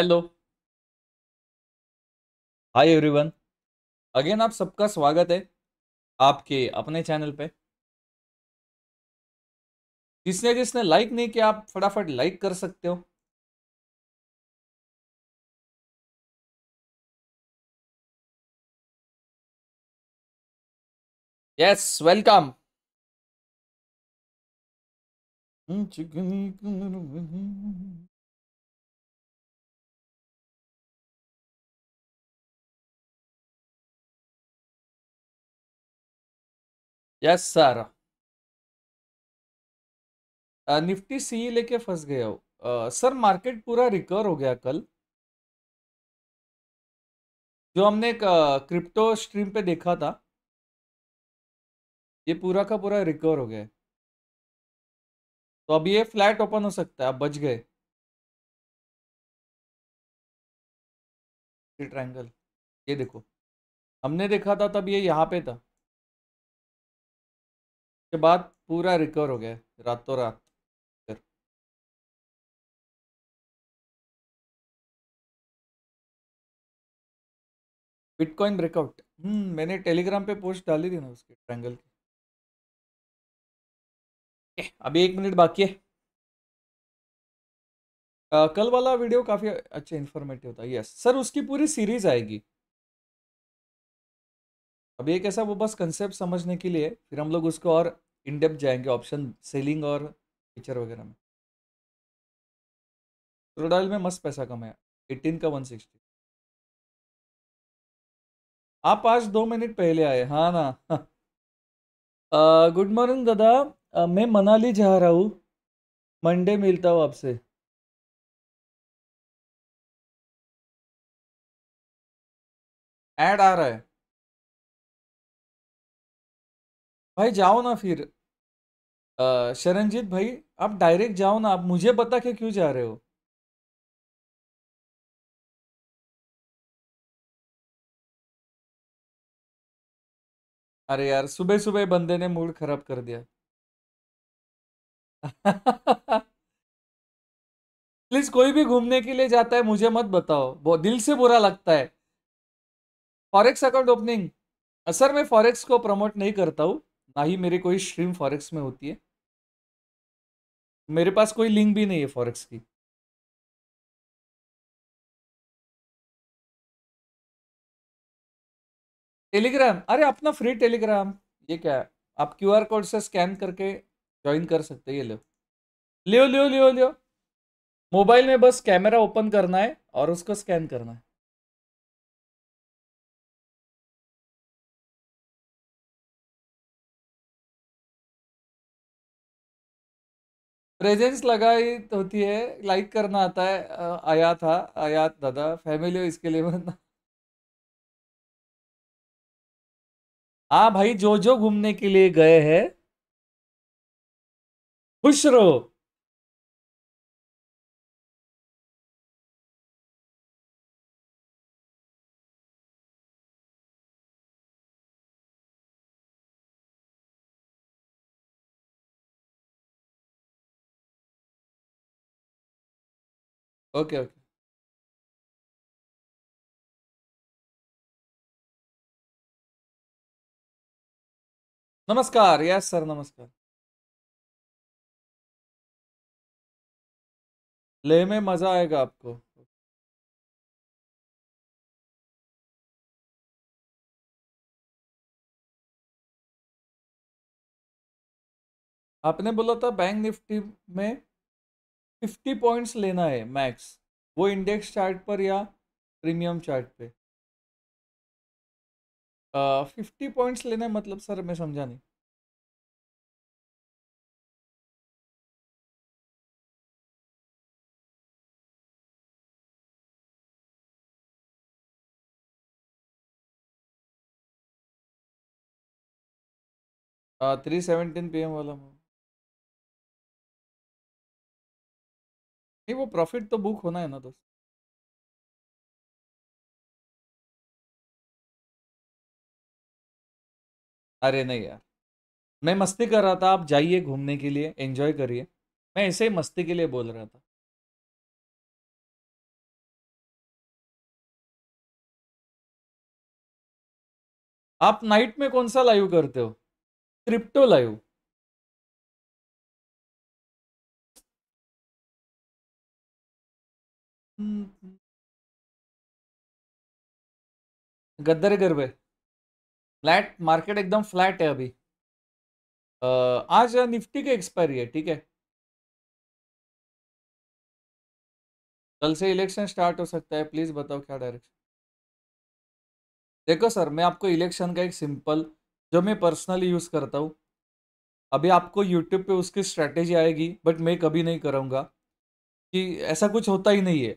Hello hi everyone again आप सबका स्वागत है आपके अपने चैनल पे जिसने जिसने लाइक नहीं किया आप फटाफट लाइक कर सकते हो यस वेलकम चिकनी यस सर निफ्टी सी लेके फंस गए हो सर मार्केट पूरा रिकवर हो गया कल जो हमने एक क्रिप्टो स्ट्रीम पे देखा था ये पूरा का पूरा रिकवर हो गया तो अब ये फ्लैट ओपन हो सकता है अब बच गए ट्रायंगल ये देखो हमने देखा था तब ये यहाँ पे था उसके बाद पूरा रिकवर हो गया रातों रात बिटकॉइन ब्रेकआउट हम्म मैंने टेलीग्राम पे पोस्ट डाली थी ना उसके ट्रैंगल की अभी एक मिनट बाकी है आ, कल वाला वीडियो काफ़ी अच्छा इन्फॉर्मेटिव था यस सर उसकी पूरी सीरीज आएगी अब ये कैसा वो बस कंसेप्ट समझने के लिए फिर हम लोग उसको और इनडेप जाएंगे ऑप्शन सेलिंग और फीचर वगैरह में क्रोडाइल में मस्त पैसा कमाया एटीन का वन सिक्सटी आप आज दो मिनट पहले आए हाँ ना गुड मॉर्निंग दादा आ, मैं मनाली जा रहा हूँ मंडे मिलता हूँ आपसे ऐड आ रहा है भाई जाओ ना फिर शरणजीत भाई आप डायरेक्ट जाओ ना आप मुझे बता के क्यों जा रहे हो अरे यार सुबह सुबह बंदे ने मूड खराब कर दिया प्लीज कोई भी घूमने के लिए जाता है मुझे मत बताओ बहुत दिल से बुरा लगता है फॉरेक्स अकाउंट ओपनिंग सर मैं फॉरेक्स को प्रमोट नहीं करता हूँ ना ही मेरे कोई स्ट्रीम फॉरेक्स में होती है मेरे पास कोई लिंक भी नहीं है फॉरेक्स की टेलीग्राम अरे अपना फ्री टेलीग्राम ये क्या है आप क्यू आर कोड से स्कैन करके ज्वाइन कर सकते हैं ये लो लियो लियो लियो लियो मोबाइल में बस कैमरा ओपन करना है और उसको स्कैन करना है प्रेजेंस लगाई होती है लाइक करना आता है आया था आयात दादा फैमिली हो इसके लिए बनना हाँ भाई जो जो घूमने के लिए गए हैं खुश रहो ओके ओके नमस्कार यस सर नमस्कार ले में मज़ा आएगा आपको आपने बोला था बैंक निफ्टी में फिफ्टी पॉइंट्स लेना है मैक्स वो इंडेक्स चार्ट पर या प्रीमियम चार्ट पे फिफ्टी uh, पॉइंट्स लेना है मतलब सर मैं समझा नहीं थ्री सेवेंटीन पी एम वाला नहीं वो प्रॉफिट तो बुक होना है ना दोस्त अरे नहीं यार मैं मस्ती कर रहा था आप जाइए घूमने के लिए एंजॉय करिए मैं ऐसे ही मस्ती के लिए बोल रहा था आप नाइट में कौन सा लाइव करते हो क्रिप्टो लाइव गद्दर घर पे फ्लैट मार्केट एकदम फ्लैट है अभी आज निफ्टी की एक्सपायरी है ठीक है कल से इलेक्शन स्टार्ट हो सकता है प्लीज़ बताओ क्या डायरेक्शन देखो सर मैं आपको इलेक्शन का एक सिंपल जो मैं पर्सनली यूज़ करता हूँ अभी आपको यूट्यूब पे उसकी स्ट्रैटेजी आएगी बट मैं कभी नहीं कराऊंगा कि ऐसा कुछ होता ही नहीं है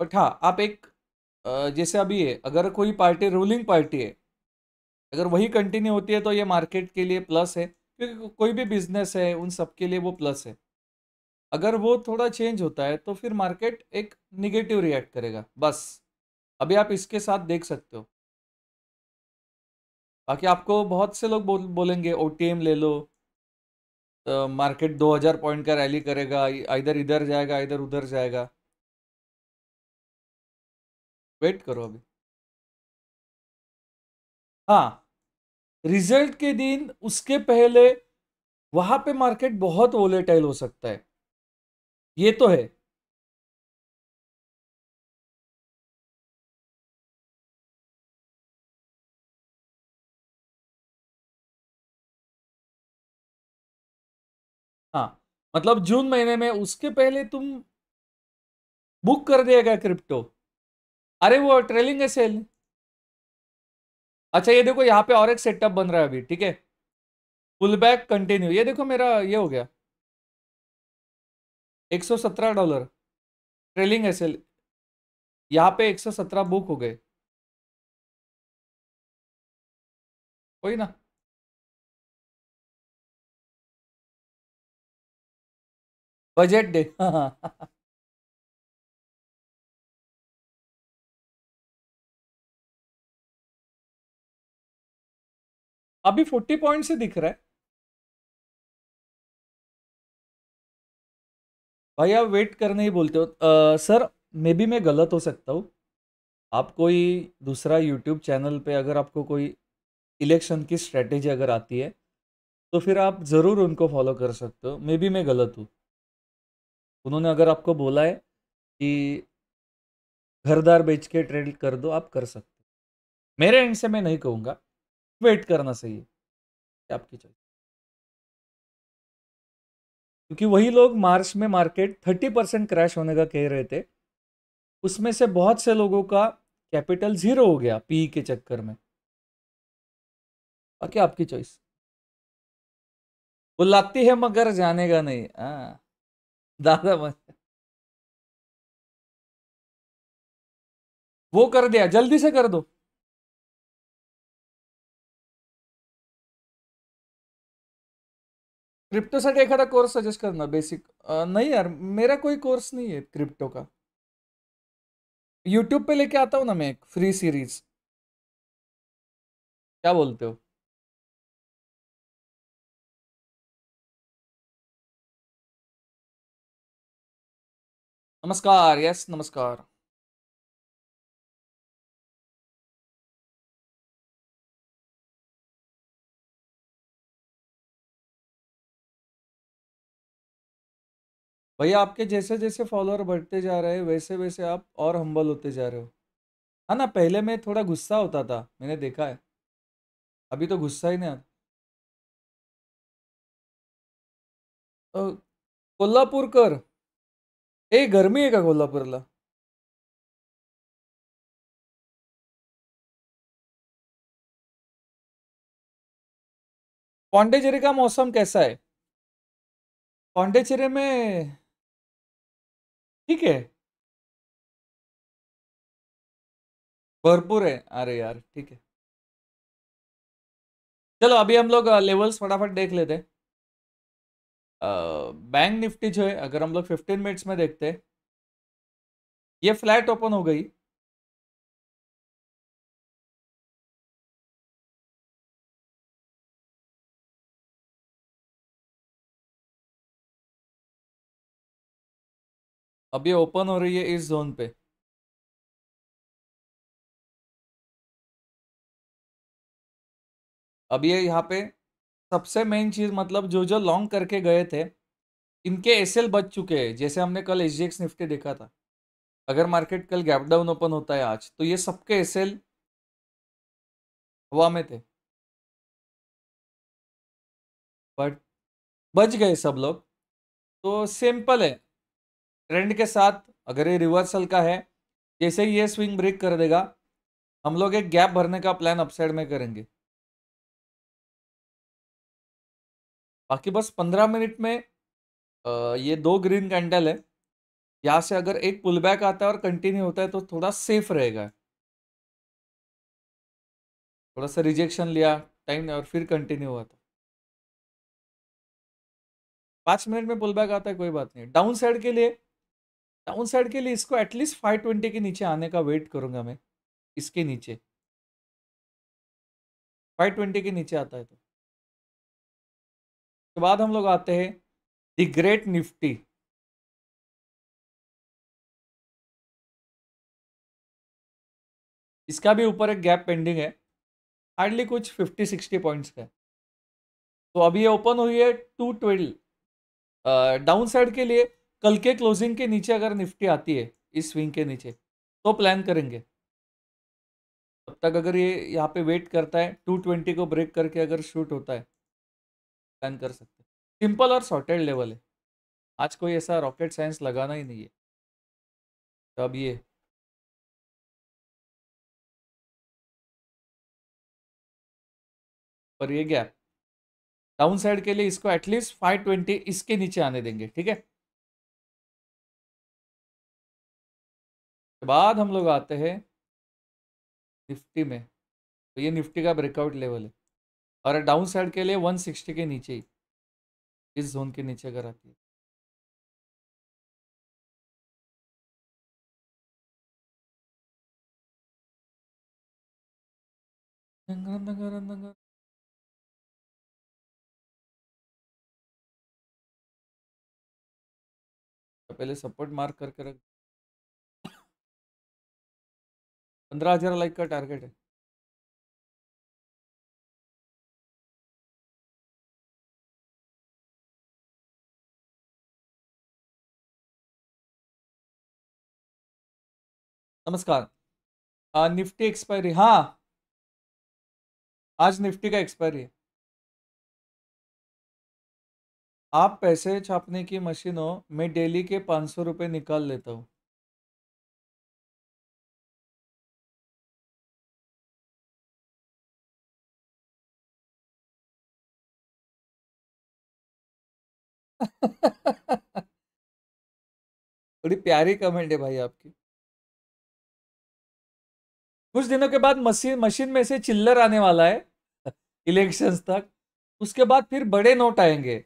बट हाँ आप एक जैसे अभी है अगर कोई पार्टी रूलिंग पार्टी है अगर वही कंटिन्यू होती है तो ये मार्केट के लिए प्लस है क्योंकि कोई भी बिजनेस है उन सब के लिए वो प्लस है अगर वो थोड़ा चेंज होता है तो फिर मार्केट एक निगेटिव रिएक्ट करेगा बस अभी आप इसके साथ देख सकते हो बाकी आपको बहुत से लोग बोल बोलेंगे ओ ले लो तो मार्केट 2000 पॉइंट का रैली करेगा इधर इधर जाएगा इधर उधर जाएगा वेट करो अभी हाँ रिजल्ट के दिन उसके पहले वहां पे मार्केट बहुत वोलेटाइल हो सकता है ये तो है हाँ मतलब जून महीने में उसके पहले तुम बुक कर गया क्रिप्टो अरे वो ट्रेलिंग है सेल अच्छा ये देखो यहाँ पे और एक सेटअप बन रहा है अभी ठीक है पुल बैक कंटिन्यू ये देखो मेरा ये हो गया 117 डॉलर ट्रेलिंग है सेल यहाँ पे 117 बुक हो गए कोई ना बजट डे अभी फोर्टी पॉइंट से दिख रहा है भाई आप वेट करने ही बोलते हो आ, सर मे बी मैं गलत हो सकता हूँ आप कोई दूसरा यूट्यूब चैनल पे अगर आपको कोई इलेक्शन की स्ट्रेटेजी अगर आती है तो फिर आप ज़रूर उनको फॉलो कर सकते हो मे बी मैं गलत हूँ उन्होंने अगर आपको बोला है कि घरदार बेच के ट्रेड कर दो आप कर सकते हो मेरे एंड से मैं नहीं कहूँगा वेट करना सही है आपकी चॉइस क्योंकि वही लोग मार्च में मार्केट 30 परसेंट क्रैश होने का कह रहे थे उसमें से बहुत से लोगों का कैपिटल जीरो हो गया पी के चक्कर में बाकी आपकी चॉइस वो लगती है मगर जानेगा नहीं आ, हाँ, दादा मत वो कर दिया जल्दी से कर दो क्रिप्टोसाठी एखादा कोर्स सजेस्ट कर ना बेसिक नहीं यार मेरा कोई कोर्स नहीं है क्रिप्टो का यूट्यूब पे लेके आता हूँ ना मैं एक फ्री सीरीज क्या बोलते हो नमस्कार यस नमस्कार भाई आपके जैसे जैसे फॉलोअर बढ़ते जा रहे हैं वैसे वैसे आप और हम्बल होते जा रहे हो है हाँ ना पहले मैं थोड़ा गुस्सा होता था मैंने देखा है अभी तो गुस्सा ही नहीं आता तो कर ए गर्मी है का कोल्हापूरला पांडेचेरी का मौसम कैसा है पांडेचेरी में ठीक है भरपूर है अरे यार ठीक है चलो अभी हम लोग लेवल्स फटाफट देख लेते हैं बैंक निफ्टी जो है अगर हम लोग 15 मिनट्स में देखते हैं ये फ्लैट ओपन हो गई अब ये ओपन हो रही है इस जोन पे अब ये यहाँ पे सबसे मेन चीज़ मतलब जो जो लॉन्ग करके गए थे इनके एस एल बच चुके हैं जैसे हमने कल एच डी निफ्टी देखा था अगर मार्केट कल गैप डाउन ओपन होता है आज तो ये सबके एस एल हवा में थे बट बच गए सब लोग तो सिंपल है ट्रेंड के साथ अगर ये रिवर्सल का है जैसे ही ये स्विंग ब्रेक कर देगा हम लोग एक गैप भरने का प्लान अपसाइड में करेंगे बाकी बस पंद्रह मिनट में ये दो ग्रीन कैंडल है यहाँ से अगर एक पुल बैक आता है और कंटिन्यू होता है तो थोड़ा सेफ रहेगा थोड़ा सा रिजेक्शन लिया टाइम और फिर कंटिन्यू हुआ था पाँच मिनट में पुल बैक आता है कोई बात नहीं डाउन साइड के लिए डाउन साइड के लिए इसको एटलीस्ट फाइव ट्वेंटी के नीचे आने का वेट करूंगा मैं इसके नीचे फाइव ट्वेंटी के नीचे आता है तो उसके बाद हम लोग आते हैं द ग्रेट निफ्टी इसका भी ऊपर एक गैप पेंडिंग है हार्डली कुछ फिफ्टी सिक्सटी पॉइंट्स का तो अभी ये ओपन हुई है टू ट्वेल्व डाउन साइड के लिए कल के क्लोजिंग के नीचे अगर निफ्टी आती है इस स्विंग के नीचे तो प्लान करेंगे तब तक अगर ये यहाँ पे वेट करता है 220 को ब्रेक करके अगर शूट होता है प्लान कर सकते सिंपल और शॉर्टेड लेवल है आज कोई ऐसा रॉकेट साइंस लगाना ही नहीं है तो अब ये पर ये गैप डाउन साइड के लिए इसको एटलीस्ट 520 इसके नीचे आने देंगे ठीक है बाद हम लोग आते हैं निफ्टी में तो ये निफ्टी का ब्रेकआउट लेवल है और डाउन साइड के लिए 160 के नीचे ही इस जोन के नीचे अगर आती है पहले सपोर्ट मार्क करके रख पंद्रह हज़ार लाइक का टारगेट है नमस्कार आ, निफ्टी एक्सपायरी हाँ आज निफ्टी का एक्सपायरी है आप पैसे छापने की मशीन हो मैं डेली के पाँच सौ रुपये निकाल लेता हूँ बड़ी प्यारी कमेंट है भाई आपकी कुछ दिनों के बाद मशीन मशीन में से चिल्लर आने वाला है इलेक्शंस तक उसके बाद फिर बड़े नोट आएंगे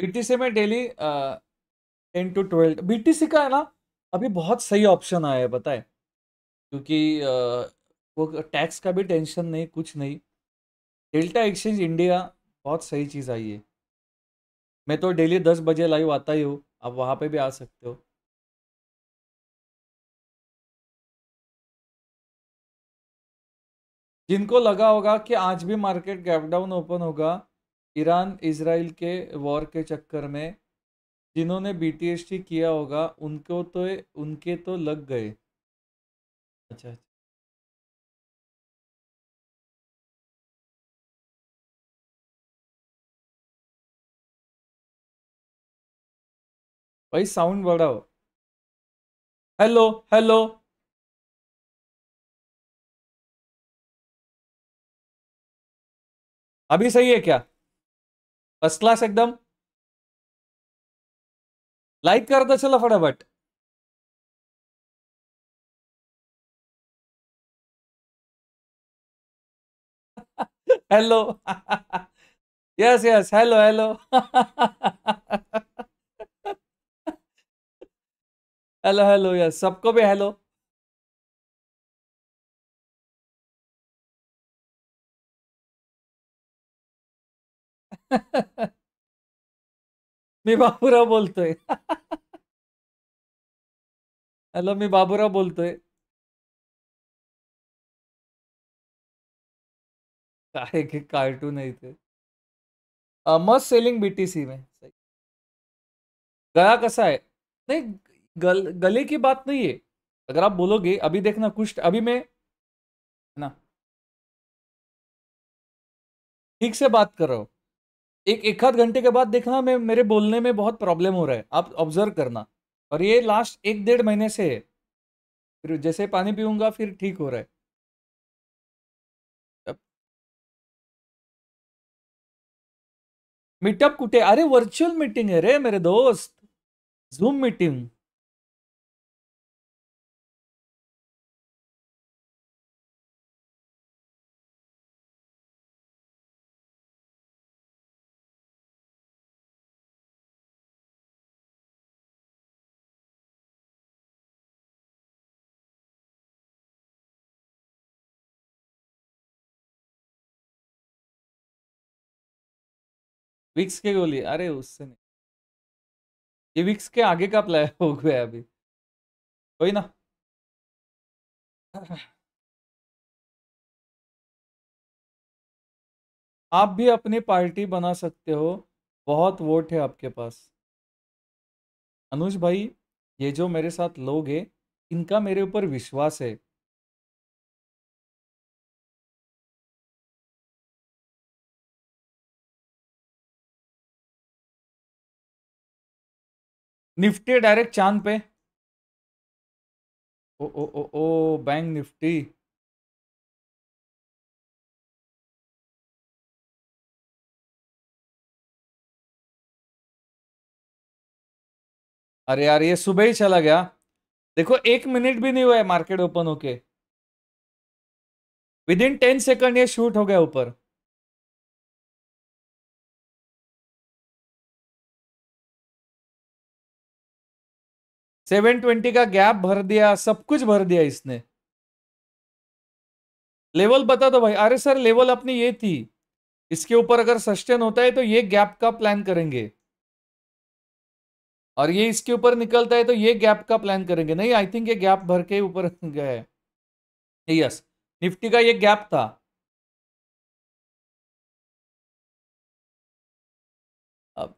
बीटीसी में daily ten to twelve BTC का है ना अभी बहुत सही ऑप्शन आया है बताए क्योंकि आ, वो टैक्स का भी टेंशन नहीं कुछ नहीं डेल्टा एक्सचेंज इंडिया बहुत सही चीज़ आई है मैं तो डेली दस बजे लाइव आता ही हूँ आप वहाँ पे भी आ सकते हो जिनको लगा होगा कि आज भी मार्केट गैप डाउन ओपन होगा ईरान इसराइल के वॉर के चक्कर में जिन्होंने बी किया होगा उनको तो उनके तो लग गए अच्छा अच्छा भाई साउंड बढ़ाओ हेलो हेलो अभी सही है क्या फर्स्ट क्लास एकदम लाइक कर दो चलो फटाफट hello yes yes hello hello hello hello yes सबको भी हेलो मी बाबूराव बोलतोय हॅलो मी बाबूराव बोलतोय काय की कार्टून है इथे मस्त सेलिंग बीटीसी में गला कसा है नहीं गल गले की बात नहीं है अगर आप बोलोगे अभी देखना कुछ अभी मैं ना ठीक से बात कर रहा हूं एक एक आध घंटे के बाद देखना मैं मेरे बोलने में बहुत प्रॉब्लम हो रहा है आप ऑब्जर्व करना और ये लास्ट एक डेढ़ महीने से है फिर जैसे पानी पीऊंगा फिर ठीक हो रहा है मीटअप कुटे अरे वर्चुअल मीटिंग है रे मेरे दोस्त जूम मीटिंग विक्स के गोली अरे उससे नहीं ये विक्स के आगे का प्ले हो गया है अभी कोई ना आप भी अपनी पार्टी बना सकते हो बहुत वोट है आपके पास अनुज भाई ये जो मेरे साथ लोग हैं इनका मेरे ऊपर विश्वास है निफ्टी डायरेक्ट चांद पे ओ ओ ओ ओ बैंक निफ्टी अरे यार ये सुबह ही चला गया देखो एक मिनट भी नहीं हुआ है मार्केट ओपन होके विद इन टेन सेकंड ये शूट हो गया ऊपर सेवन ट्वेंटी का गैप भर दिया सब कुछ भर दिया इसने लेवल बता दो भाई अरे सर लेवल अपनी ये थी इसके ऊपर अगर सस्टेन होता है तो ये गैप का प्लान करेंगे और ये इसके ऊपर निकलता है तो ये गैप का प्लान करेंगे नहीं आई थिंक ये गैप भर के ऊपर गया है यस निफ्टी का ये गैप था अब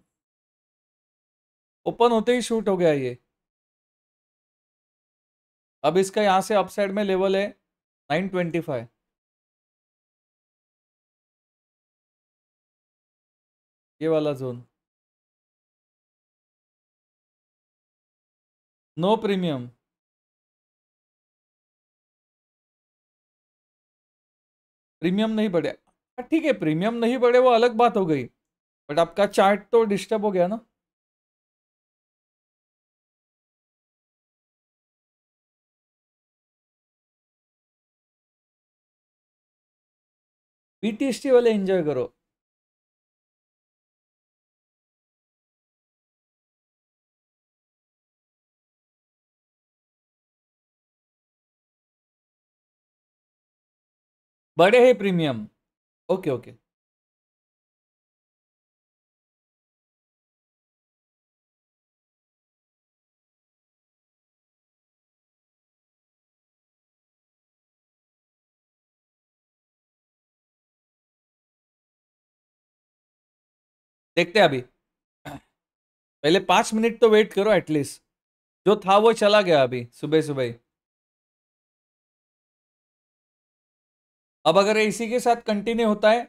ओपन होते ही शूट हो गया ये अब इसका यहाँ से अपसाइड में लेवल है नाइन ट्वेंटी फाइव ये वाला जोन नो प्रीमियम प्रीमियम नहीं बढ़े हाँ, ठीक है प्रीमियम नहीं बढ़े वो अलग बात हो गई बट आपका चार्ट तो डिस्टर्ब हो गया ना पीटीएसटी वाले एंजॉय करो बड़े है प्रीमियम ओके ओके देखते हैं अभी पहले पांच मिनट तो वेट करो एटलीस्ट जो था वो चला गया अभी सुबह सुबह अब अगर इसी के साथ कंटिन्यू होता है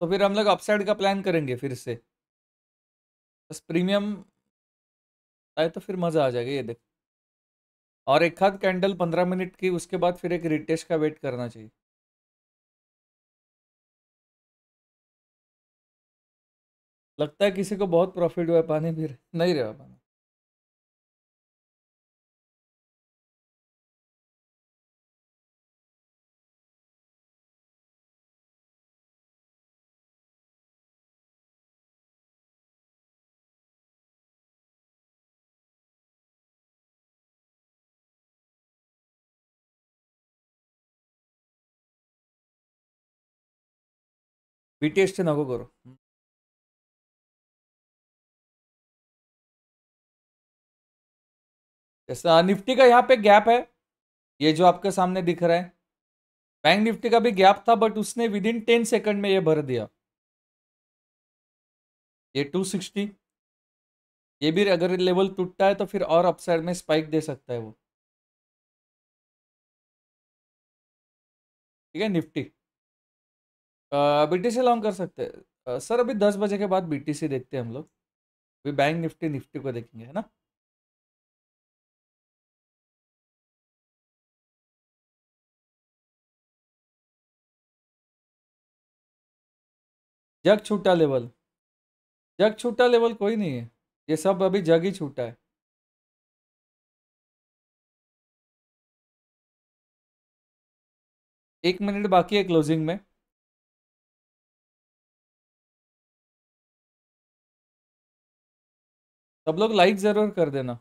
तो फिर हम लोग अपसाइड का प्लान करेंगे फिर से बस प्रीमियम आए तो फिर मज़ा आ जाएगा ये देख और एक हाथ कैंडल पंद्रह मिनट की उसके बाद फिर एक रिटेस्ट का वेट करना चाहिए लगता है किसी को बहुत प्रॉफिट हुआ पानी भी नहीं रहा पानी बीटीएस से नको करो हाँ, निफ्टी का यहाँ पे गैप है ये जो आपके सामने दिख रहा है बैंक निफ्टी का भी गैप था बट उसने विद इन टेन सेकंड में ये भर दिया ये टू सिक्सटी ये भी अगर लेवल टूटता है तो फिर और अपसाइड में स्पाइक दे सकता है वो ठीक है निफ्टी बीटीसी लॉन्ग कर सकते हैं सर अभी दस बजे के बाद बीटीसी देखते हैं हम लोग अभी बैंक निफ्टी निफ्टी को देखेंगे है ना जग छूटा लेवल जग छूटा लेवल कोई नहीं है ये सब अभी जग ही छूटा है एक मिनट बाकी है क्लोजिंग में सब लोग लाइक ज़रूर कर देना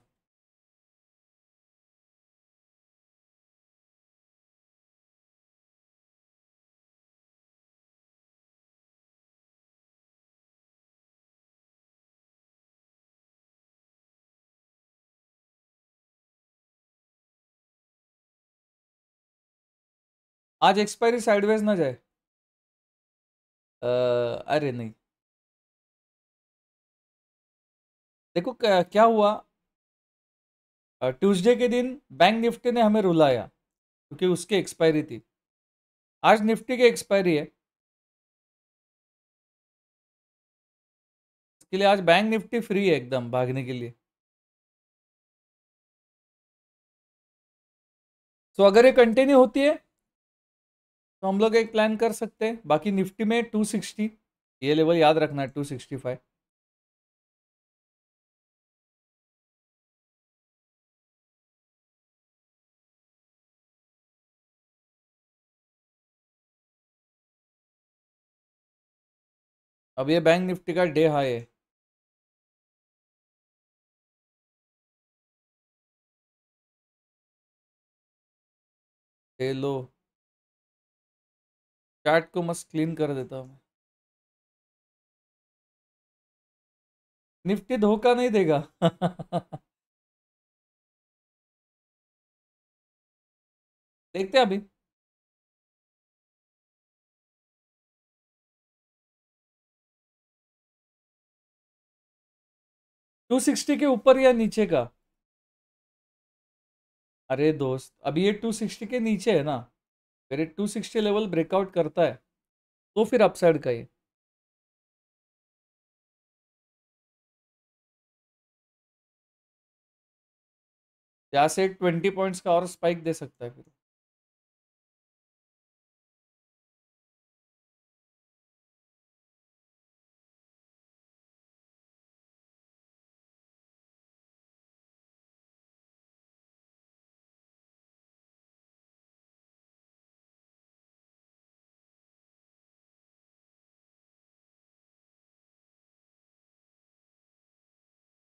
आज एक्सपायरी साइडवेज ना जाए आ, अरे नहीं देखो क्या हुआ ट्यूसडे के दिन बैंक निफ्टी ने हमें रुलाया क्योंकि उसकी एक्सपायरी थी आज निफ्टी की एक्सपायरी है इसके लिए आज बैंक निफ्टी फ्री है एकदम भागने के लिए सो so, अगर ये कंटिन्यू होती है तो हम लोग एक प्लान कर सकते हैं बाकी निफ्टी में 260 ये लेवल याद रखना है फाइव अब ये बैंक निफ्टी का डे हाई है लो चैट को मस्त क्लीन कर देता हूँ निफ्टी धोखा नहीं देगा देखते हैं अभी टू सिक्सटी के ऊपर या नीचे का अरे दोस्त अभी ये टू सिक्सटी के नीचे है ना अगर ये सिक्सटी लेवल ब्रेकआउट करता है तो फिर अपसाइड का ये यहाँ से ट्वेंटी पॉइंट्स का और स्पाइक दे सकता है फिर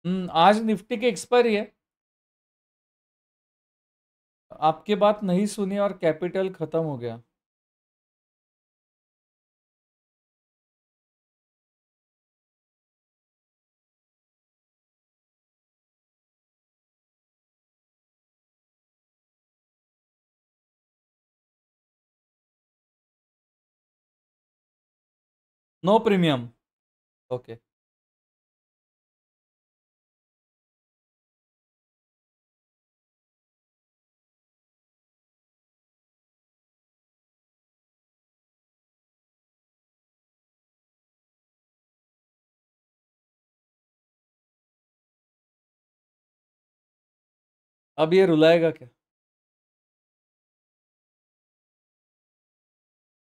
हम्म, आज निफ्टी की एक्सपायरी है आपके बात नहीं सुनी और कैपिटल खत्म हो गया नो प्रीमियम ओके अब ये रुलाएगा क्या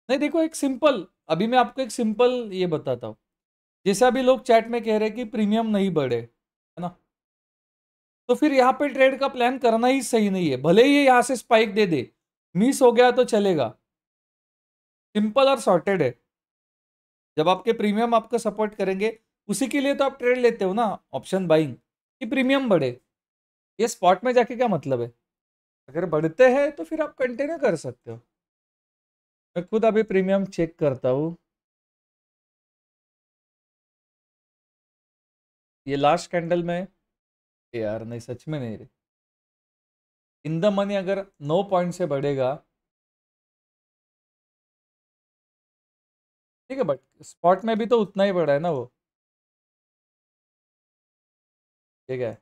नहीं देखो एक सिंपल अभी मैं आपको एक सिंपल ये बताता हूँ जैसे अभी लोग चैट में कह रहे हैं कि प्रीमियम नहीं बढ़े है ना तो फिर यहाँ पे ट्रेड का प्लान करना ही सही नहीं है भले ही ये यहाँ से स्पाइक दे दे मिस हो गया तो चलेगा सिंपल और सॉर्टेड है जब आपके प्रीमियम आपका सपोर्ट करेंगे उसी के लिए तो आप ट्रेड लेते हो ना ऑप्शन बाइंग कि प्रीमियम बढ़े ये स्पॉट में जाके क्या मतलब है अगर बढ़ते हैं तो फिर आप कंटिन्यू कर सकते हो मैं खुद अभी प्रीमियम चेक करता हूँ ये लास्ट कैंडल में यार नहीं सच में नहीं रे इन द मनी अगर नौ पॉइंट से बढ़ेगा ठीक है बट स्पॉट में भी तो उतना ही बढ़ा है ना वो ठीक है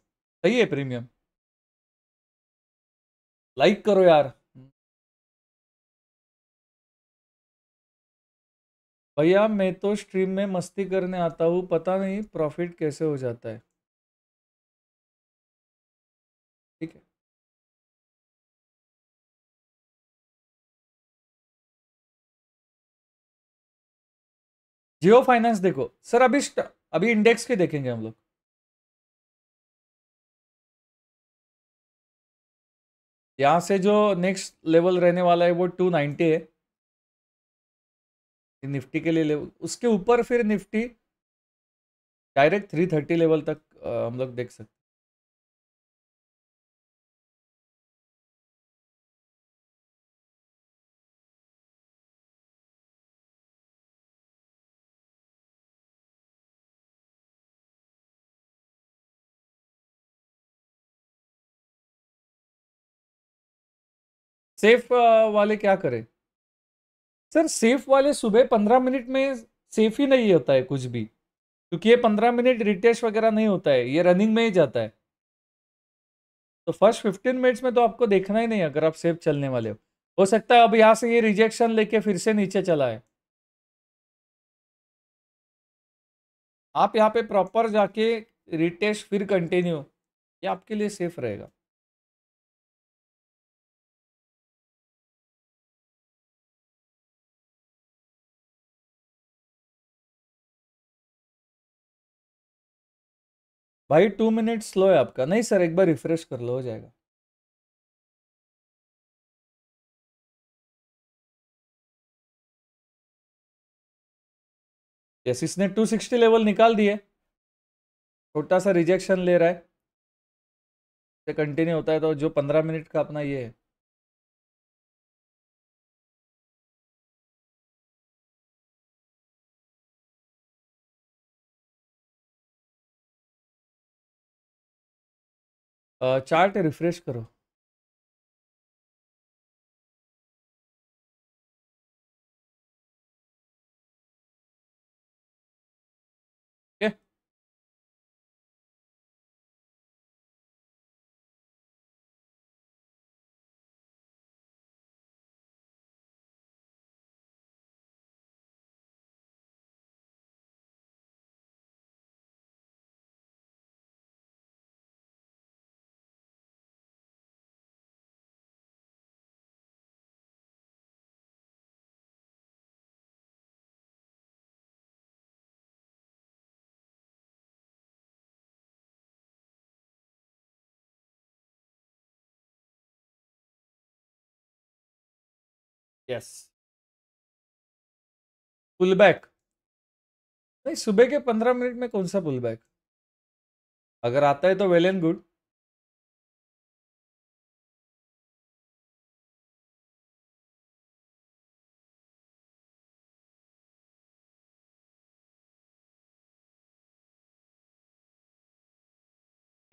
सही है प्रीमियम लाइक करो यार भैया मैं तो स्ट्रीम में मस्ती करने आता हूँ पता नहीं प्रॉफिट कैसे हो जाता है ठीक है जियो फाइनेंस देखो सर अभी अभी इंडेक्स के देखेंगे हम लोग यहाँ से जो नेक्स्ट लेवल रहने वाला है वो टू नाइन्टी है निफ्टी के लिए लेवल उसके ऊपर फिर Nifty direct three thirty level तक हम लोग देख सकते सेफ वाले क्या करें सर सेफ वाले सुबह पंद्रह मिनट में सेफ ही नहीं होता है कुछ भी क्योंकि ये पंद्रह मिनट रिटेस्ट वगैरह नहीं होता है ये रनिंग में ही जाता है तो फर्स्ट फिफ्टीन मिनट्स में तो आपको देखना ही नहीं अगर आप सेफ चलने वाले हो हो सकता है अब यहाँ से ये रिजेक्शन लेके फिर से नीचे चला है आप यहाँ पे प्रॉपर जाके रिटेस्ट फिर कंटिन्यू ये आपके लिए सेफ रहेगा भाई टू मिनट स्लो है आपका नहीं सर एक बार रिफ्रेश कर लो हो जाएगा यस इसने 260 लेवल निकाल दिए छोटा सा रिजेक्शन ले रहा है कंटिन्यू होता है तो जो 15 मिनट का अपना ये है चार्ट रिफ्रेश करो यस पुल बैक नहीं सुबह के पंद्रह मिनट में कौन सा पुल बैक अगर आता है तो वेल एंड गुड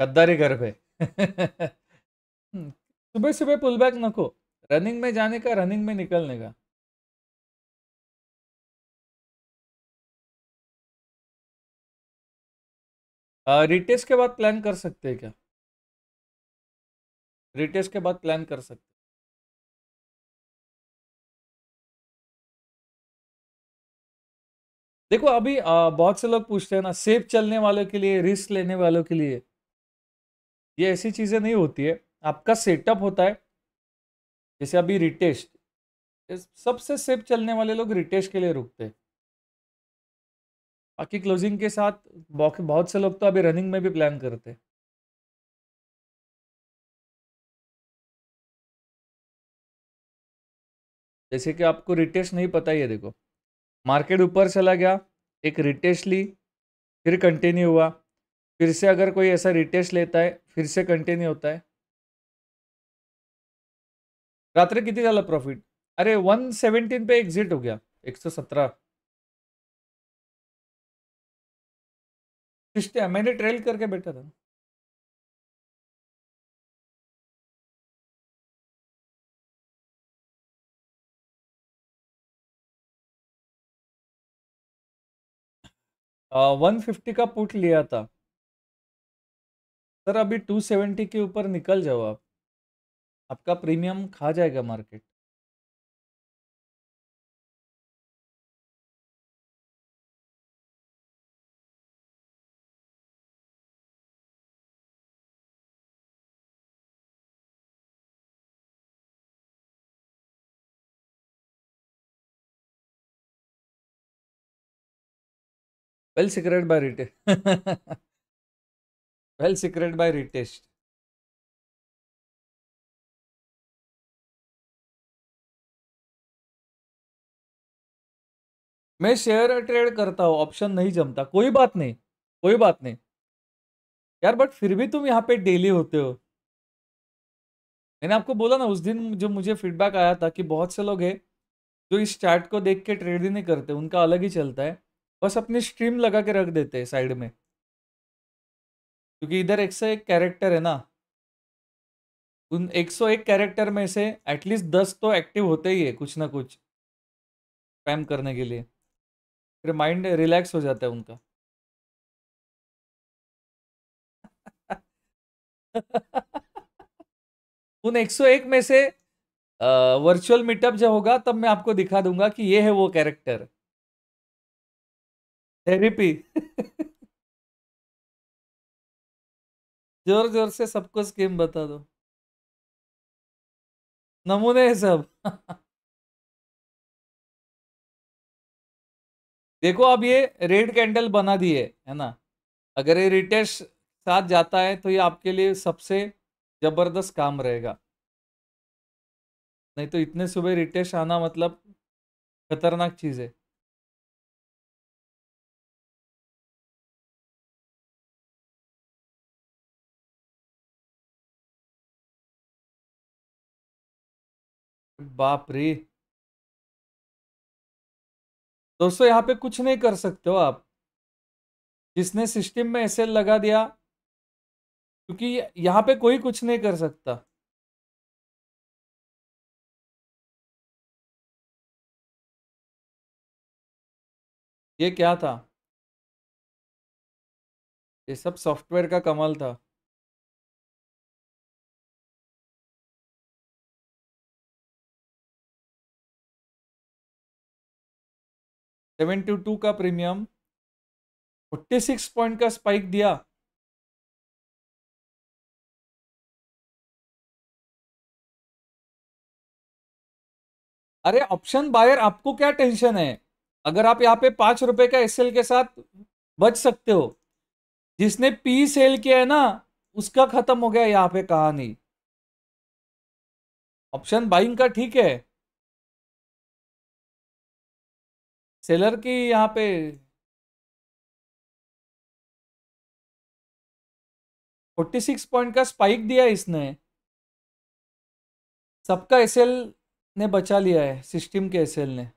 गद्दारी घर पे सुबह सुबह पुल बैक नको रनिंग में जाने का रनिंग में निकलने का रिटेस्ट के बाद प्लान कर सकते हैं क्या रिटेस्ट के बाद प्लान कर सकते देखो अभी आ, बहुत से लोग पूछते हैं ना सेफ चलने वालों के लिए रिस्क लेने वालों के लिए ये ऐसी चीज़ें नहीं होती है आपका सेटअप होता है जैसे अभी रिटेस्ट सबसे सेफ चलने वाले लोग रिटेस्ट के लिए रुकते हैं बाकी क्लोजिंग के साथ बहुत से लोग तो अभी रनिंग में भी प्लान करते हैं जैसे कि आपको रिटेस्ट नहीं पता ही है देखो मार्केट ऊपर चला गया एक रिटेस्ट ली फिर कंटिन्यू हुआ फिर से अगर कोई ऐसा रिटेस्ट लेता है फिर से कंटिन्यू होता है रात्र किती झालं प्रॉफिट अरे वन सेवन्टीन पे एक्झिट हो गया एक सौ सत्रह सिस्टम मैंने ट्रेल करके बैठा था वन फिफ्टी का पुट लिया था सर अभी टू सेवेंटी के ऊपर निकल जाओ आप आपका प्रीमियम खा जाएगा market well secret buy retest well secret buy retest मैं शेयर ट्रेड करता हूँ ऑप्शन नहीं जमता कोई बात नहीं कोई बात नहीं यार बट फिर भी तुम यहाँ पे डेली होते हो मैंने आपको बोला ना उस दिन जो मुझे फीडबैक आया था कि बहुत से लोग हैं जो इस चार्ट को देख के ट्रेड ही नहीं करते उनका अलग ही चलता है बस अपनी स्ट्रीम लगा के रख देते हैं साइड में क्योंकि इधर एक से एक कैरेक्टर है ना उन 101 कैरेक्टर में से एटलीस्ट 10 तो एक्टिव होते ही है कुछ ना कुछ स्पैम करने के लिए फिर माइंड रिलैक्स हो जाता है उनका उन 101 में से वर्चुअल मीटअप जब होगा तब मैं आपको दिखा दूंगा कि ये है वो कैरेक्टर थेरेपी जोर जोर से सबको स्कीम बता दो नमूने सब देखो अब ये रेड कैंडल बना दी है है ना अगर ये रिटेस्ट साथ जाता है तो ये आपके लिए सबसे ज़बरदस्त काम रहेगा नहीं तो इतने सुबह रिटेस्ट आना मतलब खतरनाक चीज़ है बाप रे दोस्तों यहाँ पे कुछ नहीं कर सकते हो आप जिसने सिस्टम में एस लगा दिया क्योंकि यहाँ पे कोई कुछ नहीं कर सकता ये क्या था ये सब सॉफ्टवेयर का कमाल था सेवेंटी टू का प्रीमियम फोर्टी सिक्स पॉइंट का स्पाइक दिया अरे ऑप्शन बायर आपको क्या टेंशन है अगर आप यहाँ पे पांच रुपए का एसएल के साथ बच सकते हो जिसने पी सेल किया है ना उसका खत्म हो गया यहाँ पे कहानी ऑप्शन बाइंग का ठीक है सेलर की यहाँ पे फोर्टी सिक्स पॉइंट का स्पाइक दिया इसने सबका एल ने बचा लिया है सिस्टम के एल ने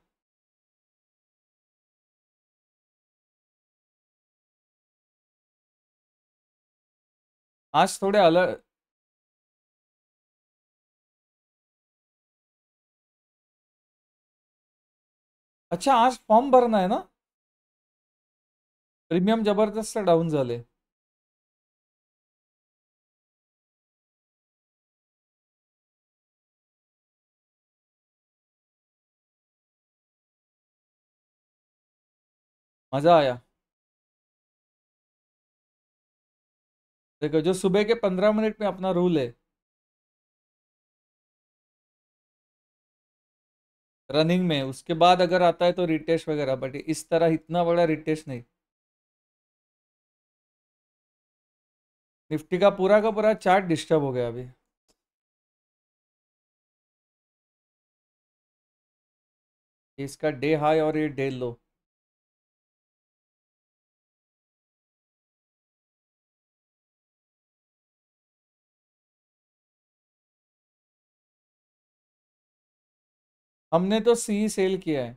आज थोड़े अलग अच्छा आज फॉर्म भरना है ना प्रीमियम जबरदस्त डाउन झाले मज़ा आया देखो जो सुबह के पंद्रह मिनट में अपना रूल है रनिंग में उसके बाद अगर आता है तो रिटेस्ट वगैरह बट इस तरह इतना बड़ा रिटेस्ट नहीं निफ्टी का पूरा का पूरा चार्ट डिस्टर्ब हो गया अभी इसका डे हाई और ये डे लो हमने तो सी सेल किया है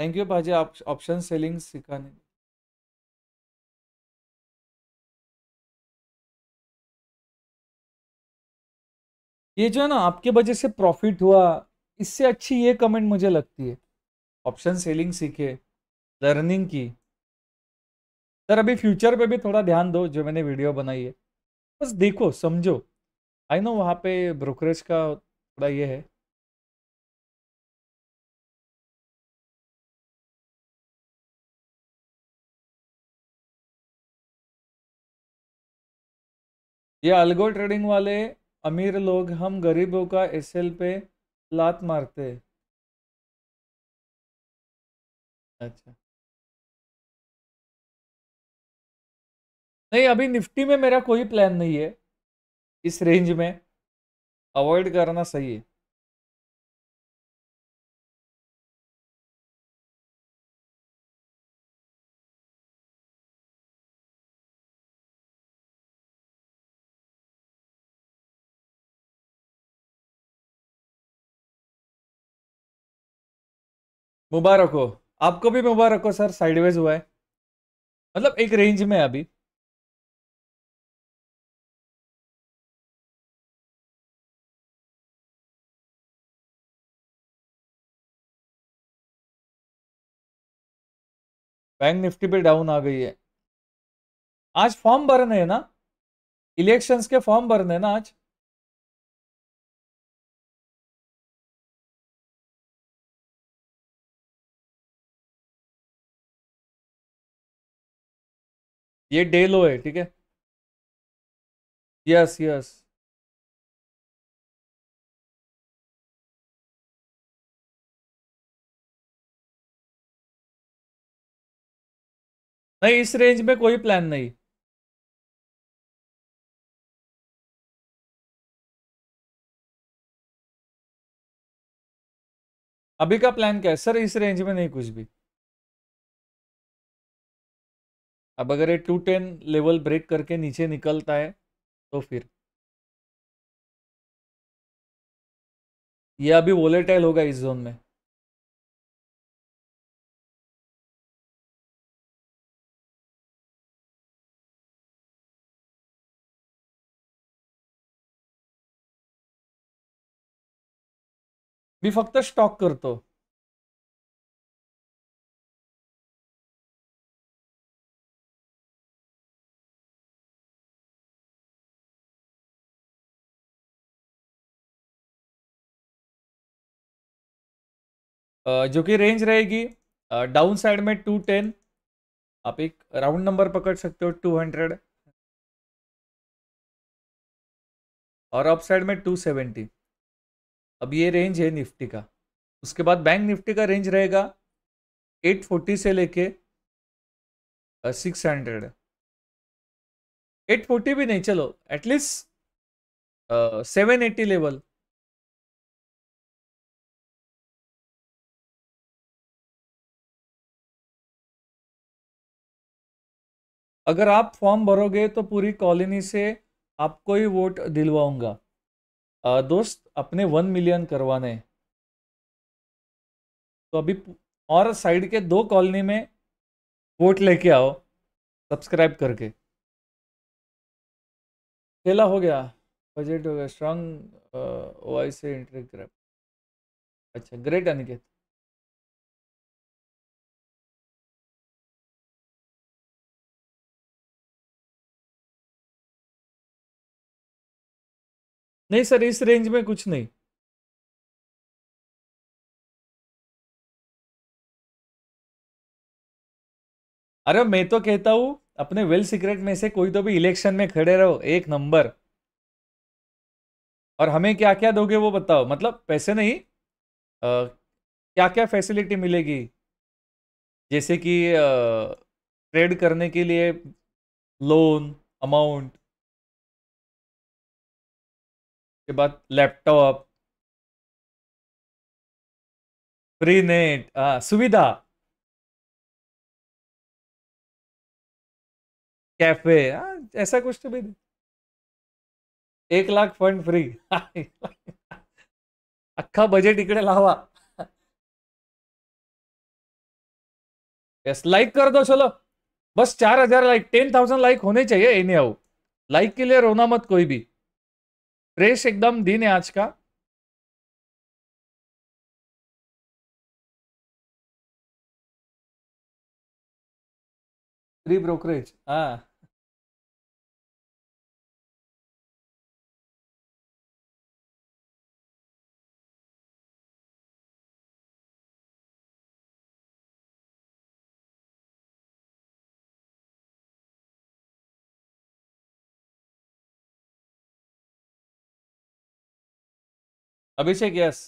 थैंक यू भाजी आप ऑप्शन सेलिंग सिखाने ये जो है ना आपके वजह से प्रॉफिट हुआ इससे अच्छी ये कमेंट मुझे लगती है ऑप्शन सेलिंग सीखे लर्निंग की सर अभी फ्यूचर पे भी थोड़ा ध्यान दो जो मैंने वीडियो बनाई है बस देखो समझो आई नो वहाँ पे ब्रोकरेज का थोड़ा ये है ये अलगो ट्रेडिंग वाले अमीर लोग हम गरीबों का एस पे लात मारते अच्छा नहीं अभी निफ्टी में मेरा कोई प्लान नहीं है इस रेंज में अवॉइड करना सही है मुबारक हो आपको भी मुबारक हो सर साइडवेज हुआ है मतलब एक रेंज में अभी बैंक निफ्टी भी डाउन आ गई है आज फॉर्म भरने है ना इलेक्शंस के फॉर्म भरने है ना आज ये डे लो है ठीक है यस यस नहीं इस रेंज में कोई प्लान नहीं अभी का प्लान क्या है सर इस रेंज में नहीं कुछ भी अब अगर ये टू टेन लेवल ब्रेक करके नीचे निकलता है तो फिर यह अभी वोलेटाइल होगा इस जोन में मी फक्त स्टॉक करतो जो कि रेंज रहेगी डाउन साइड में टू टेन आप एक राउंड नंबर पकड़ सकते हो टू हंड्रेड और अप साइड में टू सेवेंटी अब ये रेंज है निफ्टी का उसके बाद बैंक निफ्टी का रेंज रहेगा एट फोर्टी से लेके सिक्स हंड्रेड एट फोर्टी भी नहीं चलो एटलीस्ट सेवन एट्टी लेवल अगर आप फॉर्म भरोगे तो पूरी कॉलोनी से आपको ही वोट दिलवाऊंगा दोस्त अपने वन मिलियन करवाने तो अभी और साइड के दो कॉलोनी में वोट लेके आओ सब्सक्राइब करके खेला हो गया बजट हो गया स्ट्रांग आई से इंटरेक्ट अच्छा ग्रेट अनिकेत नहीं सर इस रेंज में कुछ नहीं अरे मैं तो कहता हूँ अपने वेल सीक्रेट में से कोई तो भी इलेक्शन में खड़े रहो एक नंबर और हमें क्या क्या दोगे वो बताओ मतलब पैसे नहीं आ, क्या क्या फैसिलिटी मिलेगी जैसे कि ट्रेड करने के लिए लोन अमाउंट उसके बाद लैपटॉप फ्री नेट सुविधा कैफे आ, ऐसा कुछ तो भी एक लाख फंड फ्री अख्खा बजेट इकडे लावा यस लाइक कर दो चलो बस चार हजार लाइक टेन थाउजेंड लाइक होने चाहिए एनी हाउ लाइक के लिए रोना मत कोई भी रेस एकदम दिन है आज का ब्रोकरेज हाँ अभिषेक यस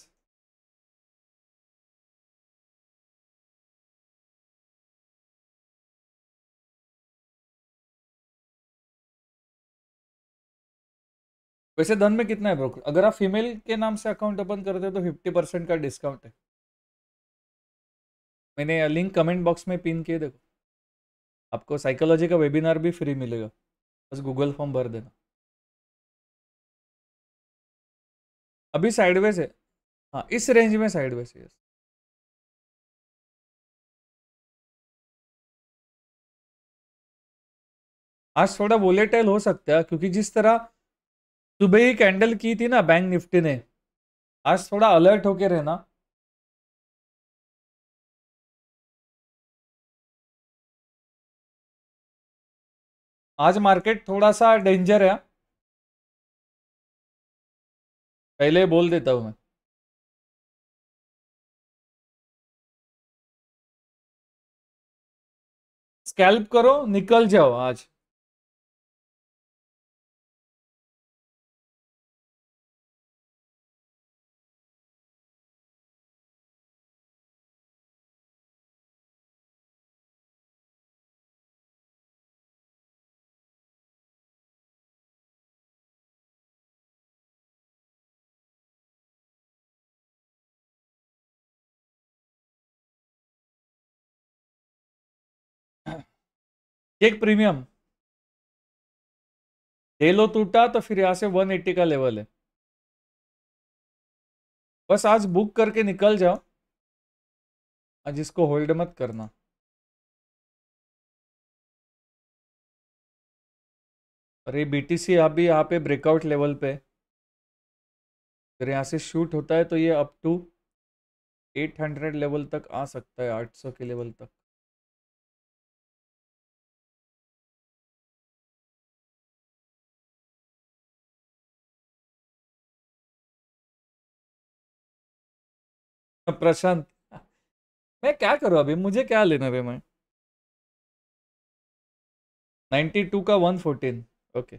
वैसे धन में कितना है ब्रोकर अगर आप फीमेल के नाम से अकाउंट ओपन करते हो तो फिफ्टी परसेंट का डिस्काउंट है मैंने लिंक कमेंट बॉक्स में पिन किए देखो आपको साइकोलॉजी का वेबिनार भी फ्री मिलेगा बस गूगल फॉर्म भर देना अभी साइडवेज है हाँ इस रेंज में साइडवेज है आज थोड़ा वोलेटाइल हो सकता है क्योंकि जिस तरह सुबह ही कैंडल की थी ना बैंक निफ्टी ने आज थोड़ा अलर्ट होके रहना आज मार्केट थोड़ा सा डेंजर है पहले बोल देता हूँ मैं स्कैल्प करो निकल जाओ आज एक प्रीमियम हेलो टूटा तो फिर यहाँ से 180 का लेवल है बस आज बुक करके निकल जाओ आज इसको होल्ड मत करना अरे बीटीसी बी टी सी अभी यहाँ पे ब्रेकआउट लेवल पे फिर यहाँ से शूट होता है तो ये अप टू 800 लेवल तक आ सकता है 800 के लेवल तक प्रशांत मैं क्या करूं अभी मुझे क्या लेना भाई मैं नाइन्टी टू का वन फोर्टीन ओके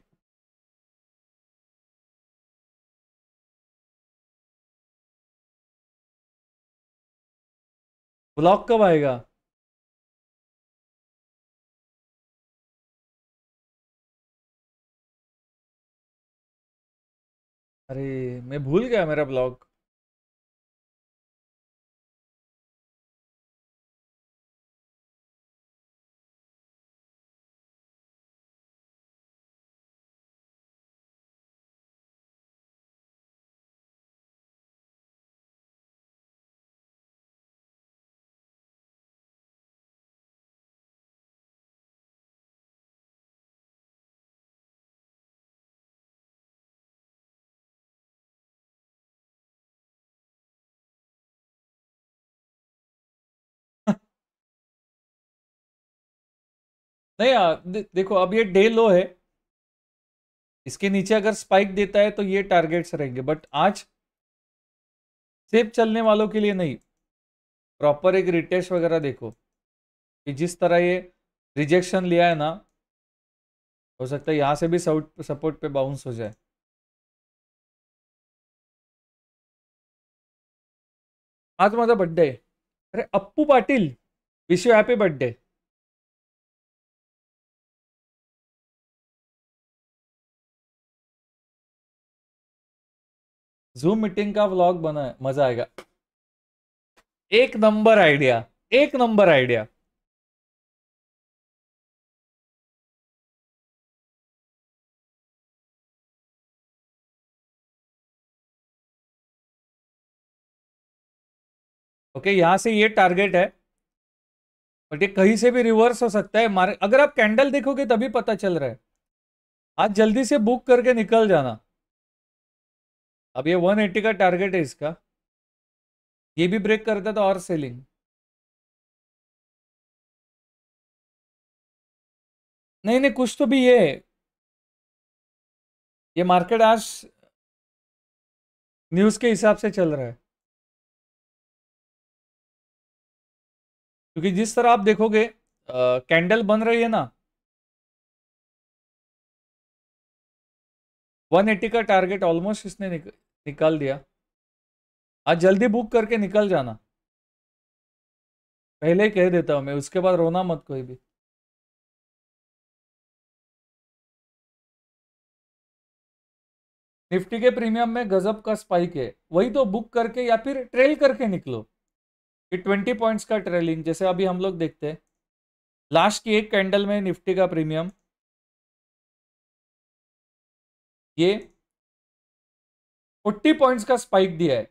ब्लॉक कब आएगा अरे मैं भूल गया मेरा ब्लॉग नहीं आ, दे, देखो अब ये डे लो है इसके नीचे अगर स्पाइक देता है तो ये टारगेट्स रहेंगे बट आज सेफ चलने वालों के लिए नहीं प्रॉपर एक रिटेस वगैरह देखो कि जिस तरह ये रिजेक्शन लिया है ना हो सकता है यहाँ से भी सपोर्ट पे बाउंस हो जाए आज माझा बर्थडे अरे Appu Patil wish you birthday zoom meeting का व्लॉग बना है मजा आएगा एक नंबर आइडिया एक नंबर आइडिया ओके okay, यहां से ये टारगेट है बट ये कहीं से भी रिवर्स हो सकता है अगर आप कैंडल देखोगे तभी पता चल रहा है आज जल्दी से बुक करके निकल जाना अब ये 180 का टारगेट है इसका ये भी ब्रेक करता था तो और सेलिंग नहीं नहीं कुछ तो भी ये ये मार्केट आज न्यूज़ के हिसाब से चल रहा है क्योंकि जिस तरह आप देखोगे कैंडल बन रही है ना 180 का टारगेट ऑलमोस्ट इसने निक, निकाल दिया आज जल्दी बुक करके निकल जाना पहले कह देता हूं मैं उसके बाद रोना मत कोई भी निफ्टी के प्रीमियम में गजब का स्पाइक है वही तो बुक करके या फिर ट्रेल करके निकलो ये ट्वेंटी पॉइंट्स का ट्रेलिंग जैसे अभी हम लोग देखते हैं लास्ट की एक कैंडल में निफ्टी का प्रीमियम ये 40 पॉइंट्स का स्पाइक दिया है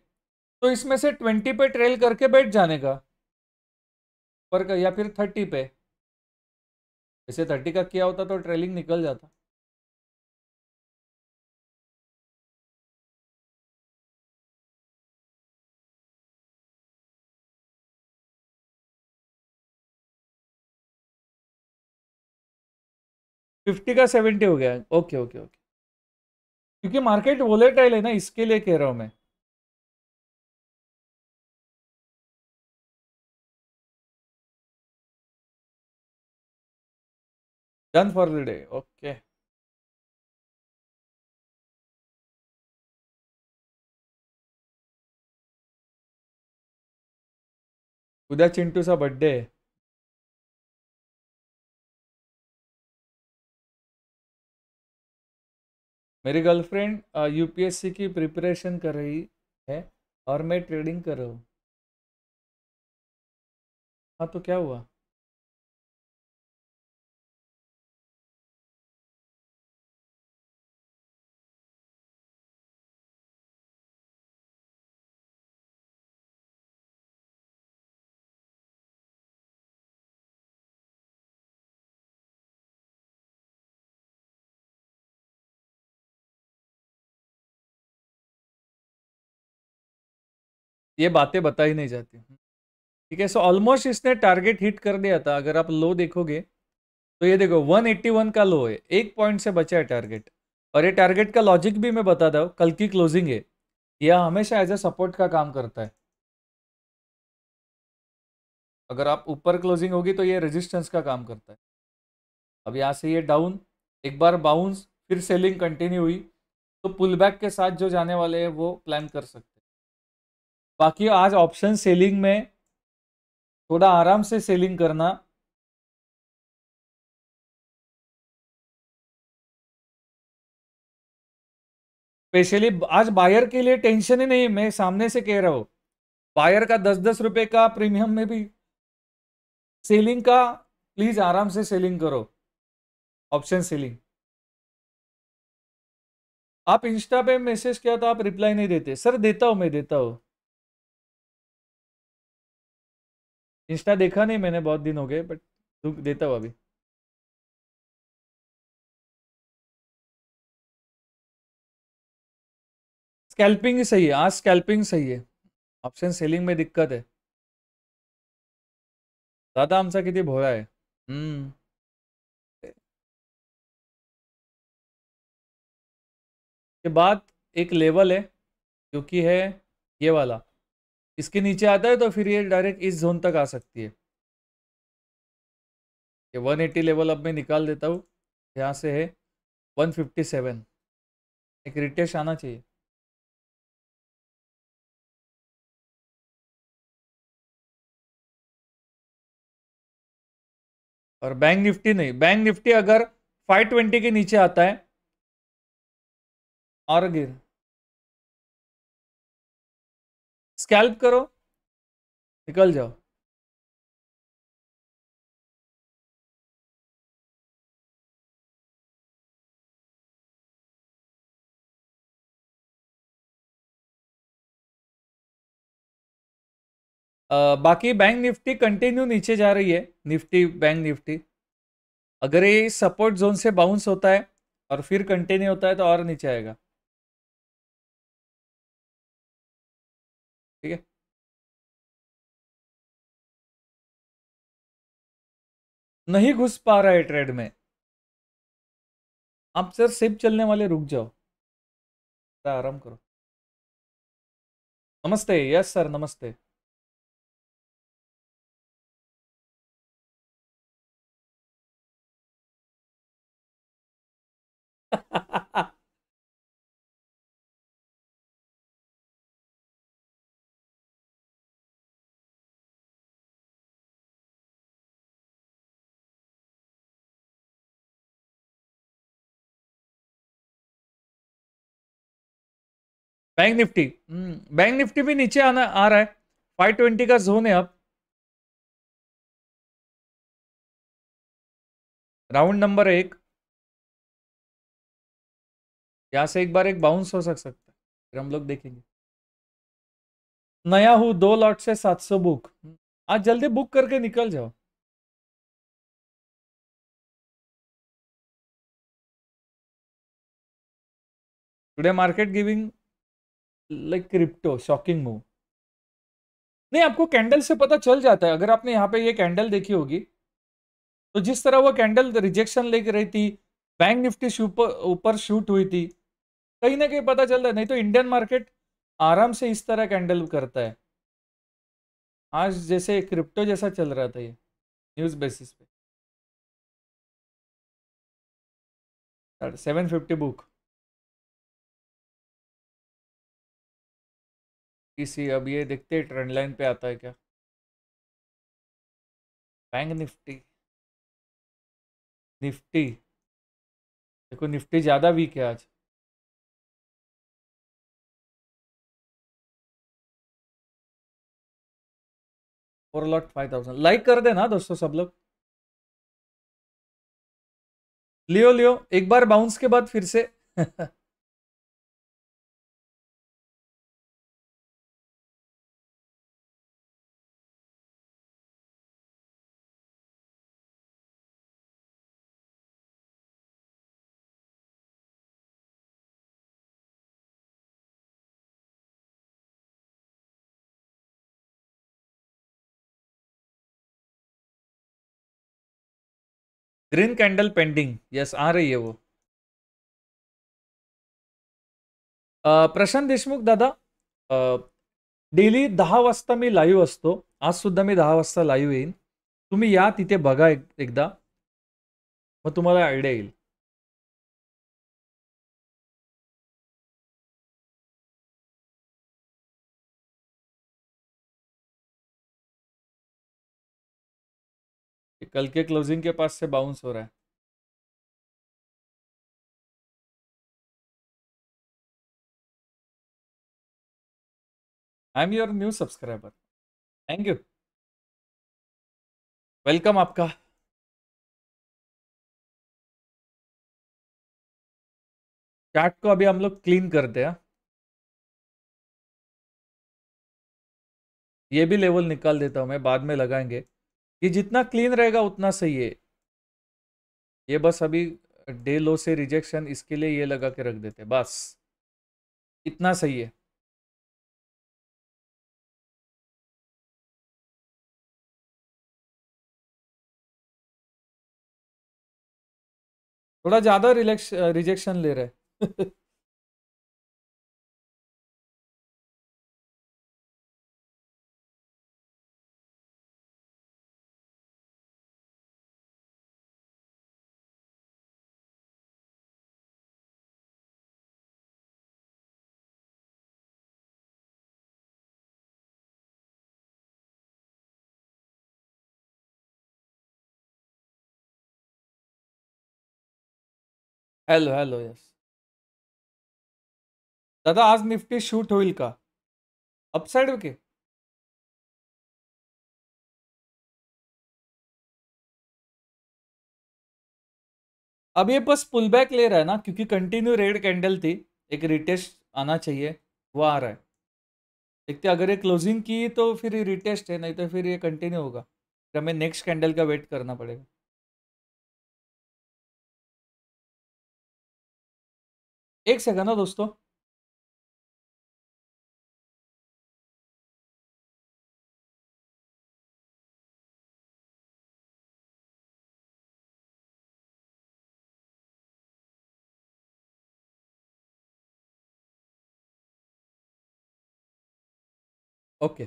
तो इसमें से 20 पे ट्रेल करके बैठ जाने का पर का या फिर 30 पे ऐसे 30 का किया होता तो ट्रेलिंग निकल जाता फिफ्टी का सेवेंटी हो गया ओके ओके ओके क्योंकि मार्केट वोलेटाइल है ना इसके लिए कह रहा हूं मैं done for the day okay उद्या चिंटूचा बर्थडे आहे मेरी गर्लफ्रेंड यूपीएससी की प्रिपरेशन कर रही है और मैं ट्रेडिंग कर रहा हूँ हाँ तो क्या हुआ ये बातें बताई नहीं जाती ठीक है सो ऑलमोस्ट इसने टारगेट हिट कर दिया था अगर आप लो देखोगे तो ये देखो 181 का लो है एक पॉइंट से बचा है टारगेट और ये टारगेट का लॉजिक भी मैं बता दूँ कल की क्लोजिंग है यह हमेशा एज ए सपोर्ट का काम करता है अगर आप ऊपर क्लोजिंग होगी तो ये रेजिस्टेंस का काम करता है अब यहाँ से ये डाउन एक बार बाउंस फिर सेलिंग कंटिन्यू हुई तो पुल बैक के साथ जो जाने वाले हैं वो प्लान कर सकते बाकी आज ऑप्शन सेलिंग में थोड़ा आराम से सेलिंग करना स्पेशली आज बायर के लिए टेंशन ही नहीं मैं सामने से कह रहा हूँ बायर का दस दस रुपए का प्रीमियम में भी सेलिंग का प्लीज आराम से सेलिंग करो ऑप्शन सेलिंग आप इंस्टा पे मैसेज किया तो आप रिप्लाई नहीं देते सर देता हूं मैं देता हूँ इंस्टा देखा नहीं मैंने बहुत दिन हो गए बट दुख देता हुआ अभी स्कैल्पिंग सही है आज स्कैल्पिंग सही है ऑप्शन सेलिंग में दिक्कत है दादा आमचा कितनी भोरा है हम्म के बाद एक लेवल है जो कि है ये वाला इसके नीचे आता है तो फिर ये डायरेक्ट इस जोन तक आ सकती है ये 180 लेवल अब मैं निकाल देता हूँ यहाँ से है 157 एक रिटेस्ट आना चाहिए और बैंक निफ्टी नहीं बैंक निफ्टी अगर 520 के नीचे आता है और गिर स्कैल्प करो निकल जाओ बाकी बैंक निफ्टी कंटिन्यू नीचे जा रही है निफ्टी बैंक निफ्टी अगर ये सपोर्ट जोन से बाउंस होता है और फिर कंटिन्यू होता है तो और नीचे आएगा ठीक है नहीं घुस पा रहा है ट्रेड में आप सर सिप चलने वाले रुक जाओ आराम करो नमस्ते यस सर नमस्ते बैंक निफ्टी बैंक निफ्टी भी नीचे आना आ रहा है 520 का जोन है अब राउंड नंबर एक यहां से एक बार एक बाउंस हो सक सकता है फिर हम लोग देखेंगे नया हूं दो लॉट से सात सौ बुक hmm, आज जल्दी बुक करके निकल जाओ today market giving like crypto shocking move नहीं आपको कैंडल से पता चल जाता है अगर आपने यहाँ पे ये कैंडल देखी होगी तो जिस तरह वो कैंडल रिजेक्शन लेके रही थी बैंक निफ्टी ऊपर शूट हुई थी कहीं ना कहीं पता चल है नहीं तो इंडियन मार्केट आराम से इस तरह कैंडल करता है आज जैसे क्रिप्टो जैसा चल रहा था ये न्यूज़ बेसिस पे सेवन फिफ्टी बुक टीसी अब ये देखते हैं ट्रेंड लाइन पे आता है क्या बैंक निफ्टी निफ्टी देखो निफ्टी ज़्यादा वीक है आज four lot five thousand like कर देना दोस्तों सब लोग लियो लियो एक बार बाउंस के बाद फिर से ग्रीन कैंडल पेंडिंग, यस आ रही है वो प्रशांत देशमुख दादा डेली दहा वाजता मी लाईव्ह असतो आज सुद्धा मी दहा वाजता लाईव्ह येईन तुम्ही या तिथे बघा एकदा मग तुम्हाला आयडिया येईल कल के क्लोजिंग के पास से बाउंस हो रहा है I am your new subscriber thank you welcome आपका चैट को अभी हम लोग क्लीन करते हैं ये भी लेवल निकाल देता हूं मैं बाद में लगाएंगे ये जितना क्लीन रहेगा उतना सही है ये बस अभी डे लो से रिजेक्शन इसके लिए ये लगा के रख देते बस इतना सही है थोड़ा ज़्यादा रिलेक्श रिजेक्शन ले रहे हेलो हेलो यस दादा आज निफ्टी शूट होल का अपसाइड के अब ये बस पुल बैक ले रहा है ना क्योंकि कंटिन्यू रेड कैंडल थी एक रिटेस्ट आना चाहिए वो आ रहा है देखते अगर ये क्लोजिंग की तो फिर ये रिटेस्ट है नहीं तो फिर ये कंटिन्यू होगा फिर हमें नेक्स्ट कैंडल का वेट करना पड़ेगा एक सेकंड ना दोस्तों ओके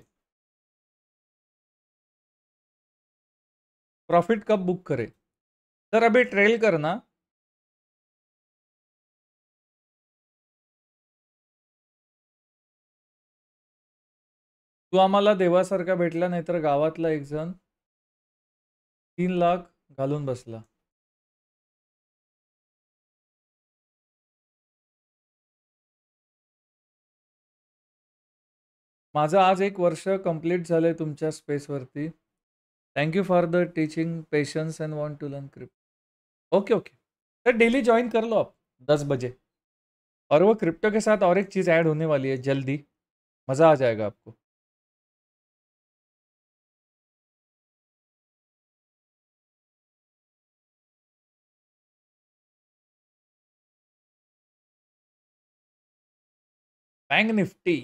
प्रॉफिट कब बुक करें सर अभी ट्रेल करना तू देवा देवासारखा भेटला नहीं तो गावातला एक जन तीन लाख घालून बसला माझं आज एक वर्ष कंप्लीट स्पेस वरती thank you for the teaching patience and want to learn crypto okay okay sir daily join कर लो आप दस बजे और वो क्रिप्टो के साथ और एक चीज़ ऐड होने वाली है जल्दी मज़ा आ जाएगा आपको बैंक निफ्टी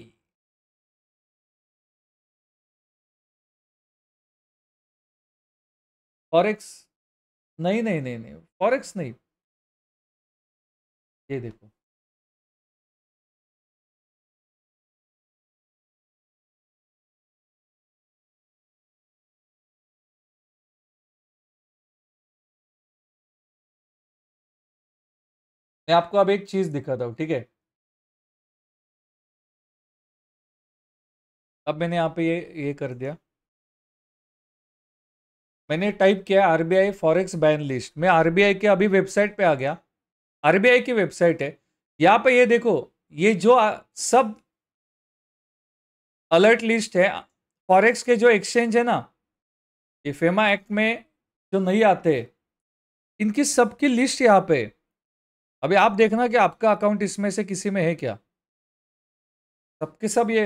फॉरेक्स नहीं नहीं नहीं नहीं फॉरेक्स नहीं ये देखो मैं आपको अब एक चीज दिखाता हूं ठीक है अब मैंने यहाँ पे ये ये कर दिया मैंने टाइप किया R B I forex ban list मैं आर बी आई के अभी वेबसाइट पे आ गया आर बी आई की वेबसाइट है यहाँ पे ये देखो ये जो सब अलर्ट लिस्ट है फॉरेक्स के जो एक्सचेंज है ना ये फेमा एक्ट में जो नहीं आते इनकी सबकी लिस्ट यहाँ पे अभी आप देखना कि आपका अकाउंट इसमें से किसी में है क्या सबके सब ये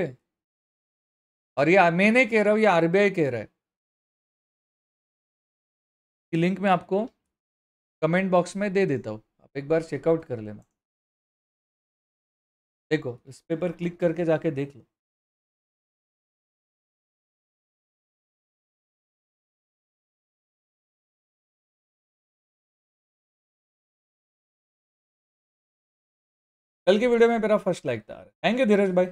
और ये मैं नहीं कह रहा हूँ ये आरबीआई कह रहा है लिंक में आपको कमेंट बॉक्स में दे देता हूँ आप एक बार चेकआउट कर लेना देखो इस पेपर क्लिक करके जाके देख लो कल की वीडियो में मेरा फर्स्ट लाइक था थैंक यू धीरज भाई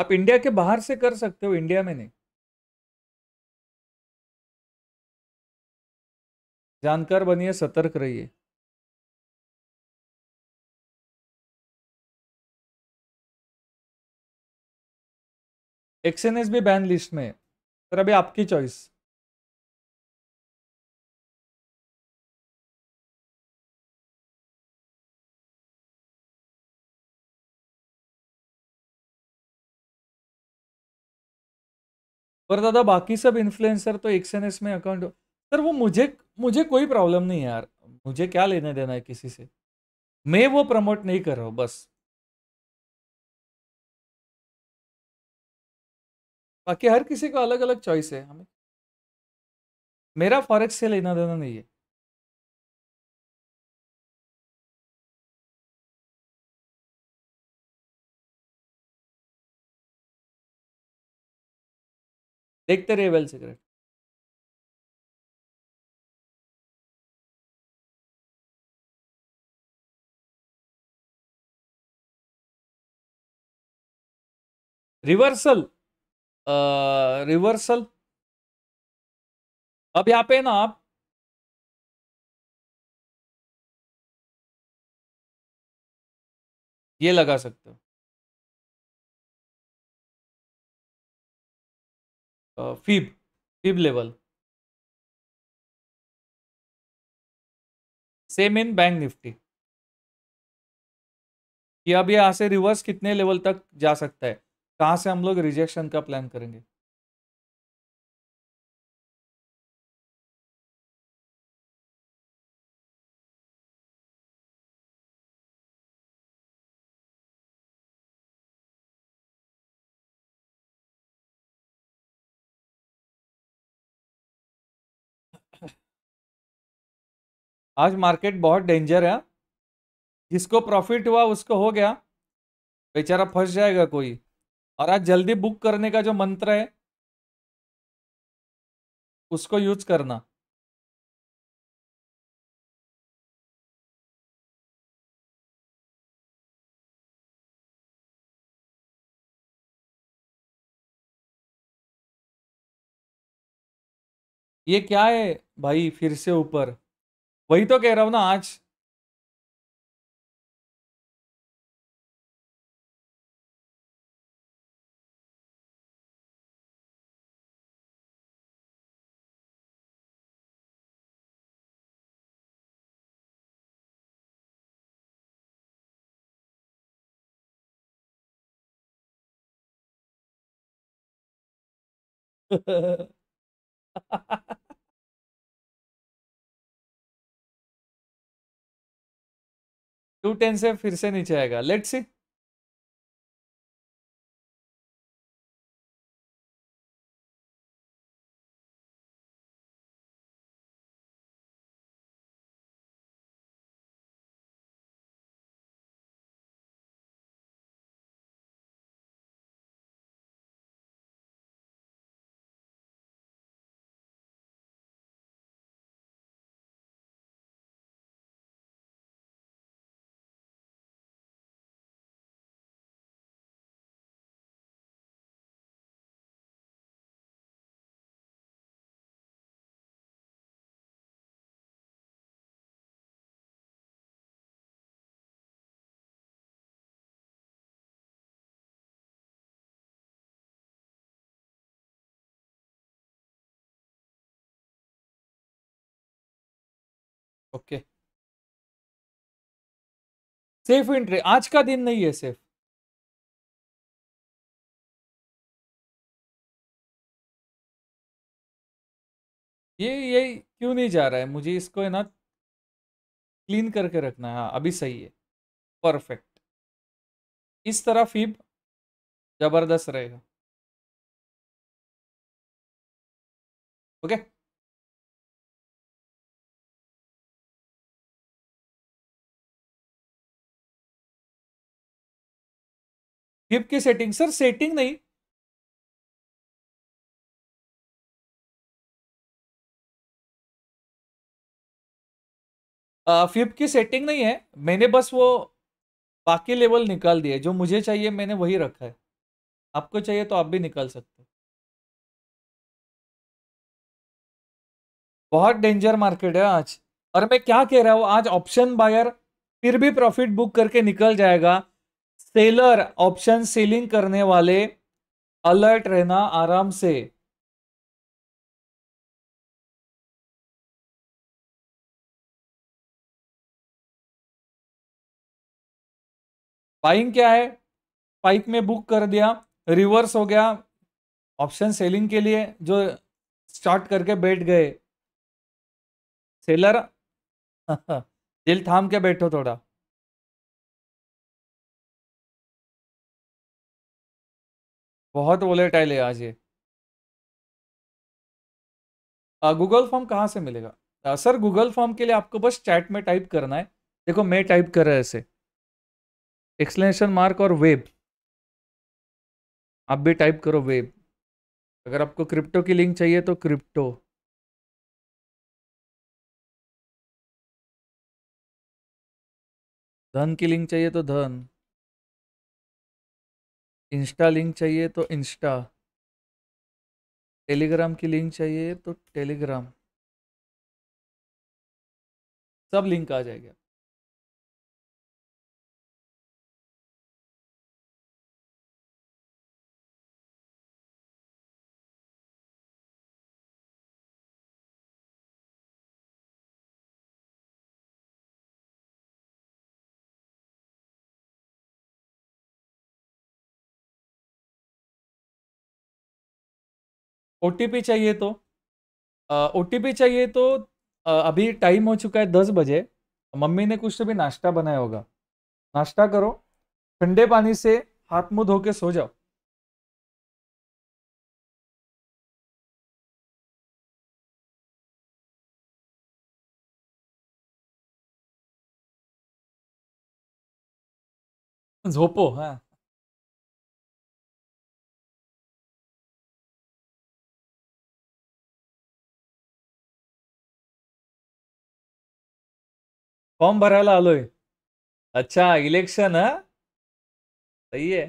आप इंडिया के बाहर से कर सकते हो इंडिया में नहीं जानकार बनिए सतर्क रहिए एक्सएनएस भी बैन लिस्ट में है सर अभी आपकी चॉइस पर दादा बाकी सब इन्फ्लुएंसर तो एक एस में अकाउंट सर वो मुझे मुझे कोई प्रॉब्लम नहीं है यार मुझे क्या लेने देना है किसी से मैं वो प्रमोट नहीं कर रहा हूँ बस बाकी हर किसी का अलग अलग चॉइस है हमें मेरा फॉरेक्स से लेना देना नहीं है देखते रहे वेल सिगरेट रिवर्सल रिवर्सल अब यहां पे ना आप ये लगा सकते हो fib fib level same in bank Nifty कि अब यहाँ से रिवर्स कितने लेवल तक जा सकता है कहाँ से हम लोग रिजेक्शन का प्लान करेंगे आज मार्केट बहुत डेंजर है जिसको प्रॉफिट हुआ उसको हो गया बेचारा फंस जाएगा कोई और आज जल्दी बुक करने का जो मंत्र है उसको यूज करना ये क्या है भाई फिर से ऊपर वही तो कह रहा हूं ना आज Ha ha ha. Two ten से फिर से नीचे आएगा let see okay safe entry आज का दिन नहीं है सेफ ये ये क्यों नहीं जा रहा है मुझे इसको है ना क्लीन करके रखना है हाँ अभी सही है परफेक्ट इस तरह फीब जबरदस्त रहेगा ओके okay? हिप की सेटिंग सर सेटिंग नहीं फिप की सेटिंग नहीं है मैंने बस वो बाकी लेवल निकाल दिए जो मुझे चाहिए मैंने वही रखा है आपको चाहिए तो आप भी निकाल सकते हो बहुत डेंजर मार्केट है आज और मैं क्या कह रहा हूँ आज ऑप्शन बायर फिर भी प्रॉफिट बुक करके निकल जाएगा सेलर ऑप्शन सेलिंग करने वाले अलर्ट रहना आराम से बाइंग क्या है पाइक में बुक कर दिया रिवर्स हो गया ऑप्शन सेलिंग के लिए जो स्टार्ट करके बैठ गए सेलर दिल थाम के बैठो थोड़ा बहुत वोलेटाइल है आज ये गूगल फॉर्म कहाँ से मिलेगा आ, सर गूगल फॉर्म के लिए आपको बस चैट में टाइप करना है देखो मैं टाइप कर रहा है ऐसे एक्सलेशन मार्क और वेब आप भी टाइप करो वेब अगर आपको क्रिप्टो की लिंक चाहिए तो क्रिप्टो धन की लिंक चाहिए तो धन इंस्टा लिंक चाहिए तो इंस्टा टेलीग्राम की लिंक चाहिए तो टेलीग्राम सब लिंक आ जाएगा ओ चाहिए तो ओ चाहिए तो अभी टाइम हो चुका है दस बजे मम्मी ने कुछ तो भी नाश्ता बनाया होगा नाश्ता करो ठंडे पानी से हाथ मुंह धो के सो जाओ झोपो हाँ फॉर्म भरायला आलोय अच्छा इलेक्शन हा सही आहे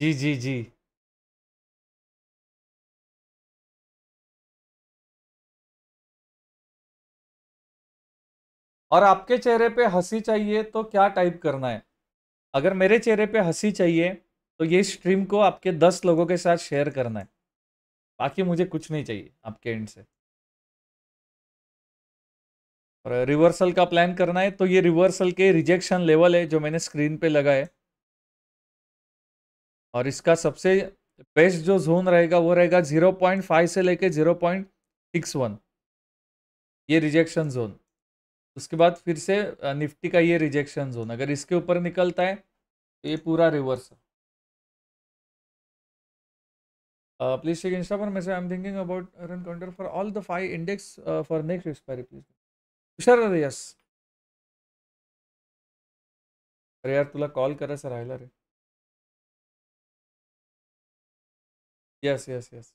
जी जी जी और आपके चेहरे पे हंसी चाहिए तो क्या टाइप करना है अगर मेरे चेहरे पे हंसी चाहिए तो ये स्ट्रीम को आपके दस लोगों के साथ शेयर करना है बाकी मुझे कुछ नहीं चाहिए आपके एंड से और रिवर्सल का प्लान करना है तो ये रिवर्सल के रिजेक्शन लेवल है जो मैंने स्क्रीन पे लगाए और इसका सबसे बेस्ट जो जोन रहेगा वो रहेगा 0.5 से लेके 0.61 ये रिजेक्शन जोन उसके बाद फिर से निफ्टी का ये रिजेक्शन जोन अगर इसके ऊपर निकलता है तो ये पूरा रिवर्स प्लीज चेक इंस्टा पर message I am thinking about run counter for all the five index for next expiry please अरे यस अरे यार तुला कॉल कर सर राहिला रे यस यस यस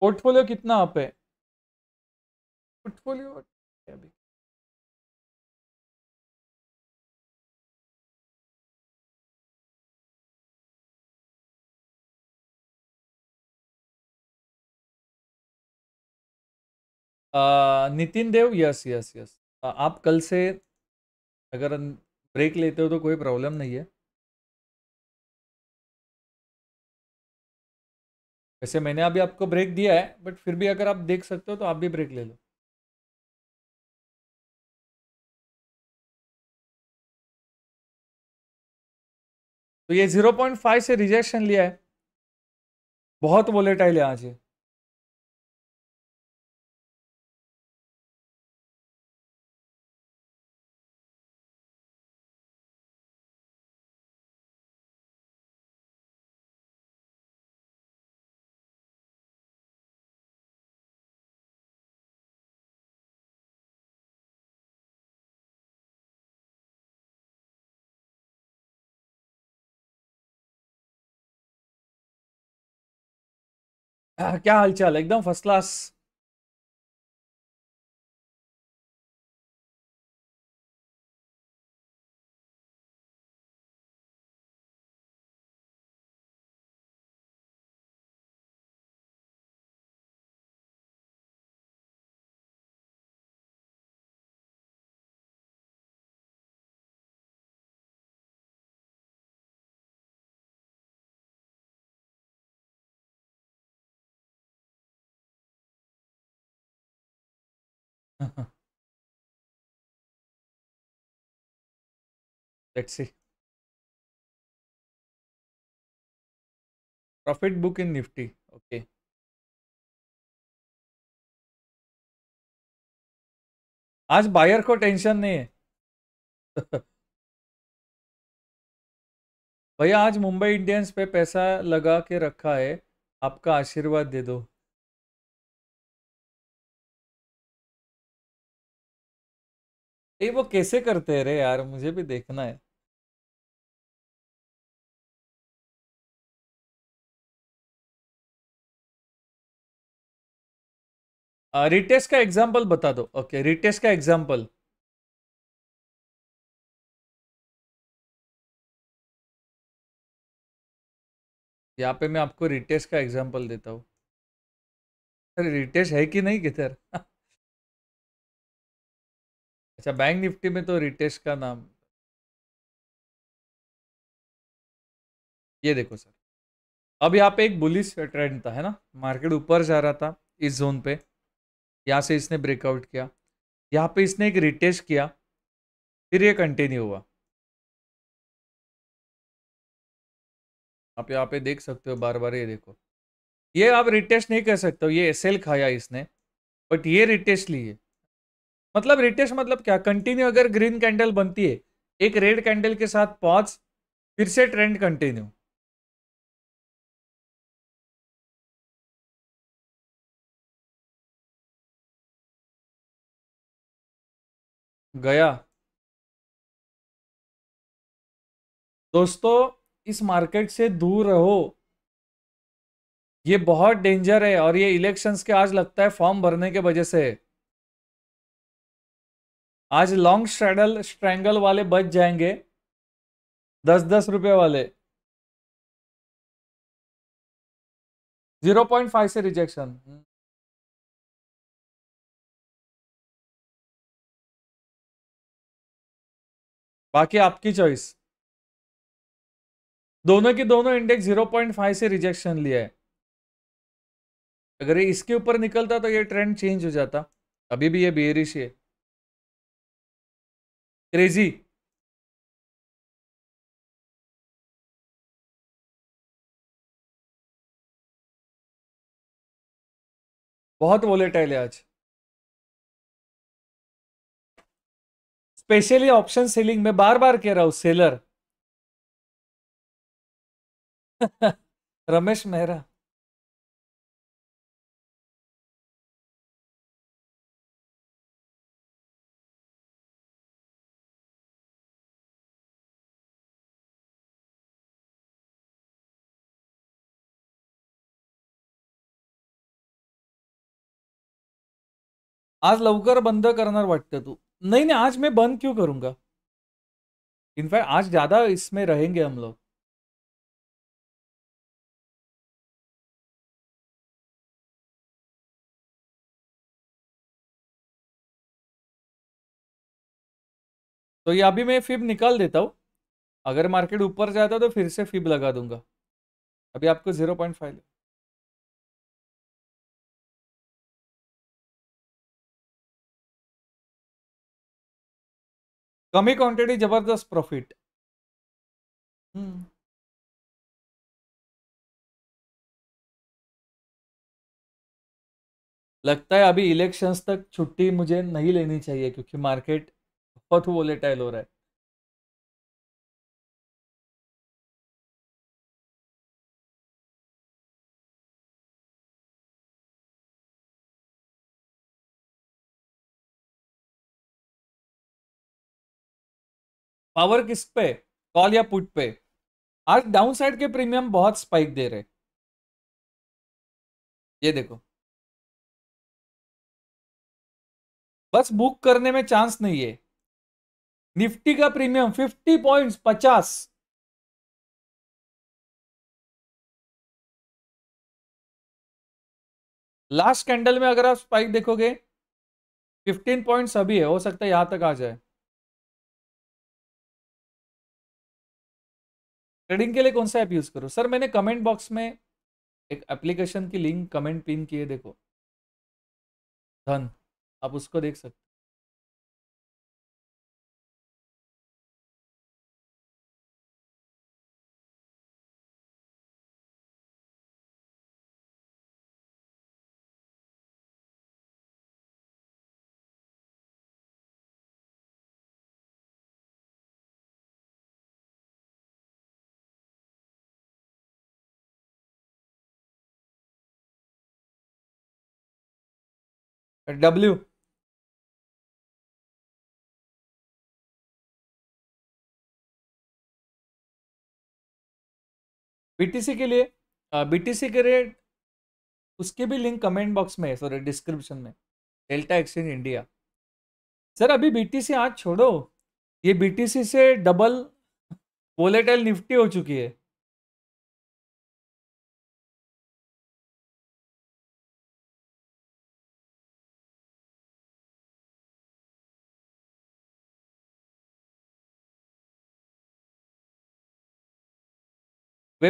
पोर्टफोलियो कितना अप है पोर्टफोलियो अभी Nitin Dev yes yes yes आप कल से अगर ब्रेक लेते हो तो कोई प्रॉब्लम नहीं है वैसे मैंने अभी आपको ब्रेक दिया है बट फिर भी अगर आप देख सकते हो तो आप भी ब्रेक ले लो तो ये 0.5 से रिजेक्शन लिया है बहुत वोलेटाइल है आज ये क्या हालचाल एकदम first class Let's see. Profit book in Nifty. Okay. आज बायर को टेंशन नहीं है भैया आज मुंबई इंडियंस पे पैसा लगा के रखा है आपका आशीर्वाद दे दो ये वो कैसे करते हैं रे यार मुझे भी देखना है रिटेस्ट का एग्जाम्पल बता दो ओके रिटेस्ट का एग्जाम्पल यहाँ पे मैं आपको रिटेस्ट का एग्जाम्पल देता हूँ अरे रिटेस्ट है कि नहीं किधर अच्छा बैंक निफ्टी में तो रिटेस्ट का नाम ये देखो सर अब यहाँ पे एक बुलिस ट्रेंड था है ना मार्केट ऊपर जा रहा था इस जोन पे यहाँ से इसने ब्रेकआउट किया यहाँ पे इसने एक रिटेस्ट किया फिर ये कंटिन्यू हुआ आप यहाँ पे देख सकते हो बार बार ये देखो ये आप रिटेस्ट नहीं कर सकते हो ये एसएल खाया इसने बट ये रिटेस्ट लिए मतलब रिटेस्ट मतलब क्या कंटिन्यू अगर ग्रीन कैंडल बनती है एक रेड कैंडल के साथ पॉज फिर से ट्रेंड कंटिन्यू गया दोस्तों इस मार्केट से दूर रहो ये बहुत डेंजर है और ये इलेक्शंस के आज लगता है फॉर्म भरने के वजह से है आज लॉन्ग स्ट्रैडल स्ट्रैंगल वाले बच जाएंगे दस दस रुपए वाले जीरो पॉइंट फाइव से रिजेक्शन बाकी आपकी चॉइस दोनों के दोनों इंडेक्स जीरो पॉइंट फाइव से रिजेक्शन लिया है अगर ये इसके ऊपर निकलता तो ये ट्रेंड चेंज हो जाता अभी भी ये बेरिश है क्रेजी बहुत वोलेटाइल है आज स्पेशली ऑप्शन सेलिंग में बार बार कह रहा हूं सेलर रमेश मेहरा आज लवकर बंद करना वाटतं तू नहीं नहीं आज मैं बंद क्यों करूंगा इनफैक्ट आज ज़्यादा इसमें रहेंगे हम लोग तो ये अभी मैं फिब निकाल देता हूँ अगर मार्केट ऊपर जाता तो फिर से फिब लगा दूंगा अभी आपको ज़ीरो पॉइंट फाइव कमी क्वांटिटी जबरदस्त प्रॉफिट हम्म. लगता है अभी इलेक्शंस तक छुट्टी मुझे नहीं लेनी चाहिए क्योंकि मार्केट बहुत वोलेटाइल हो रहा है पावर किस पे कॉल या पुट पे आज डाउन साइड के प्रीमियम बहुत स्पाइक दे रहे ये देखो बस बुक करने में चांस नहीं है निफ्टी का प्रीमियम 50 पॉइंट्स 50 लास्ट कैंडल में अगर आप स्पाइक देखोगे 15 पॉइंट्स अभी है हो सकता है यहां तक आ जाए ट्रेडिंग के लिए कौन सा ऐप यूज़ करो सर मैंने कमेंट बॉक्स में एक एप्लीकेशन की लिंक कमेंट पिन किए देखो धन आप उसको देख सकते डब्ल्यू बीटीसी के लिए बीटीसी के रेट उसके भी लिंक कमेंट बॉक्स में है सॉरी डिस्क्रिप्शन में डेल्टा एक्सचेंज इंडिया सर अभी बीटीसी आज छोड़ो ये बीटीसी से डबल वोलेटाइल निफ्टी हो चुकी है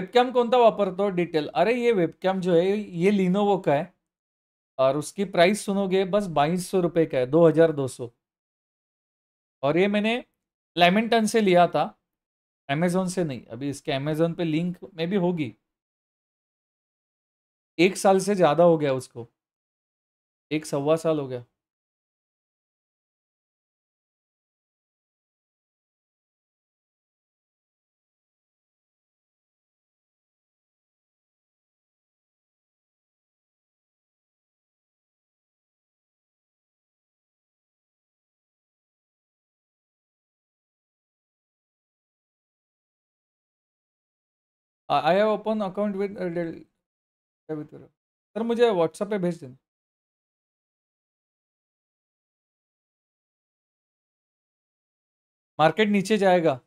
कौन सा कोणता हो डिटेल अरे ये कैम जो है ये लिनोवो का है और उसकी प्राइस सुनोगे बस बाईस सौ रुपये का है दो हज़ार दो सौ और ये मैंने लेमिनटन से लिया था अमेजोन से नहीं अभी इसके अमेजोन पे लिंक में भी होगी एक साल से ज़्यादा हो गया उसको एक सवा साल हो गया I have open account with sir मुझे व्हाट्सएप पे भेज देना मार्केट नीचे जाएगा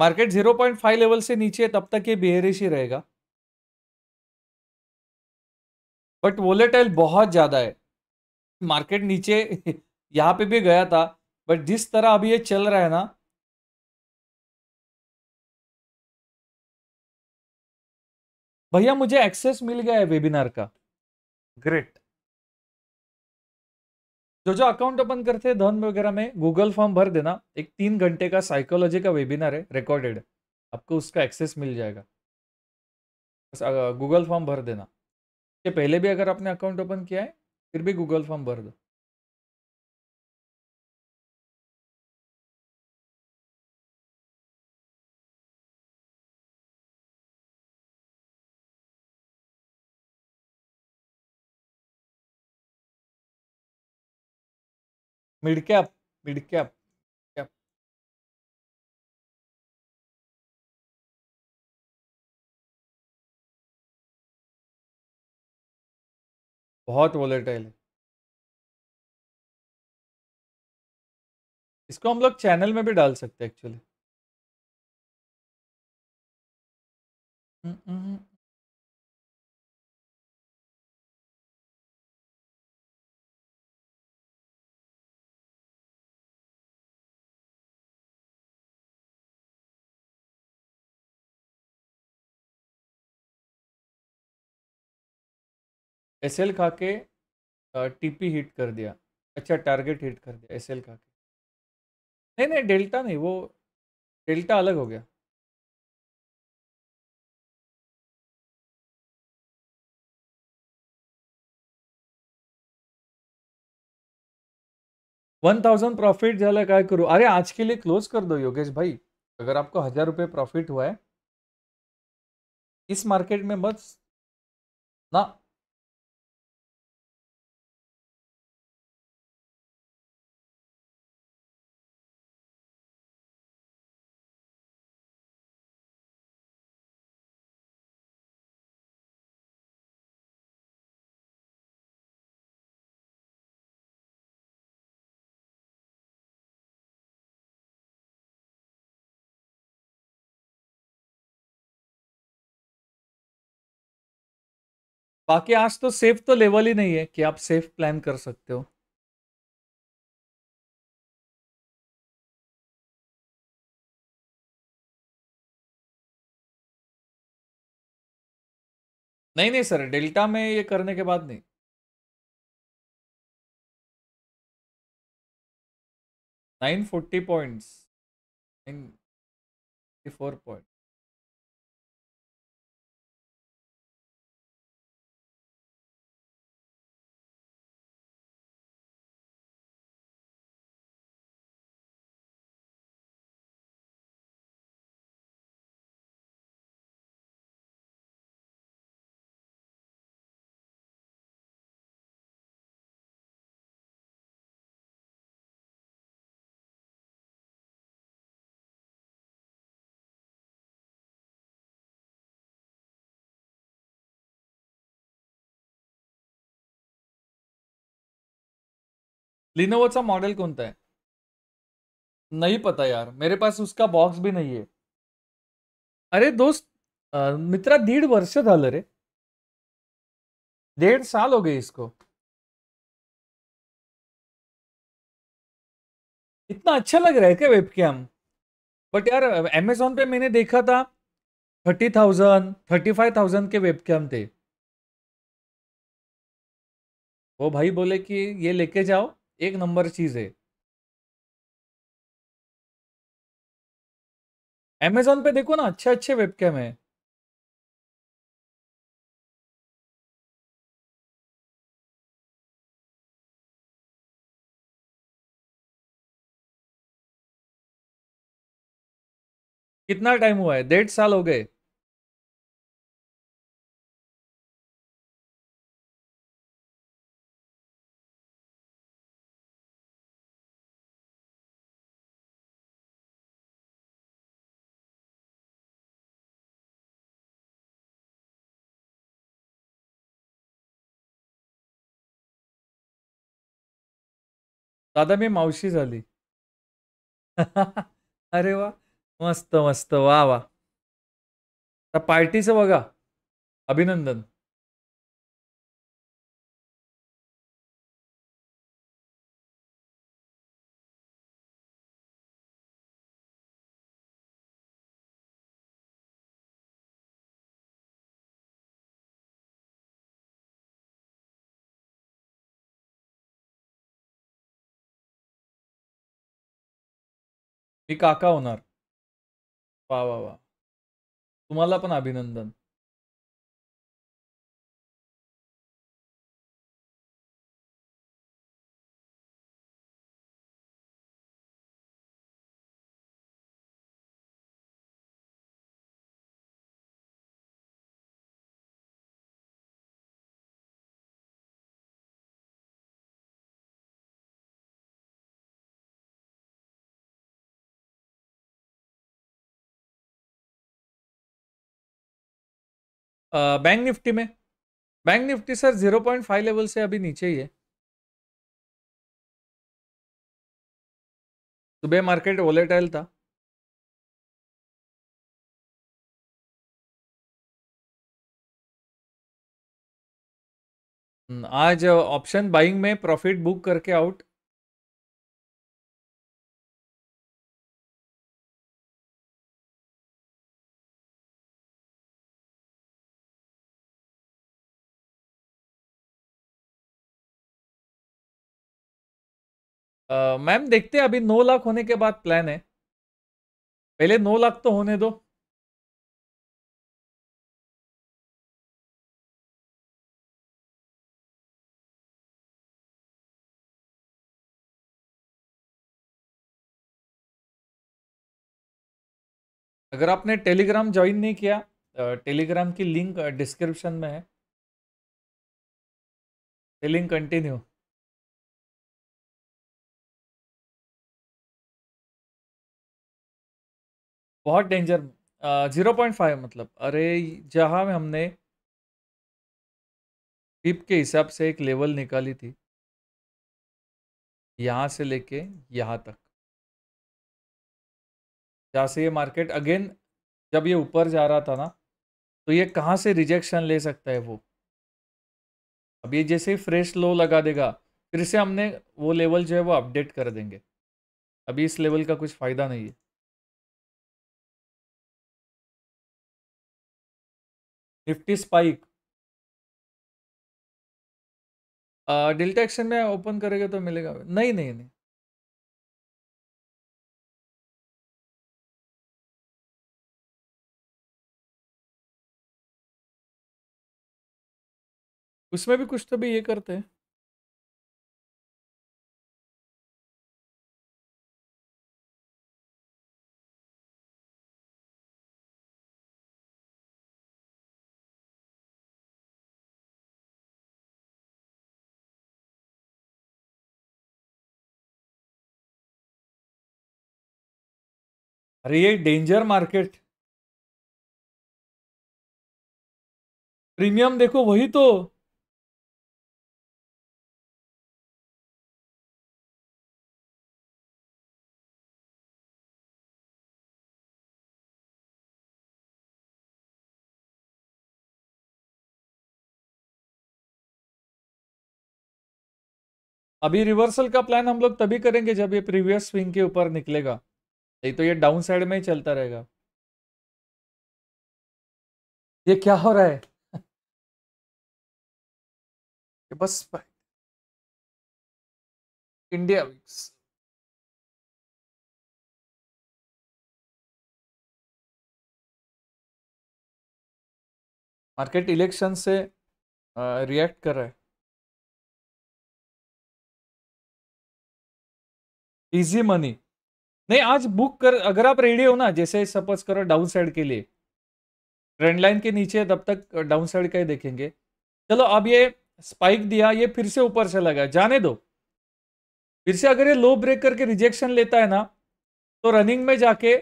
market zero point five level से नीचे तब तक ये बिहेरिश ही रहेगा बट वोलेटाइल बहुत ज़्यादा है मार्केट नीचे यहाँ पे भी गया था बट जिस तरह अभी ये चल रहा है ना भैया मुझे एक्सेस मिल गया है वेबिनार का ग्रेट जो जो अकाउंट ओपन करते हैं धन वगैरह में गूगल फॉर्म भर देना एक तीन घंटे का साइकोलॉजी का वेबिनार है रिकॉर्डेड आपको उसका एक्सेस मिल जाएगा बस गूगल फॉर्म भर देना पहले भी अगर आपने अकाउंट ओपन किया है फिर भी गूगल फॉर्म भर दो मिड कैप मिड कैप बहुत वोलेटाइल है इसको हम लोग चैनल में भी डाल सकते हैं एक्चुअली एस एल खा के टीपी हिट कर दिया अच्छा टारगेट हिट कर दिया एस एल खा के नहीं नहीं डेल्टा नहीं वो डेल्टा अलग हो गया वन थाउजेंड प्रॉफिट झाला क्या करूँ अरे आज के लिए क्लोज कर दो योगेश भाई अगर आपको हज़ार रुपये प्रॉफिट हुआ है इस मार्केट में बस ना बाकी आज तो सेफ तो लेवल ही नहीं है कि आप सेफ प्लान कर सकते हो नहीं नहीं सर डेल्टा में ये करने के बाद नहीं nine forty points nine four point लिनोवोचा मॉडल कौन सा है नहीं पता यार मेरे पास उसका बॉक्स भी नहीं है अरे दोस्त मित्रा दीड वर्ष झालं रे डेढ़ साल हो गए इसको इतना अच्छा लग रहा है क्या वेब कैम बट यार अमेजोन पे मैंने देखा था thirty thousand thirty five thousand के वेब कैम थे वो भाई बोले कि ये लेके जाओ एक नंबर चीज़ है अमेजोन पे देखो ना अच्छे अच्छे वेबकैम है कितना टाइम हुआ है डेढ़ साल हो गए दादा मी मावशी झाली अरे वा मस्त मस्त वा वा पार्टीचं बघा अभिनंदन मी काका होणार वा वा वा तुम्हाला पण अभिनंदन बैंक निफ्टी में bank Nifty sir zero point five level से अभी नीचे ही है सुबह तो मार्केट वोलेटाइल था हम्म, आज ऑप्शन बाइंग में प्रॉफिट बुक करके आउट मैम देखते हैं अभी नौ लाख होने के बाद प्लान है पहले नौ लाख तो होने दो अगर आपने टेलीग्राम ज्वाइन नहीं किया टेलीग्राम की लिंक डिस्क्रिप्शन में है लिंक कंटिन्यू बहुत डेंजर जीरो पॉइंट फाइव मतलब अरे जहाँ में हमने पिप के हिसाब से एक लेवल निकाली थी यहाँ से लेके यहाँ तक जहाँ से ये मार्केट अगेन जब ये ऊपर जा रहा था ना तो ये कहाँ से रिजेक्शन ले सकता है वो अब ये जैसे ही फ्रेश लो लगा देगा फिर से हमने वो लेवल जो है वो अपडेट कर देंगे अभी इस लेवल का कुछ फ़ायदा नहीं है निफ्टी स्पाइक डेल्टा एक्शन में ओपन करेंगे तो मिलेगा नहीं नहीं नहीं उसमें भी कुछ तो भी ये करते हैं अरे ये डेंजर मार्केट प्रीमियम देखो वही तो अभी रिवर्सल का प्लान हम लोग तभी करेंगे जब ये प्रीवियस स्विंग के ऊपर निकलेगा नहीं तो ये डाउन साइड में ही चलता रहेगा ये क्या हो रहा है ये बस इंडिया वीक्स मार्केट इलेक्शन से रिएक्ट कर रहा है इजी मनी नहीं आज बुक कर अगर आप रेडी हो ना जैसे सपोज करो डाउन साइड के लिए ट्रेंड लाइन के नीचे तब तक डाउन साइड का ही देखेंगे चलो अब ये स्पाइक दिया ये फिर से ऊपर से लगा जाने दो फिर से अगर ये लो ब्रेक करके रिजेक्शन लेता है ना तो रनिंग में जाके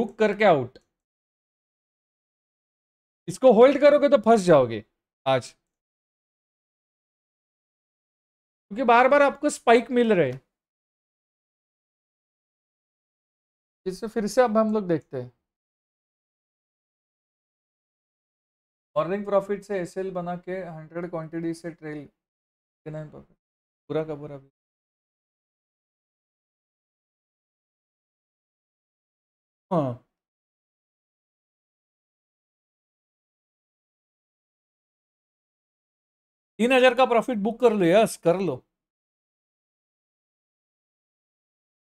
बुक करके आउट इसको होल्ड करोगे तो फंस जाओगे आज क्योंकि बार बार आपको स्पाइक मिल रहे जिसमें फिर से अब हम लोग देखते हैं ऑर्निंग प्रॉफिट से एस बना के हंड्रेड क्वांटिटी से ट्रेल पूरा का पूरा भी हाँ तीन हजार का प्रॉफिट बुक कर लो यस कर लो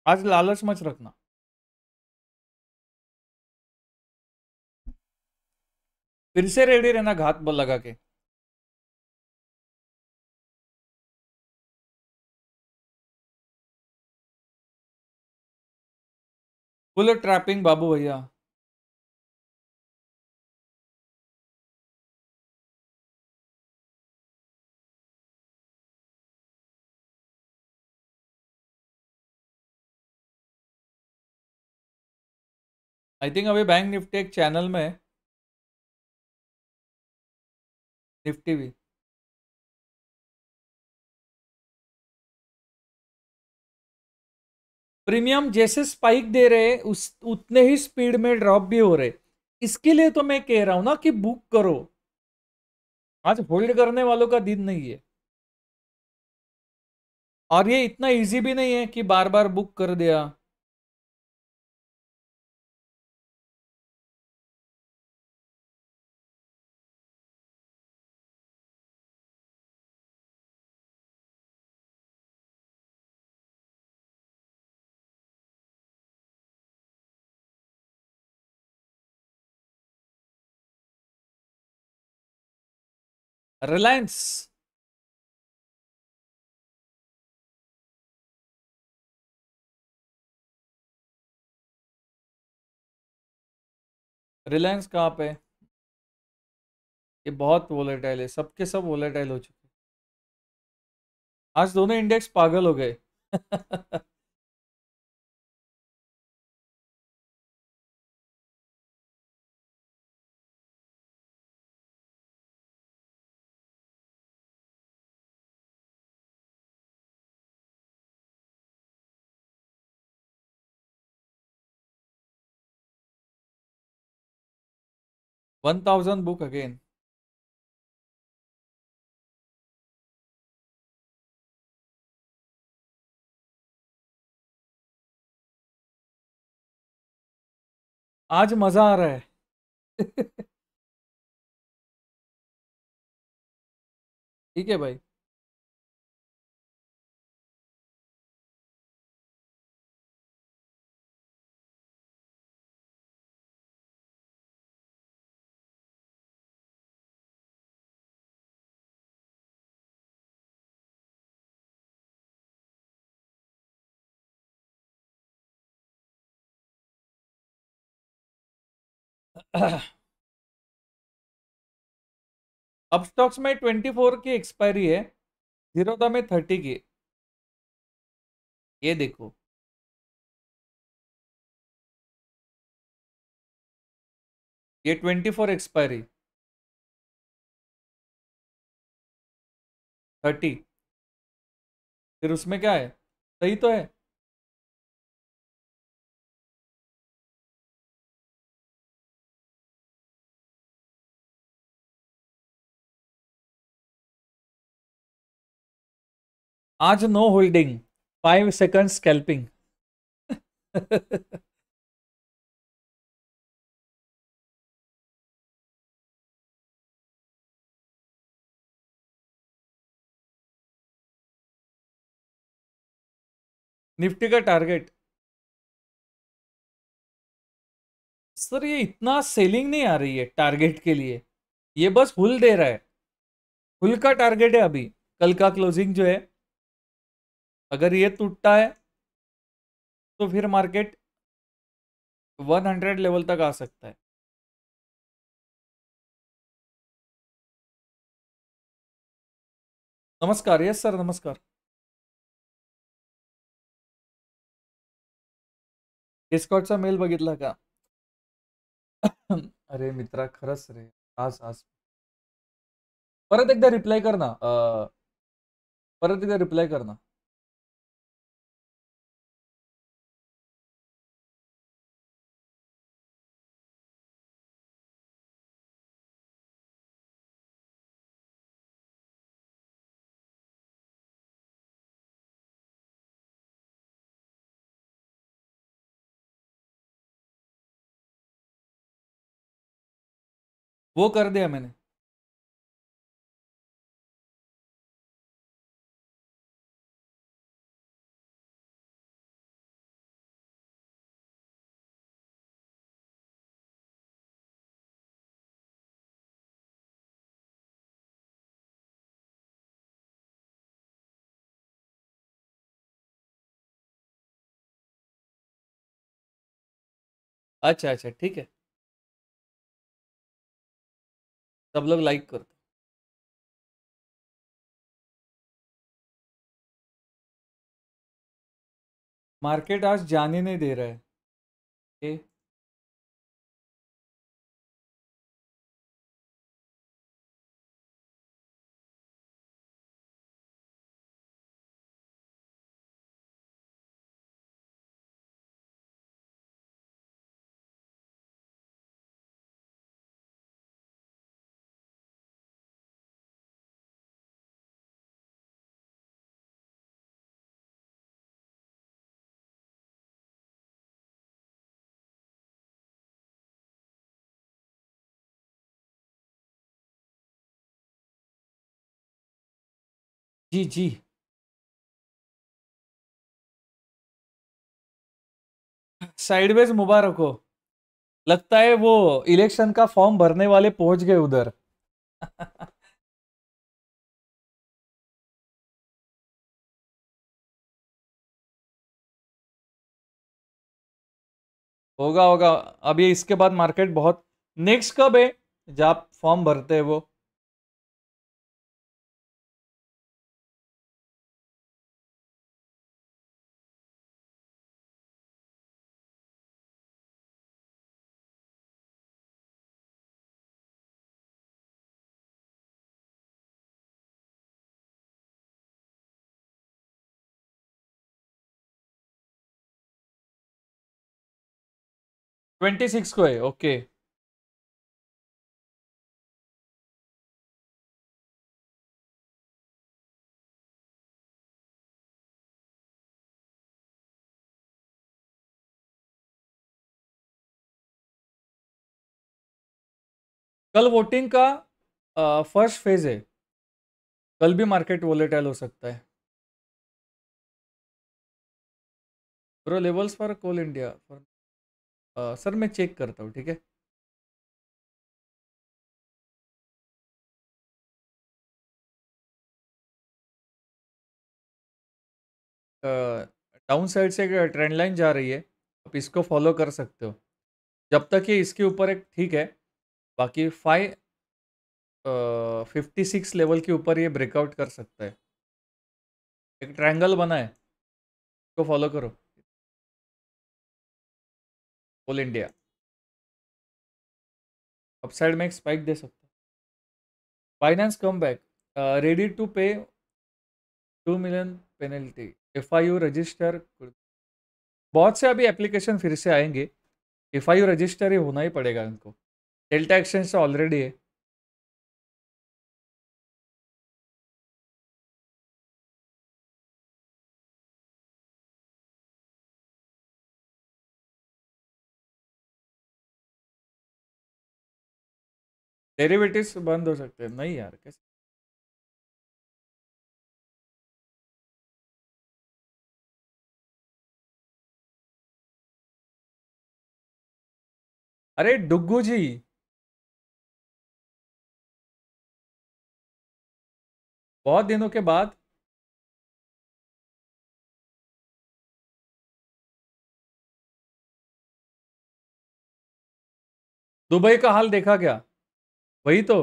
आज लालच मच रखना फिर से रेडी रहना घात बल लगा के बुलेट ट्रैपिंग बाबू भैया आई थिंक अभी बैंक निफ्टी एक चैनल में है निफ्टी भी प्रीमियम जैसे स्पाइक दे रहे उस उतने ही स्पीड में ड्रॉप भी हो रहे इसके लिए तो मैं कह रहा हूं ना कि बुक करो आज होल्ड करने वालों का दिन नहीं है और ये इतना इजी भी नहीं है कि बार बार बुक कर दिया रिलायंस रिलायंस कहाँ पे ये बहुत वोलेटाइल है सबके सब वोलेटाइल हो चुके आज दोनों इंडेक्स पागल हो गए वन थाउजेंड बुक अगेन आज मजा आ रहा है ठीक है भाई अब स्टॉक्स में ट्वेंटी फोर की एक्सपायरी है जीरो में थर्टी की ये देखो ये ट्वेंटी फोर एक्सपायरी थर्टी फिर उसमें क्या है सही तो है आज no holding five second scalping Nifty का टारगेट सर ये इतना सेलिंग नहीं आ रही है टारगेट के लिए ये बस फुल दे रहा है फुल का टारगेट है अभी कल का क्लोजिंग जो है अगर ये टूटता है तो फिर मार्केट 100 लेवल तक आ सकता है नमस्कार यस सर नमस्कार डिस्कॉटचा मेल बघितला का अरे मित्रा खरंच रे आज आज परत एकदा रिप्लाय कर ना परत एकदा रिप्लाय कर ना वो कर दिया मैंने अच्छा अच्छा ठीक है सब लोग लाइक करो मार्केट आज जाने नहीं दे रहा है ए? जी जी साइडवेज मुबारक हो लगता है वो इलेक्शन का फॉर्म भरने वाले पहुंच गए उधर होगा होगा अभी इसके बाद मार्केट बहुत नेक्स्ट कब है जब फॉर्म भरते हैं वो ट्वेंटी सिक्स को है ओके कल वोटिंग का फर्स्ट फेज है कल भी मार्केट वोलेटाइल हो सकता है bro levels for Coal India for sir मैं चेक करता हूँ ठीक है डाउन साइड से एक ट्रेंड लाइन जा रही है आप इसको फॉलो कर सकते हो जब तक ये इसके ऊपर एक ठीक है बाकी फाइव फिफ्टी सिक्स लेवल के ऊपर ये ब्रेकआउट कर सकता है एक ट्रायंगल बना है इसको फॉलो करो ऑल इंडिया अपसाइड में एक स्पाइक दे सकता finance come back ready to pay two million penalty F I U register बहुत से अभी एप्लीकेशन फिर से आएंगे एफ आई यू रजिस्टर ही होना ही पड़ेगा इनको डेल्टा एक्सचेंज तो ऑलरेडी है डेरिवेटिव्स बंद हो सकते हैं नहीं यार कैसे अरे डुग्गू जी बहुत दिनों के बाद दुबई का हाल देखा क्या वही तो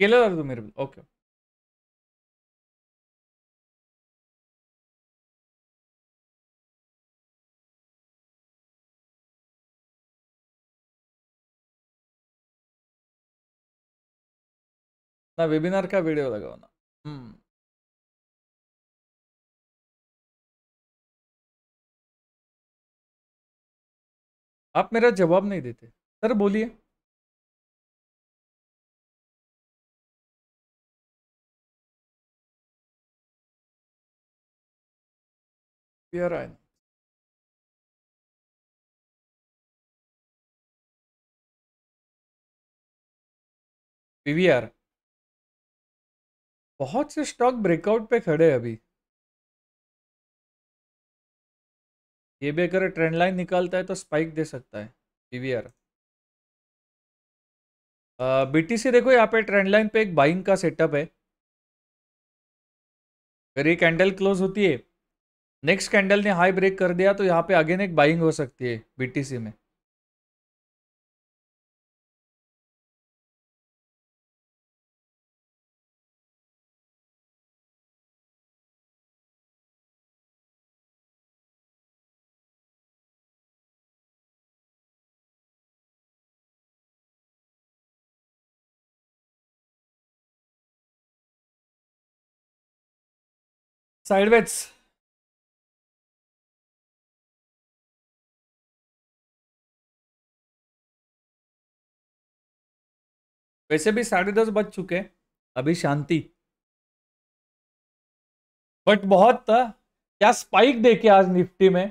केलर तू मेरे ओके ना वेबिनार का वीडियो लगाओ ना हम्म। आप मेरा जवाब नहीं देते सर बोलिए पीवीआर बहुत से स्टॉक ब्रेकआउट पे खड़े हैं अभी ये भी अगर ट्रेंड लाइन निकालता है तो स्पाइक दे सकता है पीवीआर बीटीसी देखो यहाँ पे ट्रेंड लाइन पे एक बाइंग का सेटअप है अगर ये कैंडल क्लोज होती है नेक्स्ट कैंडल ने हाई ब्रेक कर दिया तो यहाँ पे आगे ने एक बाइंग हो सकती है बीटीसी में साइडवेज वैसे भी साढ़े दस बज चुके हैं अभी शांति बट बहुत था हाँ। क्या स्पाइक देखे आज निफ्टी में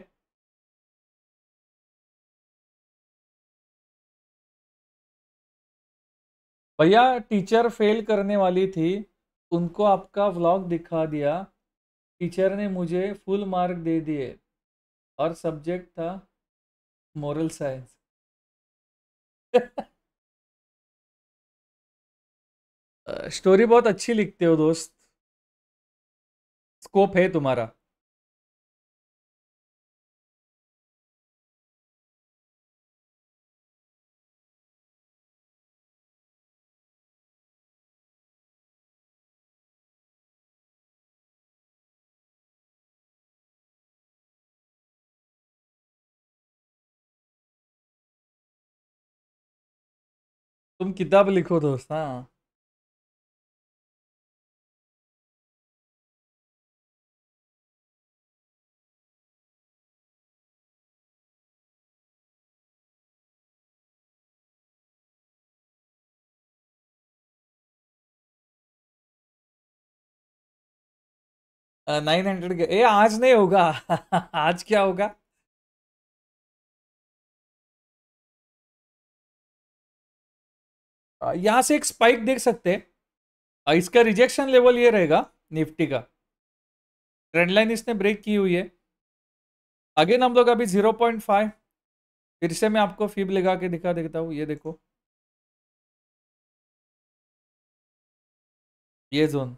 भैया टीचर फेल करने वाली थी उनको आपका व्लॉग दिखा दिया टीचर ने मुझे फुल मार्क दे दिए और सब्जेक्ट था मॉरल साइंस स्टोरी बहुत अच्छी लिखते हो दोस्त स्कोप है तुम्हारा तुम किताब लिखो दोस्त हाँ नाइन हंड्रेड ए आज नहीं होगा आज क्या होगा यहाँ से एक स्पाइक देख सकते हैं इसका रिजेक्शन लेवल ये रहेगा निफ्टी का ट्रेंड लाइन इसने ब्रेक की हुई है अगेन हम लोग अभी जीरो पॉइंट फाइव फिर से मैं आपको फीब लगा के दिखा देता हूँ ये देखो ये जोन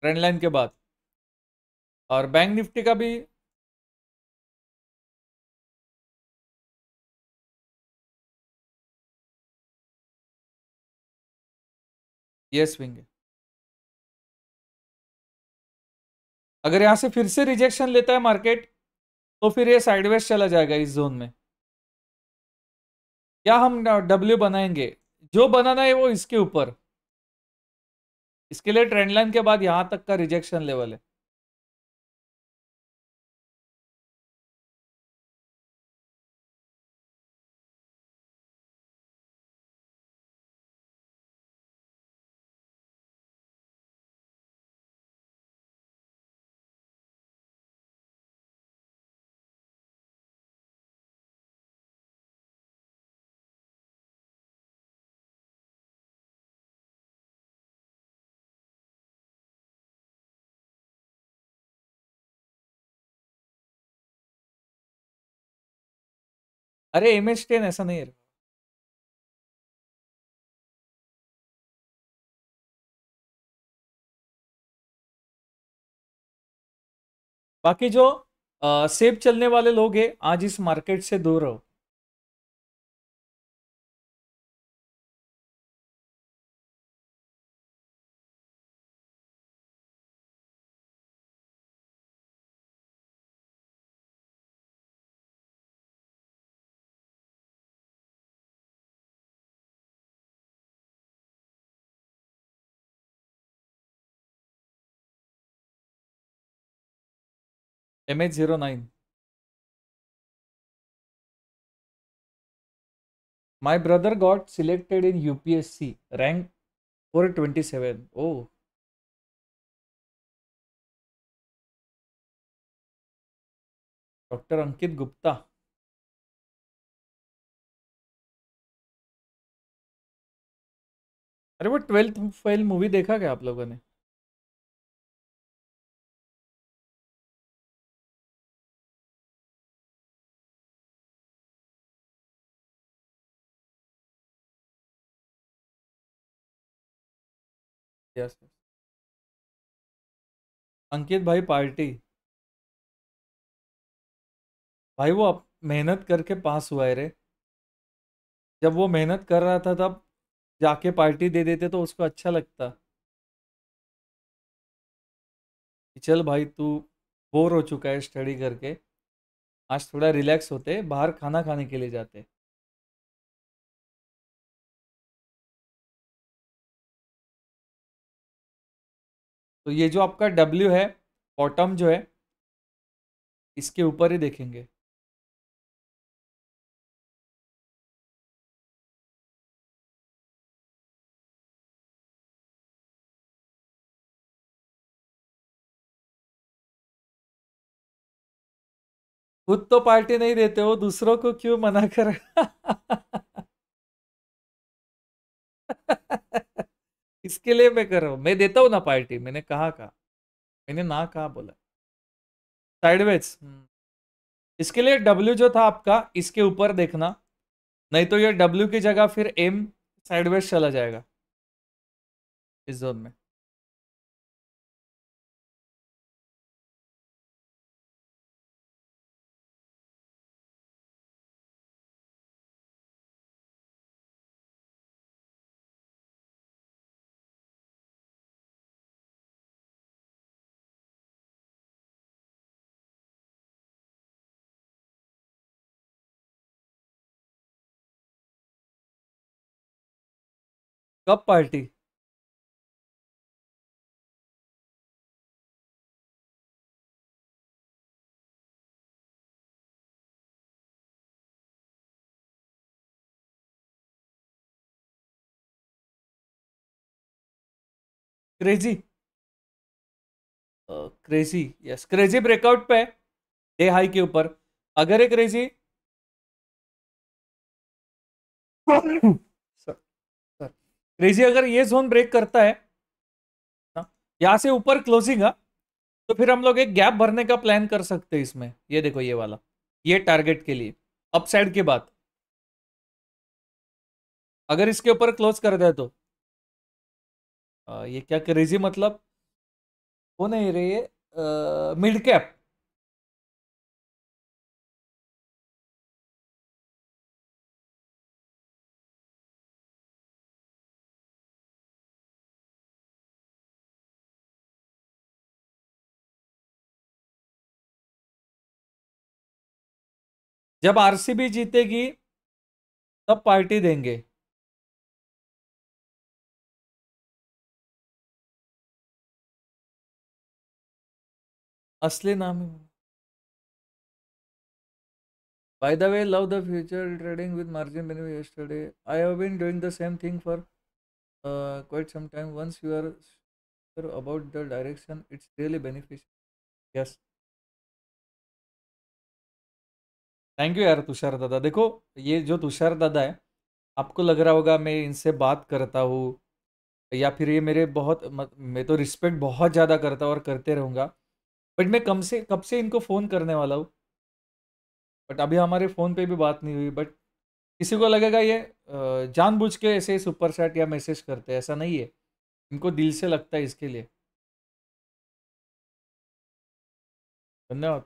ट्रेंड लाइन के बाद और बैंक निफ्टी का भी ये स्विंग है अगर यहां से फिर से रिजेक्शन लेता है मार्केट तो फिर ये साइडवेज चला जाएगा इस जोन में या हम डब्ल्यू बनाएंगे जो बनाना है वो इसके ऊपर इसके लिए ट्रेंड लाइन के बाद यहाँ तक का रिजेक्शन लेवल है अरे एम एच टेन ऐसा नहीं है बाकी जो आ, सेब चलने वाले लोग हैं आज इस मार्केट से दूर रहो M H zero nine my brother got selected in UPSC rank four twenty seven ओ डॉक्टर अंकित गुप्ता अरे वो ट्वेल्थ फेल मूवी देखा क्या आप लोगों ने यस अंकित भाई पार्टी भाई वो अब मेहनत करके पास हुआ है रे जब वो मेहनत कर रहा था तब जाके पार्टी दे देते तो उसको अच्छा लगता चल भाई तू बोर हो चुका है स्टडी करके आज थोड़ा रिलैक्स होते बाहर खाना खाने के लिए जाते तो ये जो आपका डब्ल्यू है बॉटम जो है इसके ऊपर ही देखेंगे खुद तो पार्टी नहीं देते हो दूसरों को क्यों मना कर इसके लिए मैं कर रहा हूँ मैं देता हूँ ना पार्टी मैंने कहा कहा मैंने ना कहा बोला साइडवेज इसके लिए डब्ल्यू जो था आपका इसके ऊपर देखना नहीं तो ये डब्ल्यू की जगह फिर एम साइडवेज चला जाएगा इस जोन में कब party crazy crazy yes crazy breakout पे डे हाई के ऊपर अगर एक क्रेजी क्रेजी अगर ये जोन ब्रेक करता है यहाँ से ऊपर क्लोजिंग है तो फिर हम लोग एक गैप भरने का प्लान कर सकते हैं इसमें ये देखो ये वाला ये टारगेट के लिए अपसाइड के बाद अगर इसके ऊपर क्लोज कर दे तो आ, ये क्या क्रेजी मतलब वो नहीं रही है मिड कैप जब आरसीबी जीतेगी तब पार्टी देंगे असली नाम है By the way, love the future trading with margin benefit yesterday. I have been doing the same thing for uh, quite some time. Once you are sure about the direction, it's really beneficial. Yes. Thank you यार तुषार दादा देखो ये जो तुषार दादा है आपको लग रहा होगा मैं इनसे बात करता हूँ या फिर ये मेरे बहुत मैं तो रिस्पेक्ट बहुत ज़्यादा करता हूँ और करते रहूँगा बट मैं कम से कब से इनको फ़ोन करने वाला हूँ बट अभी हमारे फ़ोन पे भी बात नहीं हुई बट किसी को लगेगा ये जानबूझ के ऐसे सुपर सेट या मैसेज करते हैं ऐसा नहीं है इनको दिल से लगता है इसके लिए धन्यवाद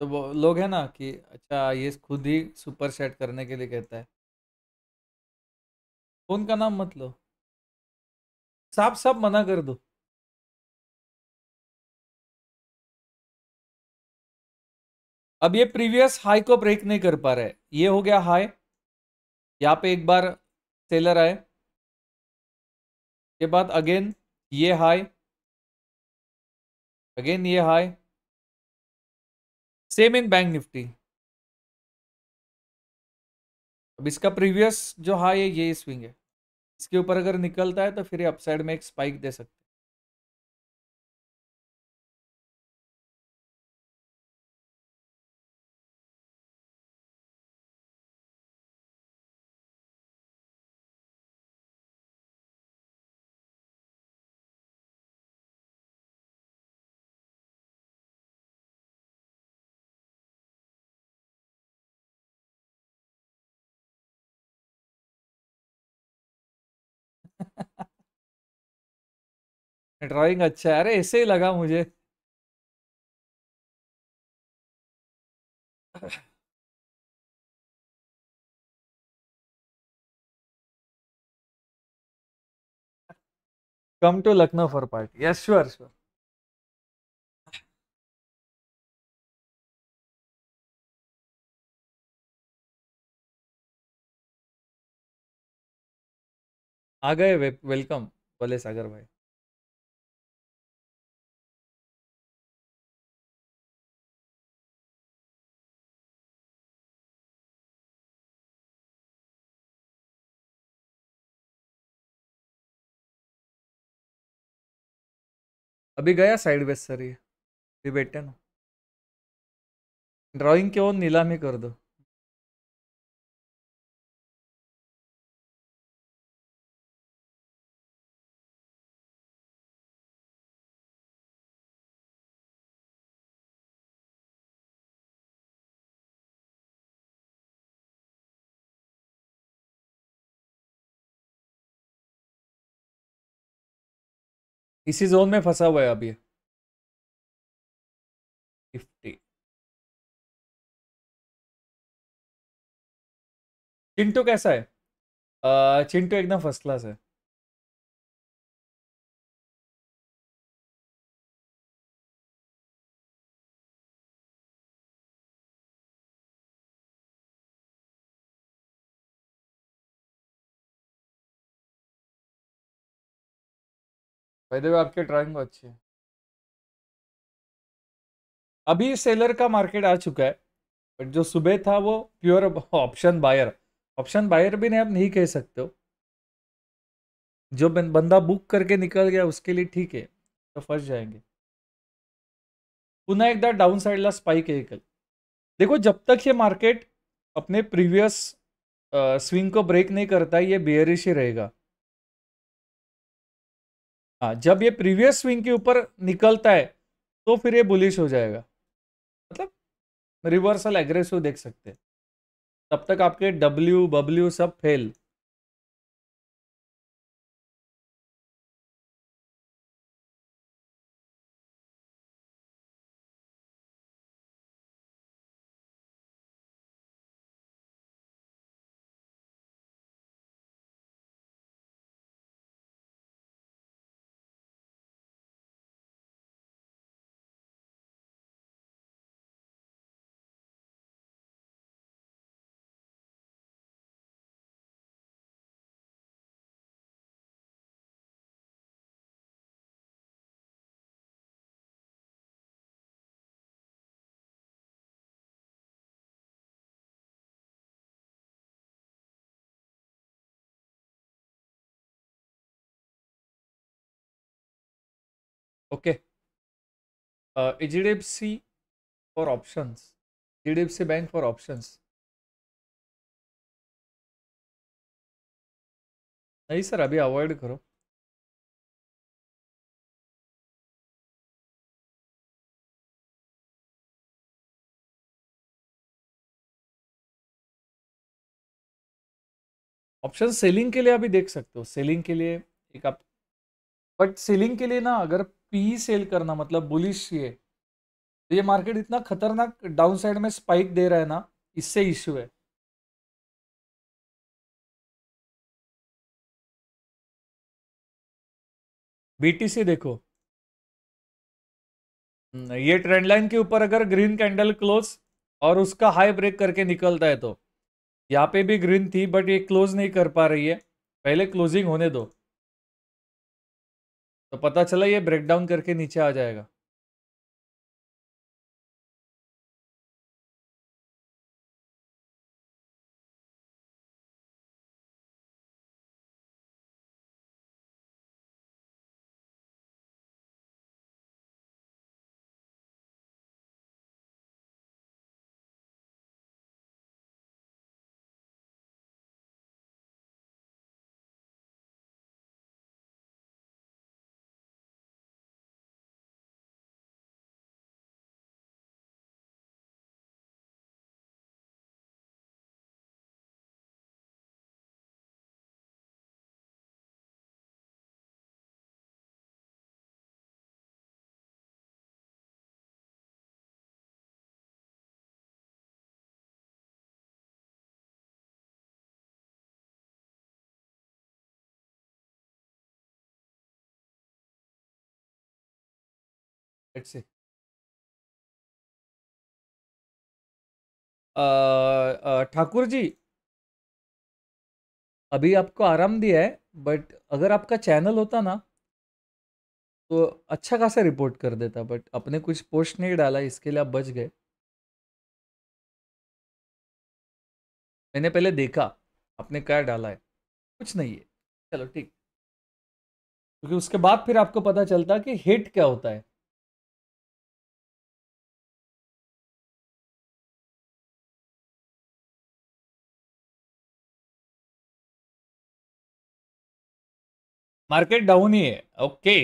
तो वो लोग हैं ना कि अच्छा ये खुद ही सुपर सेट करने के लिए कहता है फोन का नाम मत लो साफ साफ मना कर दो अब ये प्रीवियस हाई को ब्रेक नहीं कर पा रहे ये हो गया हाई यहाँ पे एक बार सेलर आए के बाद अगेन ये हाई अगेन ये high same in bank Nifty अब इसका प्रीवियस जो हाई है ये स्विंग है इसके ऊपर अगर निकलता है तो फिर ये अपसाइड में एक स्पाइक दे सकता है ड्राइंग अच्छा है अरे ऐसे ही लगा मुझे come to Lucknow for party yes sure sure आ गए वेलकम बोले सागर भाई अभी गया साइड वेज सर ये अभी बैठे ना ड्राइंग वो नीलामी कर दो इसी जोन में फंसा हुआ है अभी चिंटू कैसा है चिंटू एकदम फर्स्ट क्लास है भाई देव आपकी ड्राइंग अच्छी है अभी सेलर का मार्केट आ चुका है बट जो सुबह था वो pure option buyer option buyer भी नहीं आप नहीं कह सकते हो जो बंदा बुक करके निकल गया उसके लिए ठीक है तो फंस जाएंगे पुनः एकदा डाउन साइडला स्पाइक है कल देखो जब तक ये मार्केट अपने प्रीवियस स्विंग को ब्रेक नहीं करता ये बेयरिश ही रहेगा हाँ जब ये प्रीवियस स्विंग के ऊपर निकलता है तो फिर ये बुलिश हो जाएगा मतलब रिवर्सल एग्रेसिव देख सकते हैं तब तक आपके डब्ल्यू बब्ल्यू सब fail okay H D F C for options H D F C bank for options नहीं सर अभी अवॉइड करो ऑप्शन सेलिंग के लिए अभी देख सकते हो सेलिंग के लिए एक आप बट सेलिंग के लिए ना अगर पी सेल करना मतलब बुलिश ये तो ये मार्केट इतना खतरनाक डाउन साइड में स्पाइक दे रहा है ना इससे इश्यू है बीटीसी देखो हम्म, ये ट्रेंड लाइन के ऊपर अगर ग्रीन कैंडल क्लोज और उसका हाई ब्रेक करके निकलता है तो यहाँ पे भी ग्रीन थी बट ये क्लोज नहीं कर पा रही है पहले क्लोजिंग होने दो तो पता चला ये ब्रेकडाउन करके नीचे आ जाएगा let's see ठाकुर जी अभी आपको आराम दिया है बट अगर आपका चैनल होता ना तो अच्छा खासा रिपोर्ट कर देता बट अपने कुछ पोस्ट नहीं डाला इसके लिए आप बच गए मैंने पहले देखा आपने क्या डाला है कुछ नहीं है चलो ठीक क्योंकि उसके बाद फिर आपको पता चलता कि हिट क्या होता है मार्केट डाउन ही है ओके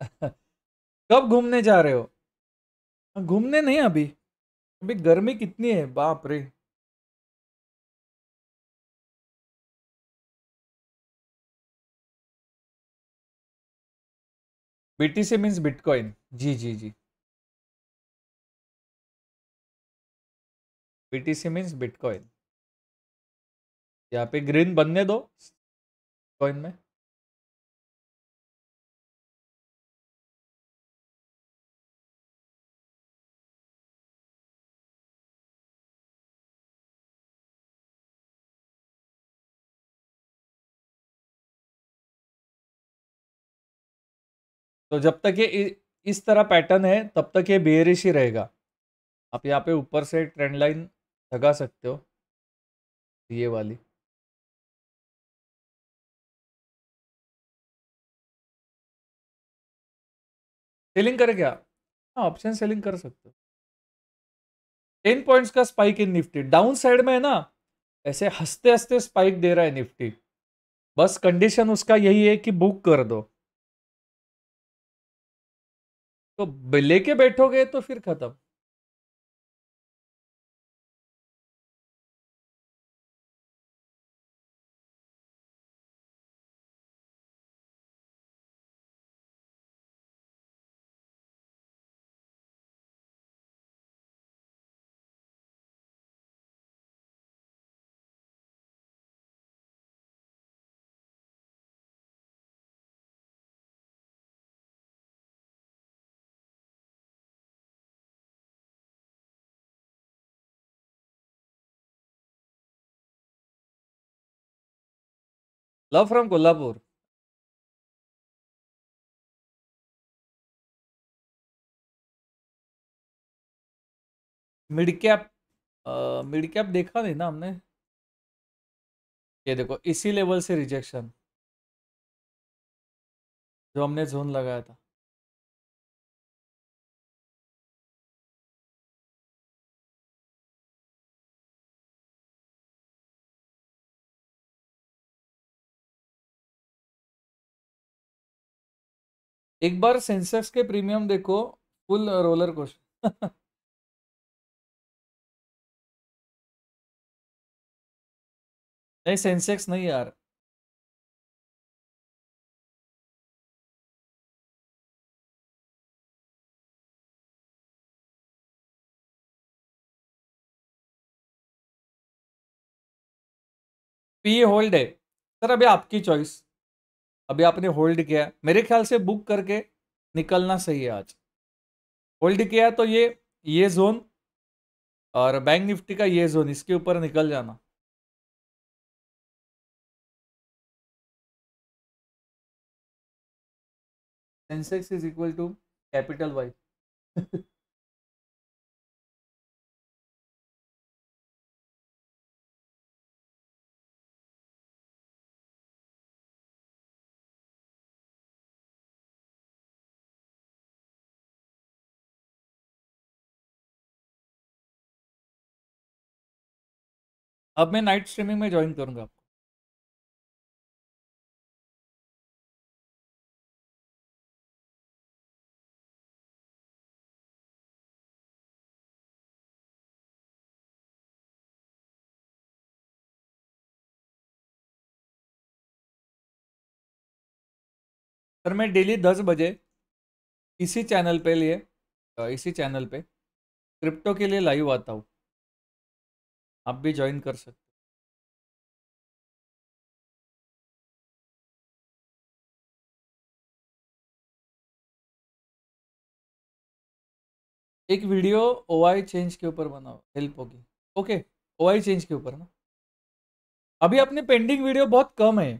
कब घूमने जा रहे हो घूमने नहीं अभी अभी गर्मी कितनी है बाप रे बीटीसी मीन्स बिटकॉइन जी जी जी बीटीसी मीन्स बिटकॉइन यहाँ पे ग्रीन बनने दो कॉइन में तो जब तक ये इस तरह पैटर्न है तब तक ये बेरिश ही रहेगा आप यहाँ पे ऊपर से ट्रेंड लाइन लगा सकते हो ये वाली सेलिंग कर क्या हाँ ऑप्शन सेलिंग कर सकते हो टेन पॉइंट्स का spike in Nifty down side में है ना ऐसे हंसते हंसते स्पाइक दे रहा है निफ्टी बस कंडीशन उसका यही है कि बुक कर दो तो लेके बैठोगे तो फिर खत्म love from Kolhapur mid cap mid cap देखा नहीं ना हमने ये देखो इसी लेवल से रिजेक्शन जो हमने जोन लगाया था एक बार सेंसेक्स के प्रीमियम देखो फुल रोलर कोश नहीं सेंसेक्स नहीं यार पी होल्ड है सर अभी आपकी चॉइस अभी आपने होल्ड किया मेरे ख्याल से बुक करके निकलना सही है आज होल्ड किया तो ये ये जोन और बैंक निफ्टी का ये जोन इसके ऊपर निकल जाना Sensex is equal to capital Y अब मैं नाइट स्ट्रीमिंग में ज्वाइन करूंगा आपको सर मैं डेली दस बजे इसी चैनल पे लिए इसी चैनल पे क्रिप्टो के लिए लाइव आता हूँ आप भी ज्वाइन कर सकते एक वीडियो ओ आई चेंज के ऊपर बनाओ हेल्प होगी ओके ओ आई चेंज के ऊपर ना अभी अपने पेंडिंग वीडियो बहुत कम है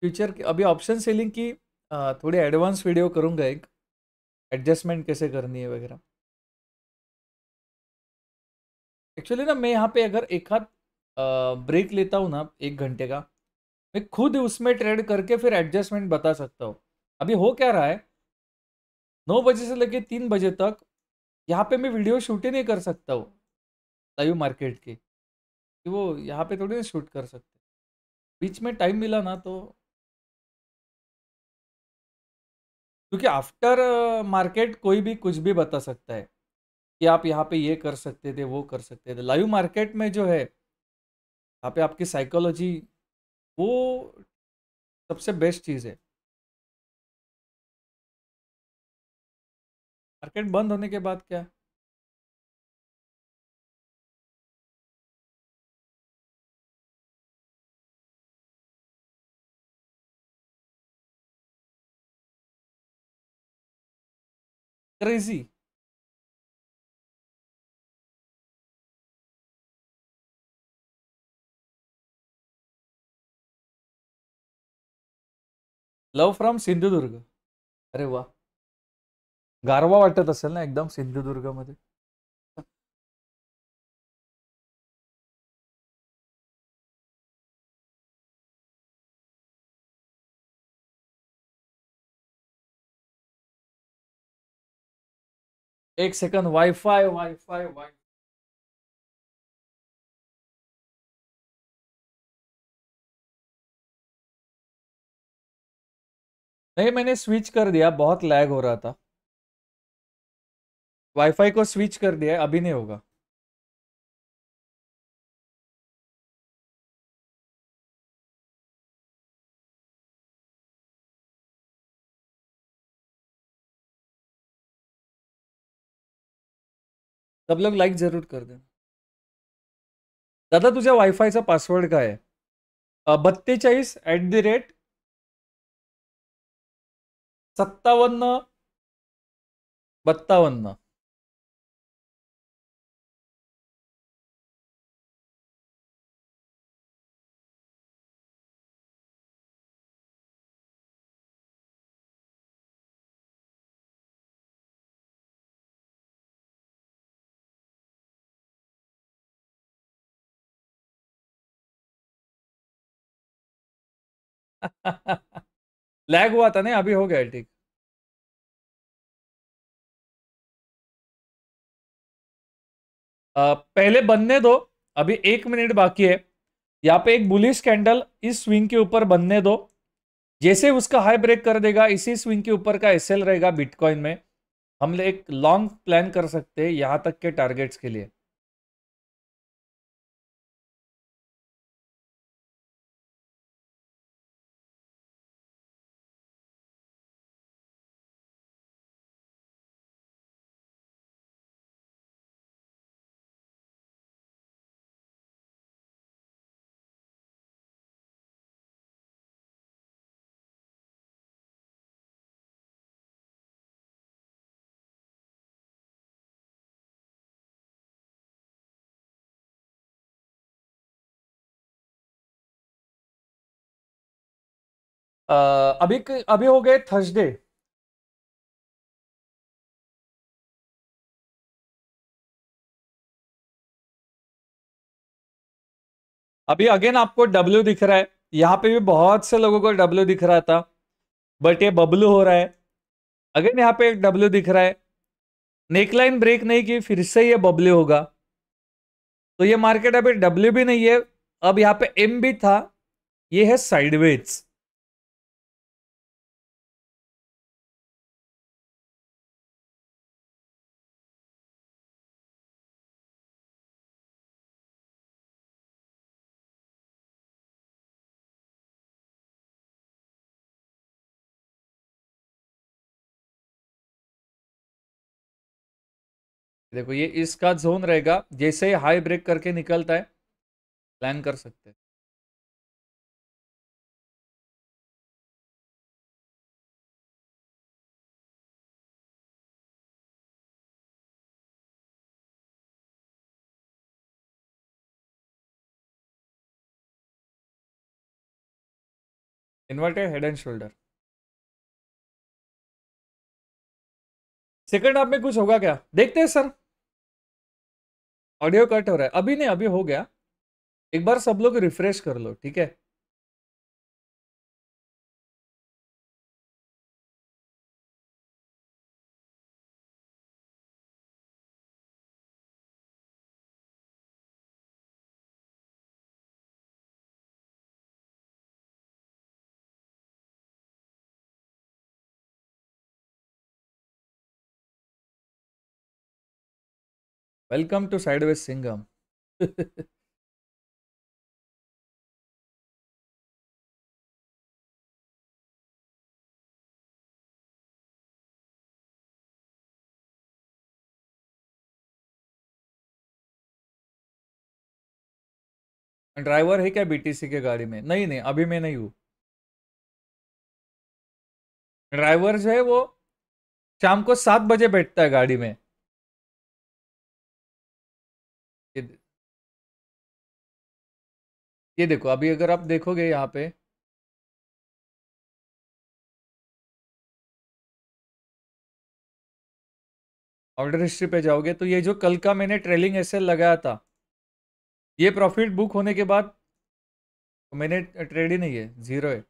फ्यूचर के अभी ऑप्शन सेलिंग की थोड़ी एडवांस वीडियो करूँगा एक एडजस्टमेंट कैसे करनी है वगैरह एक्चुअली ना मैं यहाँ पे अगर एक हाथ ब्रेक लेता हूँ ना एक घंटे का मैं खुद उसमें ट्रेड करके फिर एडजस्टमेंट बता सकता हूँ अभी हो क्या रहा है नौ बजे से लेके तीन बजे तक यहाँ पे मैं वीडियो शूट ही नहीं कर सकता हूँ लाइव मार्केट के कि वो यहाँ पे थोड़ी ना शूट कर सकते बीच में टाइम मिला ना तो क्योंकि आफ्टर मार्केट कोई भी कुछ भी बता सकता है कि आप यहाँ पे ये कर सकते थे वो कर सकते थे लाइव मार्केट में जो है यहाँ पे आपकी साइकोलॉजी वो सबसे बेस्ट चीज़ है मार्केट बंद होने के बाद क्या क्रेजी लव फ्रॉम सिंधुदुर्ग अरे वा गारवा वाटत असेल ना एकदम सिंधुदुर्गमध्ये एक सेकंद वायफाय वायफाय वायफाय नहीं मैंने स्विच कर दिया बहुत लैग हो रहा था वाईफाई को स्विच कर दिया अभी नहीं होगा सब लोग लाइक जरूर कर दें दादा तुझे वाईफाई का पासवर्ड है आहे बत्तेचाळीस ॲट द रेट सत्तावन्न बत्तावन्न लैग हुआ था ना अभी हो गया ठीक पहले बनने दो अभी एक मिनट बाकी है यहाँ पे एक बुलिस कैंडल इस स्विंग के ऊपर बनने दो जैसे उसका हाई ब्रेक कर देगा इसी स्विंग के ऊपर का एसएल रहेगा बिटकॉइन में हम एक लॉन्ग प्लान कर सकते हैं यहाँ तक के टारगेट्स के लिए अभी अभी हो गए थर्सडे अभी अगेन आपको डब्ल्यू दिख रहा है यहां पे भी बहुत से लोगों को डब्ल्यू दिख रहा था बट ये बबलू हो रहा है अगेन यहाँ पे डब्ल्यू दिख रहा है नेकलाइन ब्रेक नहीं की फिर से ये बबलू होगा तो ये मार्केट अभी डब्ल्यू भी नहीं है अब यहाँ पे एम भी था ये है साइडवेज देखो ये इसका जोन रहेगा जैसे ही हाई ब्रेक करके निकलता है प्लान कर सकते हैं inverted head and shoulder second आप में कुछ होगा क्या देखते हैं सर ऑडियो कट हो रहा है अभी नहीं अभी हो गया एक बार सब लोग रिफ्रेश कर लो ठीक है two side Sideways Singham driver है क्या बीटीसी के गाड़ी में नहीं नहीं अभी मैं नहीं हूं ड्राइवर जो है वो शाम को सात बजे बैठता है गाड़ी में ये ये देखो अभी अगर आप देखोगे यहाँ पे ऑर्डर हिस्ट्री पे जाओगे तो ये जो कल का मैंने ट्रेलिंग ऐसे लगाया था ये प्रॉफिट बुक होने के बाद तो मैंने ट्रेड ही नहीं है ज़ीरो है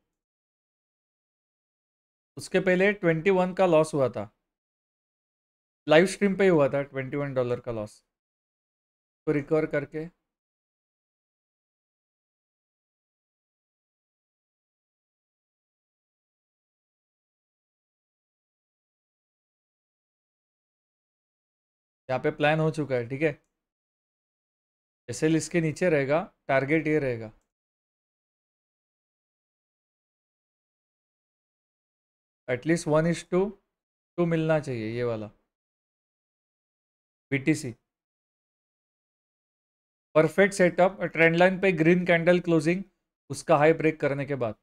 उसके पहले ट्वेंटी वन का लॉस हुआ था लाइव स्ट्रीम पे हुआ था ट्वेंटी वन डॉलर का लॉस को रिकवर करके यहाँ पे प्लान हो चुका है ठीक है एस एल इसके नीचे रहेगा टारगेट ये रहेगा at least one is to two मिलना चाहिए ये वाला BTC perfect setup trend line पे ग्रीन कैंडल क्लोजिंग उसका हाई ब्रेक करने के बाद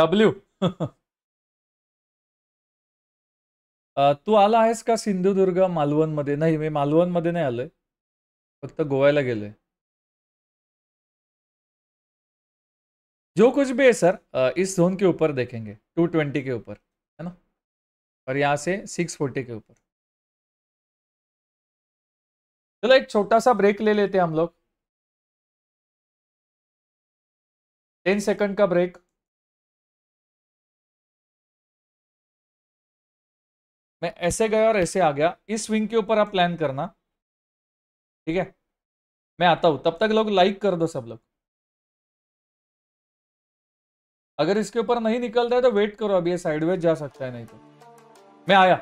डब्ल्यू अं, तू आला आहेस का सिंधुदुर्ग मालवणमध्ये नाही मी मालवणमध्ये नाही आलोय फक्त गोव्याला गेलोय जो कुछ भी है सर इस जोन के ऊपर देखेंगे 220 के ऊपर है ना और यहाँ से 640 के ऊपर चलो एक छोटा सा ब्रेक ले लेते हैं हम लोग टेन सेकंड का ब्रेक मैं ऐसे गया और ऐसे आ गया इस स्विंग के ऊपर आप प्लान करना ठीक है मैं आता हूं तब तक लोग लाइक कर दो सब लोग अगर इसके ऊपर नहीं निकलता है तो वेट करो अभी ये साइडवेज जा सकता है नहीं तो मैं आया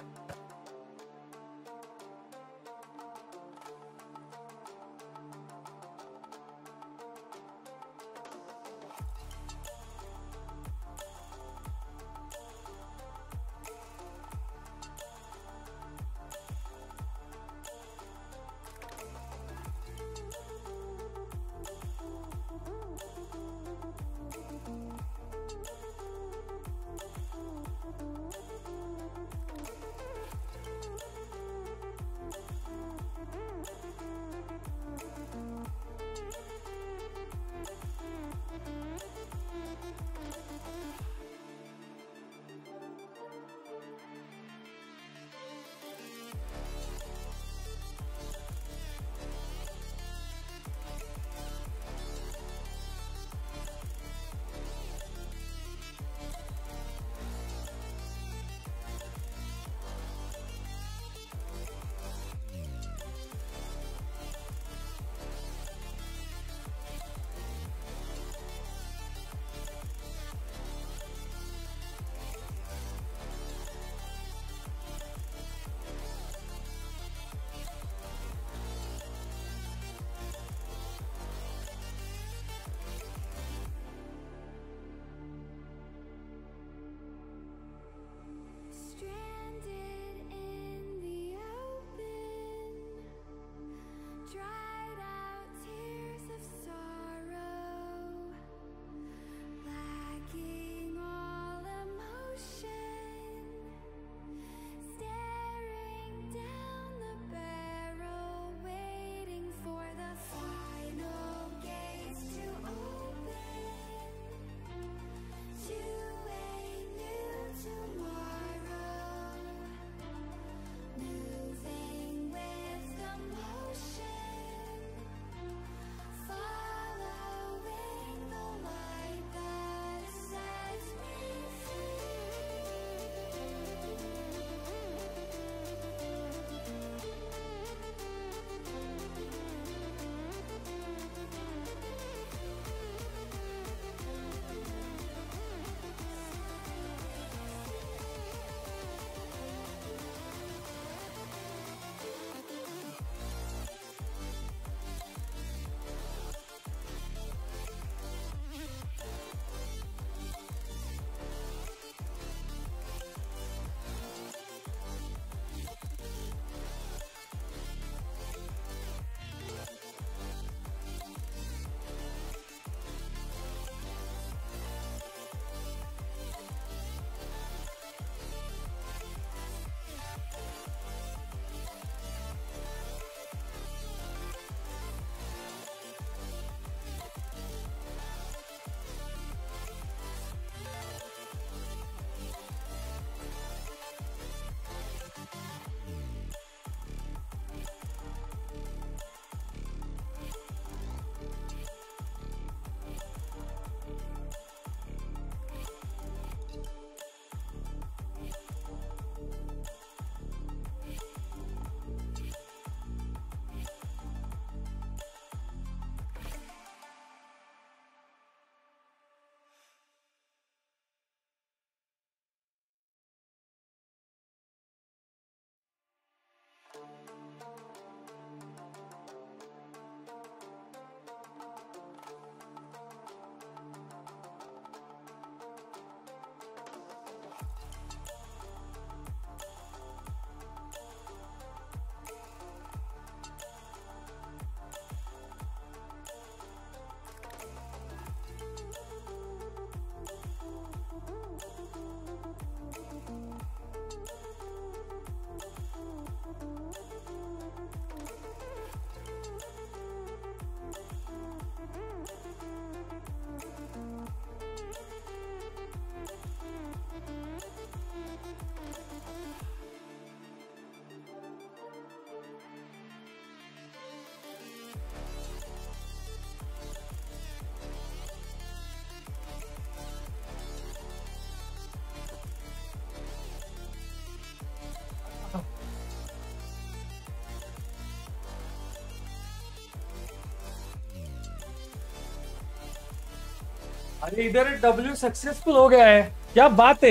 अरे इधर डब्ल्यू सक्सेसफुल हो गया है क्या बात है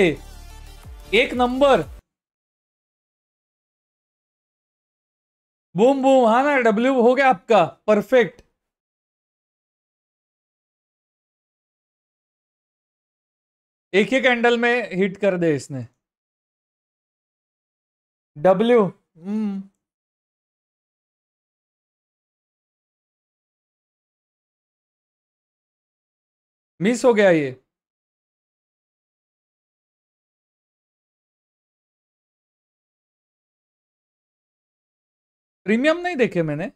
एक नंबर बूम बूम हा ना डब्ल्यू हो गया आपका परफेक्ट एक ही कैंडल में हिट कर दे इसने डब्ल्यू मिस हो गया ये प्रीमियम नहीं देखे मैंने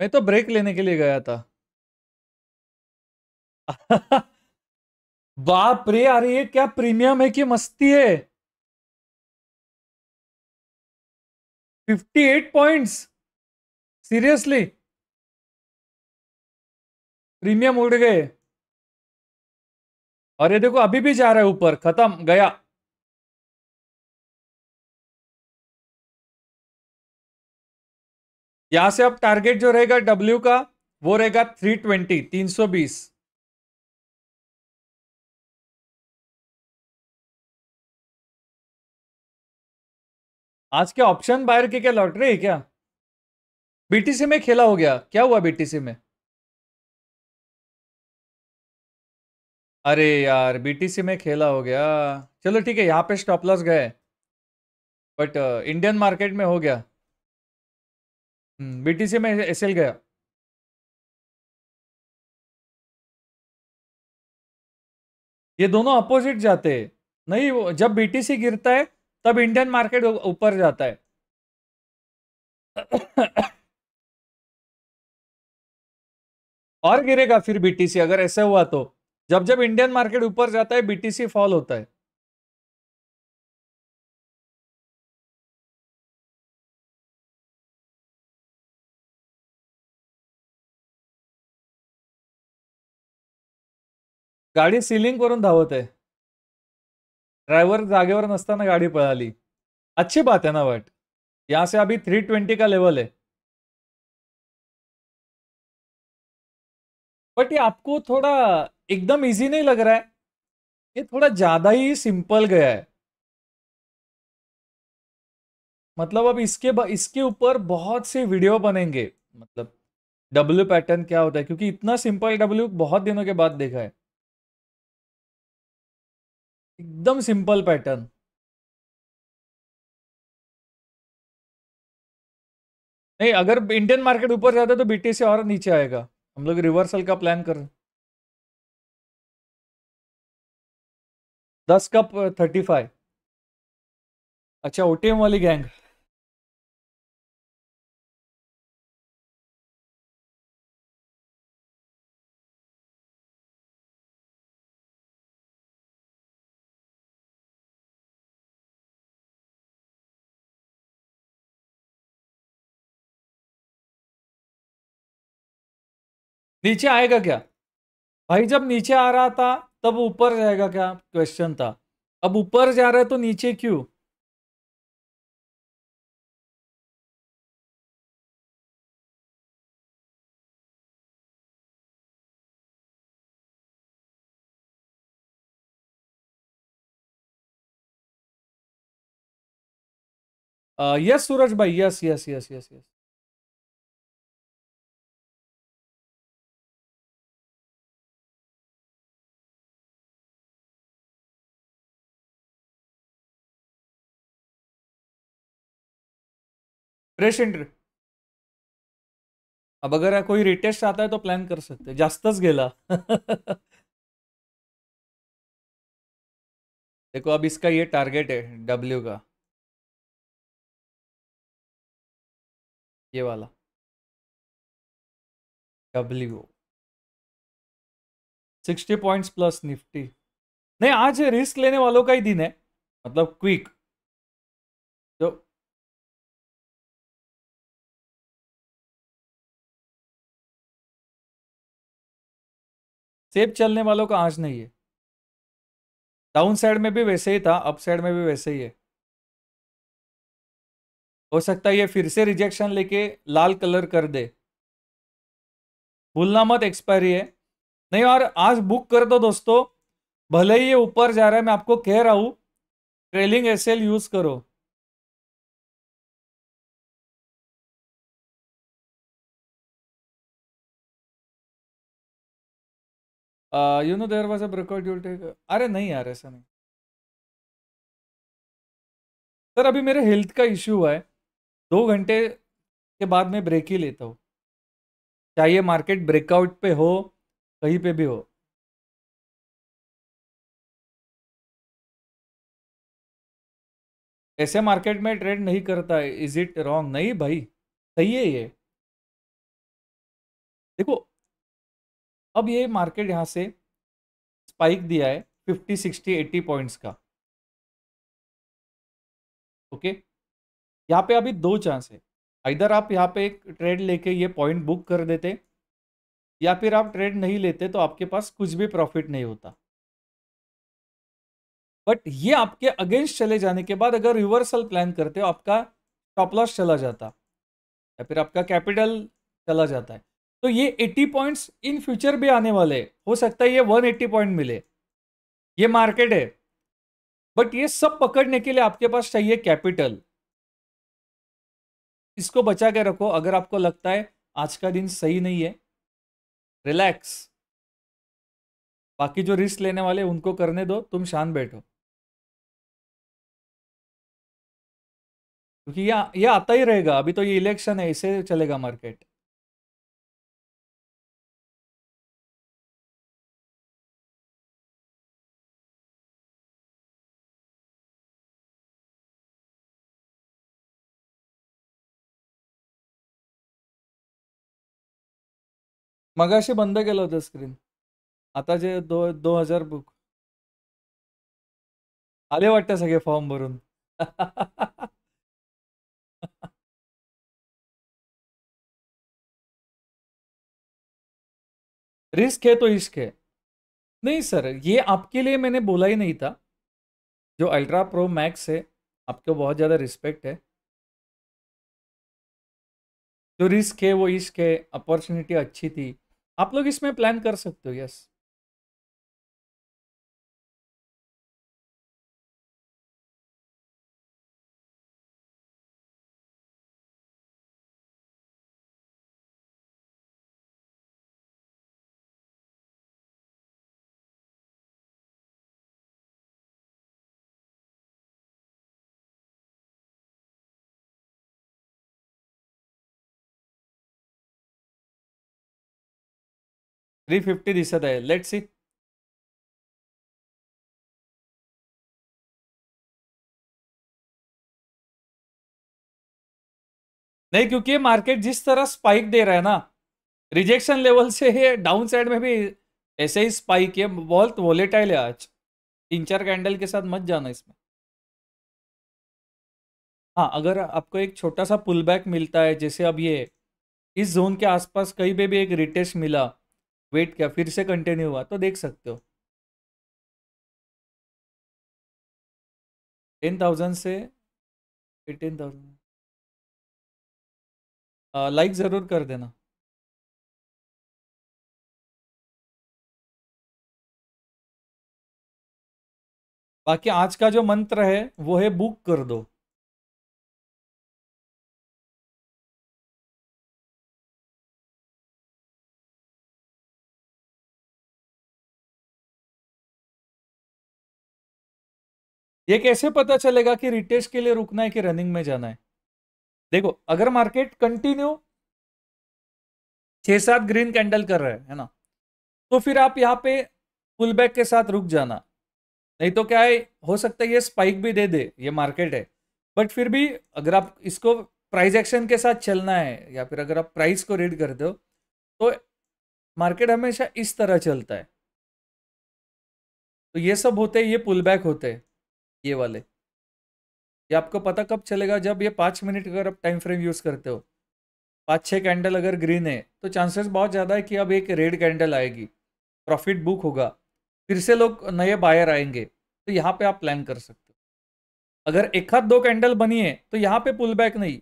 मैं तो ब्रेक लेने के लिए गया था बाप रे अरे ये क्या प्रीमियम है कि मस्ती है fifty eight points seriously premium उड़ गए और ये देखो अभी भी जा रहा है ऊपर खत्म गया यहां से अब टारगेट जो रहेगा डब्ल्यू का वो रहेगा थ्री ट्वेंटी तीन सौ बीस आज के ऑप्शन बायर के क्या लॉटरी है क्या बीटीसी में खेला हो गया क्या हुआ बीटीसी में अरे यार बीटीसी में खेला हो गया चलो ठीक है यहाँ पे स्टॉप लॉस गए बट इंडियन मार्केट में हो गया बीटीसी हम्म, में एसएल गया ये दोनों अपोजिट जाते हैं नहीं जब बीटीसी गिरता है तब इंडियन मार्केट ऊपर जाता है और गिरेगा फिर बीटीसी अगर ऐसा हुआ तो जब जब इंडियन मार्केट ऊपर जाता है बीटीसी फॉल होता है गाडी सीलिंग वरुण धावत है ड्राइवर जागे ना गाडी पड़ी अच्छी बात है ना बट यहां से अभी 320 का लेवल है बट ये आपको थोड़ा एकदम इजी नहीं लग रहा है ये थोड़ा ज़्यादा ही सिंपल गया है मतलब अब इसके इसके ऊपर बहुत से वीडियो बनेंगे मतलब डब्ल्यू पैटर्न क्या होता है क्योंकि इतना सिंपल डब्ल्यू बहुत दिनों के बाद देखा है एकदम सिंपल पैटर्न नहीं अगर इंडियन मार्केट ऊपर जाता है तो बीटीसी और नीचे आएगा हम लोग रिवर्सल का प्लान कर रहे हैं दस कप थर्टी फाइव अच्छा ओटीएम वाली गैंग नीचे आएगा क्या भाई जब नीचे आ रहा था तब ऊपर जाएगा क्या क्वेश्चन था अब ऊपर जा रहा है तो नीचे क्यों यस सूरज भाई yes yes yes yes yes fresh entry अब अगर कोई रिटेस्ट आता है तो प्लान कर सकते जास्तच गेला देखो अब इसका ये टारगेट है डब्ल्यू का ये वाला W sixty points plus Nifty नहीं आज रिस्क लेने वालों का ही दिन है मतलब क्विक जो तो सेब चलने वालों का आज नहीं है डाउन साइड में भी वैसे ही था अप साइड में भी वैसे ही है हो सकता है ये फिर से रिजेक्शन लेके लाल कलर कर दे भूलना मत एक्सपायरी है नहीं यार आज बुक कर दो दोस्तों भले ही ये ऊपर जा रहा है मैं आपको कह रहा हूं ट्रेलिंग एसएल यूज़ करो यू नो देर वॉज अब ब्रेकआउट यूल टेक अरे नहीं यार ऐसा नहीं सर अभी मेरे हेल्थ का इश्यू हुआ है दो घंटे के बाद मैं ब्रेक ही लेता हूँ चाहे मार्केट ब्रेकआउट पे हो कहीं पे भी हो ऐसे मार्केट में ट्रेड नहीं करता इज इट रॉन्ग नहीं भाई सही है ये देखो अब ये मार्केट यहाँ से स्पाइक दिया है फिफ्टी सिक्सटी एट्टी पॉइंट्स का ओके यहाँ पे अभी दो चांस है इधर आप यहाँ पे एक ट्रेड लेके ये पॉइंट बुक कर देते या फिर आप ट्रेड नहीं लेते तो आपके पास कुछ भी प्रॉफिट नहीं होता बट ये आपके अगेंस्ट चले जाने के बाद अगर रिवर्सल प्लान करते हो आपका टॉपलॉस लॉस चला जाता या फिर आपका कैपिटल चला जाता है तो ये 80 पॉइंट्स इन फ्यूचर भी आने वाले हो सकता है ये 180 पॉइंट मिले ये मार्केट है बट ये सब पकड़ने के लिए आपके पास चाहिए कैपिटल इसको बचा के रखो अगर आपको लगता है आज का दिन सही नहीं है रिलैक्स बाकी जो रिस्क लेने वाले उनको करने दो तुम शांत बैठो क्योंकि यह यह आता ही रहेगा अभी तो ये इलेक्शन है इसे चलेगा मार्केट मगे बंद केलं होतं स्क्रीन आता जे दो दो हजार बुक आले वाटतं सगळे फॉर्म भरून रिस्क है तो इश्क है नहीं सर ये आपके लिए मैंने बोला ही नहीं था जो अल्ट्रा प्रो मैक्स है आपको बहुत ज़्यादा रिस्पेक्ट है जो रिस्क है वो इश्क है अपॉर्चुनिटी अच्छी थी आप लोग इसमें प्लान कर सकते हो यस थ्री फिफ्टी दिसत आहे लेट सी नहीं क्योंकि मार्केट जिस तरह स्पाइक दे रहा है ना रिजेक्शन लेवल से ये डाउन साइड में भी ऐसे ही स्पाइक है बहुत वोलेटाइल है आज तीन चार कैंडल के साथ मत जाना इसमें हाँ अगर आपको एक छोटा सा पुल बैक मिलता है जैसे अब ये इस जोन के आसपास कहीं पे भी एक रिटेस्ट मिला वेट किया फिर से कंटिन्यू हुआ तो देख सकते हो टेन थाउजेंड से एटीन थाउजेंड लाइक ज़रूर कर देना बाकी आज का जो मंत्र है वो है बुक कर दो ये कैसे पता चलेगा कि रिटेस्ट के लिए रुकना है कि रनिंग में जाना है देखो अगर मार्केट कंटिन्यू छह सात ग्रीन कैंडल कर रहे हैं है ना तो फिर आप यहाँ पे पुल बैक के साथ रुक जाना नहीं तो क्या है हो सकता है ये स्पाइक भी दे दे ये मार्केट है बट फिर भी अगर आप इसको प्राइस एक्शन के साथ चलना है या फिर अगर आप प्राइस को रीड कर दो तो मार्केट हमेशा इस तरह चलता है तो ये सब होते हैं ये पुल बैक होते हैं ये वाले ये आपको पता कब चलेगा जब ये पाँच मिनट अगर आप टाइम फ्रेम यूज़ करते हो पाँच छः कैंडल अगर ग्रीन है तो चांसेस बहुत ज़्यादा है कि अब एक रेड कैंडल आएगी प्रॉफिट बुक होगा फिर से लोग नए बायर आएंगे तो यहाँ पे आप प्लान कर सकते हो अगर एक हाथ दो कैंडल बनी है तो यहाँ पे पुल बैक नहीं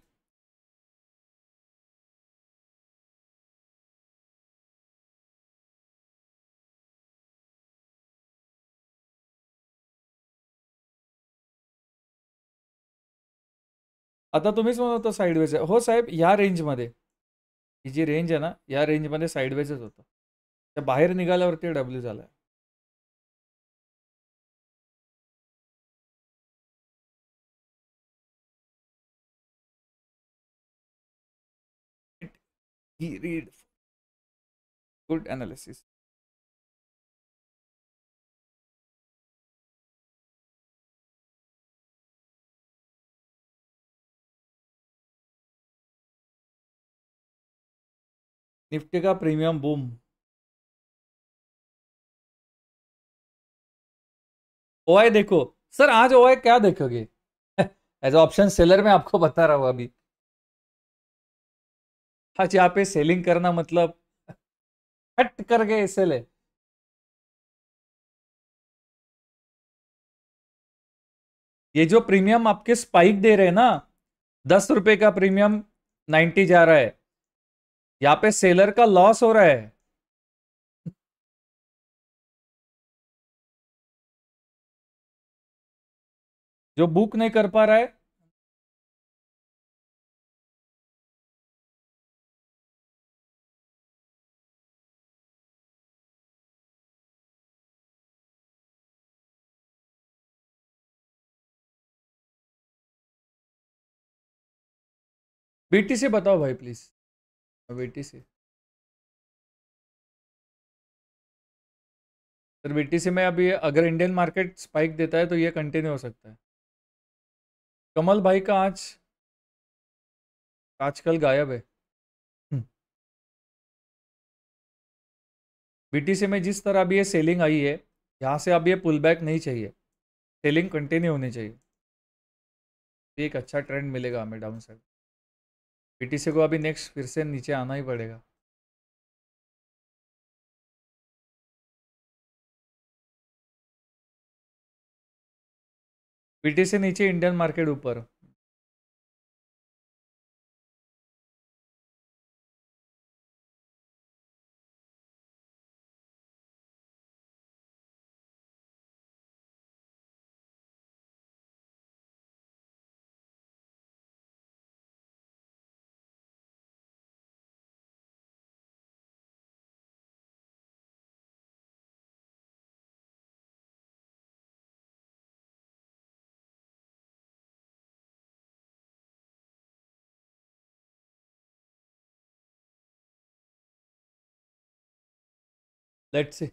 आता तुम्हीच म्हणत होता साईडवेज हो साहेब या रेंजमध्ये ही जी रेंज आहे ना या रेंजमध्ये साईडवेजच होतं त्या बाहेर निघाल्यावरती डब्ल्यू झाला रीड गुड read निफ्टी का प्रीमियम बूम ओआई देखो सर आज ओआई क्या देखोगे एज ऑप्शन सेलर में आपको बता रहा हूं अभी आज यहाँ पे सेलिंग करना मतलब हट गए सेल ले ये जो प्रीमियम आपके स्पाइक दे रहे हैं ना दस रुपए का प्रीमियम नाइन्टी जा रहा है यहां पे सेलर का लॉस हो रहा है जो बुक नहीं कर पा रहा है बीटीसी से बताओ भाई प्लीज बी से सर बेटी से मैं अभी अगर इंडियन मार्केट स्पाइक देता है तो ये कंटिन्यू हो सकता है कमल भाई का आज आजकल गायब है हम्म। बीटीसी में जिस तरह अभी ये सेलिंग आई है यहाँ से अब ये पुल बैक नहीं चाहिए सेलिंग कंटिन्यू होनी चाहिए एक अच्छा ट्रेंड मिलेगा हमें डाउन साइड पीटीसी को अभी नेक्स्ट फिर से नीचे आना ही पड़ेगा पीटीसी नीचे इंडियन मार्केट ऊपर let's see.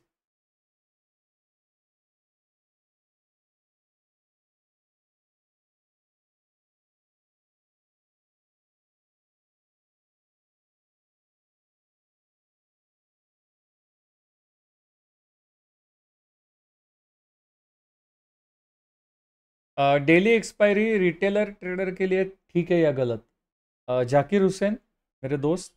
Daily expiry retailer trader के लिए ठीक है या गलत जाकिर हुसैन मेरे दोस्त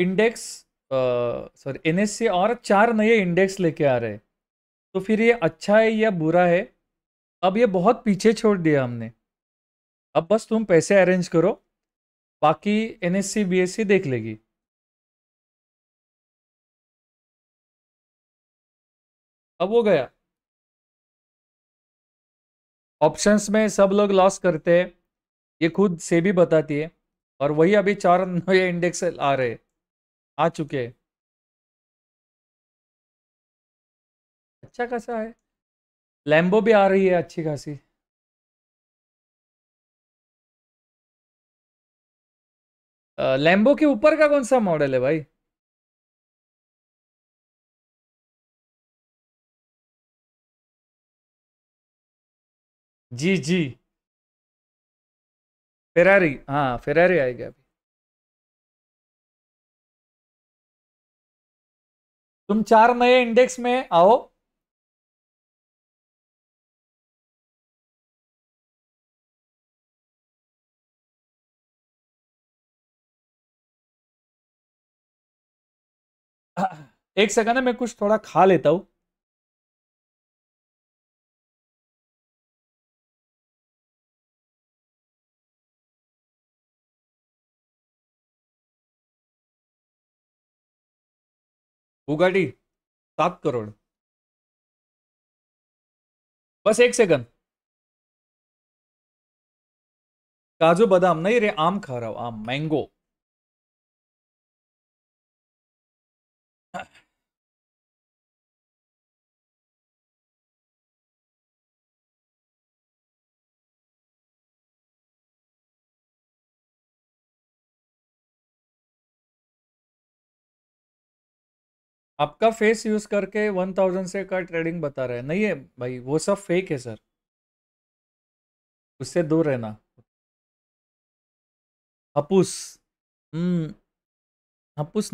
इंडेक्स सॉरी एन सी और चार नए इंडेक्स लेके आ रहे तो फिर ये अच्छा है या बुरा है अब ये बहुत पीछे छोड़ दिया हमने अब बस तुम पैसे अरेंज करो बाकी एन एस सी देख लेगी अब वो गया ऑप्शंस में सब लोग लॉस करते हैं ये खुद से भी बताती है और वही अभी चार नए इंडेक्स आ रहे हैं आ चुके हैं अच्छा खासा है लैम्बो भी आ रही है अच्छी खासी लैम्बो के ऊपर का कौन सा मॉडल है भाई जी जी फेरारी हाँ फेरारी आएगी अभी तुम चार नए इंडेक्स में आओ एक सेकंड है मैं कुछ थोड़ा खा लेता हूं बुगाटी सात करोड़ बस एक सेकंड काजू बादाम नहीं रे आम खा रहा हूं आम मैंगो आपका फेस यूज करके वन थाउजेंड से का ट्रेडिंग बता रहे हैं नहीं है भाई वो सब फेक है सर उससे दूर रहना हपूस हम्म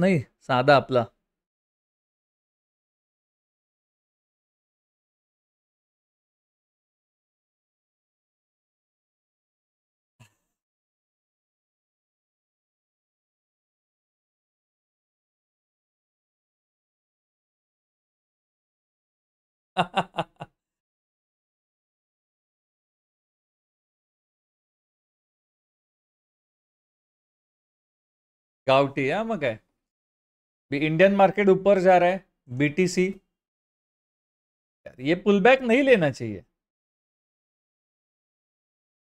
नहीं सादा अपला गावटी है हाँ, मग काय इंडियन मार्केट ऊपर जा रहा है बीटीसी ये पुल बैक नहीं लेना चाहिए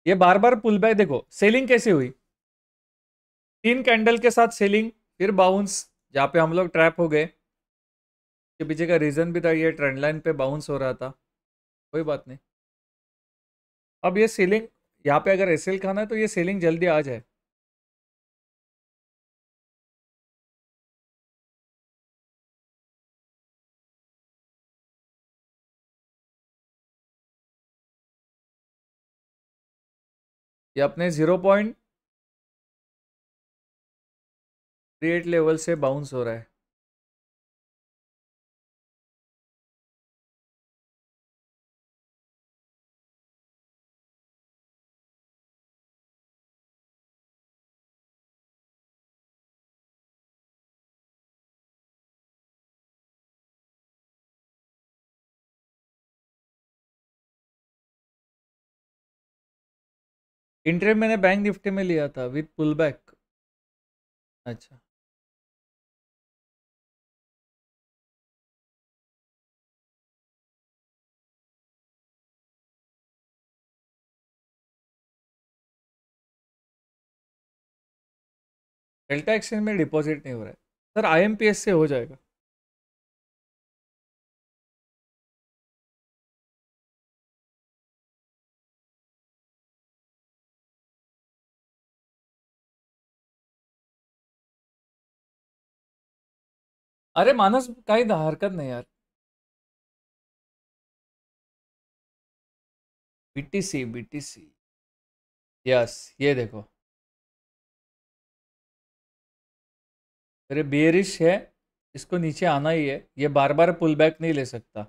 ये बार बार पुल बैक देखो सेलिंग कैसे हुई तीन कैंडल के साथ सेलिंग फिर बाउंस जहां पे हम लोग ट्रैप हो गए के पीछे का रीज़न भी था ये ट्रेंड लाइन पे बाउंस हो रहा था कोई बात नहीं अब ये सेलिंग यहाँ पे अगर एस खाना है तो ये सेलिंग जल्दी आ जाए ये अपने zero point three eight level से बाउंस हो रहा है इंटरव्यू मैंने बैंक निफ्टी में लिया था विथ पुल बैक अच्छा डेल्टा एक्सचेंज में डिपॉजिट नहीं हो रहा है सर आईएमपीएस से हो जाएगा अरे मानस काही ही हरकत नाही यार बीटीसी बीटीसी यस ये देखो अरे बेरिश है इसको नीचे आना ही है ये बार बार पुल बैक नहीं ले सकता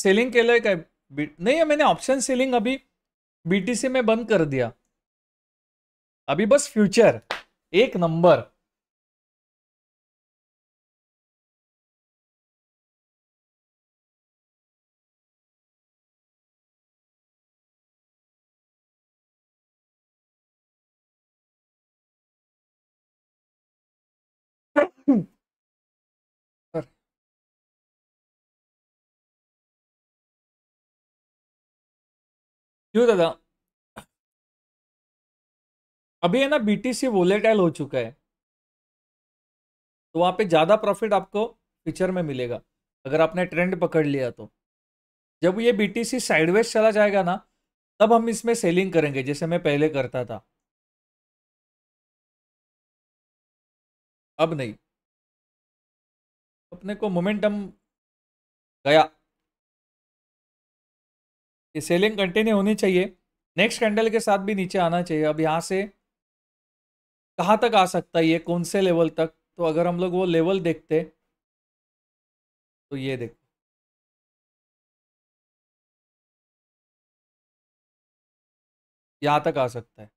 सेलिंग के लिए नहीं है मैंने ऑप्शन सेलिंग अभी बीटीसी में बंद कर दिया अभी बस फ्यूचर एक नंबर क्यों दादा अभी है ना बीटीसी वोलेटाइल हो चुका है तो वहां पे ज़्यादा प्रॉफिट आपको फ्यूचर में मिलेगा अगर आपने ट्रेंड पकड़ लिया तो जब ये बीटीसी साइडवेज चला जाएगा ना तब हम इसमें सेलिंग करेंगे जैसे मैं पहले करता था अब नहीं अपने को मोमेंटम गया ये सेलिंग कंटिन्यू होनी चाहिए नेक्स्ट कैंडल के साथ भी नीचे आना चाहिए अब यहाँ से कहाँ तक आ सकता है ये कौन से लेवल तक तो अगर हम लोग वो लेवल देखते तो ये देख यहाँ तक आ सकता है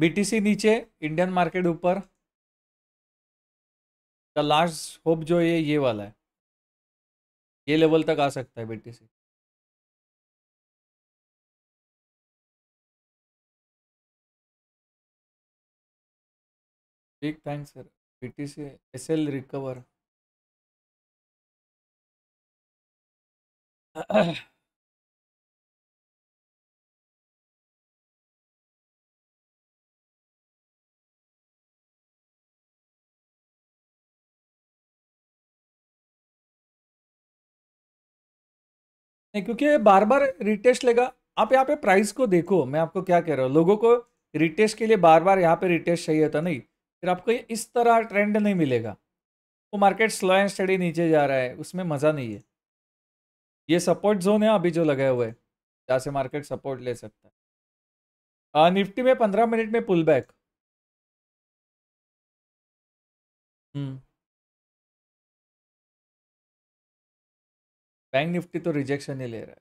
बीटीसी नीचे इंडियन मार्केट ऊपर का लास्ट होप जो ये ये वाला है ये लेवल तक आ सकता है बी ठीक थैंक्स सर बेटी सी एस एल रिकवर नहीं क्योंकि बार बार रिटेस्ट लेगा आप यहाँ पे प्राइस को देखो मैं आपको क्या कह रहा हूँ लोगों को रिटेस्ट के लिए बार बार यहाँ पे रिटेस्ट चाहिए था नहीं फिर आपको इस तरह ट्रेंड नहीं मिलेगा वो तो मार्केट स्लो एंड स्टडी नीचे जा रहा है उसमें मज़ा नहीं है ये सपोर्ट जोन है अभी जो लगाए हुए हैं जहाँ से मार्केट सपोर्ट ले सकता है आ, निफ्टी में पंद्रह मिनट में pull back hmm. Bank Nifty तो रिजेक्शन ही ले रहा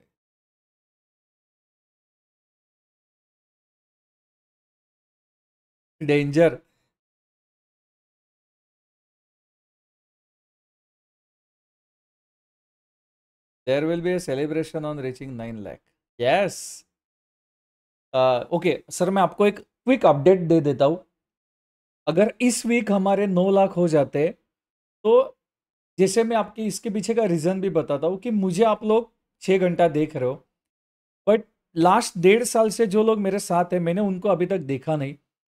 है danger there will be a celebration on reaching nine lakh yes okay sir मैं आपको एक क्विक अपडेट दे देता हूं अगर इस वीक हमारे नौ लाख हो जाते तो जैसे मैं आपके इसके पीछे का रीज़न भी बताता हूँ कि मुझे आप लोग छः घंटा देख रहे हो बट लास्ट डेढ़ साल से जो लोग मेरे साथ हैं मैंने उनको अभी तक देखा नहीं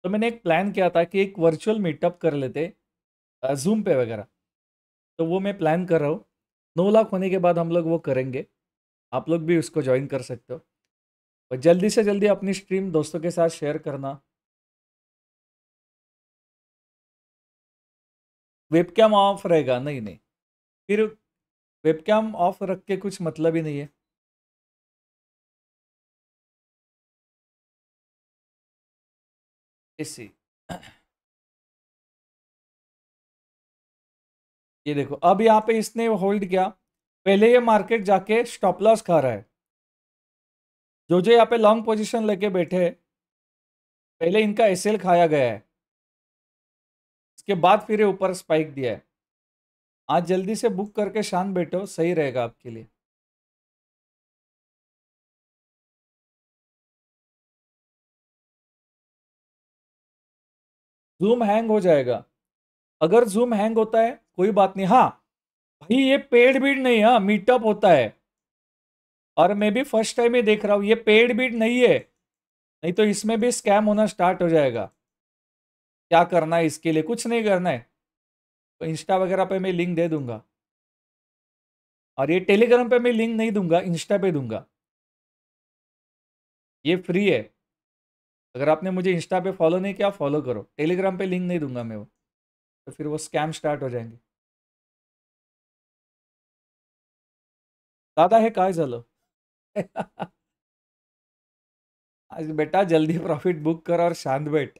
तो मैंने एक प्लान किया था कि एक वर्चुअल मीटअप कर लेते जूम पे वगैरह तो वो मैं प्लान कर रहा हूँ नौ लाख होने के बाद हम लोग वो करेंगे आप लोग भी उसको ज्वाइन कर सकते हो और जल्दी से जल्दी अपनी स्ट्रीम दोस्तों के साथ शेयर करना वेब क्या ऑफ रहेगा नहीं नहीं फिर वेबकैम ऑफ रख के कुछ मतलब ही नहीं है इसी ये देखो अब यहाँ पे इसने होल्ड किया पहले ये मार्केट जाके स्टॉप लॉस खा रहा है जो जो यहाँ पे लॉन्ग पोजीशन लेके बैठे हैं पहले इनका एसएल खाया गया है इसके बाद फिर ये ऊपर स्पाइक दिया है आज जल्दी से बुक करके शांत बैठो सही रहेगा आपके लिए जूम हैंग हो जाएगा अगर जूम हैंग होता है कोई बात नहीं हाँ भाई ये पेड बीड नहीं है मीटअप हाँ, होता है और मैं भी फर्स्ट टाइम ही देख रहा हूँ ये पेड बीड नहीं है नहीं तो इसमें भी स्कैम होना स्टार्ट हो जाएगा क्या करना है इसके लिए कुछ नहीं करना है तो इंस्टा वगैरह पे मैं लिंक दे दूंगा और ये टेलीग्राम पे मैं लिंक नहीं दूंगा इंस्टा पे दूंगा ये फ्री है अगर आपने मुझे इंस्टा पे फॉलो नहीं किया फॉलो करो टेलीग्राम पे लिंक नहीं दूंगा मैं वो तो फिर वो स्कैम स्टार्ट हो जाएंगे दादा है काय चलो आज बेटा जल्दी प्रॉफिट बुक कर और शांत बैठ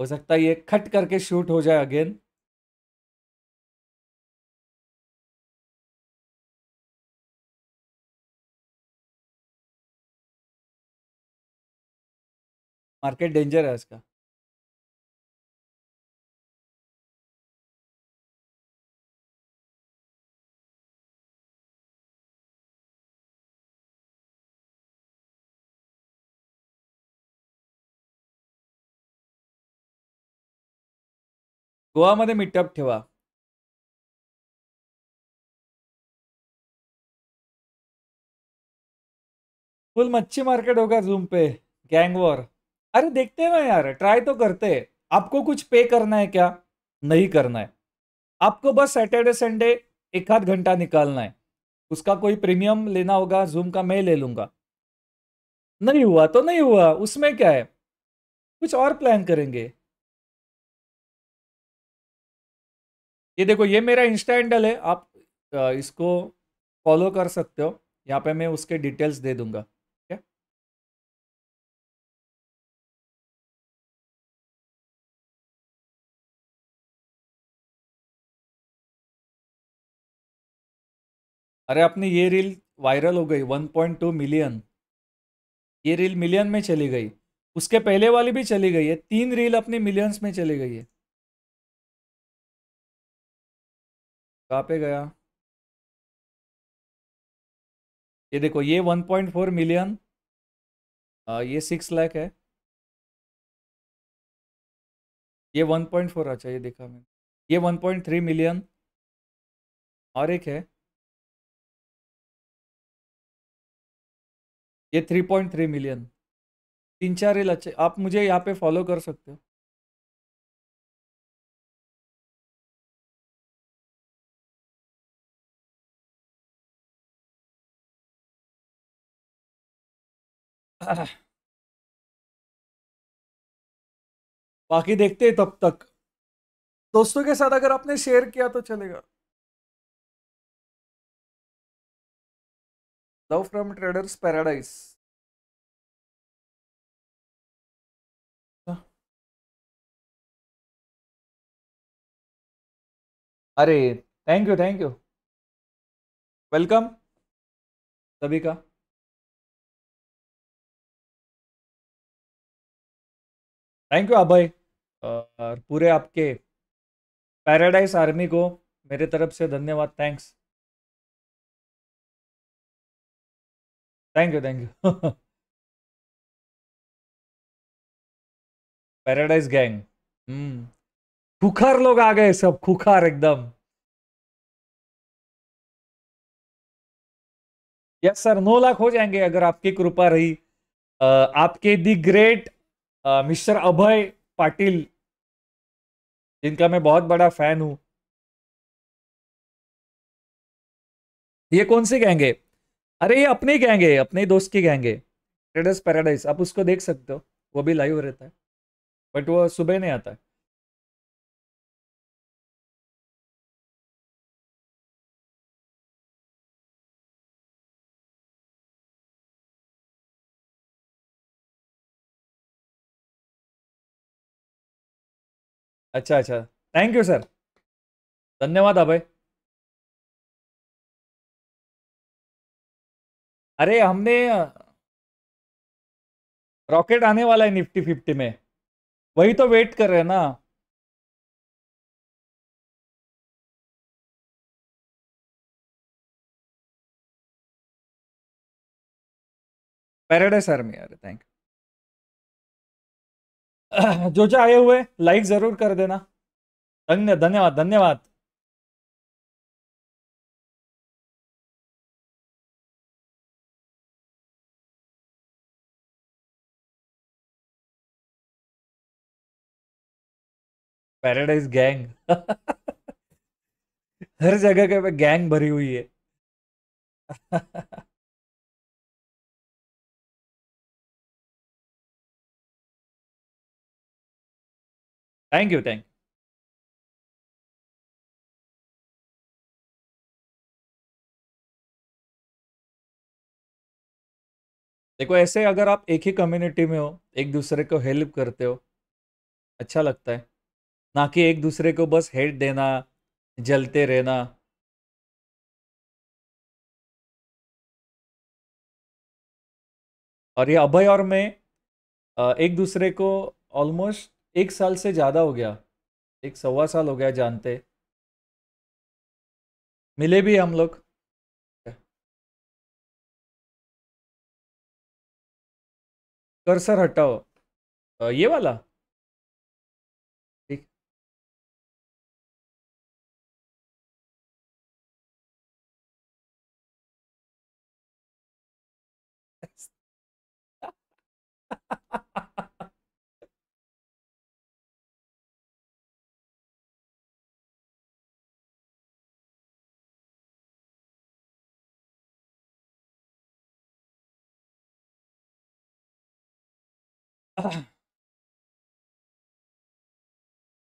हो सकता है ये खट करके शूट हो जाए अगेन मार्केट डेंजर है इसका गोवामध्ये मीटअप ठेवा फुल मच्छी मार्केट होगा जूम पे गैंग वॉर अरे देखते हैं ना यार ट्राई तो करते हैं आपको कुछ पे करना है क्या नहीं करना है आपको बस सैटरडे संडे एक आध घंटा निकालना है उसका कोई प्रीमियम लेना होगा जूम का मैं ले लूंगा नहीं हुआ तो नहीं हुआ उसमें क्या है कुछ और प्लान करेंगे ये देखो ये मेरा इंस्टा हैंडल है आप इसको फॉलो कर सकते हो यहाँ पे मैं उसके डिटेल्स दे दूंगा ठीक है अरे अपनी ये रील वायरल हो गई 1.2 मिलियन ये रील मिलियन में चली गई उसके पहले वाली भी चली गई है तीन रील अपनी मिलियंस में चली गई है कहाँ पे गया ये देखो ये 1.4 मिलियन ये सिक्स लाख है ये 1.4 अच्छा ये देखा मैंने ये 1.3 मिलियन और एक है ये 3.3 मिलियन तीन चार रील अच्छे आप मुझे यहाँ पे फॉलो कर सकते हो बाकी देखते हैं तब तक दोस्तों के साथ अगर आपने शेयर किया तो चलेगा लव फ्रॉम ट्रेडर्स पैराडाइज अरे thank you thank you welcome सभी का थैंक यू अभय और पूरे आपके पैराडाइज आर्मी को मेरे तरफ से धन्यवाद thanks thank you thank you paradise gang hmm खुखार लोग आ गए सब खुखार एकदम यस सर नौ लाख हो जाएंगे अगर आपकी कृपा रही आपके the great mister Abhay Patil जिनका मैं बहुत बड़ा फैन हूं ये कौन से गैंग है अरे ये अपने गैंग है अपने दोस्त की गैंग है ट्रेडर्स पैराडाइज आप उसको देख सकते हो वो भी लाइव रहता है बट वो सुबह नहीं आता है अच्छा अच्छा थैंक यू सर धन्यवाद अभय अरे हमने रॉकेट आने वाला है निफ्टी फिफ्टी में वही तो वेट कर रहे हैं ना पैराडाइस आर्मी अरे थैंक यू जो जो आए हुए लाइक जरूर कर देना धन्य धन्यवाद धन्यवाद पैराडाइज गैंग हर जगह के पे गैंग भरी हुई है थैंक यू थैंक देखो ऐसे अगर आप एक ही कम्युनिटी में हो एक दूसरे को हेल्प करते हो अच्छा लगता है ना कि एक दूसरे को बस हेड देना जलते रहना और ये अभय और मैं एक दूसरे को ऑलमोस्ट एक साल से ज़्यादा हो गया एक सवा साल हो गया जानते मिले भी हम लोग कर्सर हटाओ ये वाला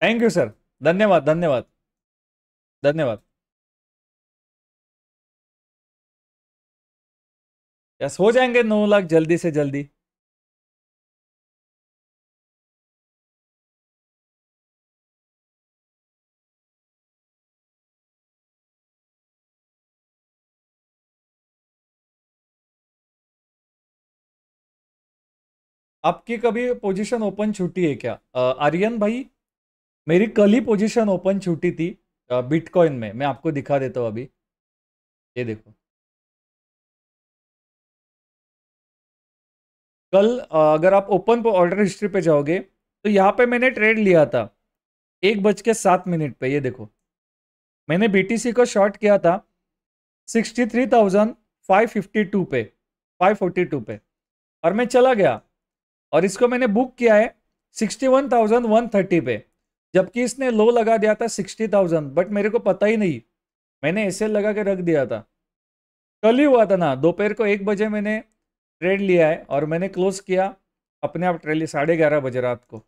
थैंक यू सर धन्यवाद धन्यवाद धन्यवाद यस हो जाएंगे नौ लाख जल्दी से जल्दी आपकी कभी पोजीशन ओपन छूटी है क्या आर्यन भाई मेरी कल ही पोजीशन ओपन छूटी थी बिटकॉइन में मैं आपको दिखा देता हूँ अभी ये देखो कल अगर आप ओपन ऑर्डर हिस्ट्री पे जाओगे तो यहाँ पे मैंने ट्रेड लिया था एक बज के सात मिनट पे ये देखो मैंने बीटीसी को शॉर्ट किया था sixty three thousand five fifty two पे फाइव फोर्टी टू पे और मैं चला गया और इसको मैंने बुक किया है sixty one thousand one thirty पे जबकि इसने लो लगा दिया था सिक्सटी थाउजेंड बट मेरे को पता ही नहीं मैंने ऐसे लगा के रख दिया था कल ही हुआ था ना दोपहर को एक बजे मैंने ट्रेड लिया है और मैंने क्लोज किया अपने आप ट्रेड लिया साढ़े ग्यारह बजे रात को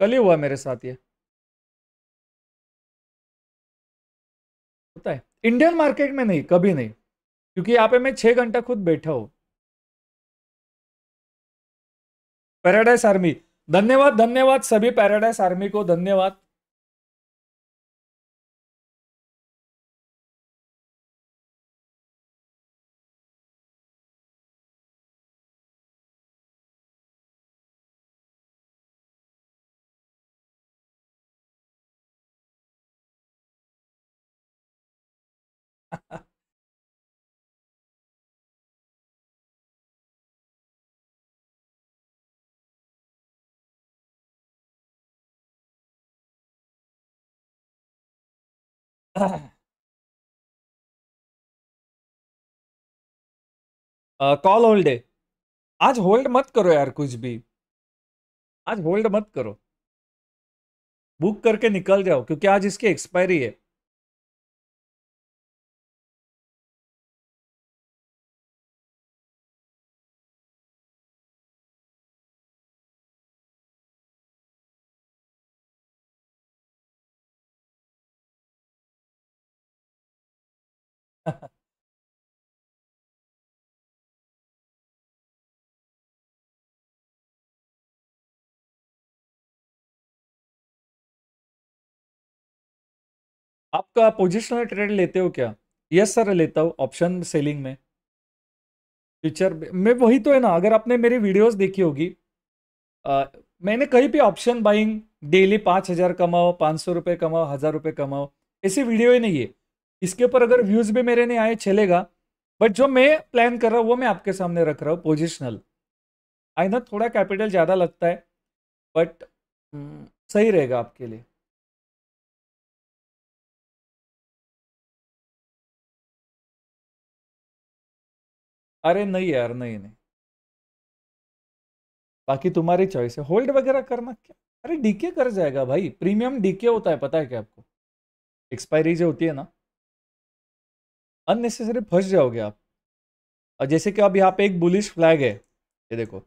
कल ही हुआ मेरे साथ ये होता है इंडियन मार्केट में नहीं कभी नहीं क्योंकि यहाँ पे मैं छः घंटा खुद बैठा हूँ पैराडाइस आर्मी धन्यवाद धन्यवाद सभी पैराडाइस आर्मी को धन्यवाद कॉल होल्ड है आज होल्ड मत करो यार कुछ भी आज होल्ड मत करो बुक करके निकल जाओ क्योंकि आज इसकी एक्सपायरी है आप पोजिशनल ट्रेड लेते हो क्या यस सर लेता हूँ ऑप्शन सेलिंग में फ्यूचर में वही तो है ना अगर आपने मेरी वीडियोस देखी होगी आ, मैंने कहीं भी ऑप्शन बाइंग डेली पाँच हज़ार कमाओ पाँच सौ रुपये कमाओ हज़ार रुपये कमाओ ऐसी वीडियो ही नहीं है इसके ऊपर अगर व्यूज़ भी मेरे नहीं आए चलेगा बट जो मैं प्लान कर रहा हूँ वो मैं आपके सामने रख रहा हूँ पोजिशनल आई ना थोड़ा कैपिटल ज़्यादा लगता है बट हम्म, सही रहेगा आपके लिए अरे नहीं यार नहीं नहीं बाकी तुम्हारी चॉइस है होल्ड वगैरह करना क्या अरे डीके कर जाएगा भाई प्रीमियम डीके होता है पता है क्या आपको एक्सपायरी जो होती है ना अननेसेसरी फंस जाओगे आप और जैसे कि अब यहाँ पे एक बुलिश फ्लैग है ये देखो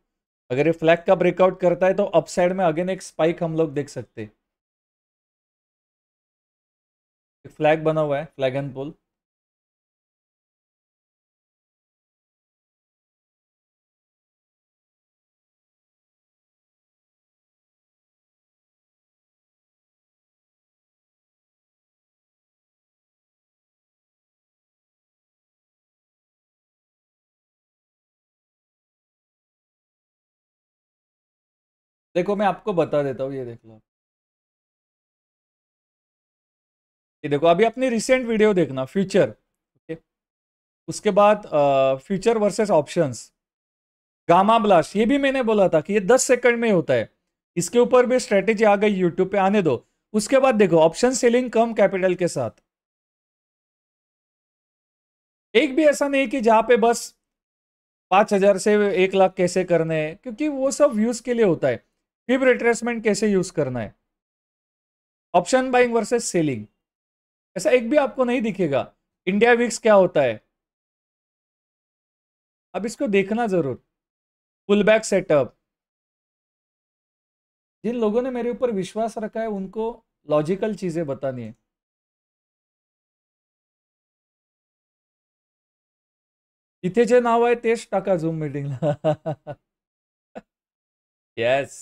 अगर ये फ्लैग का ब्रेकआउट करता है तो अप साइड में अगेन एक स्पाइक हम लोग देख सकते एक फ्लैग बना हुआ है फ्लैग एंड पोल देखो मैं आपको बता देता हूँ ये देख लो ये देखो अभी अपनी रिसेंट वीडियो देखना फ्यूचर ओके उसके बाद future versus options gamma blast ये भी मैंने बोला था कि ये दस सेकंड में होता है इसके ऊपर भी स्ट्रेटेजी आ गई यूट्यूब पे आने दो उसके बाद देखो ऑप्शन सेलिंग कम कैपिटल के साथ एक भी ऐसा नहीं कि जहां पे बस पांच हजार से एक लाख कैसे करने हैं क्योंकि वो सब व्यूज के लिए होता है फिब रिट्रेसमेंट कैसे यूज करना है ऑप्शन बाइंग वर्सेस सेलिंग ऐसा एक भी आपको नहीं दिखेगा इंडिया विक्स क्या होता है अब इसको देखना जरूर फुल बैक सेटअप जिन लोगों ने मेरे ऊपर विश्वास रखा है उनको लॉजिकल चीजें बतानी है इतने जे नाव है तेज टाका जूम मीटिंग यस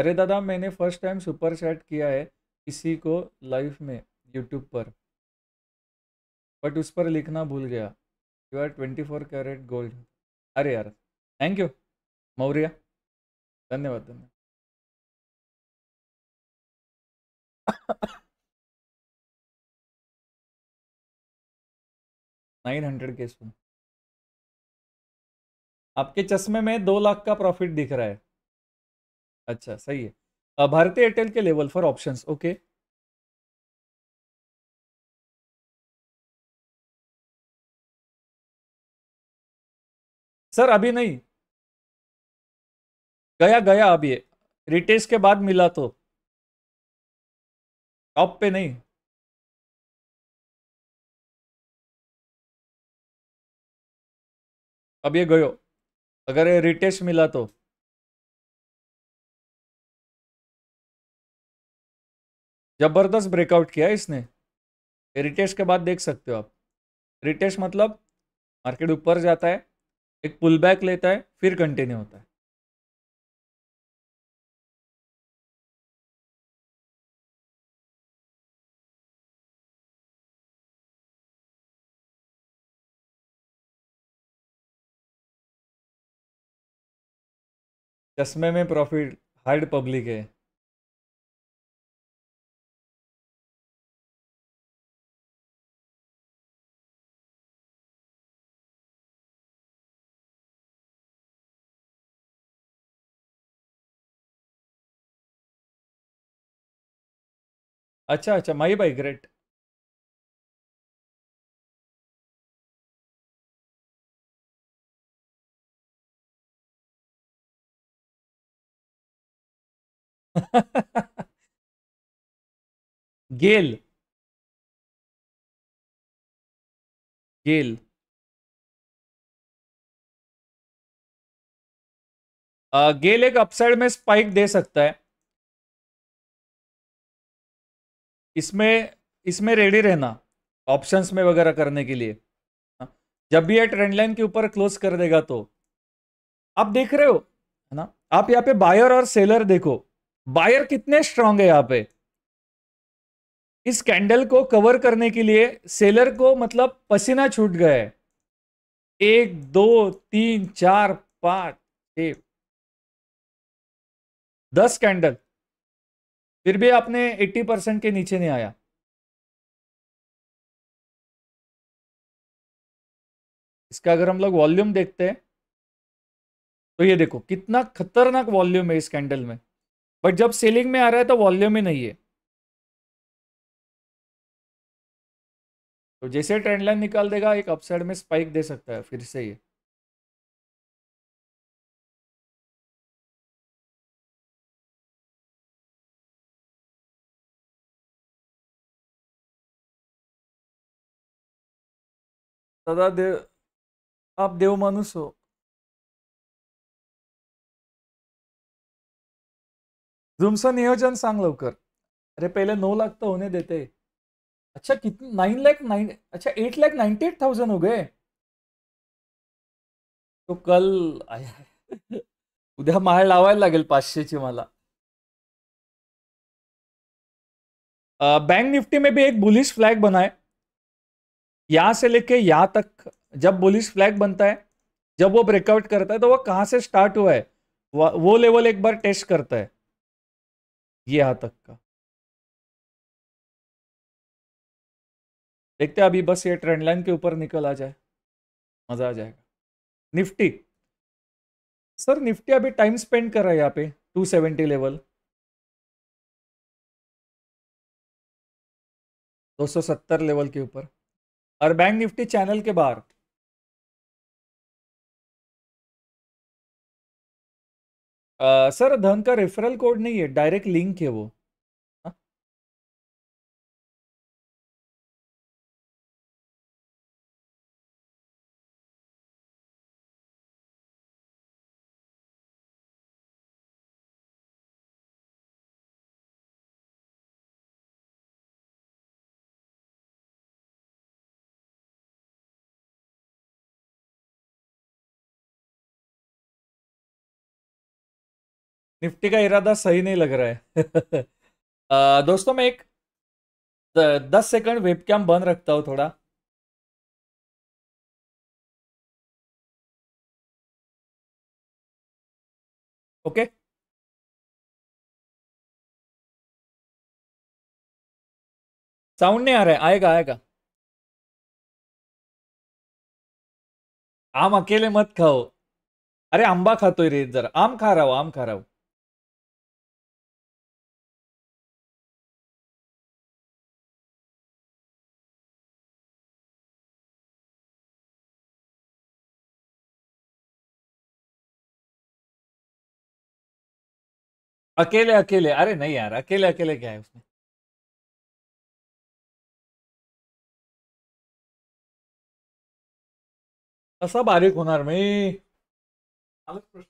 अरे दादा मैंने फर्स्ट टाइम सुपर चैट किया है किसी को लाइव में यूट्यूब पर बट उस पर लिखना भूल गया you are twenty four carat gold अरे यार थैंक यू मौर्य धन्यवाद धन्यवाद नाइन हंड्रेड के सुन आपके चश्मे में दो लाख का प्रॉफिट दिख रहा है अच्छा सही है भारतीय एयरटेल के level for options okay sir अभी नहीं गया गया अभी रिटेस के बाद मिला तो टॉप पे नहीं अब ये गयो अगर ये रिटेस्ट मिला तो ज़बरदस्त ब्रेकआउट किया इसने रिटेस्ट के बाद देख सकते हो आप रिटेस्ट मतलब मार्केट ऊपर जाता है एक पुल बैक लेता है फिर कंटिन्यू होता है चश्मे में प्रॉफिट हार्ड पब्लिक है अच्छा अच्छा माई भाई ग्रेट गेल गेल गेल एक अपसाइड में स्पाइक दे सकता है इसमें इसमें रेडी रहना ऑप्शंस में वगैरह करने के लिए हाँ, जब भी ये ट्रेंड लाइन के ऊपर क्लोज कर देगा तो आप देख रहे हो है ना आप यहाँ पे बायर और सेलर देखो बायर कितने स्ट्रांग है यहाँ पे इस कैंडल को कवर करने के लिए सेलर को मतलब पसीना छूट गया है एक दो तीन चार पाँच छ दस कैंडल फिर भी आपने 80 परसेंट के नीचे नहीं आया इसका अगर हम लोग वॉल्यूम देखते हैं तो ये देखो कितना खतरनाक वॉल्यूम है इस कैंडल में बट जब सेलिंग में आ रहा है तो वॉल्यूम ही नहीं है तो जैसे ट्रेंडलाइन निकाल देगा एक अपसाइड में स्पाइक दे सकता है फिर से ये सदा देव आप देव माणूस हो झुमचं नियोजन सांग लवकर अरे पहिले नऊ लाख तर होणे देते अच्छा किती नाईन लॅक नाईन अच्छा eight lakh ninety eight thousand हो गए तो कल उद्या महाळ लावायला लागेल पाचशेची मला बँक निफ्टी मे बी एक बुलिश फ्लॅग बनाय यहाँ से लेके यहाँ तक जब बुलिस फ्लैग बनता है जब वो ब्रेकआउट करता है तो वो कहाँ से स्टार्ट हुआ है वो लेवल एक बार टेस्ट करता है ये यहाँ तक का देखते हैं अभी बस ये ट्रेंड लाइन के ऊपर निकल आ जाए मज़ा आ जाएगा निफ्टी सर निफ्टी अभी टाइम स्पेंड कर रहा है यहाँ पे 270 लेवल 270 लेवल के ऊपर और बैंक निफ्टी चैनल के बाहर सर धन का रेफरल कोड नहीं है डायरेक्ट लिंक है वो निफ्टी का इरादा सही नहीं लग रहा है आ, दोस्तों मैं एक दस सेकंड वेबकैम बंद रखता हूँ थोड़ा ओके okay? साउंड नहीं आ रहा है आएगा आएगा आम अकेले मत खाओ अरे आंबा खातोय रे जरा आम खा रहा हो आम खा रहा हो अकेले अकेले अरे नहीं यार अकेले अकेले क्या है उसमें कसा बारीक होणार मी प्रश्न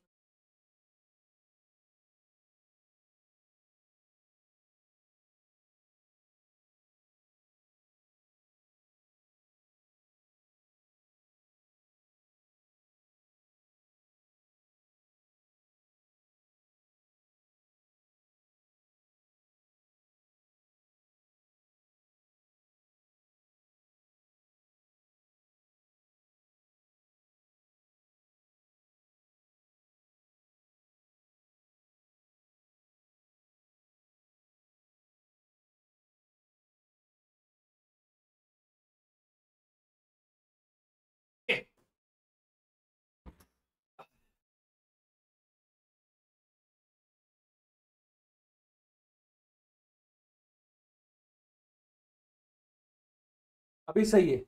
अभी सही है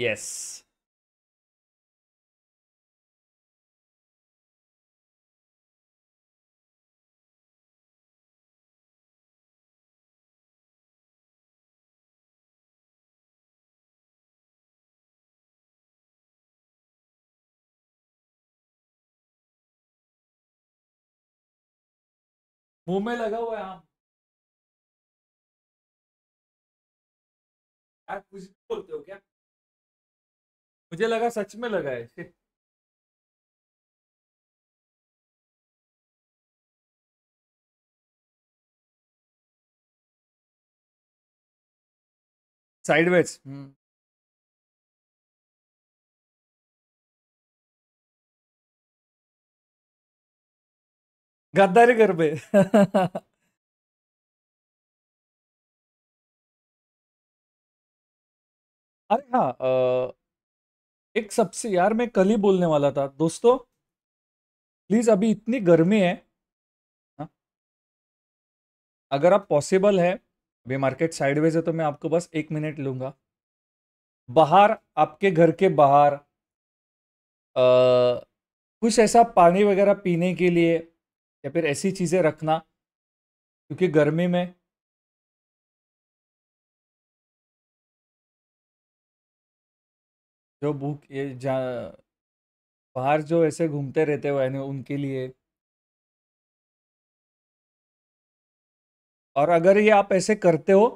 यस Yes. मुंह में लगा हुआ है आम कुछ बोलते हो क्या मुझे लगा सच में लगा है साइडवेज गद्दारी कर पे अरे हाँ एक सबसे यार मैं कल ही बोलने वाला था दोस्तों प्लीज अभी इतनी गर्मी है हा? अगर आप पॉसिबल है अभी मार्केट साइडवेज है तो मैं आपको बस एक मिनट लूंगा बाहर आपके घर के बाहर आ, कुछ ऐसा पानी वगैरह पीने के लिए या फिर ऐसी चीज़ें रखना क्योंकि गर्मी में जो भूख ये जा बाहर जो ऐसे घूमते रहते हो यानी उनके लिए और अगर ये आप ऐसे करते हो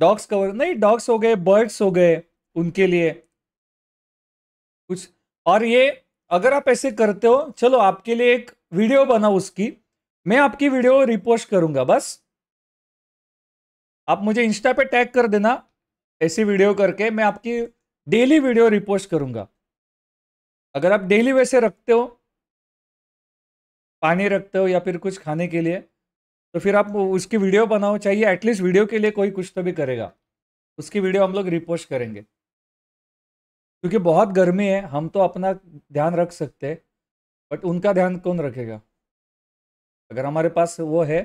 डॉग्स कवर नहीं डॉग्स हो गए बर्ड्स हो गए उनके लिए कुछ और ये अगर आप ऐसे करते हो चलो आपके लिए एक वीडियो बनाओ उसकी मैं आपकी वीडियो रिपोस्ट करूंगा बस आप मुझे इंस्टा पे टैग कर देना ऐसी वीडियो करके मैं आपकी डेली वीडियो रिपोस्ट करूंगा अगर आप डेली वैसे रखते हो पानी रखते हो या फिर कुछ खाने के लिए तो फिर आप उसकी वीडियो बनाओ चाहिए एटलीस्ट वीडियो के लिए कोई कुछ तो भी करेगा उसकी वीडियो हम लोग रिपोस्ट करेंगे क्योंकि बहुत गर्मी है हम तो अपना ध्यान रख सकते हैं बट उनका ध्यान कौन रखेगा अगर हमारे पास वो है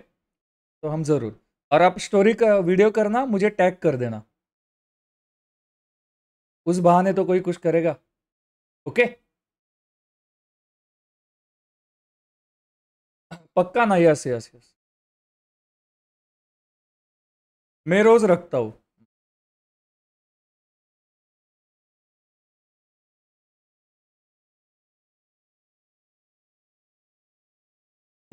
तो हम ज़रूर और आप स्टोरी का वीडियो करना मुझे टैग कर देना उस बहाने तो कोई कुछ करेगा ओके पक्का ना यस यस यस मैं रोज रखता हूँ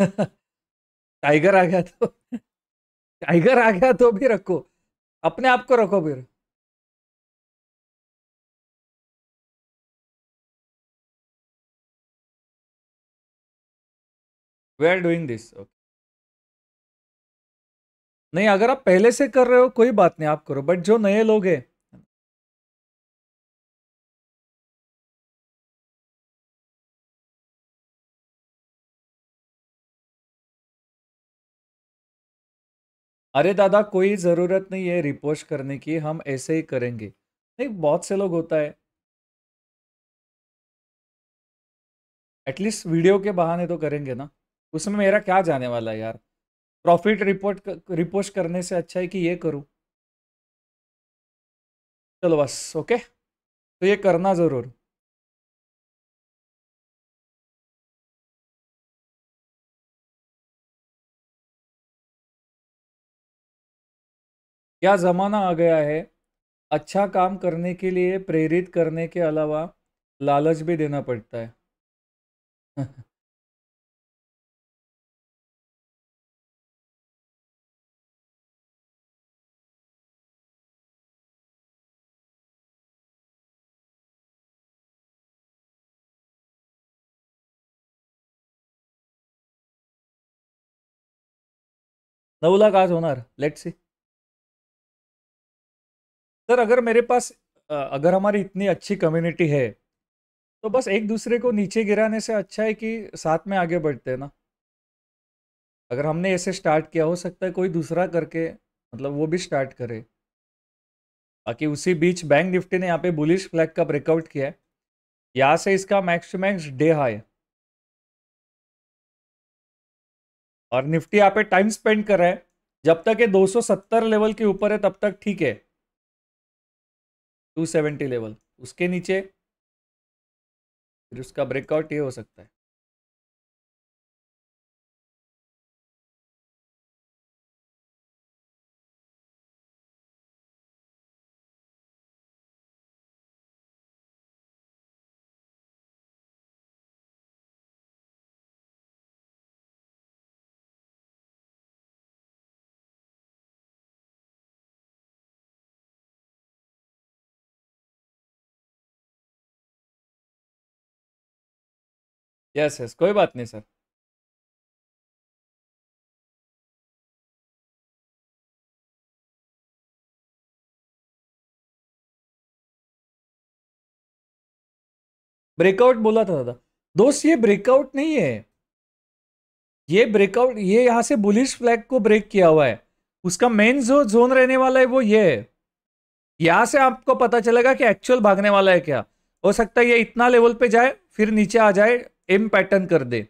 टाइगर आ गया तो टाइगर आ गया तो भी रखो अपने आप को रखो फिर we are doing this okay नहीं अगर आप पहले से कर रहे हो कोई बात नहीं आप करो बट जो नए लोग हैं अरे दादा कोई ज़रूरत नहीं है रिपोर्ट करने की हम ऐसे ही करेंगे नहीं बहुत से लोग होता है एटलीस्ट वीडियो के बहाने तो करेंगे ना उसमें मेरा क्या जाने वाला है यार प्रॉफिट रिपोर्ट रिपोर्ट करने से अच्छा है कि ये करूं चलो बस ओके तो ये करना ज़रूर क्या ज़माना आ गया है अच्छा काम करने के लिए प्रेरित करने के अलावा लालच भी देना पड़ता है नऊ लाख आज होणार लेट सी सर अगर मेरे पास अगर हमारी इतनी अच्छी कम्युनिटी है तो बस एक दूसरे को नीचे गिराने से अच्छा है कि साथ में आगे बढ़ते हैं ना अगर हमने ऐसे स्टार्ट किया हो सकता है कोई दूसरा करके मतलब वो भी स्टार्ट करे बाकी उसी बीच बैंक निफ्टी ने यहाँ पे बुलिश फ्लैग का ब्रेकआउट किया है यहाँ से इसका max to max day high और निफ्टी यहाँ पे टाइम स्पेंड कर रहा है जब तक ये 270 लेवल के ऊपर है तब तक ठीक है 270 लेवल उसके नीचे फिर उसका ब्रेकआउट ये हो सकता है यस यस कोई बात नहीं सर ब्रेकआउट बोला था दादा दोस्त ये ब्रेकआउट नहीं है ये ब्रेकआउट ये यहां से बुलिश फ्लैग को ब्रेक किया हुआ है उसका मेन जो जोन रहने वाला है वो ये है यहां से आपको पता चलेगा कि एक्चुअल भागने वाला है क्या हो सकता है ये इतना लेवल पे जाए फिर नीचे आ जाए एम पैटर्न कर दे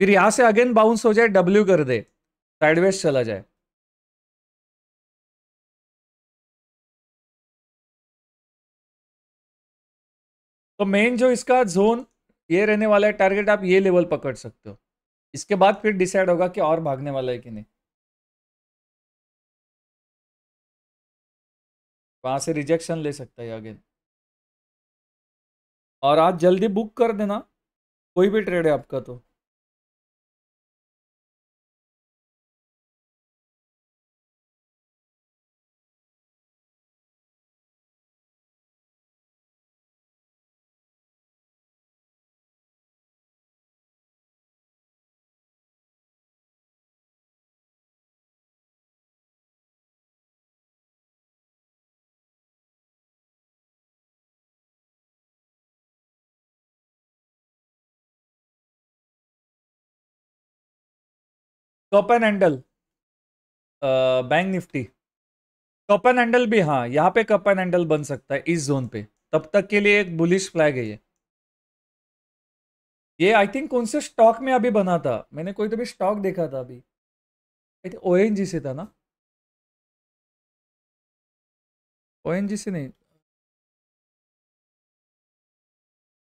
फिर यहां से अगेन बाउंस हो जाए डब्ल्यू कर दे साइडवेज चला जाए तो मेन जो इसका जोन ये रहने वाला है टारगेट आप ये लेवल पकड़ सकते हो इसके बाद फिर डिसाइड होगा कि और भागने वाला है कि नहीं वहां से रिजेक्शन ले सकता है अगेन और आज जल्दी बुक कर देना कोई भी ट्रेड है आपका तो and handle bank Nifty cup and handle भी हाँ यहाँ पे एंड हैंडल बन सकता है इस जोन पे तब तक के लिए एक बुलिश फ्लैग है ये ये आई थिंक कौन से स्टॉक में अभी बना था मैंने कोई तो भी स्टॉक देखा था अभी I think O N G से था ना ओ एन जी से नहीं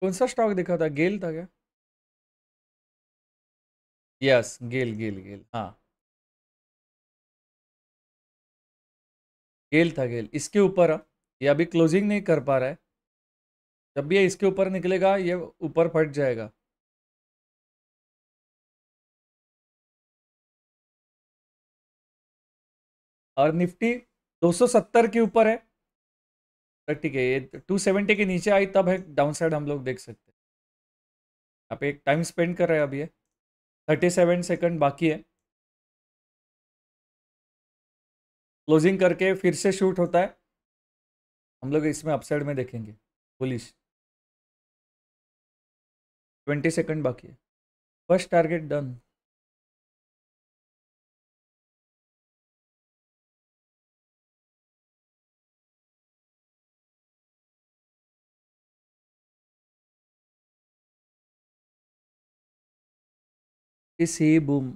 कौन सा स्टॉक देखा था गेल था क्या यस गेल गेल गेल हाँ गेल था गेल इसके ऊपर हाँ, ये अभी क्लोजिंग नहीं कर पा रहा है जब भी ये इसके ऊपर निकलेगा ये ऊपर फट जाएगा और निफ्टी 270 के ऊपर है तो ठीक है ये 270 के नीचे आई तब है डाउन साइड हम लोग देख सकते हैं आप एक टाइम स्पेंड कर रहे हैं अभी ये थर्टी सेवन सेकेंड बाकी है क्लोजिंग करके फिर से शूट होता है हम लोग इसमें अपसाइड में देखेंगे पुलिस ट्वेंटी सेकेंड बाकी है first target done Disable.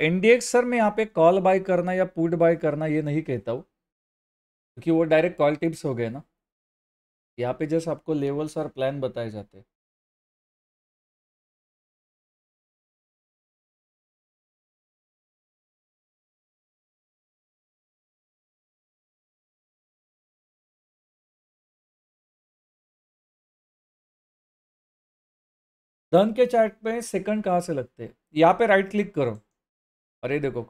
NDX sir मैं यहाँ पे कॉल बाय करना या पुट बाय करना ये नहीं कहता हूँ क्योंकि वो डायरेक्ट कॉल टिप्स हो गए ना यहाँ पे जस्ट आपको लेवल्स और प्लान बताए जाते हैं धन के चार्ट में सेकंड कहाँ से लगते हैं यहाँ पे राइट क्लिक करो अरे देखो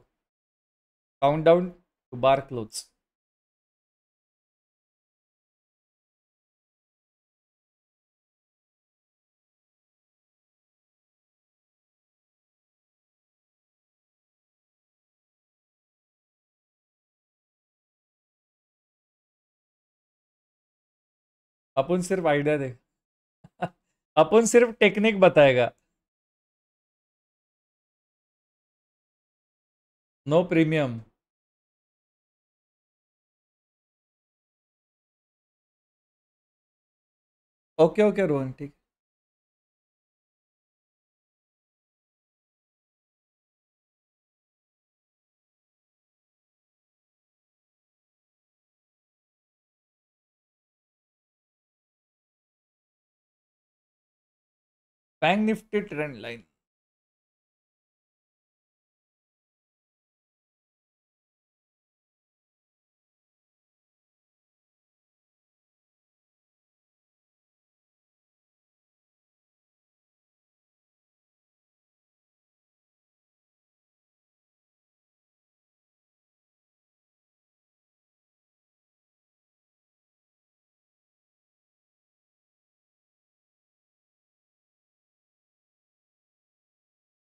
countdown to bar close अपन सिर्फ आइडिया दे अपन सिर्फ टेक्निक बताएगा no premium okay okay Rohan ठीक Bank Nifty trend line.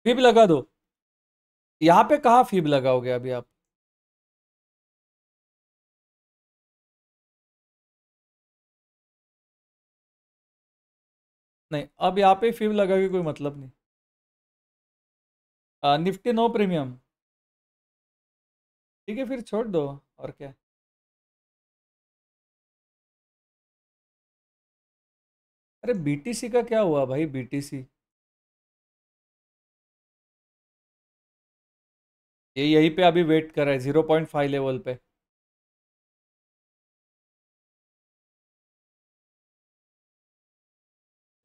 फीब लगा दो यहाँ पे कहा फीब लगाओगे अभी आप नहीं अब यहाँ पे फीब लगा के कोई मतलब नहीं आ, निफ्टी नो प्रीमियम ठीक है फिर छोड़ दो और क्या अरे बीटीसी का क्या हुआ भाई बीटीसी ये यहीं पे अभी वेट कर रहा है जीरो पॉइंट फाइव लेवल पे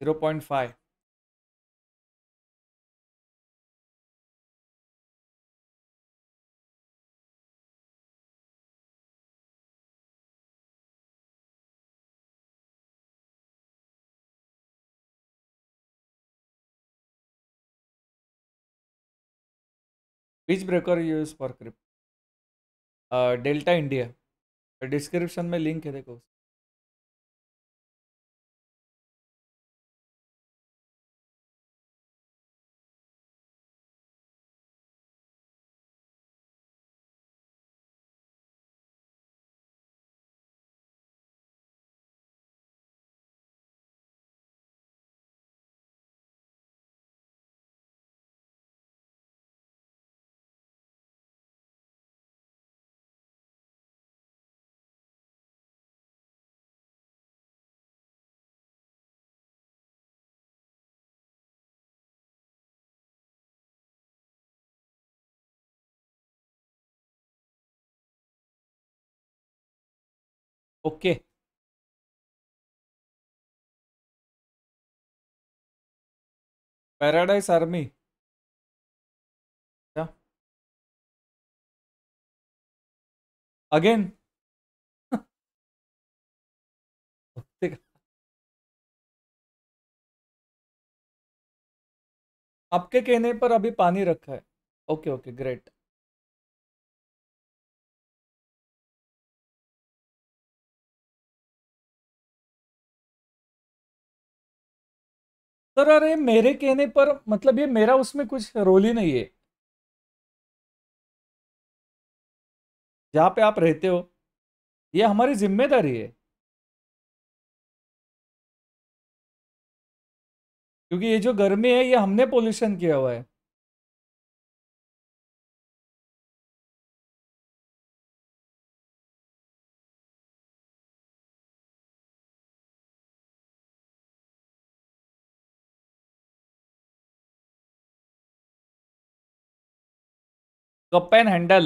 जीरो पॉइंट फाइव बीच breaker use for crypto delta India description में लिंक है देखो ओके पैराडाइज आर्मी क्या अगेन आपके कहने पर अभी पानी रखा है ओके ओके ग्रेट सर अरे मेरे कहने पर मतलब ये मेरा उसमें कुछ रोल ही नहीं है जहां पे आप रहते हो ये हमारी जिम्मेदारी है क्योंकि ये जो गर्मी है ये हमने पोल्यूशन किया हुआ है कप एंड हैंडल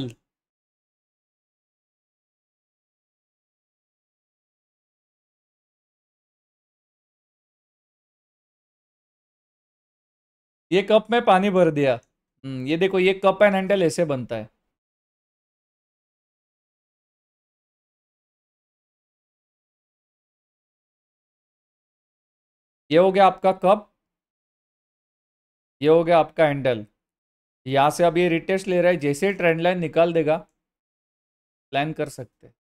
ये कप में पानी भर दिया हम्म, ये देखो ये कप एंड हैंडल ऐसे बनता है ये हो गया आपका कप ये हो गया आपका हैंडल यहाँ से अब ये रिटेस्ट ले रहा है जैसे ट्रेंड लाइन निकाल देगा प्लान कर सकते हैं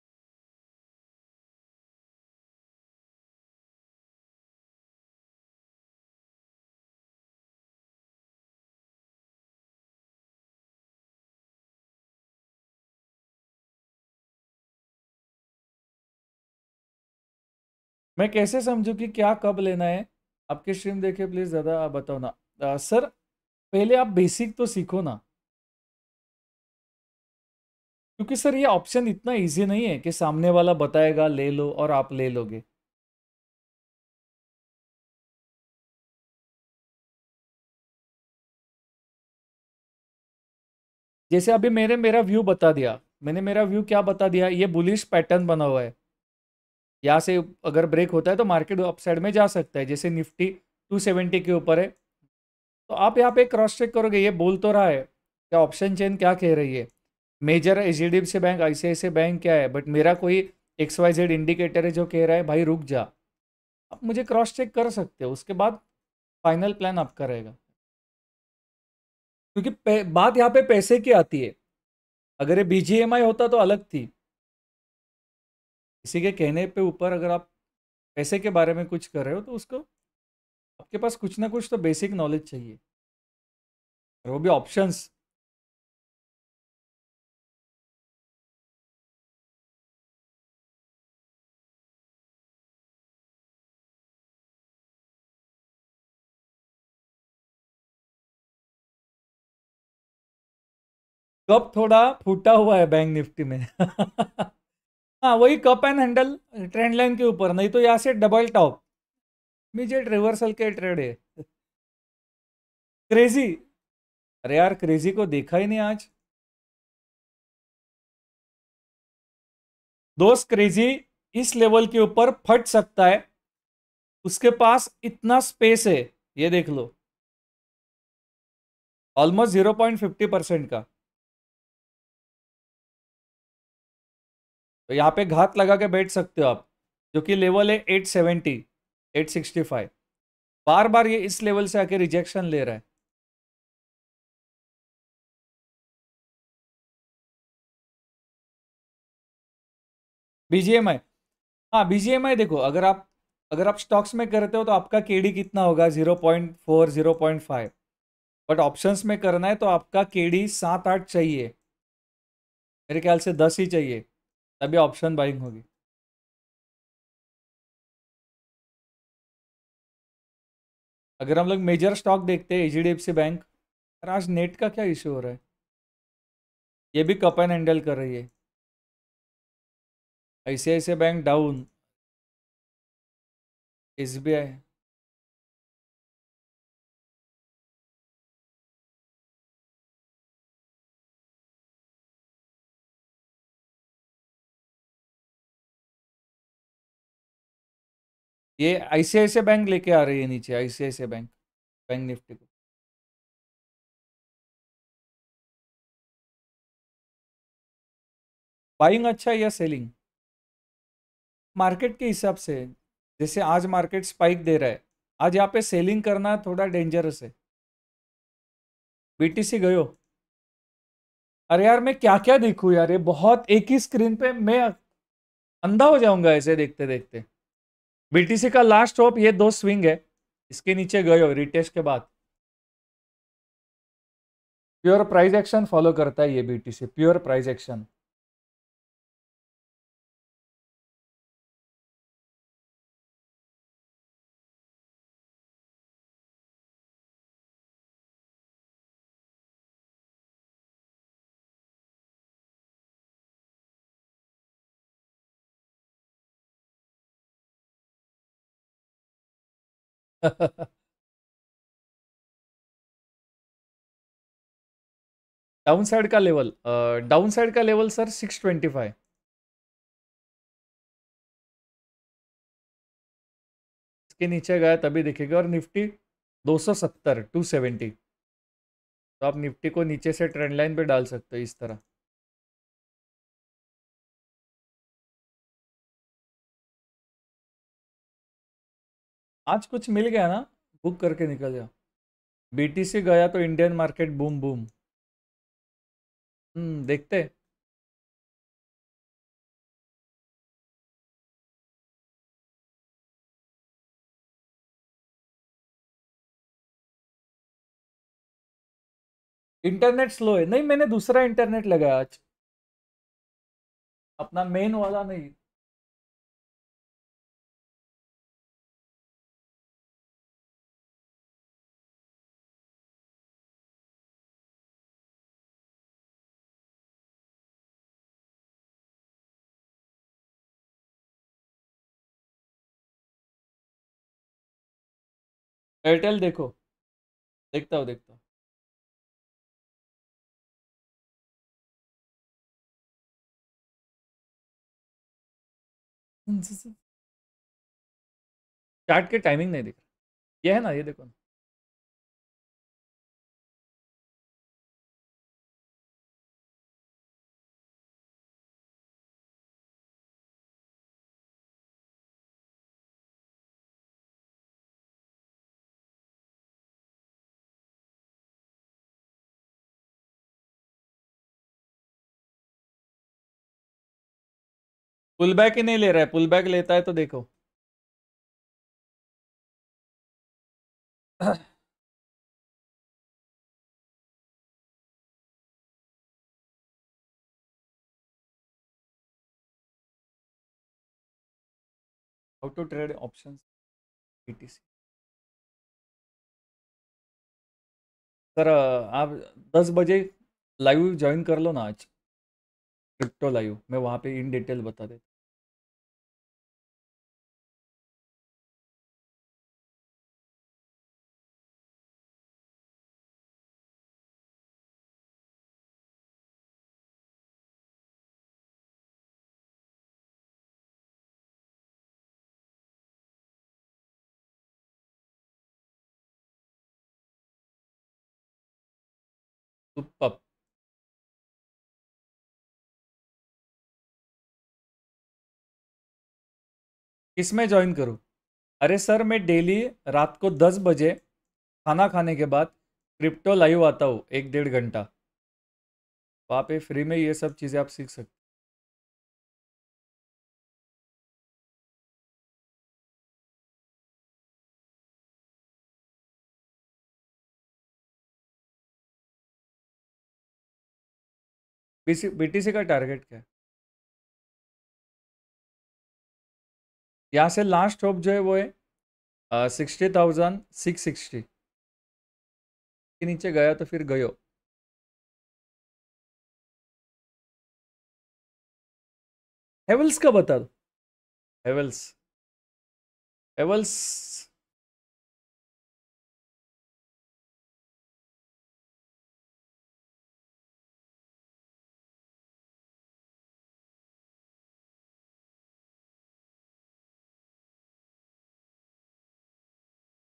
मैं कैसे समझू कि क्या कब लेना है आपकी स्ट्रीम देखे प्लीज़ ज़्यादा बताओ ना आ, सर पहले आप बेसिक तो सीखो ना क्योंकि सर ये ऑप्शन इतना इजी नहीं है कि सामने वाला बताएगा ले लो और आप ले लोगे जैसे अभी मैंने मेरा व्यू बता दिया मैंने मेरा व्यू क्या बता दिया ये बुलिश पैटर्न बना हुआ है यहाँ से अगर ब्रेक होता है तो मार्केट अपसाइड में जा सकता है जैसे निफ्टी 270 के ऊपर है तो आप यहाँ पे क्रॉस चेक करोगे ये बोल तो रहा है क्या ऑप्शन चेन क्या कह रही है major H D bank I bank क्या है बट मेरा कोई एक्स वाई जेड इंडिकेटर है जो कह रहा है भाई रुक जा आप मुझे क्रॉस चेक कर सकते हो उसके बाद फाइनल प्लान आपका रहेगा क्योंकि बात यहाँ पे पैसे की आती है अगर ये बीजीएमआई होता तो अलग थी किसी के कहने पे ऊपर अगर आप पैसे के बारे में कुछ कर रहे हो तो उसको आपके पास कुछ ना कुछ तो बेसिक नॉलेज चाहिए और वो भी ऑप्शंस कप थोड़ा फूटा हुआ है बैंक निफ्टी में हाँ वही cup and handle trend line के ऊपर नहीं तो यहाँ से डबल टॉप इमीजिएट रिवर्सल के ट्रेड है क्रेजी अरे यार क्रेजी को देखा ही नहीं आज दोस्त क्रेजी इस लेवल के ऊपर फट सकता है उसके पास इतना स्पेस है ये देख लो almost zero point fifty percent का तो यहां पे घात लगा के बैठ सकते हो आप जो कि लेवल है एट सेवेंटी 865 बार बार ये इस लेवल से आके रिजेक्शन ले रहा है बीजीएमआई हाँ बीजीएमआई देखो अगर आप अगर आप स्टॉक्स में करते हो तो आपका केडी कितना होगा zero point four zero point five but options में करना है तो आपका केडी सात आठ चाहिए मेरे ख्याल से दस ही चाहिए तभी ऑप्शन बाइंग होगी अगर हम लोग मेजर स्टॉक देखते हैं H D F C bank यार आज नेट का क्या इश्यू हो रहा है ये भी कप एंड हैंडल कर रही है I C I C bank down S B I ये आईसीआईसी बैंक लेके आ रही है नीचे आईसीआईसी बैंक बैंक निफ्टी को बाइंग अच्छा या सेलिंग मार्केट के हिसाब से जैसे आज मार्केट स्पाइक दे रहा है आज यहाँ पे सेलिंग करना थोड़ा डेंजरस है बीटीसी गयो अरे यार मैं क्या क्या देखूँ यार ये बहुत एक ही स्क्रीन पे मैं अंधा हो जाऊंगा ऐसे देखते देखते बीटीसी का लास्ट स्टॉप ये दो स्विंग है इसके नीचे गए हो रिटेस्ट के बाद प्योर प्राइस एक्शन फॉलो करता है ये BTC pure price action down side का लेवल डाउन साइड का level sir six twenty five इसके नीचे गया तभी देखेगा और निफ्टी दो सौ सत्तर टू सेवेंटी तो आप निफ्टी को नीचे से ट्रेंड लाइन पे डाल सकते हो इस तरह आज कुछ मिल गया ना बुक करके निकल जाओ बीटीसी गया तो इंडियन मार्केट बूम बूम देखते इंटरनेट स्लो है नहीं मैंने दूसरा इंटरनेट लगाया आज अपना मेन वाला नहीं एयरटेल देखो देखता हूँ देखता हूँ चार्ट के टाइमिंग नहीं दिख रहा ये है ना ये देखो ना पुल बैक ही नहीं ले रहा है पुल बैक लेता है तो देखो how to trade option sir आप 10 बजे लाइव ज्वाइन कर लो ना आज क्रिप्टो लाइव मैं वहाँ पे इन डिटेल बता देता Superb. किसमें ज्वाइन करूं अरे सर मैं डेली रात को दस बजे खाना खाने के बाद क्रिप्टो लाइव आता हूँ एक डेढ़ घंटा तो आप फ्री में ये सब चीज़ें आप सीख सकते बीटीसी का टारगेट क्या है यहाँ से लास्ट होप जो है वो है सिक्सटी थाउजेंड सिक्स सिक्सटी के नीचे गया तो फिर गयो हेवल्स का बता दो हेवल्स हेवल्स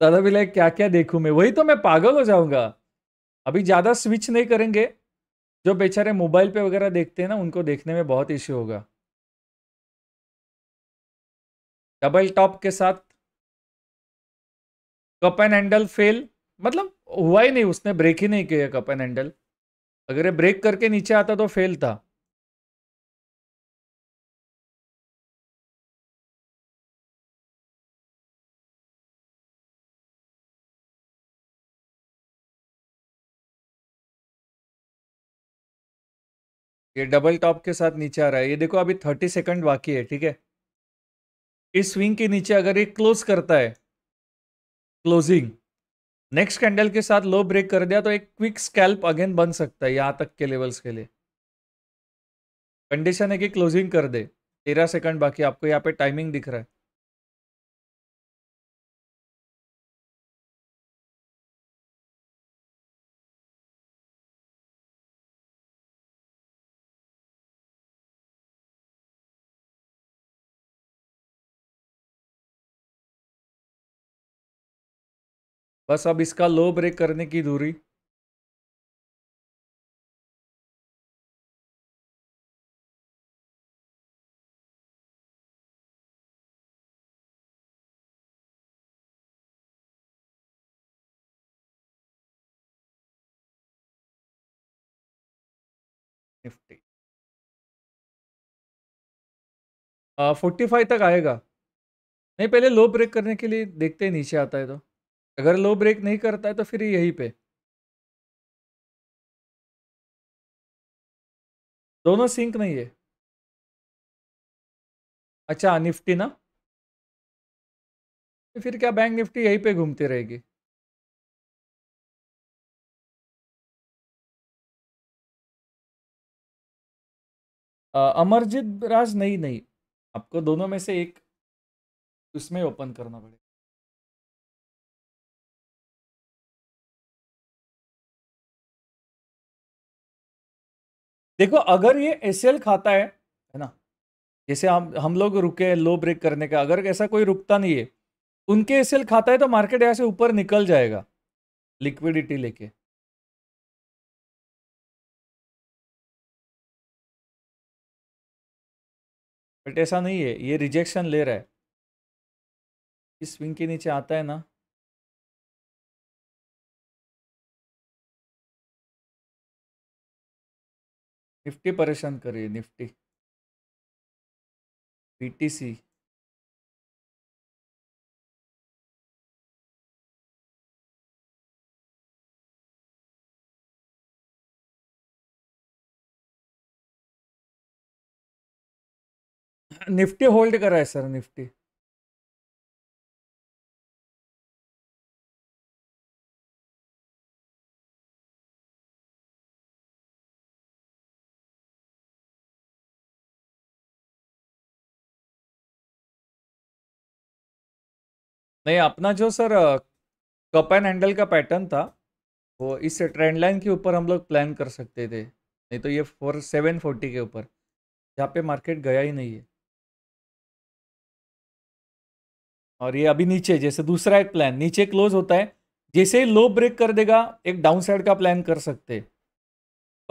दादा भी लाइक क्या क्या देखूं मैं वही तो मैं पागल हो जाऊंगा अभी ज़्यादा स्विच नहीं करेंगे जो बेचारे मोबाइल पे वगैरह देखते हैं ना उनको देखने में बहुत इश्यू होगा डबल टॉप के साथ कप एंड हैंडल फेल मतलब हुआ ही नहीं उसने ब्रेक ही नहीं किया कप एंड हैंडल अगर ये ब्रेक करके नीचे आता तो फेल था ये डबल टॉप के साथ नीचे आ रहा है ये देखो अभी थर्टी सेकंड बाकी है ठीक है इस स्विंग के नीचे अगर ये क्लोज करता है क्लोजिंग नेक्स्ट कैंडल के साथ लो ब्रेक कर दिया तो एक क्विक स्कैल्प अगेन बन सकता है यहाँ तक के लेवल्स के लिए कंडीशन है कि क्लोजिंग कर दे तेरह सेकंड बाकी आपको यहाँ पे टाइमिंग दिख रहा है बस अब इसका लो ब्रेक करने की दूरी निफ्टी फोर्टी फाइव तक आएगा नहीं पहले लो ब्रेक करने के लिए देखते हैं नीचे आता है तो अगर लो ब्रेक नहीं करता है तो फिर यहीं पे दोनों सिंक नहीं है अच्छा निफ्टी ना तो फिर क्या बैंक निफ्टी यहीं पे घूमती रहेगी अमरजीत राज नहीं नहीं आपको दोनों में से एक उसमें ओपन करना पड़ेगा देखो अगर ये एस खाता है है ना जैसे हम हम लोग रुके लो ब्रेक करने का अगर ऐसा कोई रुकता नहीं है उनके एस खाता है तो मार्केट यहाँ से ऊपर निकल जाएगा लिक्विडिटी लेके बट ऐसा नहीं है ये रिजेक्शन ले रहा है इस स्विंग के नीचे आता है ना निफ्टी परेशान करिए निफ्टी बीटीसी निफ्टी होल्ड करा है सर निफ्टी नहीं अपना जो सर कप एंड हैंडल का पैटर्न था वो इस ट्रेंड लाइन के ऊपर हम लोग प्लान कर सकते थे नहीं तो ये फोर सेवन फोर्टी के ऊपर यहाँ पे मार्केट गया ही नहीं है और ये अभी नीचे जैसे दूसरा एक प्लान नीचे क्लोज होता है जैसे ही लो ब्रेक कर देगा एक डाउन साइड का प्लान कर सकते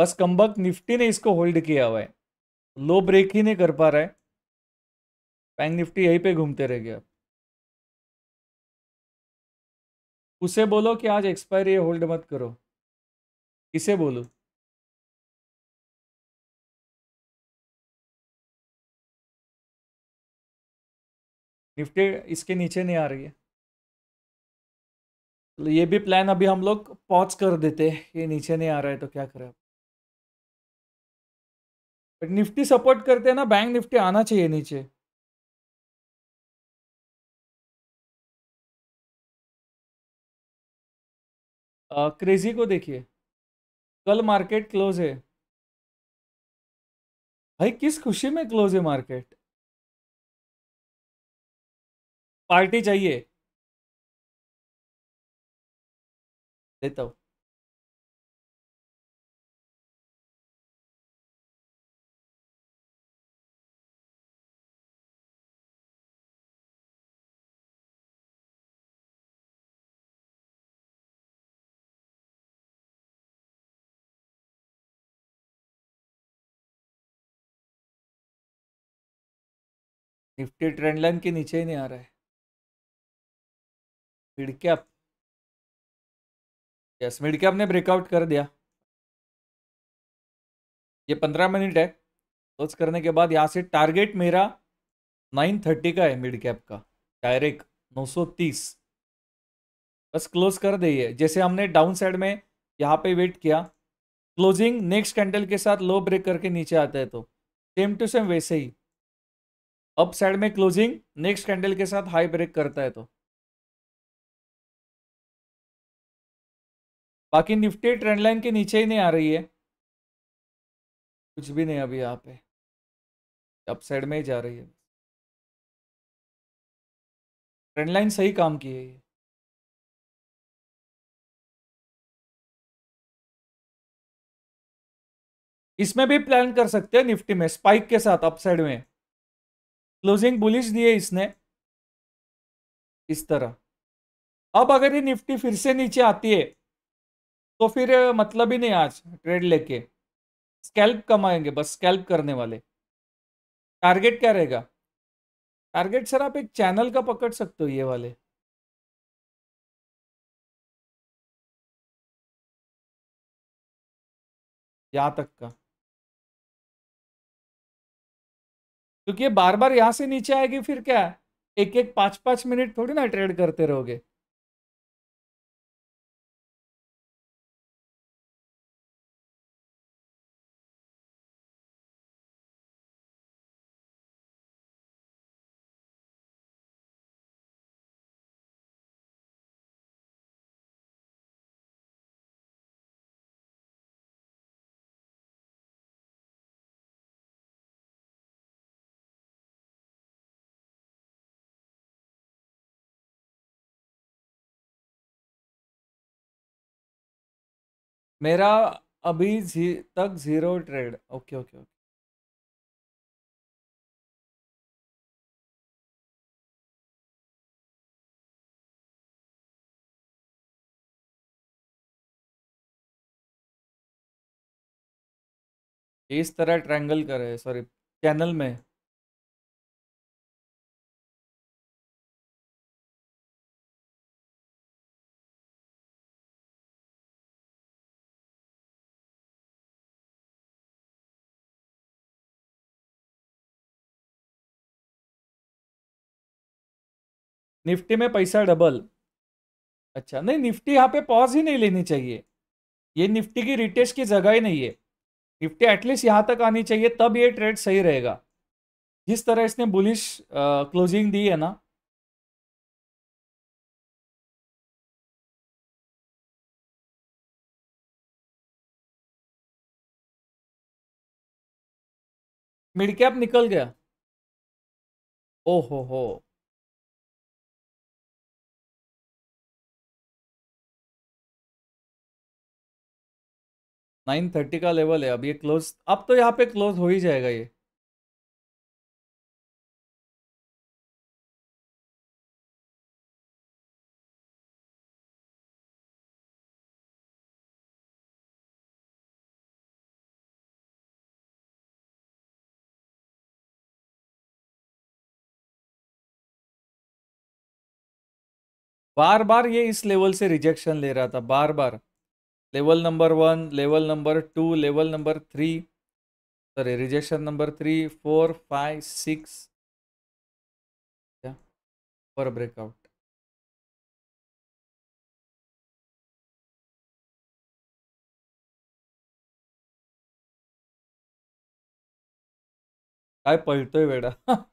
बस कम्बक निफ्टी ने इसको होल्ड किया हुआ है लो ब्रेक ही नहीं कर पा रहा है बैंक निफ्टी यहीं पे घूमते रह गया उसे बोलो कि आज एक्सपायरी होल्ड मत करो इसे बोलो निफ्टी इसके नीचे नहीं आ रही है तो ये भी प्लान अभी हम लोग पॉज कर देते ये नीचे नहीं आ रहा है तो क्या करें बट निफ्टी सपोर्ट करते हैं ना बैंक निफ्टी आना चाहिए नीचे क्रेजी को देखिए कल मार्केट क्लोज है भाई किस खुशी में क्लोज है मार्केट पार्टी चाहिए देता हूँ निफ्टी ट्रेंड लाइन के नीचे ही नहीं आ रहा है mid cap yes mid cap ने ब्रेकआउट कर दिया ये पंद्रह मिनट है क्लोज करने के बाद यहाँ से टारगेट मेरा नाइन थर्टी का है मिड कैप का डायरेक्ट नौ सौ तीस बस क्लोज कर दी है जैसे हमने डाउन साइड में यहाँ पे वेट किया क्लोजिंग नेक्स्ट कैंडल के साथ लो ब्रेक करके नीचे आता है तो सेम टू सेम वैसे ही अप साइड में क्लोजिंग नेक्स्ट कैंडल के साथ हाई ब्रेक करता है तो बाकी निफ्टी ट्रेंड लाइन के नीचे ही नहीं आ रही है कुछ भी नहीं अभी यहाँ पे अप साइड में ही जा रही है ट्रेंड लाइन सही काम की है ये इसमें भी प्लान कर सकते हैं निफ्टी में स्पाइक के साथ अप साइड में क्लोजिंग बुलिश दिए इसने इस तरह अब अगर ये निफ्टी फिर से नीचे आती है तो फिर मतलब ही नहीं आज ट्रेड लेके स्कैल्प कमाएंगे बस स्कैल्प करने वाले टारगेट क्या रहेगा टारगेट सर आप एक चैनल का पकड़ सकते हो ये वाले यहाँ तक का क्योंकि ये बार बार यहाँ से नीचे आएगी फिर क्या एक एक पाँच पाँच मिनट थोड़ी ना ट्रेड करते रहोगे मेरा अभी जी, तक zero trade okay okay okay इस तरह ट्रैंगल करे सॉरी चैनल में निफ्टी में पैसा डबल अच्छा नहीं निफ्टी यहाँ पे पॉज ही नहीं लेनी चाहिए ये निफ्टी की रिटेस्ट की जगह ही नहीं है निफ्टी एटलीस्ट यहाँ तक आनी चाहिए तब ये ट्रेड सही रहेगा जिस तरह इसने बुलिश क्लोजिंग दी है ना मिड कैप निकल गया ओ हो हो नाइन थर्टी का लेवल है अब ये क्लोज अब तो यहाँ पे क्लोज हो ही जाएगा ये बार बार ये इस लेवल से रिजेक्शन ले रहा था बार बार level number one level number two level number three sorry rejection number three four five six four breakout काय पळतोय वेडा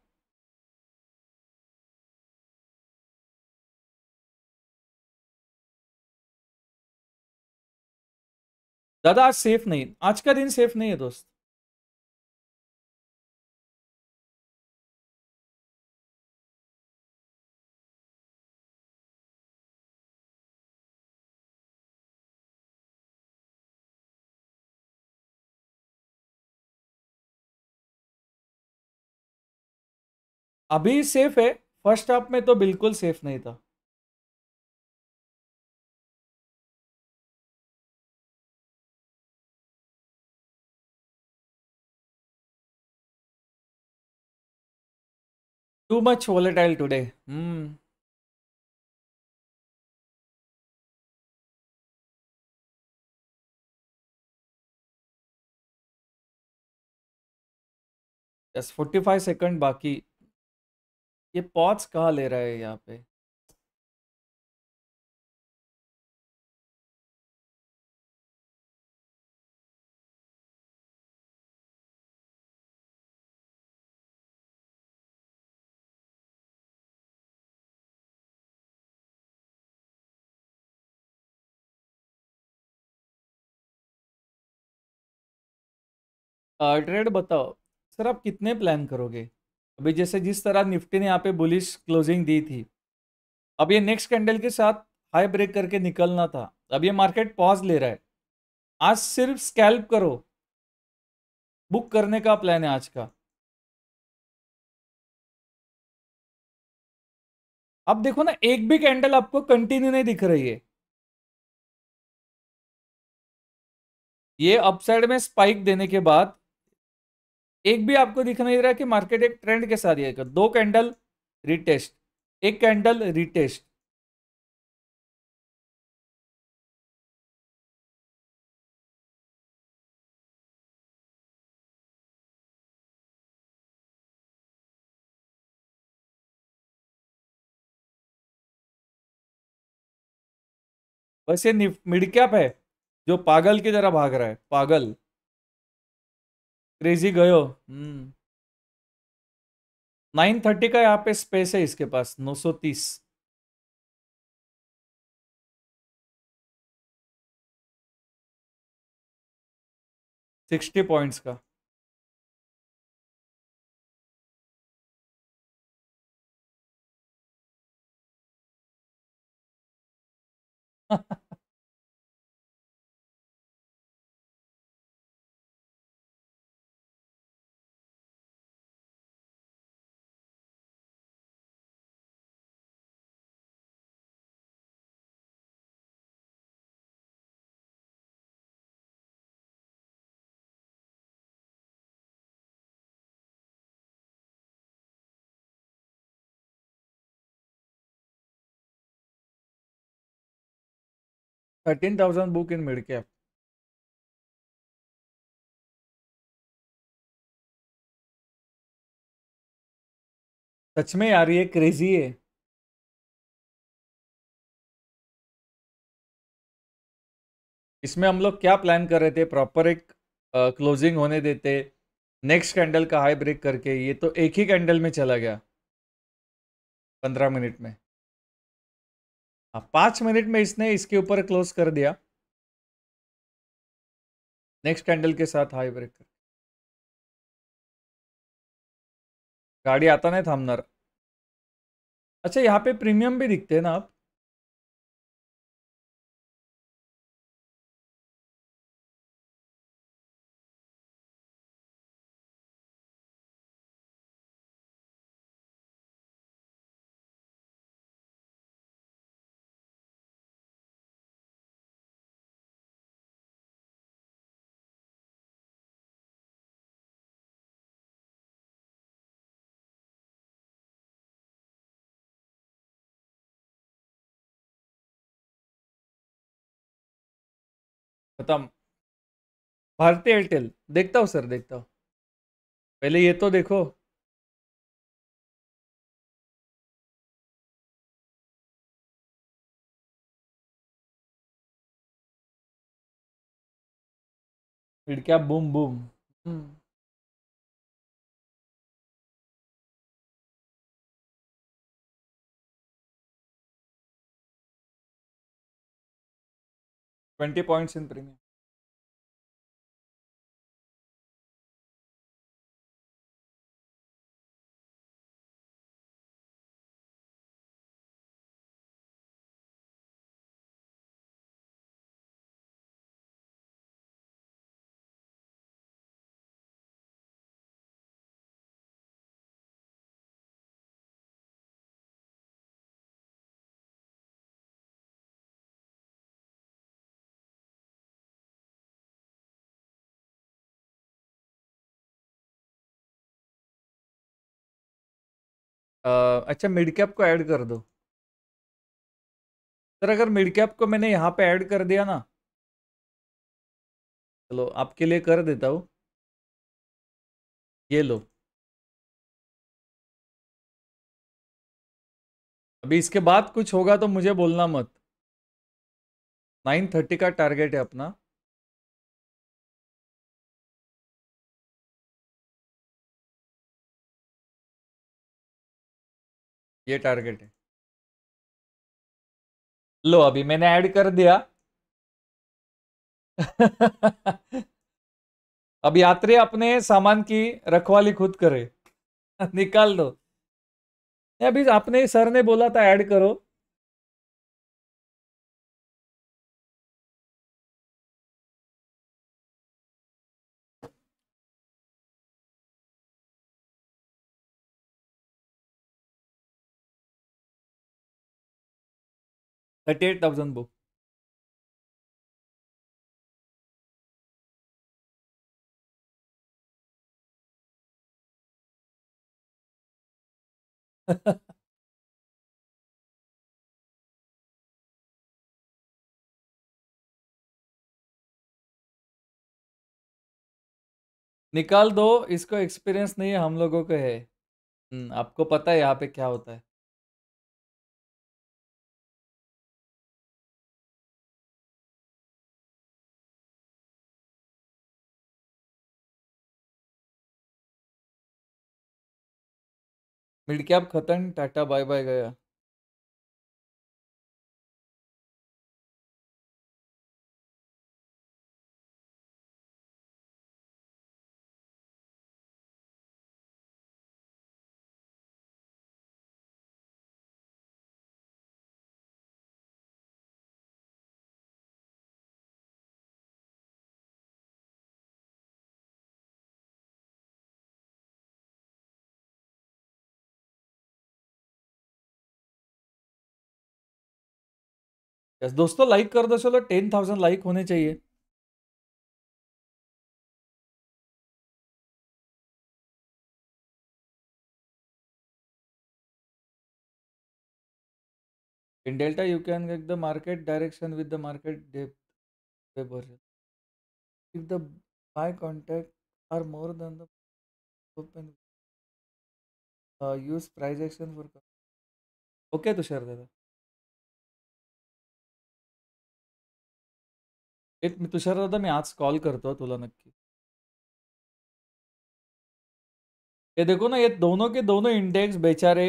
दादा आज सेफ नहीं आज का दिन सेफ नहीं है दोस्त अभी सेफ है फर्स्ट हाफ में तो बिल्कुल सेफ नहीं था Too much volatile today. Forty five second बाकी ये पॉज कहाँ ले रहा है यहाँ पे ट्रेड बताओ सर आप कितने प्लान करोगे अभी जैसे जिस तरह निफ्टी ने यहाँ पे बुलिश क्लोजिंग दी थी अब ये नेक्स्ट कैंडल के साथ हाई ब्रेक करके निकलना था अब ये मार्केट पॉज ले रहा है आज सिर्फ स्कैल्प करो बुक करने का प्लान है आज का अब देखो ना एक भी कैंडल आपको कंटिन्यू नहीं दिख रही है ये अपसाइड में स्पाइक देने के बाद एक भी आपको दिख नहीं रहा कि मार्केट एक ट्रेंड के साथ आएगा दो कैंडल रिटेस्ट एक कैंडल रिटेस्ट वैसे मिड कैप है जो पागल की तरह भाग रहा है पागल क्रेजी गयो नाइन हम्म। थर्टी का यहाँ पे स्पेस है इसके पास नौ सौ तीस सिक्सटी पॉइंट्स का thirteen thousand book in mid cap सच में यार ये क्रेजी है इसमें हम लोग क्या प्लान कर रहे थे प्रॉपर एक क्लोजिंग होने देते नेक्स्ट कैंडल का हाई ब्रेक करके ये तो एक ही कैंडल में चला गया पंद्रह मिनट में हाँ, पांच मिनट में इसने इसके ऊपर क्लोज कर दिया नेक्स्ट कैंडल के साथ हाई ब्रेक कर गाडी आता नहीं थामनर अच्छा यहाँ पे प्रीमियम भी दिखते ना आप खत्म भारतीय एयरटेल देखता हूँ सर देखता हूँ पहले ये तो देखो फिर क्या boom boom hmm. Twenty points in premium अच्छा मिड कैप को ऐड कर दो सर अगर मिड कैप को मैंने यहाँ पे ऐड कर दिया ना चलो आपके लिए कर देता हूँ ये लो अभी इसके बाद कुछ होगा तो मुझे बोलना मत नाइन थर्टी का टारगेट है अपना ये टारगेट है लो अभी मैंने ऐड कर दिया अब यात्री अपने सामान की रखवाली खुद करे निकाल दो अभी आपने सर ने बोला था ऐड करो थर्टी एट थाउजेंड बुक निकाल दो इसको एक्सपीरियंस नहीं है हम लोगों को है हम्म, आपको पता है यहाँ पे क्या होता है मिडकैप खत्म टाटा बाय बाय गया यस दोस्तों लाइक कर दो चलो टेन थाउजेंड लाइक होने चाहिए in Delta you can get the market direction with the market dispersion if the buy contact are more than then use projection for okay तो share दादा एक मी तुषार दादा मैं आज कॉल करतो तुला नक्की ये देखो ना ये दोनों के दोनों इंडेक्स बेचारे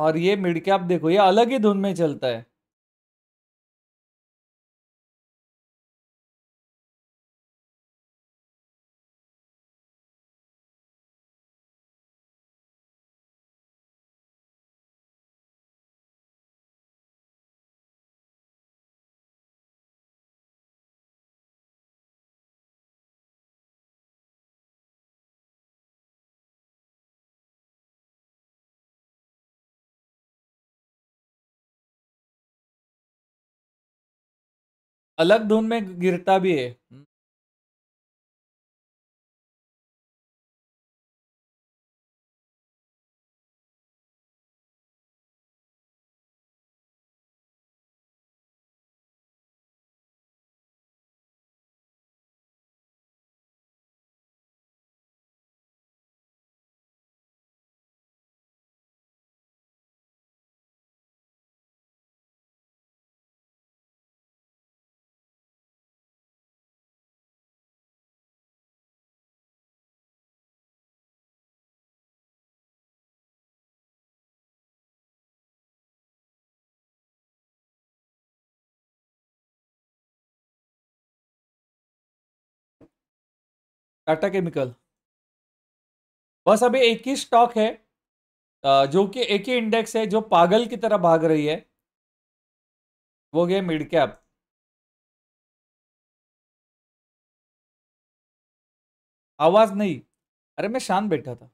और ये मिड कैप देखो ये अलग ही धुन में चलता है अलग धुन में गिरता भी है टाटा केमिकल बस अभी एक ही स्टॉक है जो कि एक ही इंडेक्स है जो पागल की तरह भाग रही है वो गया मिड कैप आवाज नहीं अरे मैं शांत बैठा था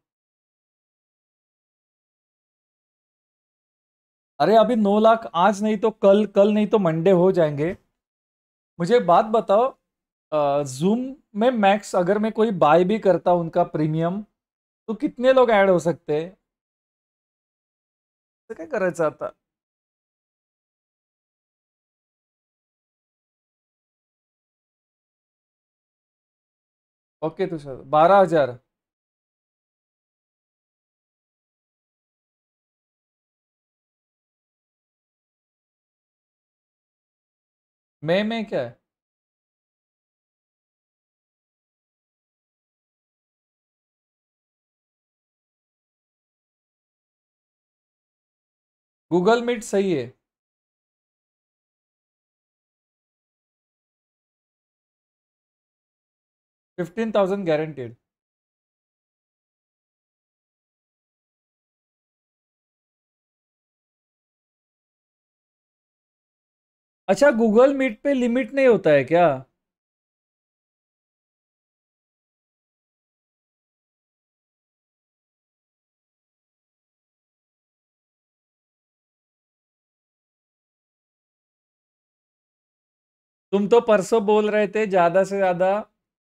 अरे अभी नौ लाख आज नहीं तो कल कल नहीं तो मंडे हो जाएंगे मुझे बात बताओ जूम में मैक्स अगर मैं कोई बाय भी करता हूँ उनका प्रीमियम तो कितने लोग ऐड हो सकते तो क्या करायचं चाहता ओके सर तो बारह हजार मैं में क्या है गूगल मीट सही है फिफ्टीन थाउजेंड गारंटेड अच्छा गूगल मीट पे लिमिट नहीं होता है क्या तुम तो परसों बोल रहे थे ज़्यादा से ज़्यादा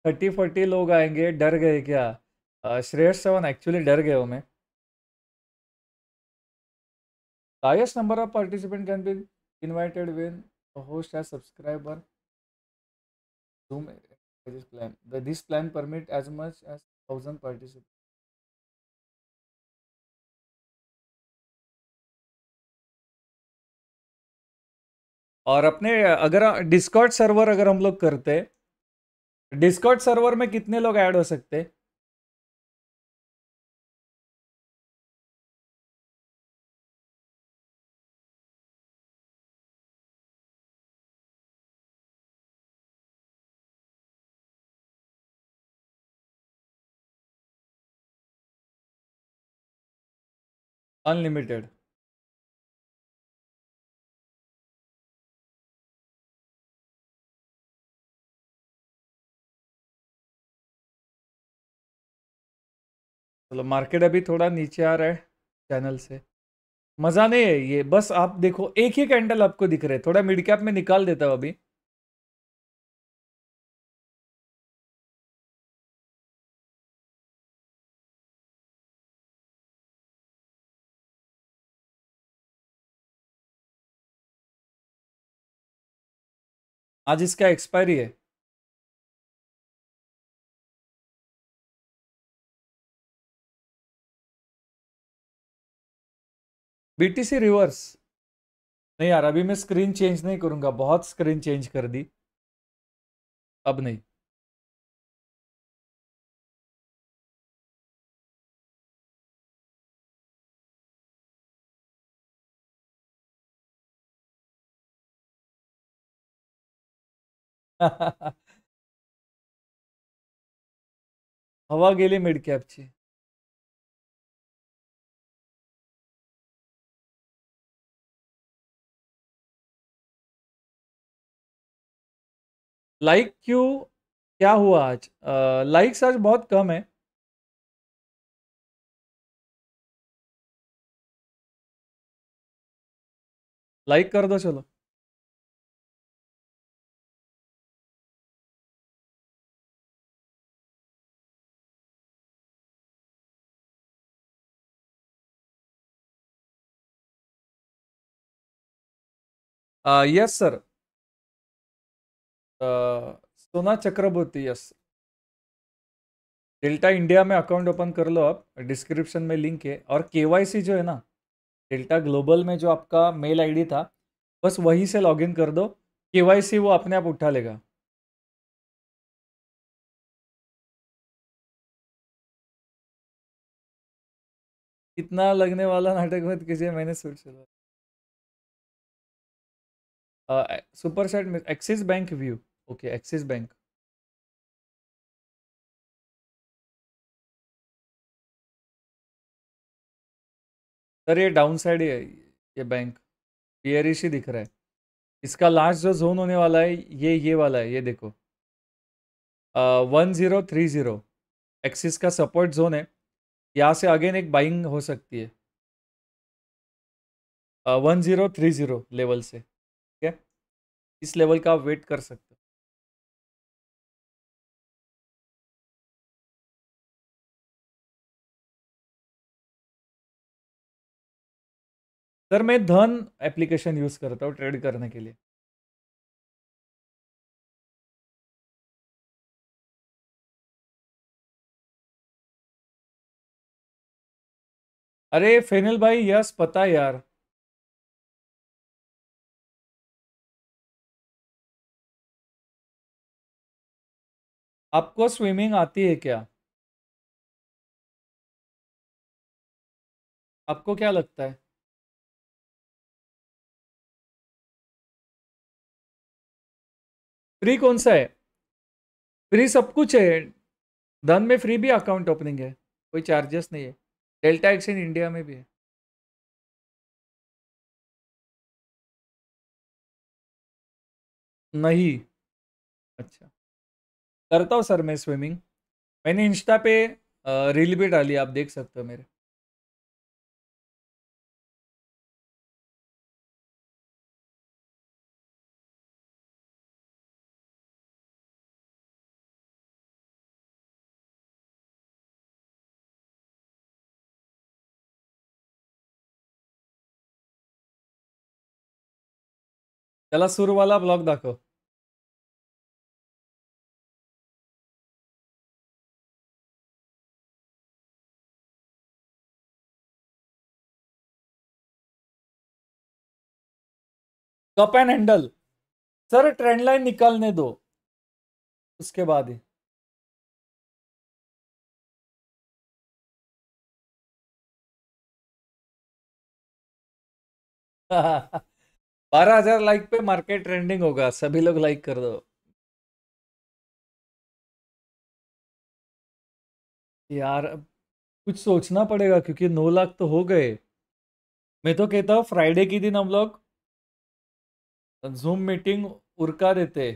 थर्टी फोर्टी लोग आएंगे डर गए क्या श्रेयस सेवन एक्चुअली डर गए हो मैं highest number of participant can be invited when host as subscriber this plan permit as much as thousand participant और अपने अगर डिस्कॉर्ड सर्वर अगर हम लोग करते डिस्कॉट डिस्कॉर्ड सर्वर में कितने लोग ऐड हो सकते अनलिमिटेड चलो मार्केट अभी थोड़ा नीचे आ रहा है चैनल से मज़ा नहीं है ये बस आप देखो एक ही कैंडल आपको दिख रहे थोड़ा मिड कैप में निकाल देता हूँ अभी आज इसका एक्सपायरी है बीटीसी रिवर्स नहीं यार अभी मैं स्क्रीन चेंज नहीं करूंगा बहुत स्क्रीन चेंज कर दी अब नहीं हवा गेली मिड ची लाइक क्यों क्या हुआ आज लाइक्स आज बहुत कम है लाइक कर दो चलो yes uh, sir yes, Sona Chakraborty yes Delta India में अकाउंट ओपन कर लो आप डिस्क्रिप्शन में लिंक है और के जो है ना डेल्टा ग्लोबल में जो आपका मेल आईडी था बस वहीं से लॉगिन कर दो के वो अपने आप उठा लेगा कितना लगने वाला नाटक मत कीजिए मैंने सोच super set Axis Bank view okay Axis Bank sir ये डाउन साइड है ये बैंक बियरिश ही दिख रहा है इसका लास्ट जो जोन होने वाला है ये ये वाला है ये देखो one zero three zero Axis का सपोर्ट जोन है यहाँ से अगेन एक बाइंग हो सकती है one zero three zero level से ठीक है इस लेवल का आप वेट कर सकते सर मैं धन एप्लीकेशन यूज़ करता हूँ ट्रेड करने के लिए अरे फेनिल भाई यस पता यार आपको स्विमिंग आती है क्या आपको क्या लगता है फ्री कौन सा है फ्री सब कुछ है धन में फ्री भी अकाउंट ओपनिंग है कोई चार्जेस नहीं है डेल्टा एक्सचेंज इंडिया में भी है नहीं अच्छा करता हूँ सर मैं स्विमिंग मैंने इंस्टा पे रील भी डाली आप देख सकते हो मेरे चला सुर वाला ब्लॉग दाखो cup and handle sir trend line निकालने दो उसके बाद ही हाँ बारह हजार लाइक पे मार्केट ट्रेंडिंग होगा सभी लोग लाइक कर दो यार कुछ सोचना पड़ेगा क्योंकि नौ लाख तो हो गए मैं तो कहता हूँ फ्राइडे के दिन हम लोग जूम मीटिंग उरका देते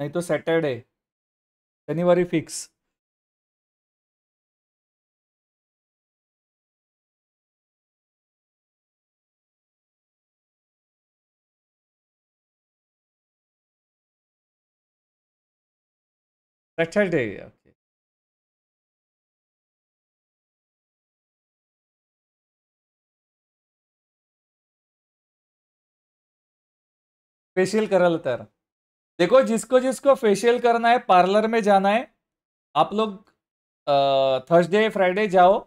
नहीं तो सैटरडे शनिवार फिक्स Saturday, okay. फेशियल करल है देखो जिसको जिसको फेशियल करना है पार्लर में जाना है आप लोग थर्सडे फ्राइडे जाओ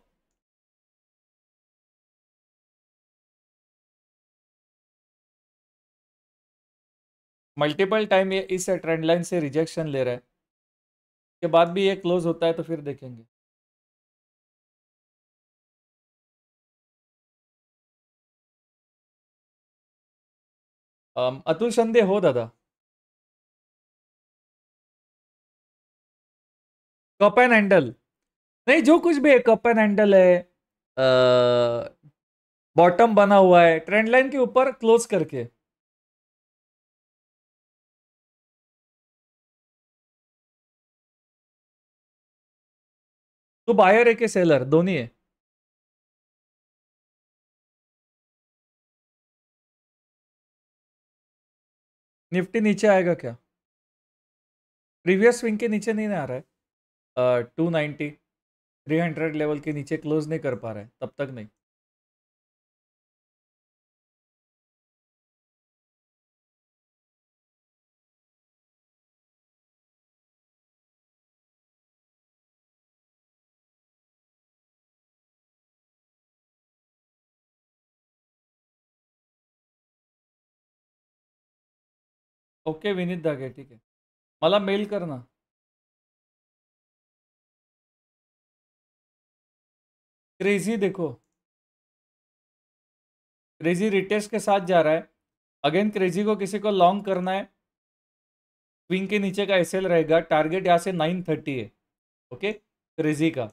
मल्टीपल टाइम ये इस ट्रेंड लाइन से रिजेक्शन ले रहा है के बाद भी ये क्लोज होता है तो फिर देखेंगे अतुल संदे हो दादा कप एंड हैंडल नहीं जो कुछ भी है कप एंड हैंडल है बॉटम बना हुआ है ट्रेंड लाइन के ऊपर क्लोज करके तो बायर है कि सेलर दोनों है निफ्टी नीचे आएगा क्या प्रीवियस स्विंग के नीचे नहीं आ रहा है two ninety three hundred level के नीचे क्लोज नहीं कर पा रहा है तब तक नहीं ओके विनीत धागे ठीक है माला मेल करना क्रेजी देखो क्रेजी रिटेस्ट के साथ जा रहा है अगेन क्रेजी को किसी को लॉन्ग करना है विंग के नीचे का एसएल रहेगा टारगेट यहाँ से नाइन थर्टी है ओके क्रेजी का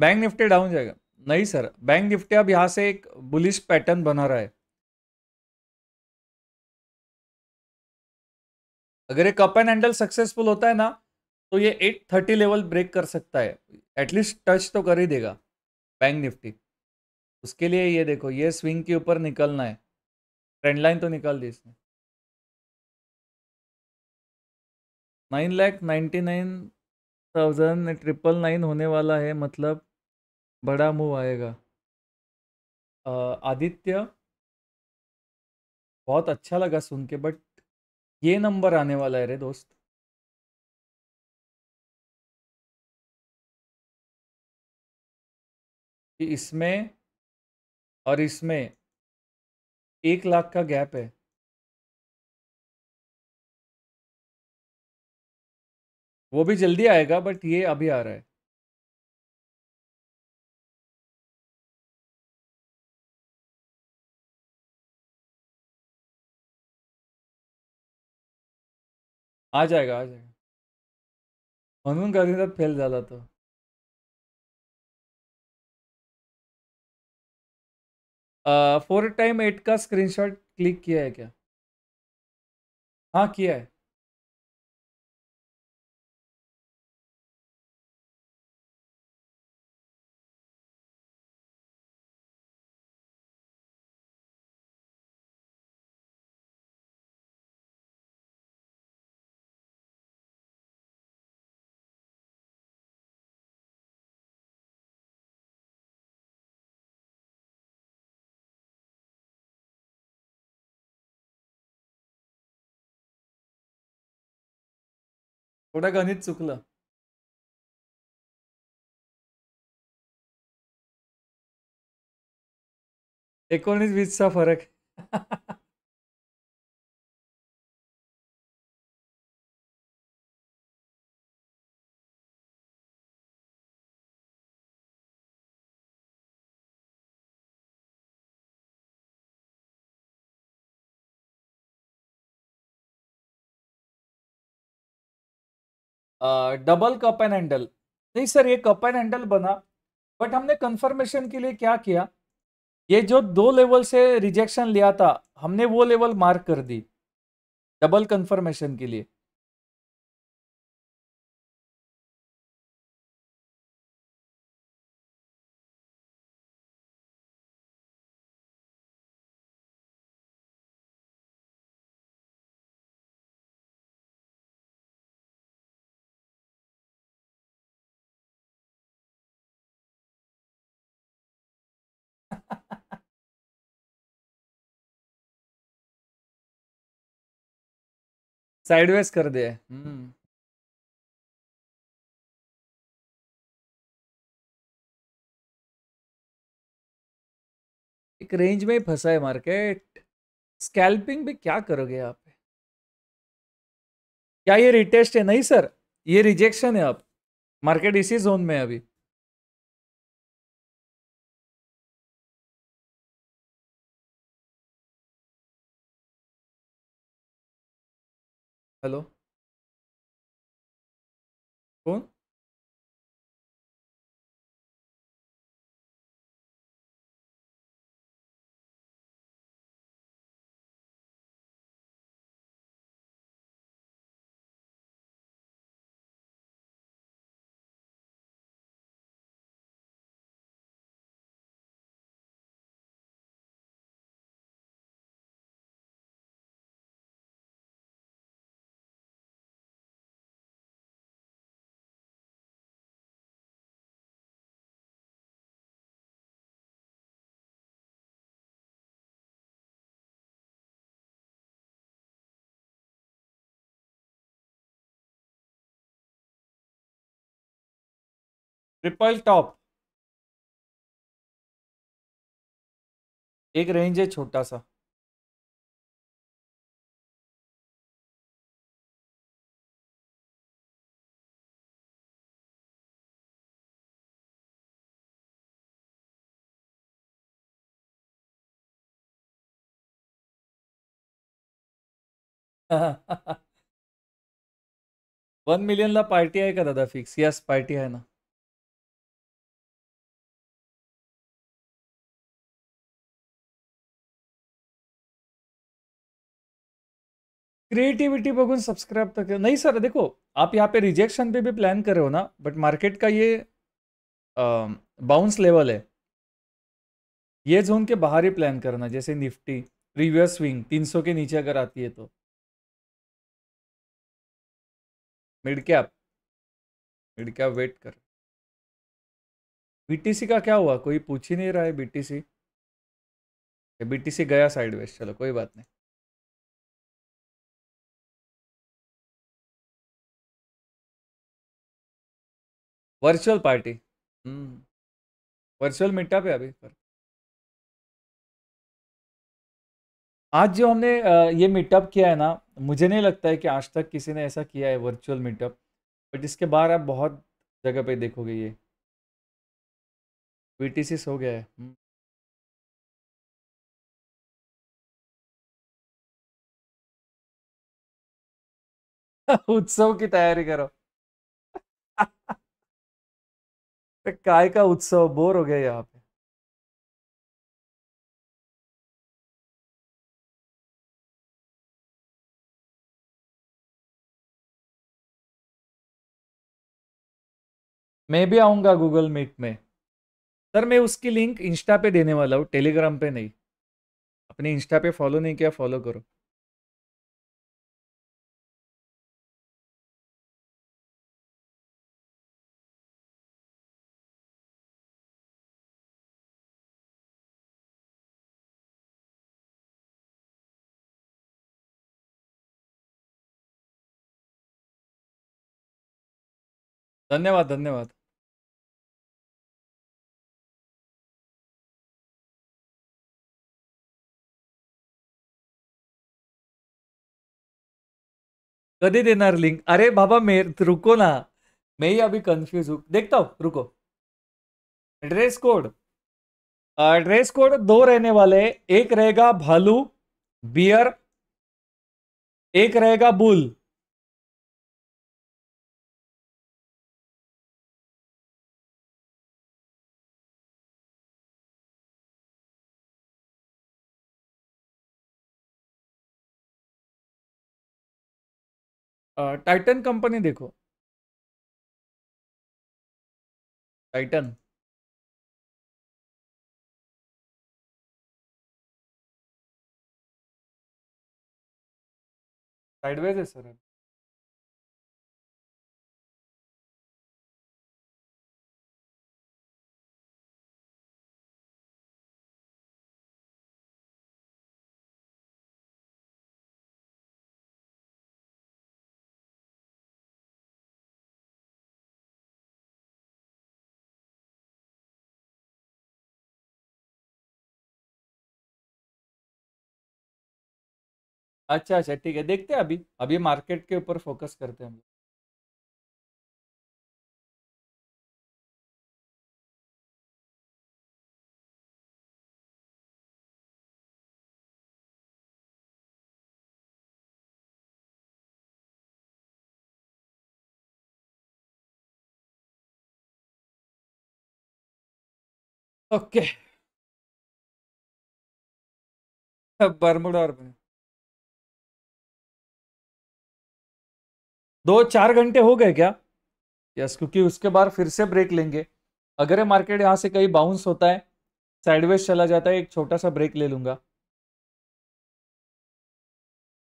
बैंक निफ्टी डाउन जाएगा नहीं सर बैंक निफ्टी अब यहाँ से एक बुलिश पैटर्न बना रहा है अगर ये कप एंड हैंडल सक्सेसफुल होता है ना तो ये 830 लेवल ब्रेक कर सकता है एटलीस्ट टच तो कर ही देगा बैंक निफ्टी उसके लिए ये देखो ये स्विंग के ऊपर निकलना है ट्रेंड लाइन तो निकाल दी इसने nine lakh ninety nine thousand triple nine होने वाला है मतलब बड़ा मूव आएगा आदित्य बहुत अच्छा लगा सुन के बट ये नंबर आने वाला है रे दोस्त इसमें और इसमें एक लाख का गैप है वो भी जल्दी आएगा बट ये अभी आ रहा है आ जाएगा आ जाएगा म्हणून तक फेल ज्यादा तो फोर टाइम एट का स्क्रीनशॉट क्लिक किया है क्या हाँ किया है थोडं गणित चुकलं. एकोणीस-वीसचा फरक. डबल कप एंड हैंडल नहीं सर ये कप एंड हैंडल बना बट हमने कंफर्मेशन के लिए क्या किया ये जो दो लेवल से रिजेक्शन लिया था हमने वो लेवल मार्क कर दी डबल कंफर्मेशन के लिए साइडवेज कर दे हम्म। एक रेंज में ही फंसा है मार्केट स्कैल्पिंग भी क्या करोगे आप क्या ये रिटेस्ट है नहीं सर ये रिजेक्शन है अब मार्केट इसी जोन में है अभी hello ट्रिपल टॉप एक रेंज है छोटा सा वन मिलियनला पार्टी आहे का दादा फिक्स यस पार्टी आहे ना क्रिएटिविटी बगुन सब्सक्राइब तो कर नहीं सर देखो आप यहाँ पे रिजेक्शन पे भी प्लान कर रहे हो ना बट मार्केट का ये बाउंस लेवल है ये जोन के बाहर ही प्लान करना जैसे निफ्टी प्रीवियस स्विंग 300 के नीचे अगर आती है तो mid cap mid cap wait कर बीटीसी का क्या हुआ कोई पूछ ही नहीं रहा है बीटीसी बीटीसी गया साइडवेज चलो कोई बात नहीं वर्चुअल पार्टी वर्चुअल मिट्टा है अभी पर आज जो हमने ये मीटअप किया है ना मुझे नहीं लगता है कि आज तक किसी ने ऐसा किया है वर्चुअल मीटअप बट इसके बाहर आप बहुत जगह पे देखोगे ये टी हो गया है हम्म। उत्सव की तैयारी करो काय का उत्सव बोर हो गया यहाँ पे मैं भी आऊंगा गूगल मीट में सर मैं उसकी लिंक इंस्टा पे देने वाला हूँ टेलीग्राम पे नहीं अपने इंस्टा पे फॉलो नहीं किया फॉलो करो धन्यवाद धन्यवाद कभी देना लिंक अरे बाबा मे रुको ना मैं ही अभी कंफ्यूज हूँ देखता हूँ रुको ड्रेस कोड ड्रेस कोड दो रहने वाले एक रहेगा भालू बियर एक रहेगा बुल टाइटन कंपनी देखो टाइटन साइडवेज है सर अच्छा अच्छा ठीक है देखते हैं अभी अभी मार्केट के ऊपर फोकस करते हैं हम ओके बर्मुडा और दो चार घंटे हो गए क्या यस क्योंकि उसके बाद फिर से ब्रेक लेंगे अगर ये मार्केट यहाँ से कहीं बाउंस होता है साइडवेज चला जाता है एक छोटा सा ब्रेक ले लूँगा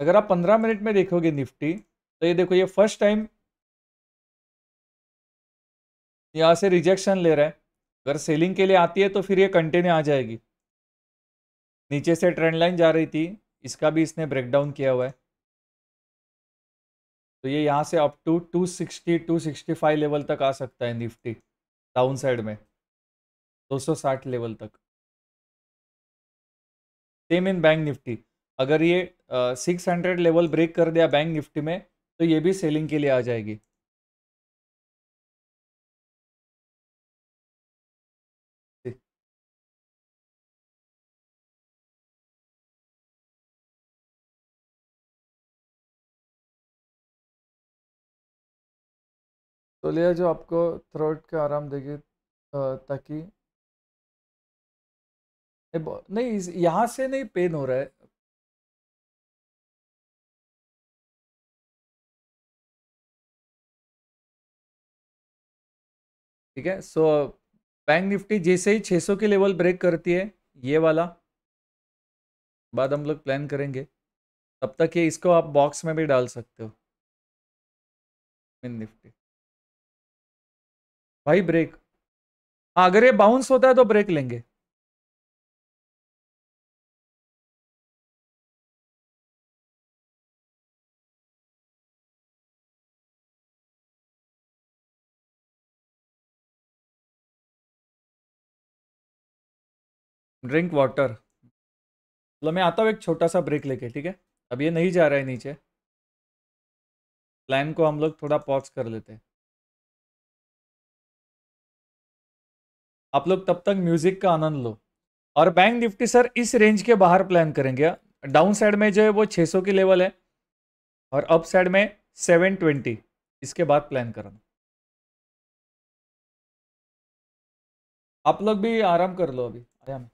अगर आप पंद्रह मिनट में देखोगे निफ्टी तो ये देखो ये फर्स्ट टाइम यहाँ से रिजेक्शन ले रहा है अगर सेलिंग के लिए आती है तो फिर ये कंटिन्यू आ जाएगी नीचे से ट्रेंड लाइन जा रही थी इसका भी इसने ब्रेकडाउन किया हुआ है तो ये यहाँ से अप टू 260 265 लेवल तक आ सकता है निफ्टी डाउन साइड में 260 लेवल तक सेम इन बैंक निफ्टी अगर ये सिक्स हंड्रेड लेवल ब्रेक कर दिया बैंक निफ्टी में तो ये भी सेलिंग के लिए आ जाएगी तोलिया जो आपको थ्रोट का आराम देगी ताकि नहीं यहाँ से नहीं पेन हो रहा है ठीक है सो बैंक निफ्टी जैसे ही 600 के लेवल ब्रेक करती है ये वाला बाद हम लोग प्लान करेंगे तब तक ये इसको आप बॉक्स में भी डाल सकते हो मिन निफ्टी भाई ब्रेक अगर ये बाउंस होता है तो ब्रेक लेंगे ड्रिंक वाटर मतलब मैं आता हूँ एक छोटा सा ब्रेक लेके ठीक है अब ये नहीं जा रहा है नीचे प्लान को हम लोग थोड़ा पॉज कर लेते हैं आप लोग तब तक म्यूजिक का आनंद लो और बैंक निफ्टी सर इस रेंज के बाहर प्लान करेंगे डाउन हाँ। साइड में जो है वो छः सौ की लेवल है और अप साइड में सेवन ट्वेंटी इसके बाद प्लान करना आप लोग भी आराम कर लो अभी आराम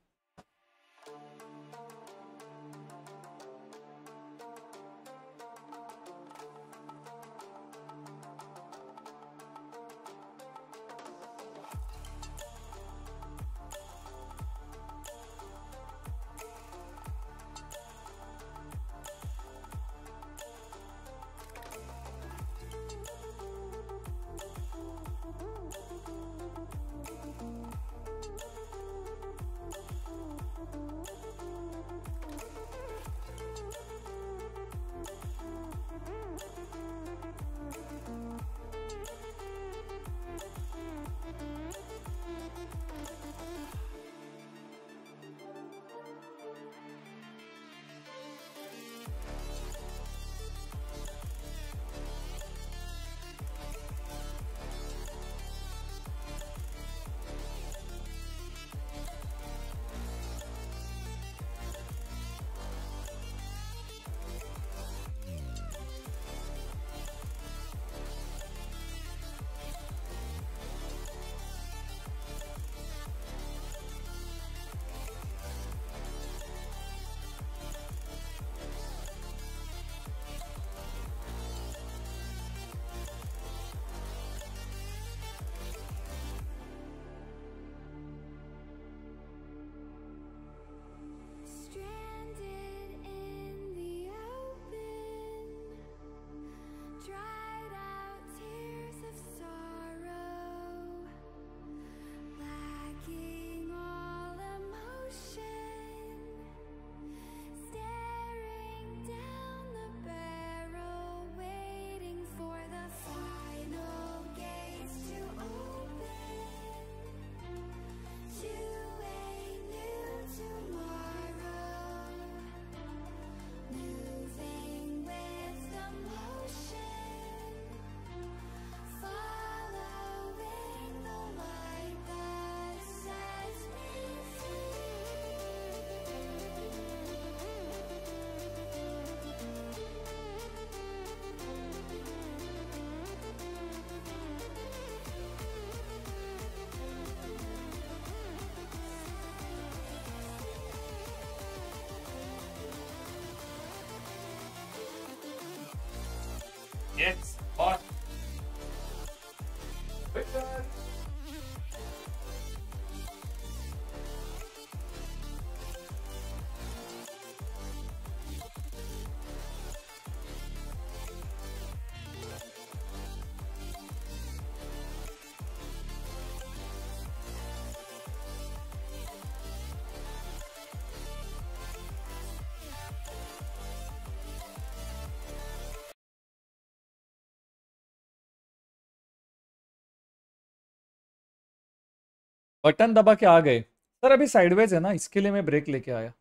बटन दबा के आ गए सर अभी साइडवेज है ना इसके लिए मैं ब्रेक लेके आया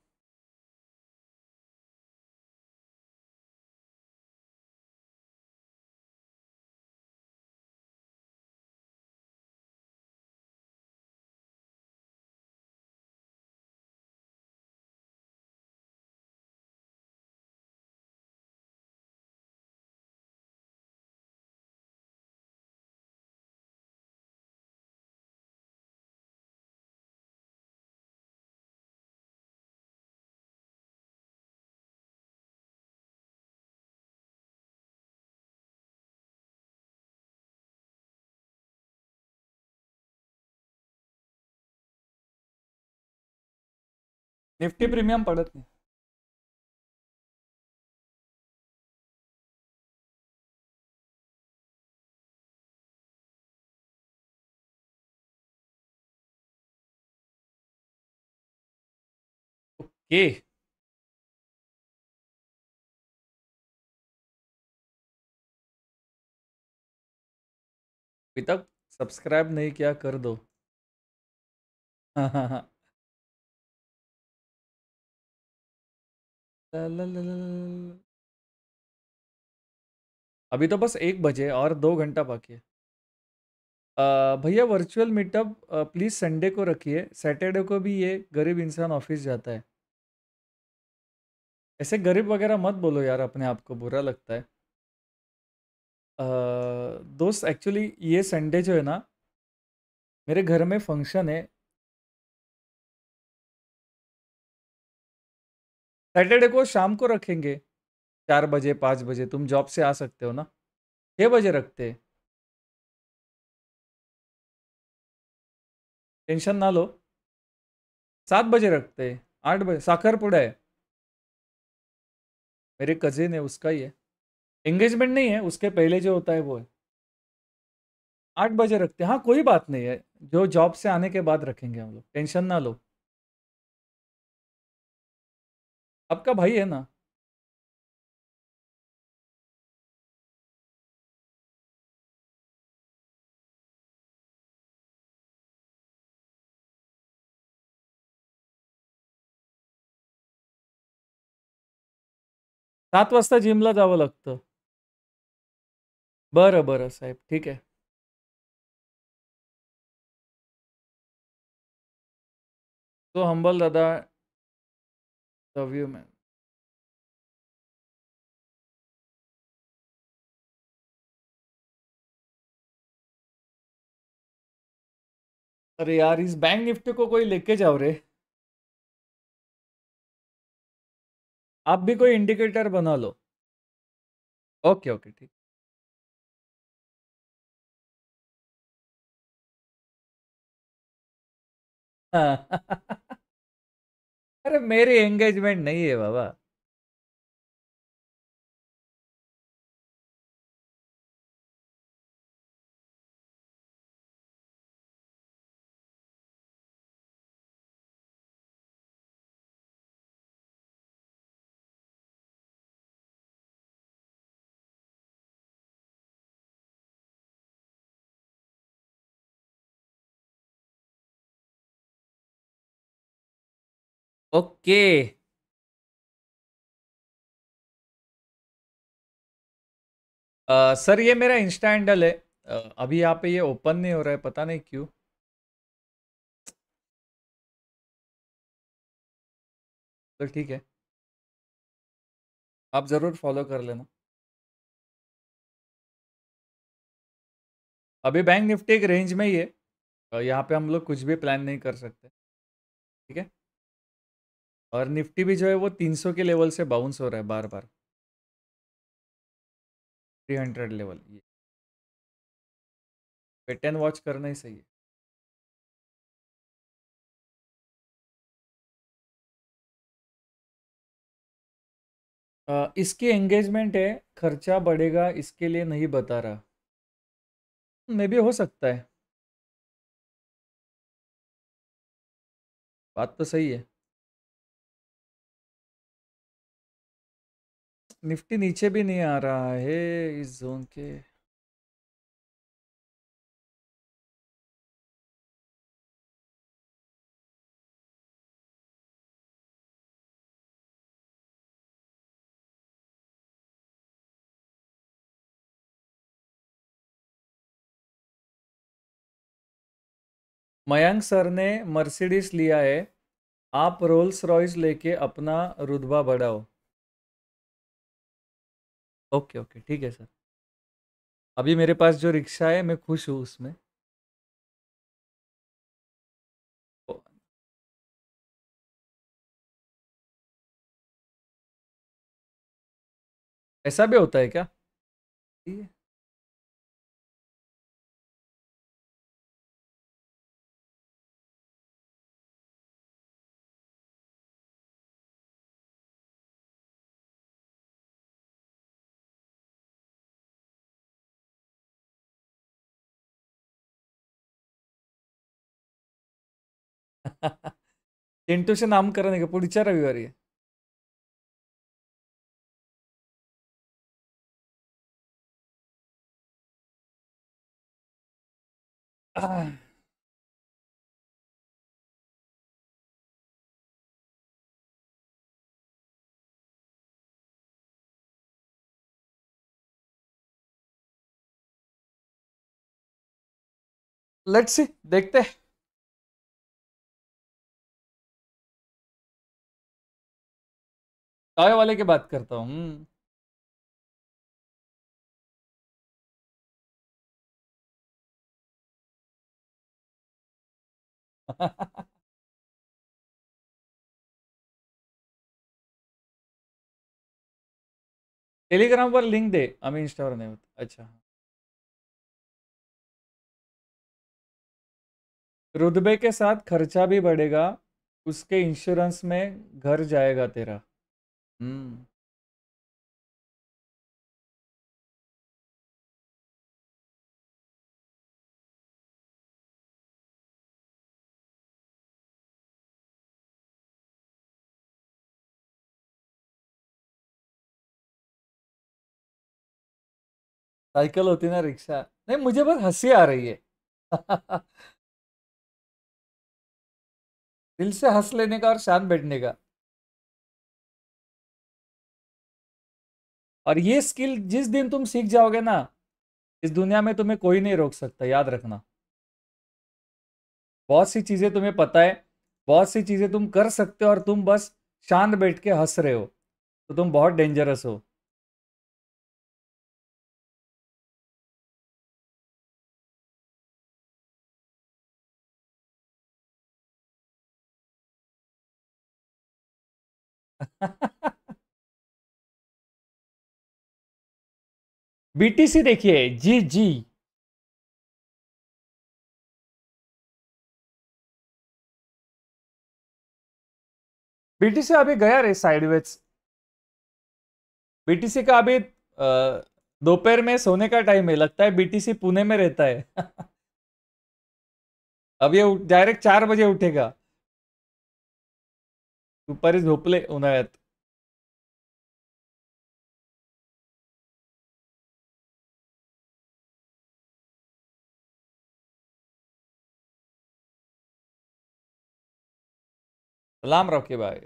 निफ्टी प्रीमियम पड़त नहीं ओके अभी तक सब्सक्राइब नहीं किया कर दो हाँ हाँ हाँ अभी तो बस एक बजे और दो घंटा बाकी है भैया वर्चुअल मीटअप प्लीज़ संडे को रखिए सैटरडे को भी ये गरीब इंसान ऑफिस जाता है ऐसे गरीब वगैरह मत बोलो यार अपने आप को बुरा लगता है आ, दोस्त एक्चुअली ये संडे जो है ना मेरे घर में फंक्शन है सैटरडे को शाम को रखेंगे चार बजे पाँच बजे तुम जॉब से आ सकते हो ना छः बजे रखते टेंशन ना लो सात बजे रखते आठ बजे साखरपुड़ा है मेरे कजिन है उसका ही है एंगेजमेंट नहीं है उसके पहले जो होता है वो है आठ बजे रखते हैं हाँ कोई बात नहीं है जो जॉब से आने के बाद रखेंगे हम लोग टेंशन ना लो आपका भाई है ना सात वजता जिमला जाव लगत बर बर साहब ठीक है तो हंबल दादा the women अरे यार इस बैंक निफ्टी को कोई लेके जाओ रे आप भी कोई इंडिकेटर बना लो ओके ओके ठीक हाँ अरे मेरी एंगेजमेंट नहीं है बाबा ओके सर ये मेरा इंस्टा हैंडल है अभी यहाँ पे ये ओपन नहीं हो रहा है पता नहीं क्यों तो ठीक है आप ज़रूर फॉलो कर लेना अभी बैंक निफ्टी एक रेंज में ही है यहाँ पे हम लोग कुछ भी प्लान नहीं कर सकते ठीक है और निफ्टी भी जो है वो 300 के लेवल से बाउंस हो रहा है बार बार 300 लेवल ये वेट वॉच करना ही सही है इसकी एंगेजमेंट है खर्चा बढ़ेगा इसके लिए नहीं बता रहा मे भी हो सकता है बात तो सही है निफ्टी नीचे भी नहीं आ रहा है इस जोन के मयंक सर ने मर्सिडीज लिया है आप रोल्स रॉयस लेके अपना रुतबा बढ़ाओ ओके ओके ठीक है सर अभी मेरे पास जो रिक्शा है मैं खुश हूँ उसमें ऐसा भी होता है क्या ठीक है चिंटूचे नामकरण आहे का पुढच्या रविवारी आहे लेट्स सी देखते हैं टॉय वाले की बात करता हूँ टेलीग्राम पर लिंक दे आम्ही इंस्टावर नाही होत अच्छा रुतबे के साथ खर्चा भी बढ़ेगा उसके इंश्योरेंस में घर जाएगा तेरा साइकिल mm. होती ना रिक्शा नहीं मुझे बस हंसी आ रही है दिल से हंस लेने का और शांत बैठने का और ये स्किल जिस दिन तुम सीख जाओगे ना इस दुनिया में तुम्हें कोई नहीं रोक सकता याद रखना बहुत सी चीज़ें तुम्हें पता है बहुत सी चीज़ें तुम कर सकते हो और तुम बस शांत बैठ के हंस रहे हो तो तुम बहुत डेंजरस हो ha ha बीटीसी देखिए जी जी बीटीसी अभी गया रे साइडवेज बीटीसी का अभी दोपहर में सोने का टाइम है लगता है बीटीसी पुणे में रहता है अब ये डायरेक्ट चार बजे उठेगा दुपारी झोपले उन्हाळ्यात सलाम रखे भाई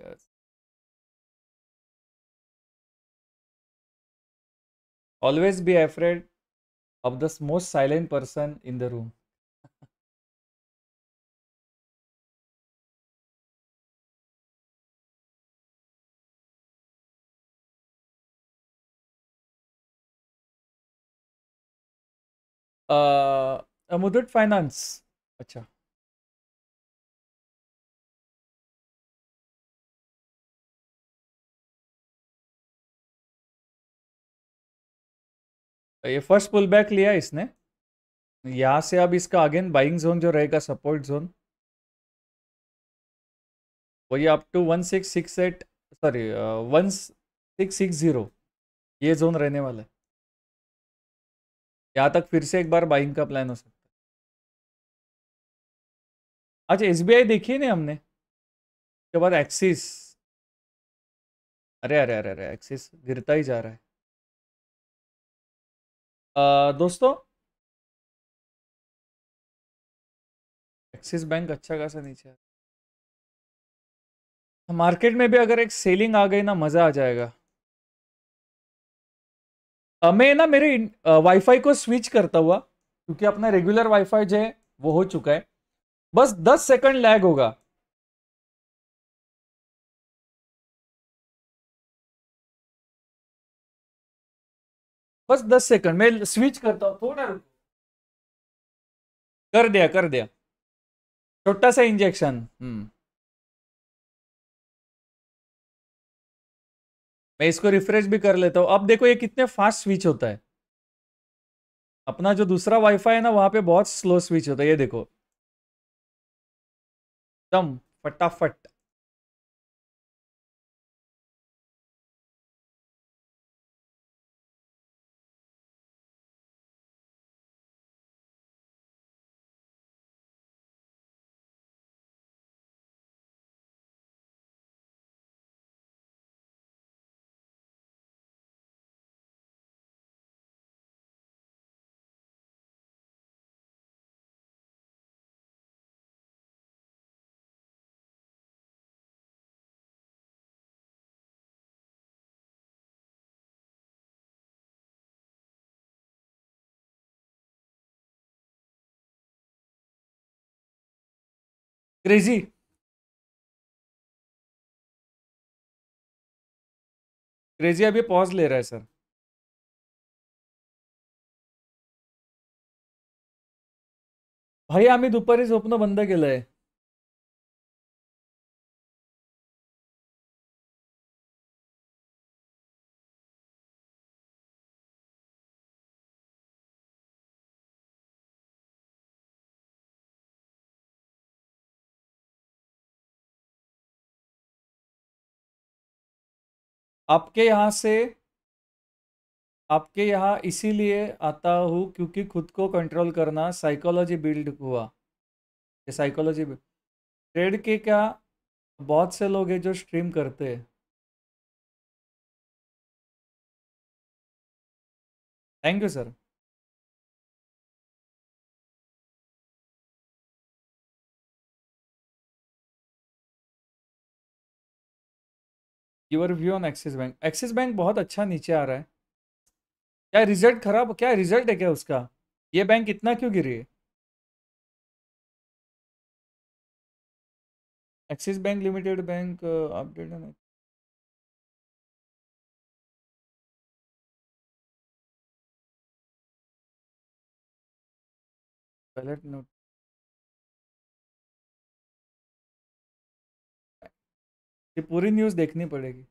always be afraid of the most silent person in the room uh mudut finance acha तो ये फर्स्ट पुल बैक लिया इसने यहाँ से अब इसका अगेन बाइंग जोन जो रहेगा सपोर्ट जोन वही up to one six six eight sorry one six six zero ये जोन रहने वाला है यहाँ तक फिर से एक बार बाइंग का प्लान हो सकता है अच्छा एस देखी नहीं हमने उसके बाद एक्सिस अरे अरे अरे अरे एक्सिस गिरता ही जा रहा है दोस्तों एक्सिस बैंक अच्छा खासा नीचे मार्केट में भी अगर एक सेलिंग आ गई ना मज़ा आ जाएगा मैं ना मेरे वाईफाई को स्विच करता हुआ क्योंकि अपना रेगुलर वाईफाई जो है वो हो चुका है बस 10 सेकंड लैग होगा बस दस सेकंड मैं स्विच करता हूँ थोड़ा कर दिया कर दिया छोटा सा इंजेक्शन हम्म। मैं इसको रिफ्रेश भी कर लेता हूँ अब देखो ये कितने फास्ट स्विच होता है अपना जो दूसरा वाईफाई है ना वहां पे बहुत स्लो स्विच होता है ये देखो एकदम फटाफट क्रेजी क्रेजी अभी पॉज ले रहा है सर भाई आम्मी दुपारी झोपणं बंद के लिए आपके यहाँ से आपके यहाँ इसीलिए आता हूँ क्योंकि खुद को कंट्रोल करना साइकोलॉजी बिल्ड हुआ ये साइकोलॉजी ट्रेड के क्या बहुत से लोग हैं जो स्ट्रीम करते हैं thank you sir your view on Axis Bank Axis Bank बहुत अच्छा नीचे आ रहा है क्या रिजल्ट खराब क्या रिजल्ट है क्या उसका ये बैंक इतना क्यों गिरी है Axis Bank Limited bank update है नोट ये पूरी न्यूज़ देखनी पड़ेगी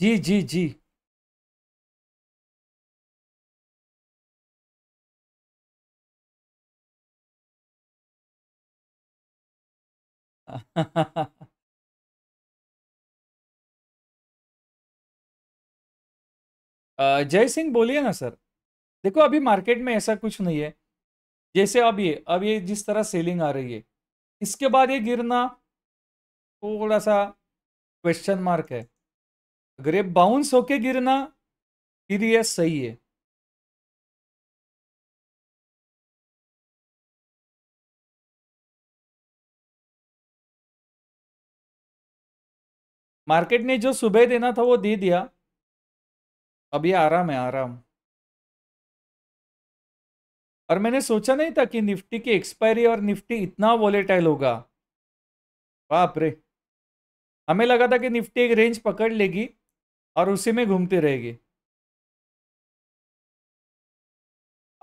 जी जी जी जय सिंह बोलिए ना सर देखो अभी मार्केट में ऐसा कुछ नहीं है जैसे अब ये अब ये जिस तरह सेलिंग आ रही है इसके बाद ये गिरना थोड़ा सा क्वेश्चन मार्क है अगर ये बाउंस होके गिरना फिर ये सही है मार्केट ने जो सुबह देना था वो दे दिया अब ये आराम है आराम और मैंने सोचा नहीं था कि निफ्टी की एक्सपायरी और निफ्टी इतना वॉलेटाइल होगा बाप रे हमें लगा था कि निफ्टी एक रेंज पकड़ लेगी और उसी में घूमती रहेगी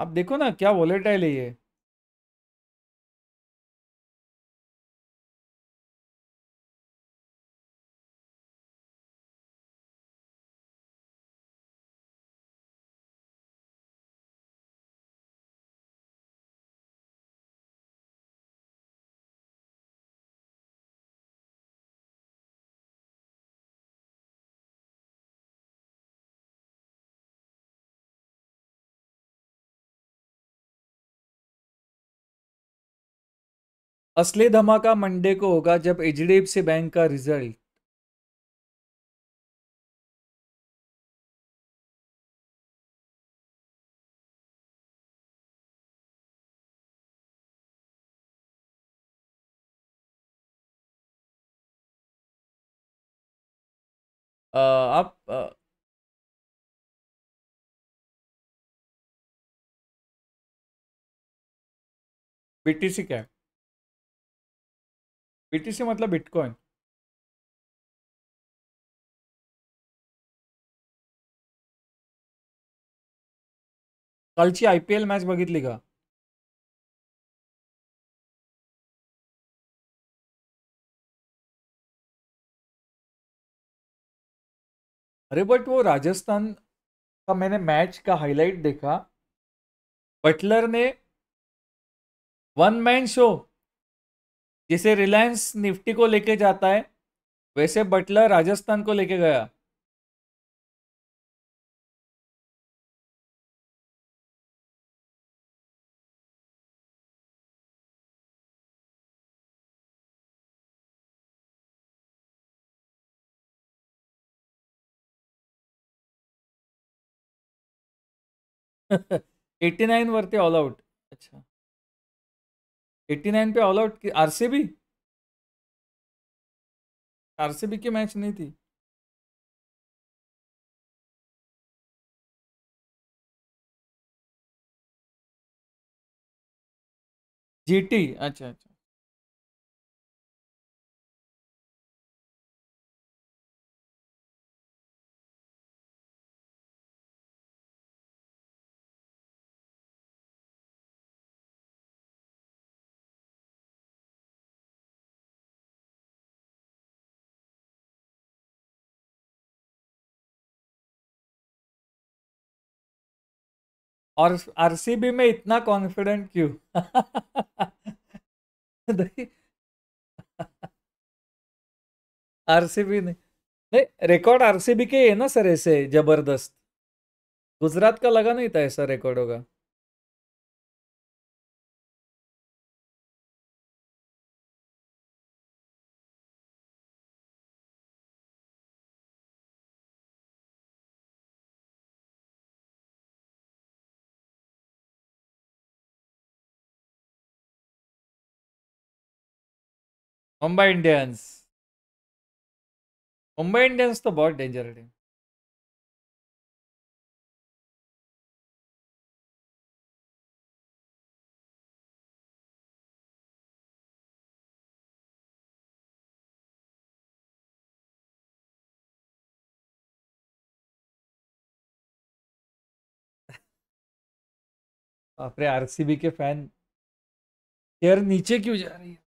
आप देखो ना क्या वॉलेटाइल है ये असली धमाका मंडे को होगा जब एच सी बैंक का रिजल्ट आप आ, बीटीसी क्या है बीटीसी मतलब बिटकॉइन कालची आय आईपीएल मैच बगित बघितली का अरे बट वो राजस्थान का मैंने मैच का हाईलाइट देखा बटलर ने वन मैन शो जैसे रिलायंस निफ्टी को लेके जाता है वैसे बटलर राजस्थान को लेके गया एटी नाइन वरती ऑल आउट अच्छा एट्टी नाइन पे ऑल आउट की आरसीबी आरसीबी की मैच नहीं थी जीटी अच्छा अच्छा और बी में इतना कॉन्फिडेंट क्यों सी नहीं नहीं रिकॉर्ड बी के है ना सर ऐसे जबरदस्त गुजरात का लगा नहीं था ऐसा रिकॉर्ड होगा मुंबई इंडियंस मुंबई इंडियंस तो बहुत डेंजर है बापरे आरसीबी के फैन यार नीचे क्यों जा रही है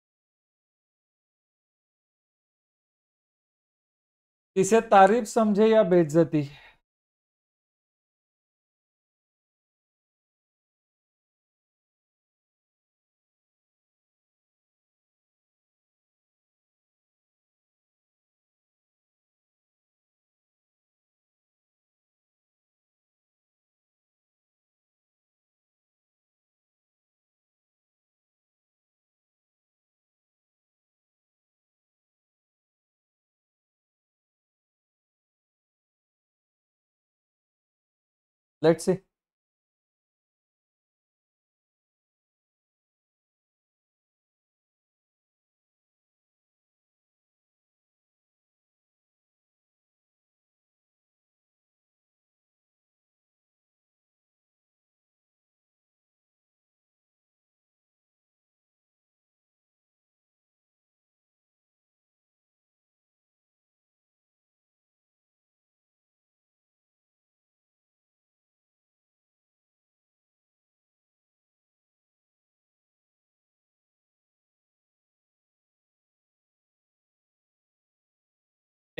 इसे तारीफ समझे या बेइज्जती let's see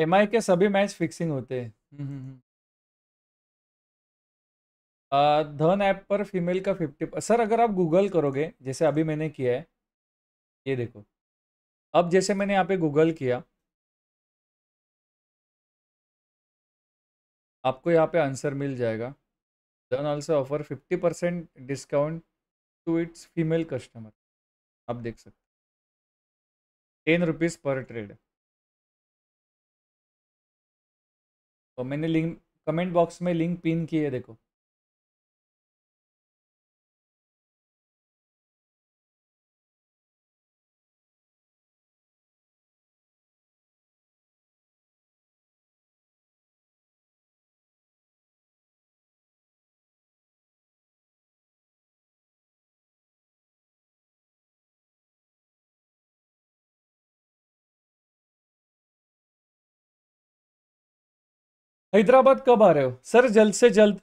एम के सभी मैच फिक्सिंग होते हैं हम्म, हम्म, हम्म। धन ऐप पर फीमेल का फिफ्टी सर अगर आप गूगल करोगे जैसे अभी मैंने किया है ये देखो अब जैसे मैंने यहाँ पे गूगल किया आपको यहाँ पे आंसर मिल जाएगा then also offer fifty percent discount to its female customer आप देख सकते टेन रुपीज़ पर ट्रेड और तो मैंने लिंक कमेंट बॉक्स में लिंक पिन की है देखो हैदराबाद कब आ रहे हो सर जल्द से जल्द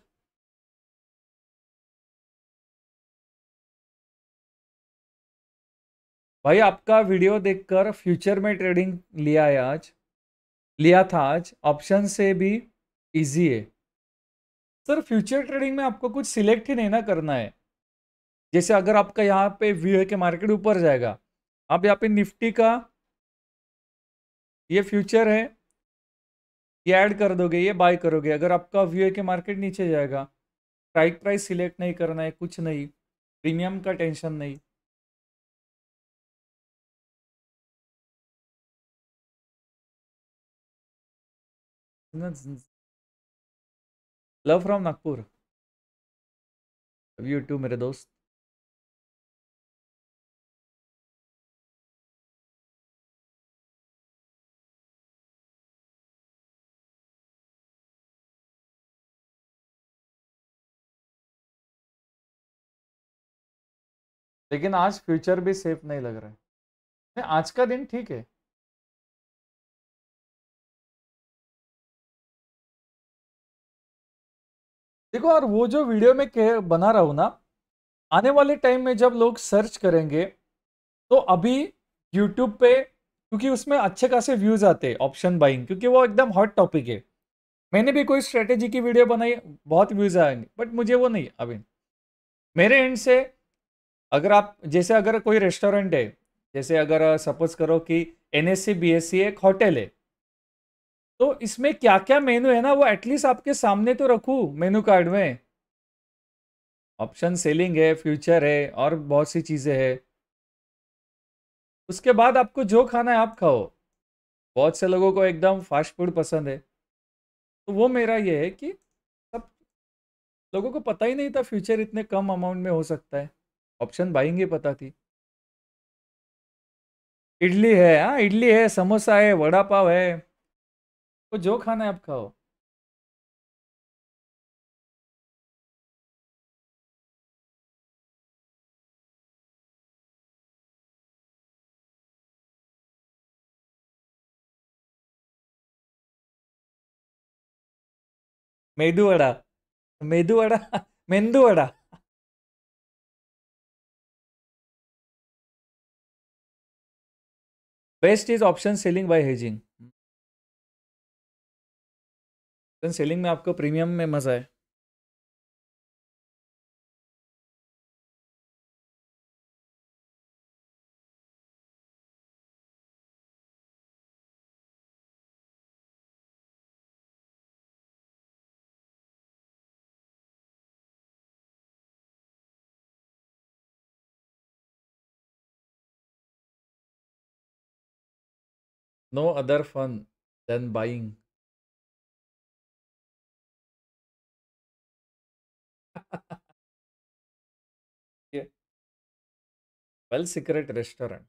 भाई आपका वीडियो देखकर फ्यूचर में ट्रेडिंग लिया है आज लिया था आज ऑप्शन से भी इजी है सर फ्यूचर ट्रेडिंग में आपको कुछ सिलेक्ट ही नहीं ना करना है जैसे अगर आपका यहाँ पे व्यू है कि मार्केट ऊपर जाएगा आप यहाँ पे निफ्टी का ये फ्यूचर है ये ऐड कर दोगे ये बाय करोगे अगर आपका व्यू है कि मार्केट नीचे जाएगा स्ट्राइक प्राइस सिलेक्ट नहीं करना है कुछ नहीं प्रीमियम का टेंशन नहीं love from Nagpur you too मेरे दोस्त लेकिन आज फ्यूचर भी सेफ नहीं लग रहा है आज का दिन ठीक है देखो और वो जो वीडियो में कह बना रहा हूँ ना आने वाले टाइम में जब लोग सर्च करेंगे तो अभी यूट्यूब पे क्योंकि उसमें अच्छे खासे व्यूज आते हैं ऑप्शन बाइंग क्योंकि वो एकदम हॉट टॉपिक है मैंने भी कोई स्ट्रेटेजी की वीडियो बनाई बहुत व्यूज आएंगे बट मुझे वो नहीं अभी मेरे एंड से अगर आप जैसे अगर कोई रेस्टोरेंट है जैसे अगर सपोज करो कि एन एस सी एक होटल है तो इसमें क्या क्या मेनू है ना वो एटलीस्ट आपके सामने तो रखूँ मेनू कार्ड में ऑप्शन सेलिंग है फ्यूचर है और बहुत सी चीज़ें हैं उसके बाद आपको जो खाना है आप खाओ बहुत से लोगों को एकदम फास्ट फूड पसंद है तो वो मेरा ये है कि सब लोगों को पता ही नहीं था फ्यूचर इतने कम अमाउंट में हो सकता है ऑप्शन भाई पता थी इडली है हाँ इडली है समोसा है वड़ा पाव है तो जो खाना है आप खाओ medu vada medu vada medu vada best is option selling by hedging selling में आपको प्रीमियम में मजा है no other fun than buying. yeah. Well, secret restaurant.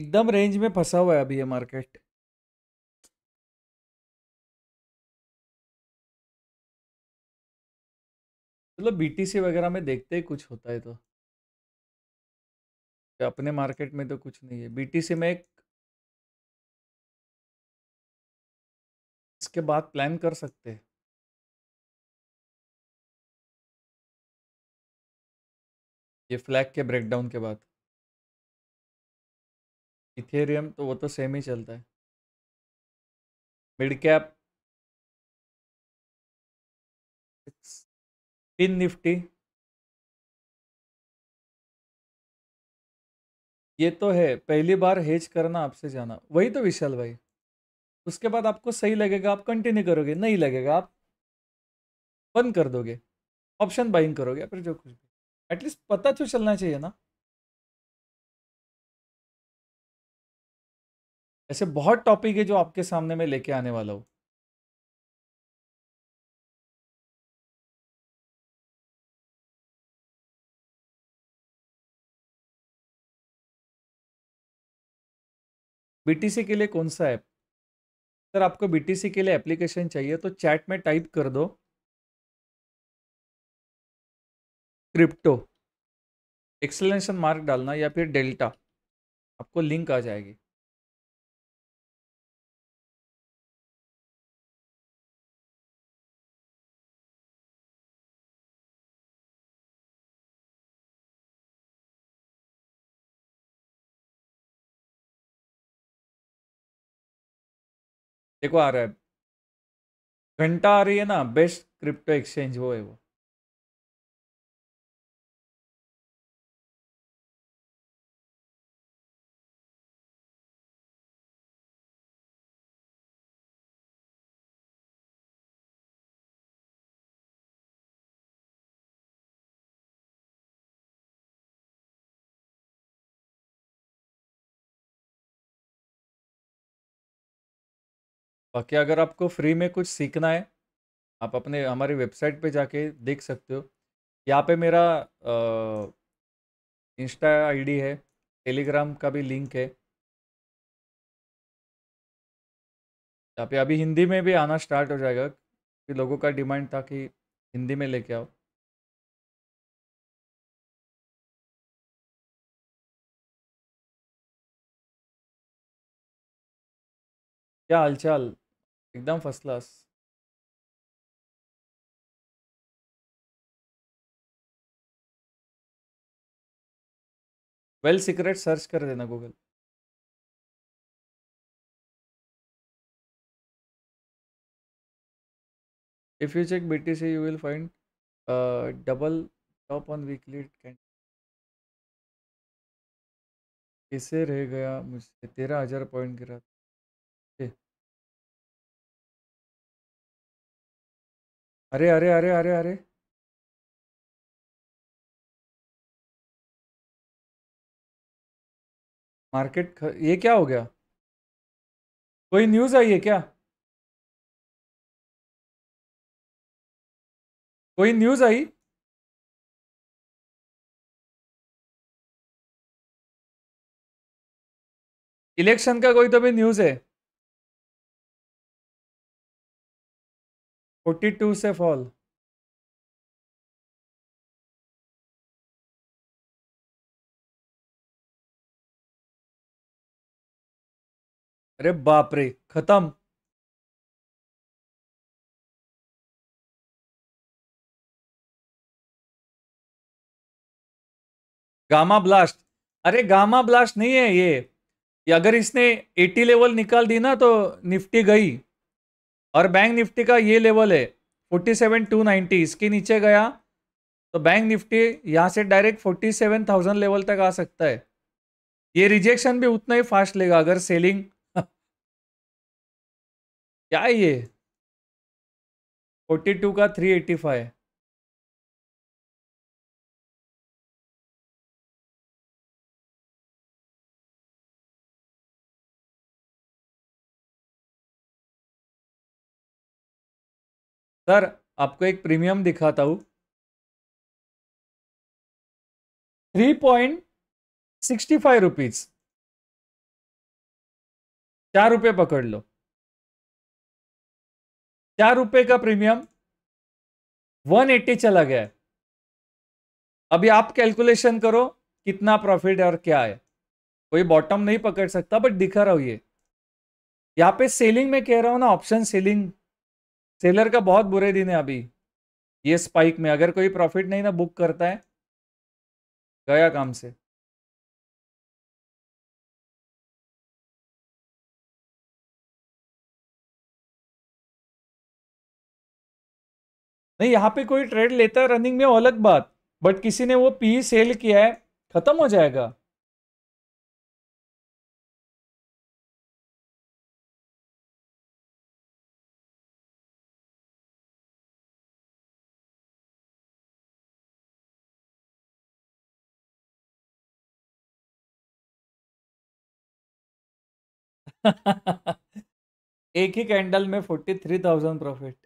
एकदम रेंज में फंसा हुआ है अभी ये मार्केट चलो बीटीसी वगैरह में देखते ही कुछ होता है तो अपने मार्केट में तो कुछ नहीं है बीटीसी में एक इसके बाद प्लान कर सकते हैं ये फ्लैग के ब्रेकडाउन के बाद इथेरियम तो वो तो सेम ही चलता है मिड कैप पिन निफ्टी ये तो है पहली बार हेज करना आपसे जाना वही तो विशाल भाई उसके बाद आपको सही लगेगा आप कंटिन्यू करोगे नहीं लगेगा आप बंद कर दोगे ऑप्शन बाइंग करोगे फिर जो कुछ भी एटलीस्ट पता तो चलना चाहिए ना ऐसे बहुत टॉपिक है जो आपके सामने मैं लेके आने वाला हूँ बीटीसी के लिए कौन सा ऐप सर आपको बीटीसी के लिए एप्लीकेशन चाहिए तो चैट में टाइप कर दो क्रिप्टो एक्सलेशन मार्क डालना या फिर डेल्टा आपको लिंक आ जाएगी देखो आ रहा है घंटा आ रही है ना बेस्ट क्रिप्टो एक्सचेंज वो है वो बाकी अगर आपको फ्री में कुछ सीखना है आप अपने हमारी वेबसाइट पे जाके देख सकते हो यहाँ पे मेरा इंस्टा आईडी है टेलीग्राम का भी लिंक है यहाँ पे अभी हिंदी में भी आना स्टार्ट हो जाएगा कि लोगों का डिमांड था कि हिंदी में लेके आओ क्या हालचाल एकदम first class well secret search कर देना Google you check B T C you will find double top on weekly can कैसे रह गया मुझसे तेरह हजार पॉइंट गिरा अरे अरे अरे अरे अरे मार्केट ख... ये क्या हो गया कोई न्यूज़ आई है क्या कोई न्यूज़ आई इलेक्शन का कोई तो भी न्यूज़ है फोर्टी टू से फॉल अरे बाप रे खत्म गामा ब्लास्ट अरे गामा ब्लास्ट नहीं है ये अगर इसने 80 लेवल निकाल दी ना तो निफ्टी गई और बैंक निफ्टी का ये लेवल है फोर्टी सेवन टू नाइन्टी इसके नीचे गया तो बैंक निफ्टी यहाँ से direct forty seven thousand level तक आ सकता है ये रिजेक्शन भी उतना ही फास्ट लेगा अगर सेलिंग क्या ये फोर्टी टू का थ्री एटी फाइव सर आपको एक प्रीमियम दिखाता हूँ three point sixty five rupees चार रुपये पकड़ लो चार रुपये का प्रीमियम वन एट्टी चला गया अभी आप कैलकुलेशन करो कितना प्रॉफिट है और क्या है कोई बॉटम नहीं पकड़ सकता बट दिखा रहा हूँ ये यहाँ पे सेलिंग में कह रहा हूँ ना ऑप्शन सेलिंग सेलर का बहुत बुरे दिन है अभी ये स्पाइक में अगर कोई प्रॉफिट नहीं ना बुक करता है गया काम से नहीं यहाँ पे कोई ट्रेड लेता है रनिंग में वो अलग बात बट किसी ने वो पी सेल किया है खत्म हो जाएगा एक ही कैंडल में फोर्टी थ्री थाउजेंड प्रॉफिट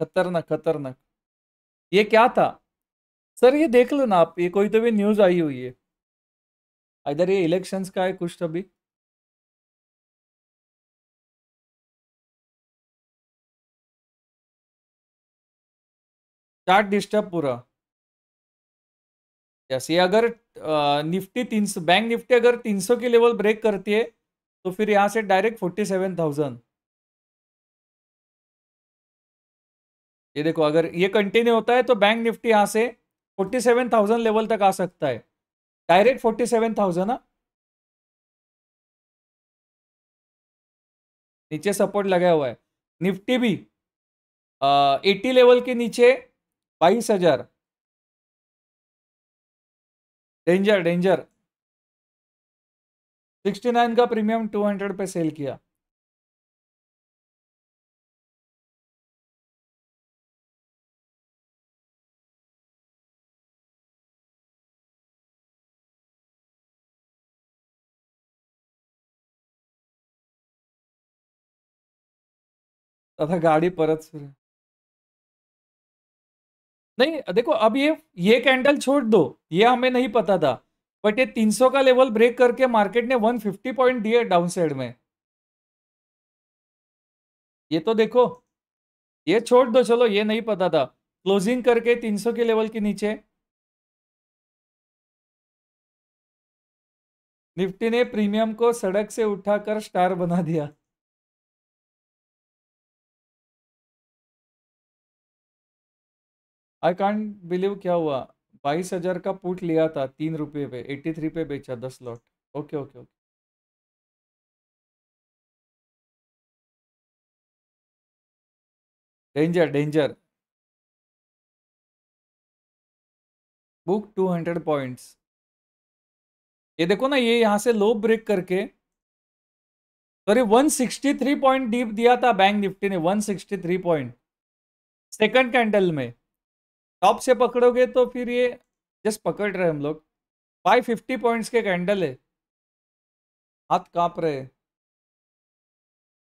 खतरनाक खतरनाक ये क्या था सर ये देख लो ना आप ये कोई तो भी न्यूज़ आई हुई है इधर ये इलेक्शंस का है कुछ अभी तो चार्ट डिस्टर्ब पूरा जैसे अगर निफ्टी तीन सौ बैंक निफ्टी अगर तीन सौ की लेवल ब्रेक करती है तो फिर यहाँ से डायरेक्ट फोर्टी सेवन थाउजेंड ये देखो अगर ये कंटिन्यू होता है तो बैंक निफ्टी यहाँ से 47,000 लेवल तक आ सकता है डायरेक्ट 47,000 ना नीचे सपोर्ट लगा हुआ है निफ्टी भी एटी लेवल के नीचे बाईस हजार डेंजर डेंजर सिक्सटी नाइन का प्रीमियम टू हंड्रेड पे सेल किया आता गाडी परत फिर नहीं देखो अब ये ये कैंडल छोड़ दो ये हमें नहीं पता था बट ये 300 का लेवल ब्रेक करके मार्केट ने 150 पॉइंट दिए डाउन साइड में ये तो देखो ये छोड़ दो चलो ये नहीं पता था क्लोजिंग करके 300 के लेवल के नीचे निफ्टी ने प्रीमियम को सड़क से उठाकर स्टार बना दिया आई कांट बिलीव क्या हुआ बाईस हजार का पुट लिया था तीन रुपये पे एट्टी थ्री पे बेचा दस lot okay okay okay danger danger book two hundred points ये देखो ना ये यहां से लो ब्रेक करके सॉरी थ्री पॉइंट डीप दिया था बैंक निफ्टी ने one sixty three point second candle में टॉप से पकड़ोगे तो फिर ये जस्ट पकड़ रहे हम लोग फाइव फिफ्टी पॉइंट्स के कैंडल है हाथ कांप रहे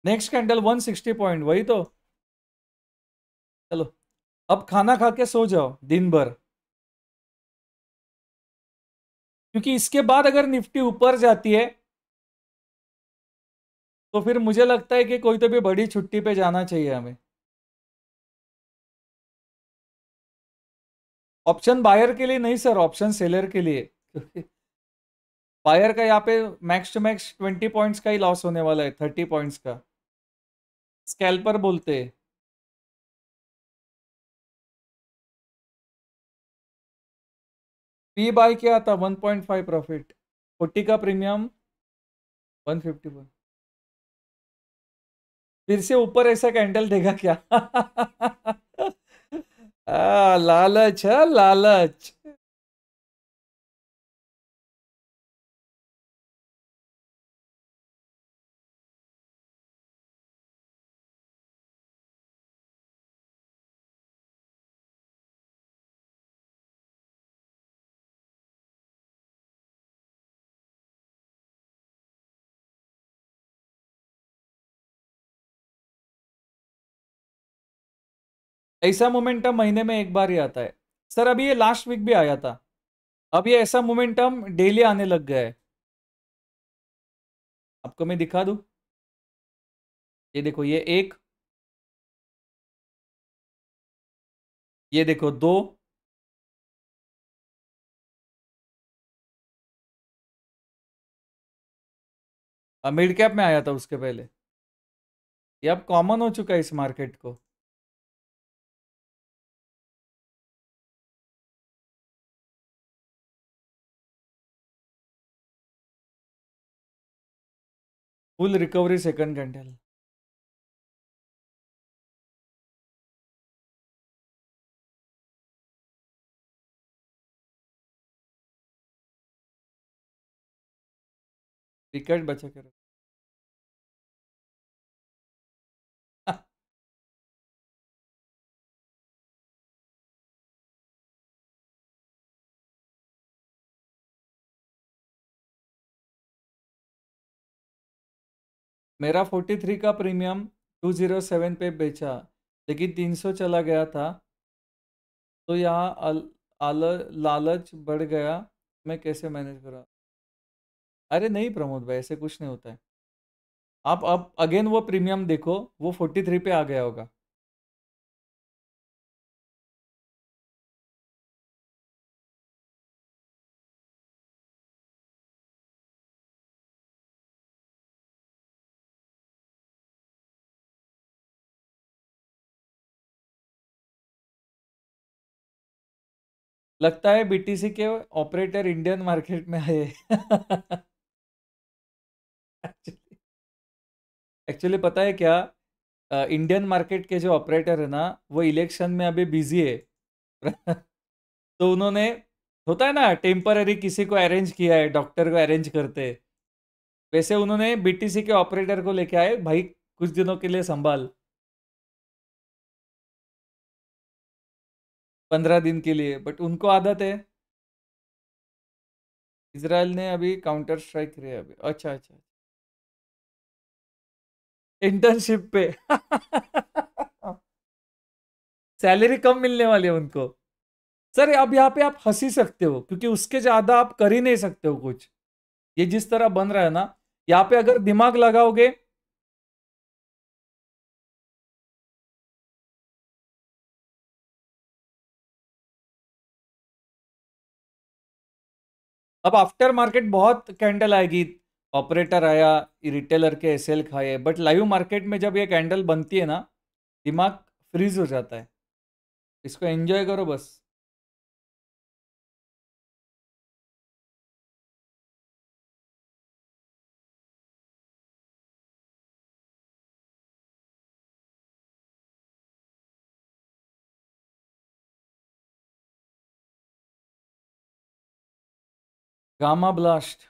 next candle one sixty point वही तो चलो अब खाना खा के सो जाओ दिन भर क्योंकि इसके बाद अगर निफ्टी ऊपर जाती है तो फिर मुझे लगता है कि कोई तो भी बड़ी छुट्टी पे जाना चाहिए हमें ऑप्शन बायर के लिए नहीं सर ऑप्शन सेलर के लिए क्योंकि बायर का यहाँ पे max to max twenty points का ही लॉस होने वाला है थर्टी पॉइंट्स का स्कैल्पर बोलते हैं पी बाय क्या था one point five profit forty का प्रीमियम वन फिफ्टी पर फिर से ऊपर ऐसा कैंडल देगा क्या आ, ah, लालच है हाँ, लालच ऐसा मोमेंटम महीने में एक बार ही आता है सर अभी ये लास्ट वीक भी आया था अब ये ऐसा मोमेंटम डेली आने लग गया है आपको मैं दिखा दू ये देखो ये एक ये देखो दो मिड कैप में आया था उसके पहले ये अब कॉमन हो चुका है इस मार्केट को full recovery second candle ticket बचा करो मेरा 43 का प्रीमियम 207 पे बेचा लेकिन 300 चला गया था तो यहाँ आल, लालच बढ़ गया मैं कैसे मैनेज करा अरे नहीं प्रमोद भाई ऐसे कुछ नहीं होता है आप अब अगेन वो प्रीमियम देखो वो 43 पे आ गया होगा लगता है बीटीसी के ऑपरेटर इंडियन मार्केट में आए एक्चुअली पता है क्या इंडियन uh, मार्केट के जो ऑपरेटर है ना वो इलेक्शन में अभी बिजी है तो उन्होंने होता है ना टेम्पररी किसी को अरेंज किया है डॉक्टर को अरेंज करते वैसे उन्होंने बीटीसी के ऑपरेटर को लेके आए भाई कुछ दिनों के लिए संभाल पंद्रह दिन के लिए बट उनको आदत है इसराइल ने अभी काउंटर स्ट्राइक करे अभी अच्छा अच्छा इंटर्नशिप अच्छा। पे सैलरी कम मिलने वाली है उनको सर अब यहाँ पे आप हंसी सकते हो क्योंकि उसके ज्यादा आप कर ही नहीं सकते हो कुछ ये जिस तरह बन रहा है ना यहाँ पे अगर दिमाग लगाओगे अब आफ्टर मार्केट बहुत कैंडल आएगी ऑपरेटर आया रिटेलर के एस खाए बट लाइव मार्केट में जब ये कैंडल बनती है ना दिमाग फ्रीज हो जाता है इसको एंजॉय करो बस Gamma Blast.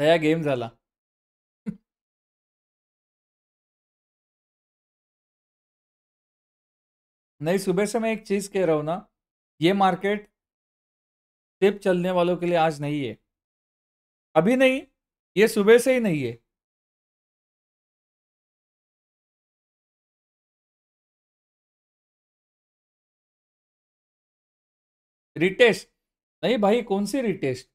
तया गेम झाला नहीं सुबह से मैं एक चीज़ कह रहा हूँ ना ये मार्केट सिर्फ चलने वालों के लिए आज नहीं है अभी नहीं ये सुबह से ही नहीं है रिटेस्ट नहीं भाई कौन सी रिटेस्ट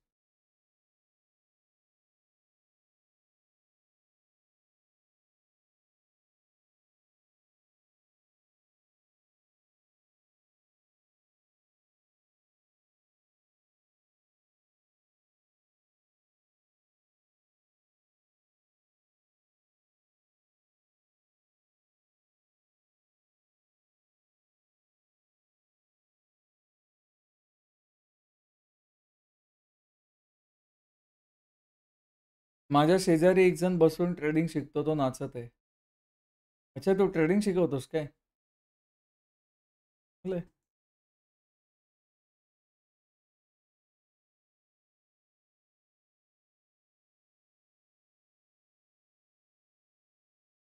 माझ्या शेजारी एक जण बसून ट्रेडिंग शिकतो तो नाचत आहे अच्छा तू ट्रेडिंग शिकवतोस काय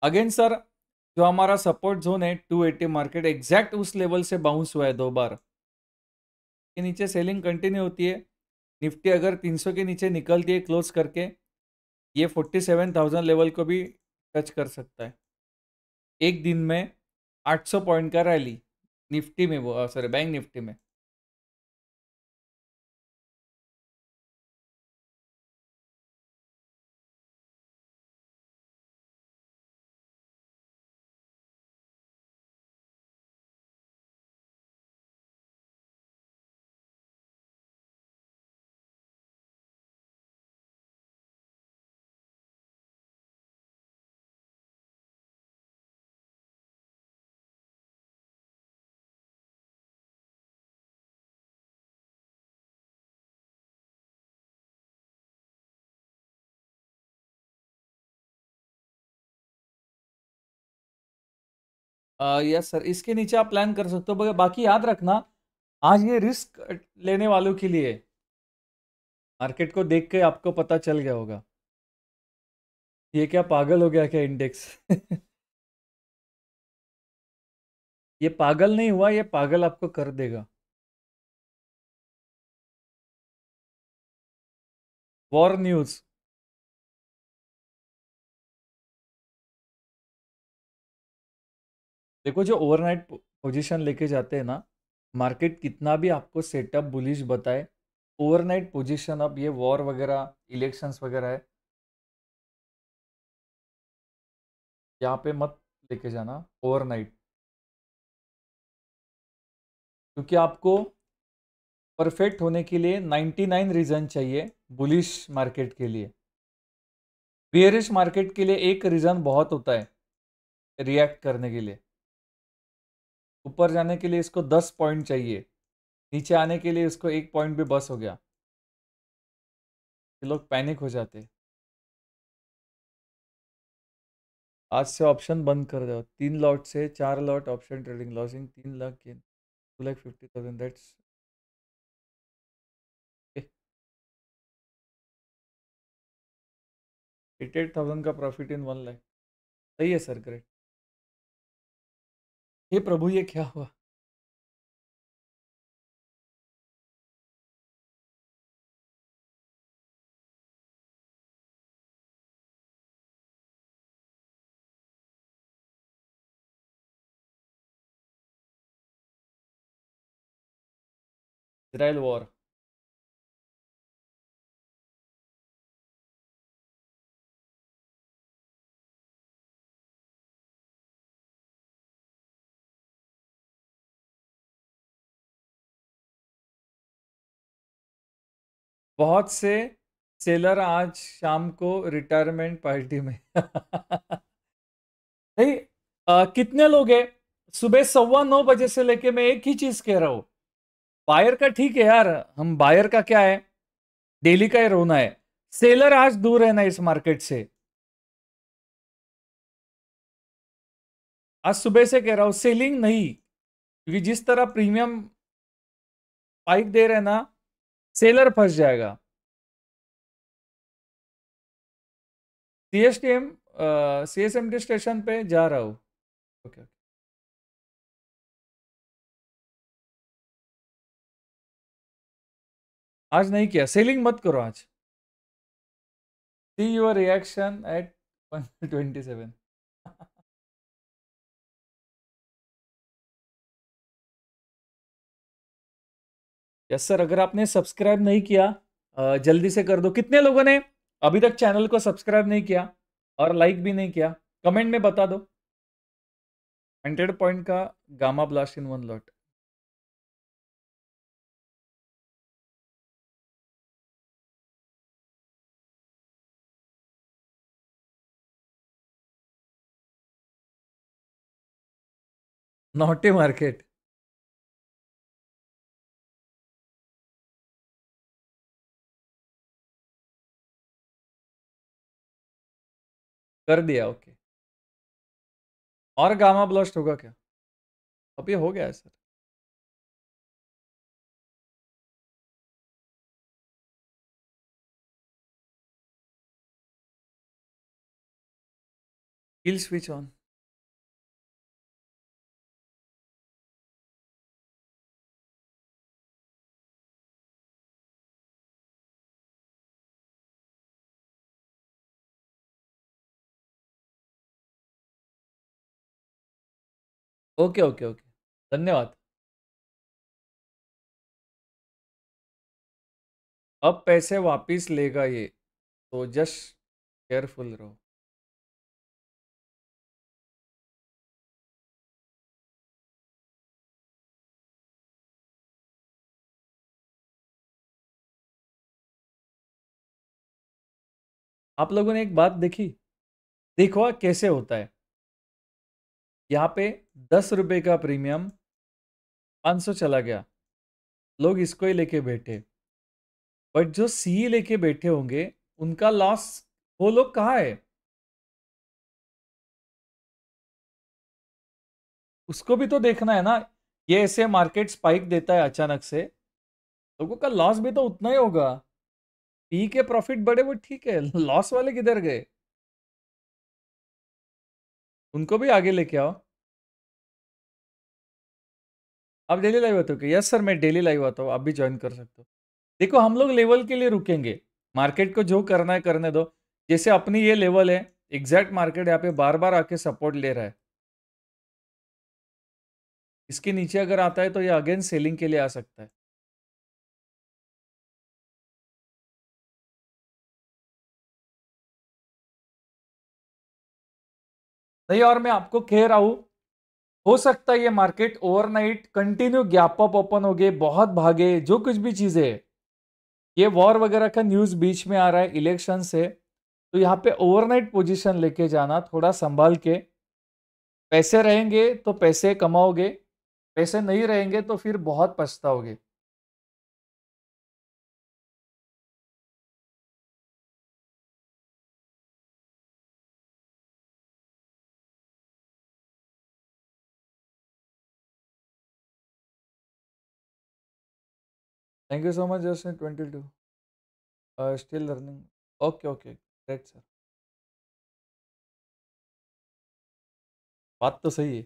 अगेन सर जो हमारा सपोर्ट जोन है टू एट्टी मार्केट एग्जैक्ट उस लेवल से बाउंस हुआ है दो बार के नीचे सेलिंग कंटिन्यू होती है निफ्टी अगर 300 के नीचे निकलती है क्लोज करके ये फोर्टी सेवन थाउजेंड लेवल को भी टच कर सकता है एक दिन में आठ सौ पॉइंट का रैली निफ्टी में वो सॉरी बैंक निफ्टी में यस सर इसके नीचे आप प्लान कर सकते हो बाकी याद रखना आज ये रिस्क लेने वालों के लिए मार्केट को देख के आपको पता चल गया होगा ये क्या पागल हो गया क्या इंडेक्स ये पागल नहीं हुआ ये पागल आपको कर देगा वॉर न्यूज़ देखो जो ओवरनाइट पोजीशन लेके जाते हैं ना मार्केट कितना भी आपको सेटअप बुलिश बताए ओवरनाइट पोजीशन अब ये वॉर वगैरह इलेक्शंस वगैरह है यहाँ पे मत लेके जाना ओवरनाइट क्योंकि आपको परफेक्ट होने के लिए 99 रीज़न चाहिए बुलिश मार्केट के लिए बियरिश मार्केट के लिए एक रीज़न बहुत होता है रिएक्ट करने के लिए ऊपर जाने के लिए इसको दस पॉइंट चाहिए नीचे आने के लिए इसको एक पॉइंट भी बस हो गया ये लोग पैनिक हो जाते आज से ऑप्शन बंद कर दो तीन लॉट से चार लॉट ऑप्शन ट्रेडिंग लॉसिंग तीन lakh gain two lakh fifty thousand that's eight eight thousand का प्रॉफिट इन वन लाख सही है सर ग्रेट हे प्रभु ये क्या हुआ इसराइल वॉर बहुत से सेलर आज शाम को रिटायरमेंट पार्टी में नहीं आ, कितने लोग हैं सुबह सवा नौ बजे से लेके मैं एक ही चीज कह रहा हूं बायर का ठीक है यार हम बायर का क्या है डेली का ही रोना है सेलर आज दूर है ना इस मार्केट से आज सुबह से कह रहा हूं सेलिंग नहीं क्योंकि जिस तरह प्रीमियम पाइप दे रहे ना सेलर फंस जाएगा C S T M C S M T station पे जा रहा हूँ ओके ओके आज नहीं किया सेलिंग मत करो आज see your reaction at twenty seven yes sir अगर आपने सब्सक्राइब नहीं किया जल्दी से कर दो कितने लोगों ने अभी तक चैनल को सब्सक्राइब नहीं किया और लाइक भी नहीं किया कमेंट में बता दो हंड्रेड पॉइंट का gamma blast in one lot नॉटे मार्केट कर दिया ओके और गामा ब्लास्ट होगा क्या अब ये हो गया है sir kill switch on okay okay okay धन्यवाद अब पैसे वापस लेगा ये तो जस्ट केयरफुल रहो आप लोगों ने एक बात देखी देखो कैसे होता है यहाँ पे दस रुपये का प्रीमियम पाँच सौ चला गया लोग इसको ही लेके बैठे बट जो सी लेके बैठे होंगे उनका लॉस वो लोग कहाँ है उसको भी तो देखना है ना ये ऐसे मार्केट स्पाइक देता है अचानक से लोगों का लॉस भी तो उतना ही होगा पी के प्रॉफिट बढ़े वो ठीक है लॉस वाले किधर गए उनको भी आगे लेके आओ आप डेली लाइव आते हो कि यस सर मैं डेली लाइव आता हूँ आप भी ज्वाइन कर सकते हो देखो हम लोग लेवल के लिए रुकेंगे मार्केट को जो करना है करने दो जैसे अपनी ये लेवल है एग्जैक्ट मार्केट यहाँ पे बार बार आके सपोर्ट ले रहा है इसके नीचे अगर आता है तो ये अगेन सेलिंग के लिए आ सकता है नहीं और मैं आपको कह रहा हूं हो सकता है ये market overnight continue gap up open हो गए बहुत भागे जो कुछ भी चीज़ें ये वॉर वगैरह का न्यूज़ बीच में आ रहा है इलेक्शन से तो यहाँ पे ओवरनाइट पोजीशन लेके जाना थोड़ा संभाल के पैसे रहेंगे तो पैसे कमाओगे पैसे नहीं रहेंगे तो फिर बहुत पछताओगे thank you so much just twenty two still learning okay okay great sir बात तो सही है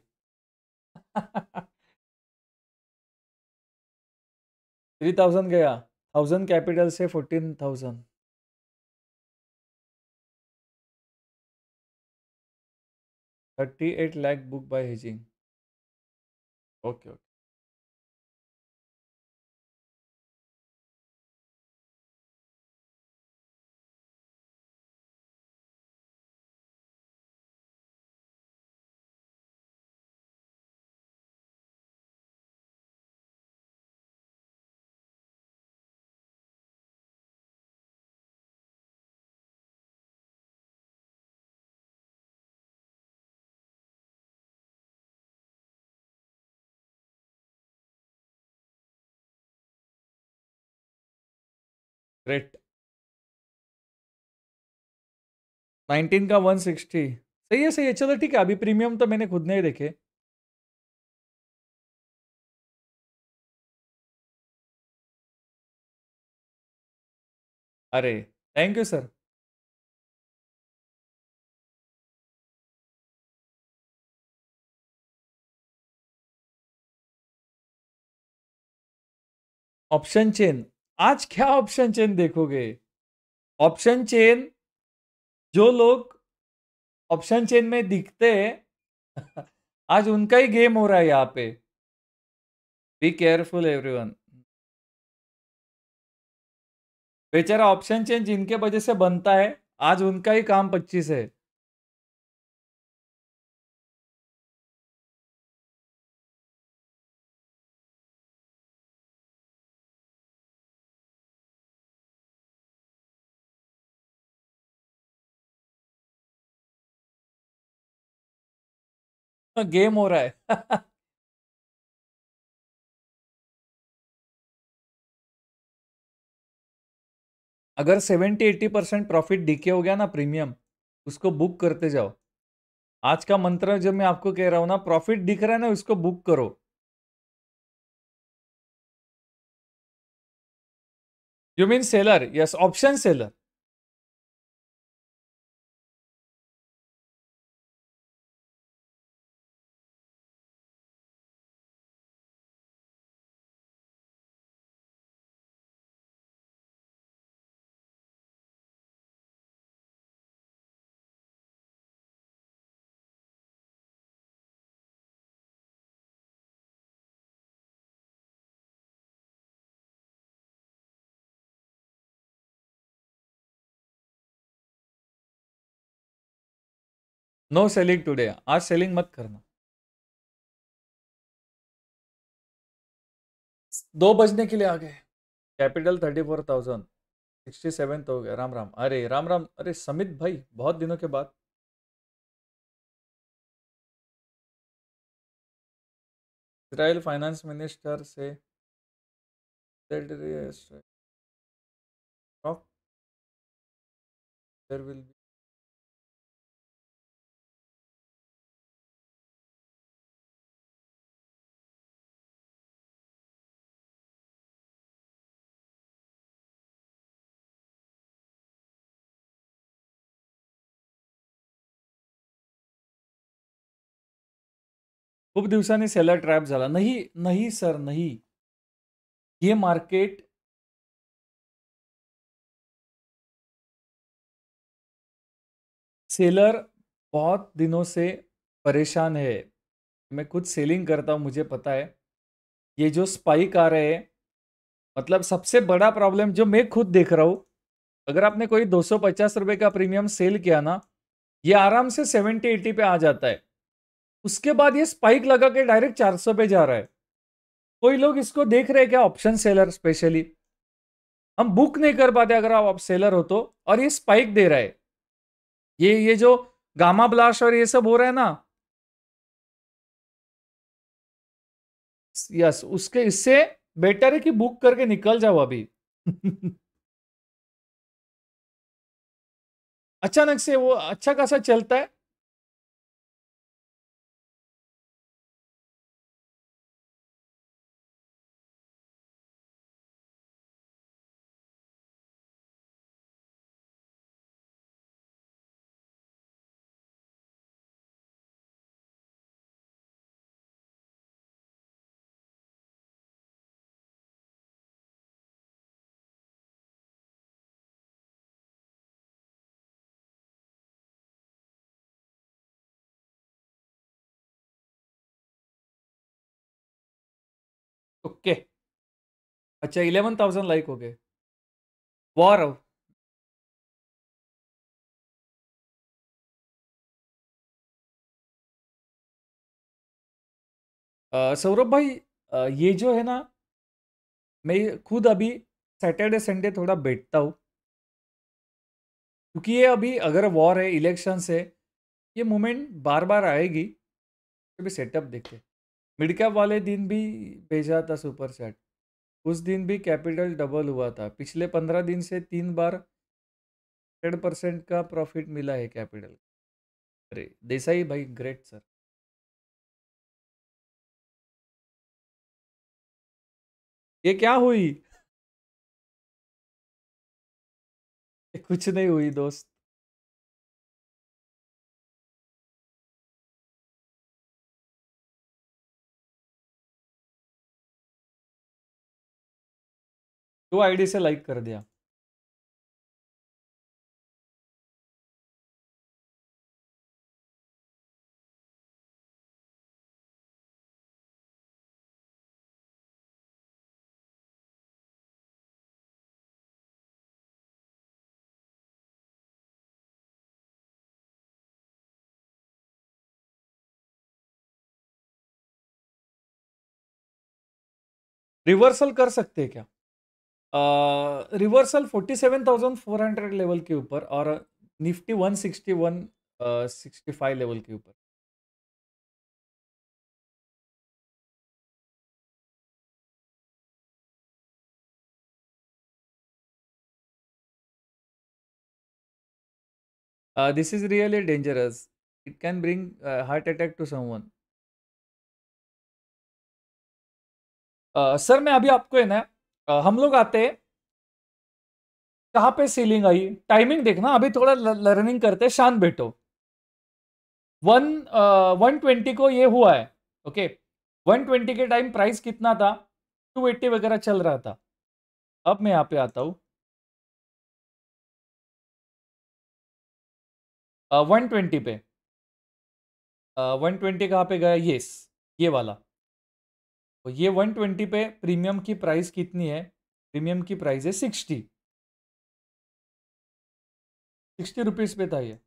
थ्री थाउजेंड गया थाउजेंड कैपिटल से fourteen thousand thirty eight lakh book buy hedging okay okay great nineteen का वन सिक्सटी सही है सही है चलो ठीक है अभी प्रीमियम तो मैंने खुद नहीं देखे अरे thank you sir option chain आज क्या ऑप्शन चेन देखोगे ऑप्शन चेन जो लोग ऑप्शन चेन में दिखते हैं आज उनका ही गेम हो रहा है यहाँ पे बी केयरफुल एवरीवन बेचारा ऑप्शन चेन जिनके वजह से बनता है आज उनका ही काम पच्चीस है गेम हो रहा है अगर सेवेंटी एट्टी परसेंट प्रॉफिट डीके हो गया ना प्रीमियम उसको बुक करते जाओ आज का मंत्र जब मैं आपको कह रहा हूं ना प्रॉफिट दिख रहा है ना उसको बुक करो you mean seller yes option seller no selling today आज सेलिंग मत करना दो बजने के लिए आ गए capital thirty four thousand sixty seven तो हो गया राम राम अरे राम राम अरे समित भाई बहुत दिनों के बाद इसराइल फाइनेंस मिनिस्टर से there will be खूप दिवसांनी सेलर ट्रैप झाला नहीं नहीं सर नहीं ये मार्केट सेलर बहुत दिनों से परेशान है मैं खुद सेलिंग करता हूँ मुझे पता है ये जो स्पाइक आ रहे हैं मतलब सबसे बड़ा प्रॉब्लम जो मैं खुद देख रहा हूँ अगर आपने कोई 250 रुपए का प्रीमियम सेल किया ना ये आराम से 70 80 पे आ जाता है उसके बाद ये स्पाइक लगा के डायरेक्ट सौ पे जा रहा है कोई लोग इसको देख रहे हैं क्या ऑप्शन सेलर स्पेशली हम बुक नहीं कर पाते अगर आप सेलर हो तो और ये स्पाइक दे रहा है ये ये जो गामा ब्लास्ट और ये सब हो रहा है ना यस उसके इससे बेटर है कि बुक करके निकल जाओ अभी अचानक से वो अच्छा खासा चलता है ओके अच्छा इलेवन थाउजेंड लाइक हो गए वार सौरभ भाई आ, ये जो है ना मैं खुद अभी सैटरडे संडे थोड़ा बैठता हूँ क्योंकि ये अभी अगर वॉर है इलेक्शंस है ये मोमेंट बार बार आएगी तो भी सेटअप देखते मिड कैप वाले दिन भी भेजा था सुपर चैट उस दिन भी कैपिटल डबल हुआ था पिछले पंद्रह दिन से तीन बार टेन परसेंट का प्रॉफिट मिला है कैपिटल अरे देसाई भाई ग्रेट सर ये क्या हुई कुछ नहीं हुई दोस्त तो आईडी से लाइक कर दिया रिवर्सल कर सकते हैं क्या reversal forty seven thousand four hundred level के ऊपर और Nifty one sixty one sixty five level के ऊपर this is really dangerous it can bring heart attack to attack sir मैं अभी आपको है ना हम लोग आते हैं कहाँ पे सीलिंग आई टाइमिंग देखना अभी थोड़ा लर्निंग करते शांत बैठो वन वन ट्वेंटी को ये हुआ है ओके वन ट्वेंटी के टाइम प्राइस कितना था टू एट्टी वगैरह चल रहा था अब मैं यहाँ पे आता हूँ वन ट्वेंटी पे वन ट्वेंटी कहाँ पे गया येस ये वाला और तो ये 120 पे प्रीमियम की प्राइस कितनी है प्रीमियम की प्राइस है 60 सिक्सटी रुपीज़ पे था ये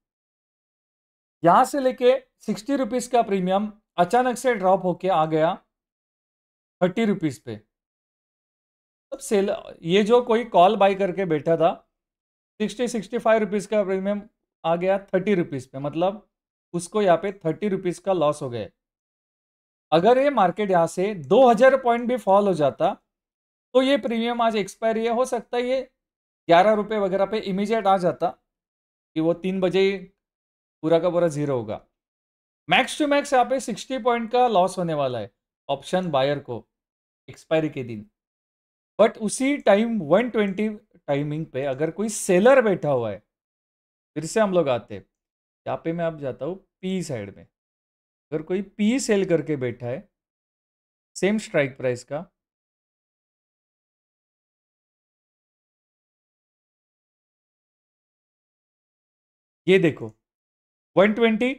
यहां से लेके सिक्सटी रुपीज़ का प्रीमियम अचानक से ड्रॉप होके आ गया थर्टी रुपीज़ पे अब सेल ये जो कोई कॉल बाय करके बैठा था सिक्सटी सिक्सटी फाइव रुपीज़ का प्रीमियम आ गया थर्टी रुपीज़ पे मतलब उसको यहाँ पे थर्टी रुपीज़ का लॉस हो गया अगर ये मार्केट यहाँ से 2000 पॉइंट भी फॉल हो जाता तो ये प्रीमियम आज एक्सपायरी है हो सकता है ये ग्यारह रुपये वगैरह पे इमीजिएट आ जाता कि वो तीन बजे पूरा का पूरा जीरो होगा मैक्स टू मैक्स यहाँ पे 60 पॉइंट का लॉस होने वाला है ऑप्शन बायर को एक्सपायरी के दिन बट उसी टाइम 120 टाइमिंग पे अगर कोई सेलर बैठा हुआ है फिर से हम लोग आते हैं यहाँ पे मैं आप जाता हूँ पी साइड में अगर कोई पी सेल करके बैठा है सेम स्ट्राइक प्राइस का ये देखो 120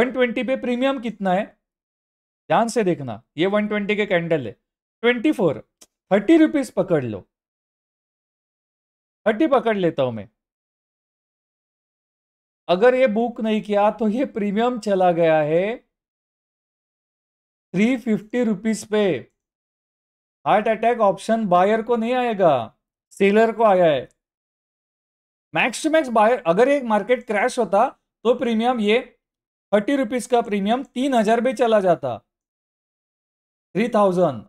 120 पे प्रीमियम कितना है ध्यान से देखना ये 120 के कैंडल है 24 फोर थर्टी रुपीज पकड़ लो थर्टी पकड़ लेता हूं मैं अगर ये बुक नहीं किया तो ये प्रीमियम चला गया है थ्री फिफ्टी रुपीज पे हार्ट अटैक ऑप्शन बायर को नहीं आएगा सेलर को आया है मैक्स टू मैक्स बायर अगर एक मार्केट क्रैश होता तो प्रीमियम ये थर्टी रुपीज का प्रीमियम तीन हजार पे चला जाता थ्री थाउजेंड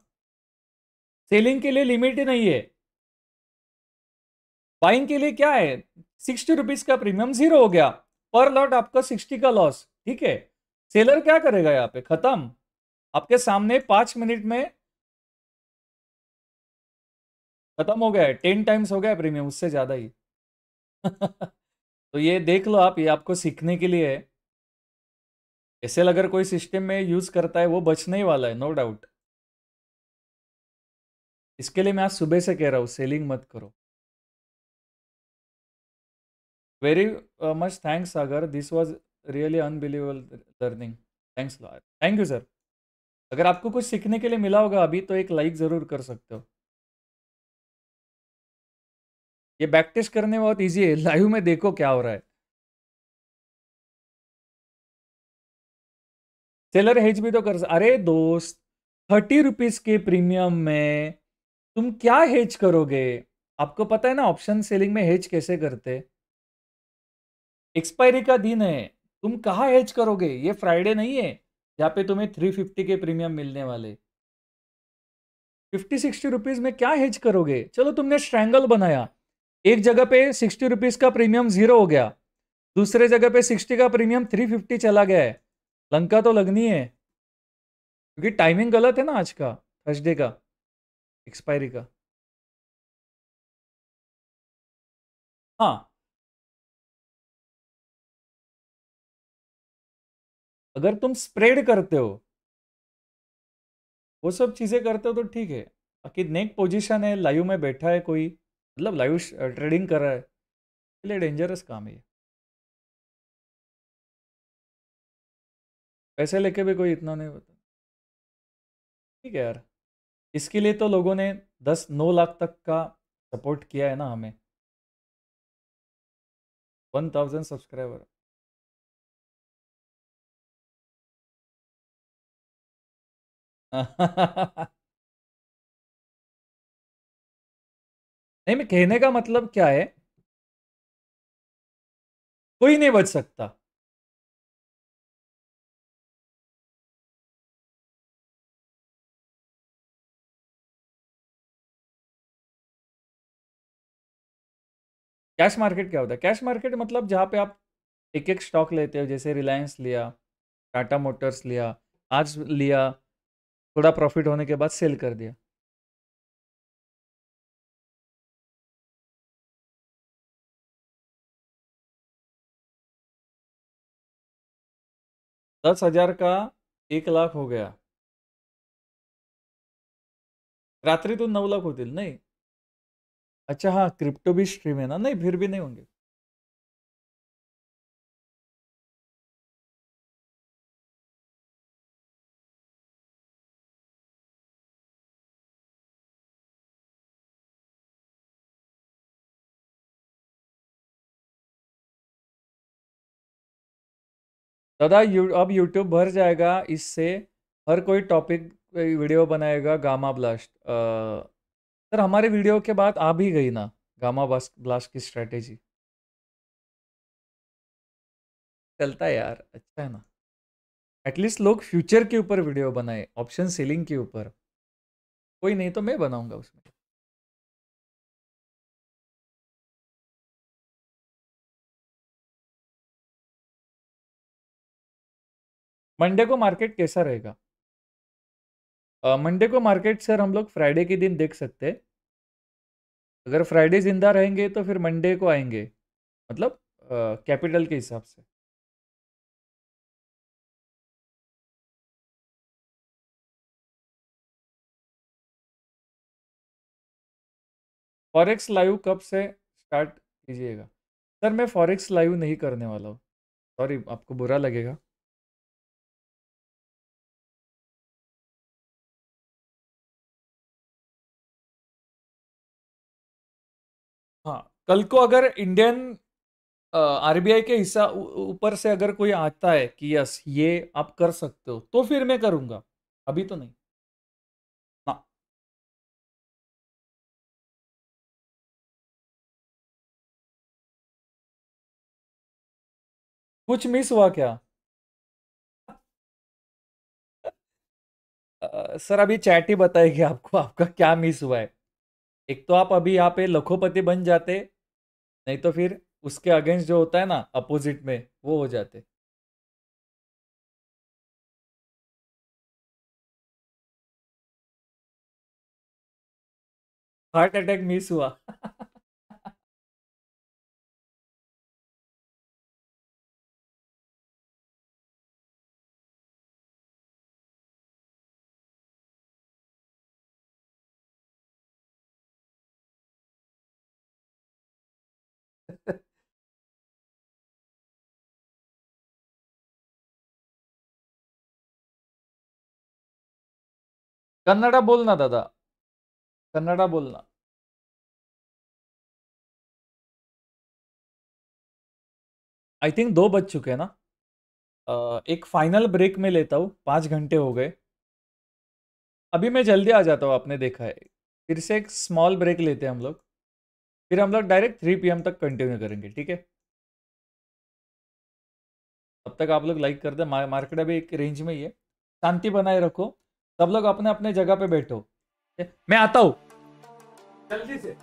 सेलिंग के लिए लिमिट ही नहीं है बाइंग के लिए क्या है सिक्सटी रुपीज का प्रीमियम जीरो हो गया पर लॉट आपका सिक्सटी का लॉस ठीक है सेलर क्या करेगा यहाँ पे खत्म आपके सामने पांच मिनट में खत्म हो गया है टेन टाइम्स हो गया है प्रीमियम उससे ज्यादा ही तो ये देख लो आप ये आपको सीखने के लिए है एस अगर कोई सिस्टम में यूज करता है वो बचने ही वाला है नो डाउट इसके लिए मैं आज सुबह से कह रहा हूँ सेलिंग मत करो very much thanks Sagar this was really unbelievable learning thanks लॉर थैंक यू सर अगर आपको कुछ सीखने के लिए मिला होगा अभी तो एक लाइक ज़रूर कर सकते हो ये बैक टेस्ट करने बहुत इजी है लाइव में देखो क्या हो रहा है सेलर हेज भी तो कर अरे दोस्त थर्टी रुपीज़ के प्रीमियम में तुम क्या हेज करोगे आपको पता है ना ऑप्शन सेलिंग में हेज कैसे करते हैं एक्सपायरी का दिन है तुम कहाँ हेज करोगे ये फ्राइडे नहीं है जहाँ पे तुम्हें थ्री फिफ्टी के प्रीमियम मिलने वाले फिफ्टी सिक्सटी रुपीज में क्या हेज करोगे चलो तुमने स्ट्रैंगल बनाया एक जगह पे सिक्सटी रुपीज का प्रीमियम जीरो हो गया दूसरे जगह पे सिक्सटी का प्रीमियम थ्री फिफ्टी चला गया है लंका तो लगनी है क्योंकि टाइमिंग गलत है ना आज का थर्सडे का एक्सपायरी का हाँ अगर तुम स्प्रेड करते हो वो सब चीज़ें करते हो तो ठीक है बाकी नेक पोजीशन है लाइव में बैठा है कोई मतलब लाइव ट्रेडिंग कर रहा है इसलिए डेंजरस काम है पैसे लेके भी कोई इतना नहीं होता ठीक है यार इसके लिए तो लोगों ने दस नौ लाख तक का सपोर्ट किया है ना हमें वन थाउजेंड सब्सक्राइबर नहीं मैं कहने का मतलब क्या है कोई नहीं बच सकता कैश मार्केट क्या होता है कैश मार्केट मतलब जहां पे आप एक एक स्टॉक लेते हो जैसे रिलायंस लिया टाटा मोटर्स लिया आज लिया थोड़ा प्रॉफिट होने के बाद सेल कर दिया दस हजार का एक लाख हो गया रात्रि तो नौ लाख होते नहीं अच्छा हाँ क्रिप्टो भी स्ट्रीम है ना नहीं फिर भी नहीं होंगे दादा यू अब यूट्यूब भर जाएगा इससे हर कोई टॉपिक वीडियो बनाएगा गामा ब्लास्ट सर हमारे वीडियो के बाद आ भी गई ना गामा ब्लास्ट की स्ट्रेटेजी चलता है यार अच्छा है ना एटलीस्ट लोग फ्यूचर के ऊपर वीडियो बनाए ऑप्शन सेलिंग के ऊपर कोई नहीं तो मैं बनाऊंगा उसमें मंडे को मार्केट कैसा रहेगा मंडे को मार्केट सर हम लोग फ्राइडे के दिन देख सकते हैं अगर फ्राइडे जिंदा रहेंगे तो फिर मंडे को आएंगे मतलब कैपिटल के हिसाब से फॉरेक्स लाइव कब से स्टार्ट कीजिएगा सर मैं फॉरेक्स लाइव नहीं करने वाला हूँ सॉरी आपको बुरा लगेगा कल को अगर इंडियन आरबीआई के हिस्सा ऊपर से अगर कोई आता है कि यस ये आप कर सकते हो तो फिर मैं करूंगा अभी तो नहीं हाँ। कुछ मिस हुआ क्या सर अभी चैट ही बताएगी आपको आपका क्या मिस हुआ है एक तो आप अभी यहाँ पे लखोपति बन जाते नहीं तो फिर उसके अगेंस्ट जो होता है ना अपोजिट में वो हो जाते हार्ट अटैक मिस हुआ कन्नडा बोलना दादा कन्नडा बोलना आई थिंक दो बज चुके हैं ना एक फाइनल ब्रेक में लेता हूँ पाँच घंटे हो गए अभी मैं जल्दी आ जाता हूँ आपने देखा है फिर से एक स्मॉल ब्रेक लेते हैं हम लोग फिर हम लोग डायरेक्ट थ्री पी तक कंटिन्यू करेंगे ठीक है तब तक आप लोग लाइक कर दे मार्केट अभी एक रेंज में ही है शांति बनाए रखो सब लोग अपने अपने जगह पे बैठो मैं आता हूँ जल्दी से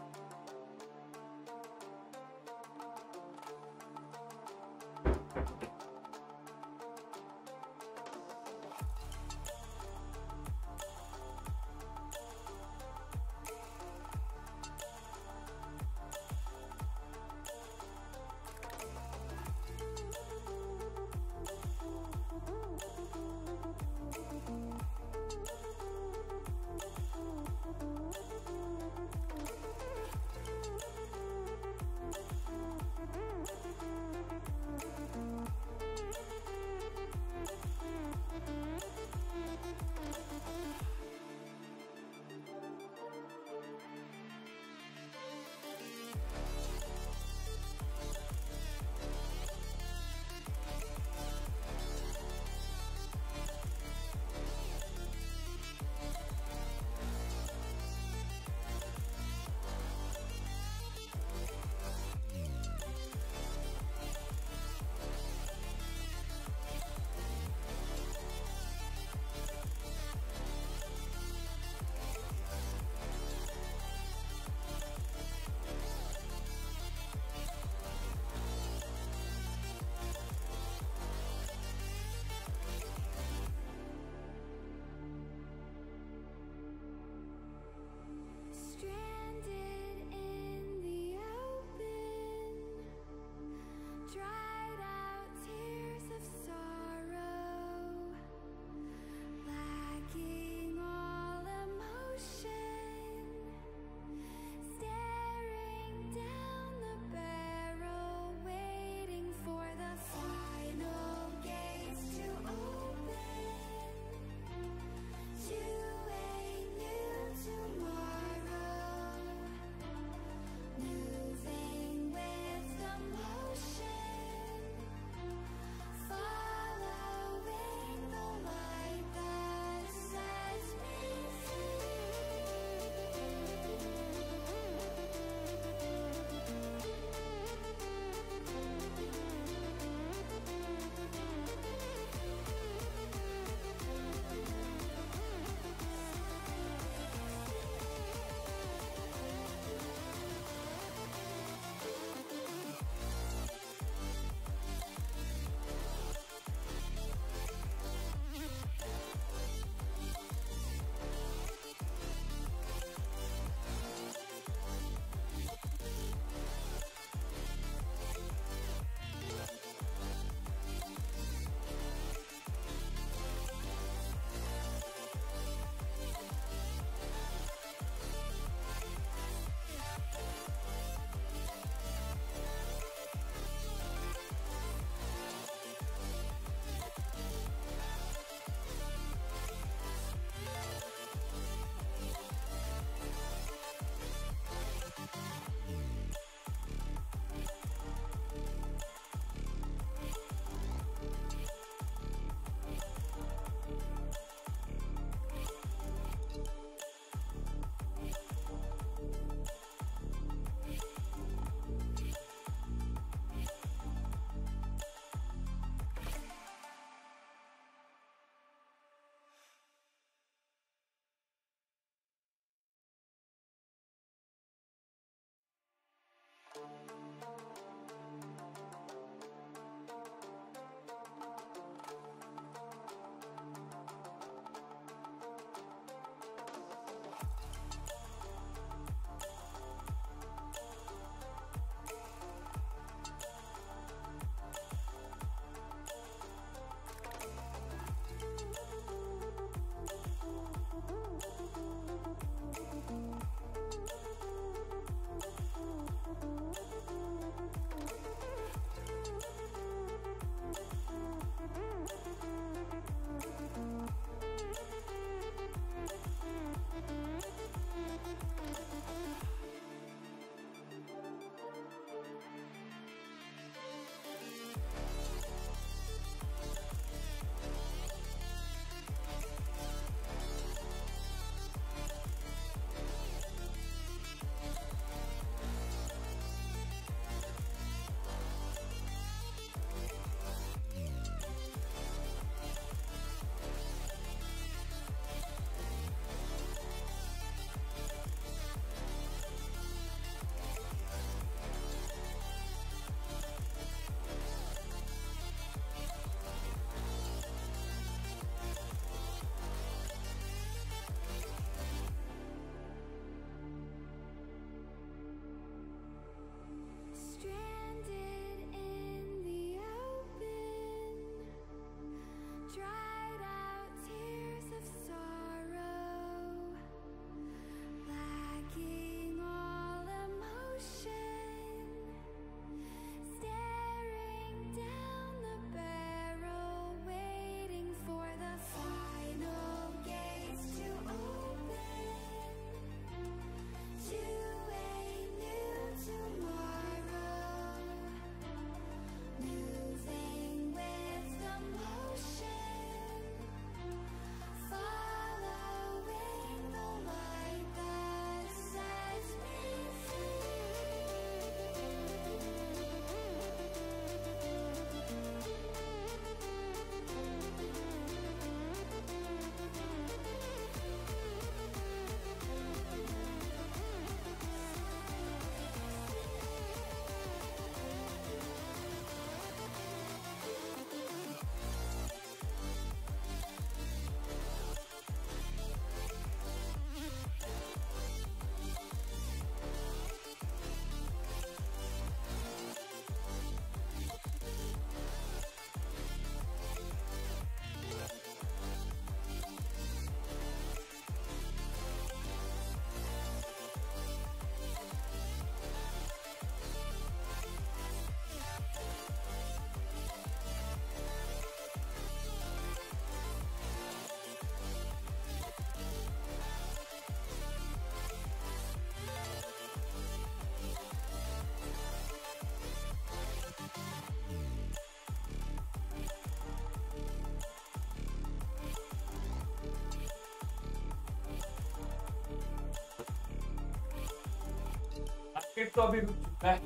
मार्केट तो अभी रुक चुका है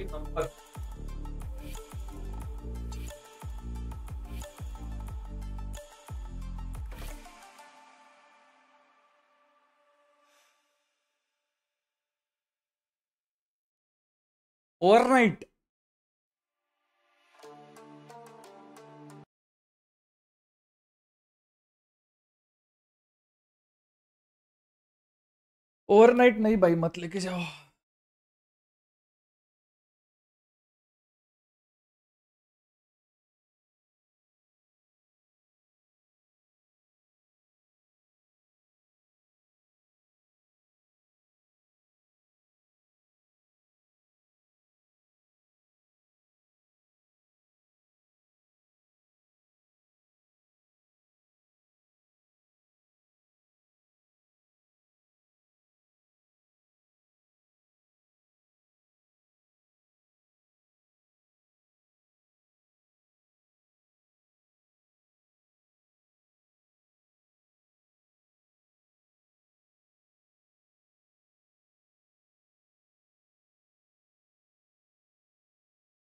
एक नंबर ओवरनाइट नहीं भाई मत लेके जाओ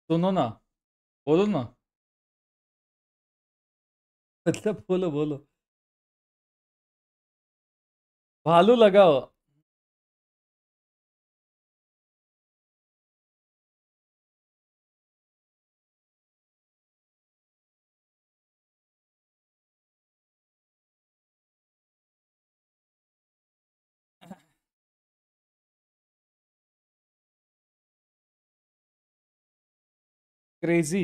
सुनो ना, बोलो ना। मतलब बोलो, बोलो। भालू लगाओ। क्रेजी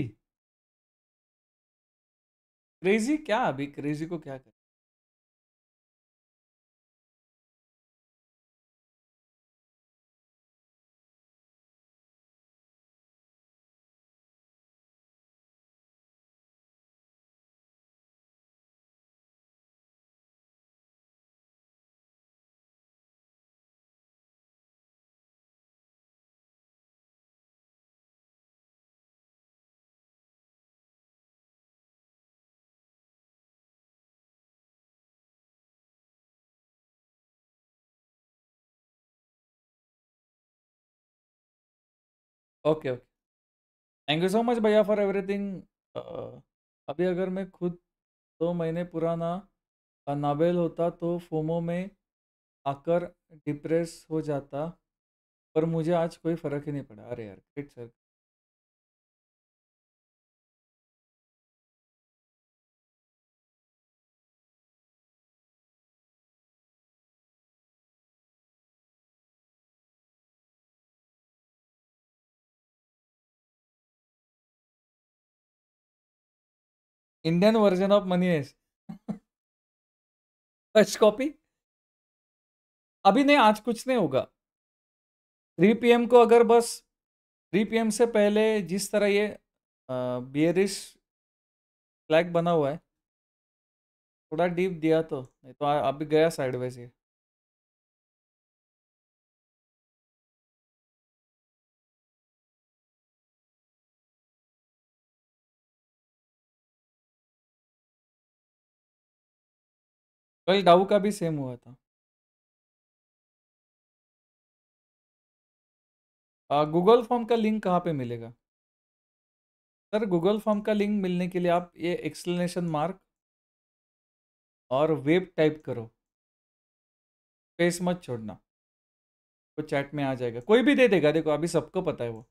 क्रेजी क्या अभी क्रेजी को क्या कर okay okay thank you so much भैया फॉर एवरीथिंग अभी अगर मैं खुद दो तो महीने पुराना नावेल होता तो फोमो में आकर डिप्रेस हो जाता पर मुझे आज कोई फ़र्क ही नहीं पड़ा अरे यार great sir Indian version of money S first copy अभी नहीं आज कुछ नहीं होगा थ्री पी को अगर बस थ्री पी से पहले जिस तरह ये बियरिश फ्लैग बना हुआ है थोड़ा डीप दिया तो नहीं तो अभी गया साइडवाइज ये कल डाऊ का भी सेम हुआ था गूगल फॉर्म का लिंक कहाँ पे मिलेगा सर गूगल फॉर्म का लिंक मिलने के लिए आप ये एक्सप्लेनेशन मार्क और वेब टाइप करो स्पेस मत छोड़ना वो चैट में आ जाएगा कोई भी दे देगा देखो अभी सबको पता है वो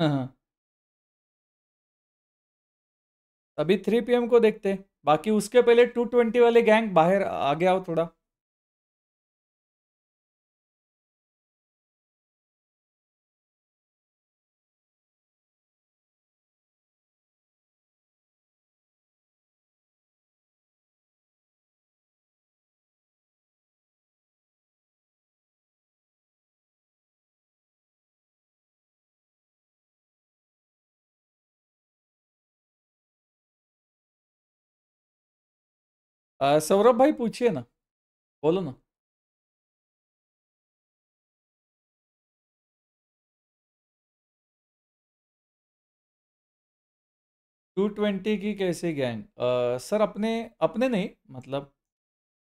हाँ, अभी थ्री पीएम को देखते बाकी उसके पहले टू ट्वेंटी वाले गैंग बाहर आ गया हो थोड़ा सौरभ भाई पूछिए ना बोलो ना टू ट्वेंटी की कैसे गैंग आ, सर अपने अपने नहीं मतलब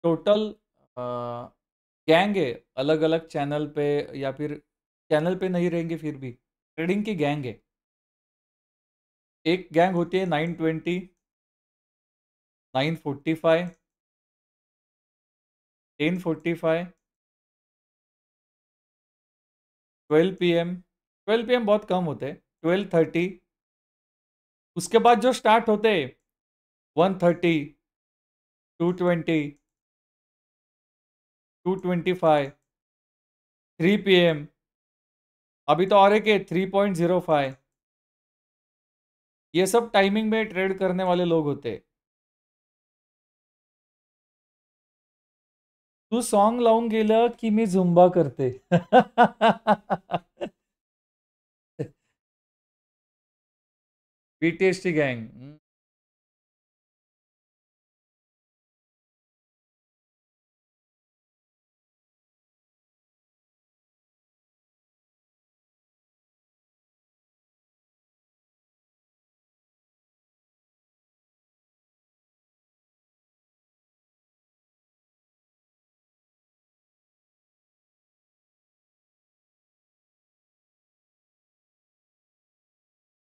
टोटल गैंग है अलग अलग चैनल पे या फिर चैनल पे नहीं रहेंगे फिर भी ट्रेडिंग की गैंग है एक गैंग होती है nine twenty nine forty five ten forty five twelve P M twelve P M बहुत कम होते हैं ट्वेल्व थर्टी उसके बाद जो स्टार्ट होते one thirty two twenty two twenty five three P M अभी तो और एक है थ्री पॉइंट ज़ीरो फाइव ये सब टाइमिंग में ट्रेड करने वाले लोग होते तू सॉन्ग लावून गेलं की मी झुंबा करते बीटीएसची गँग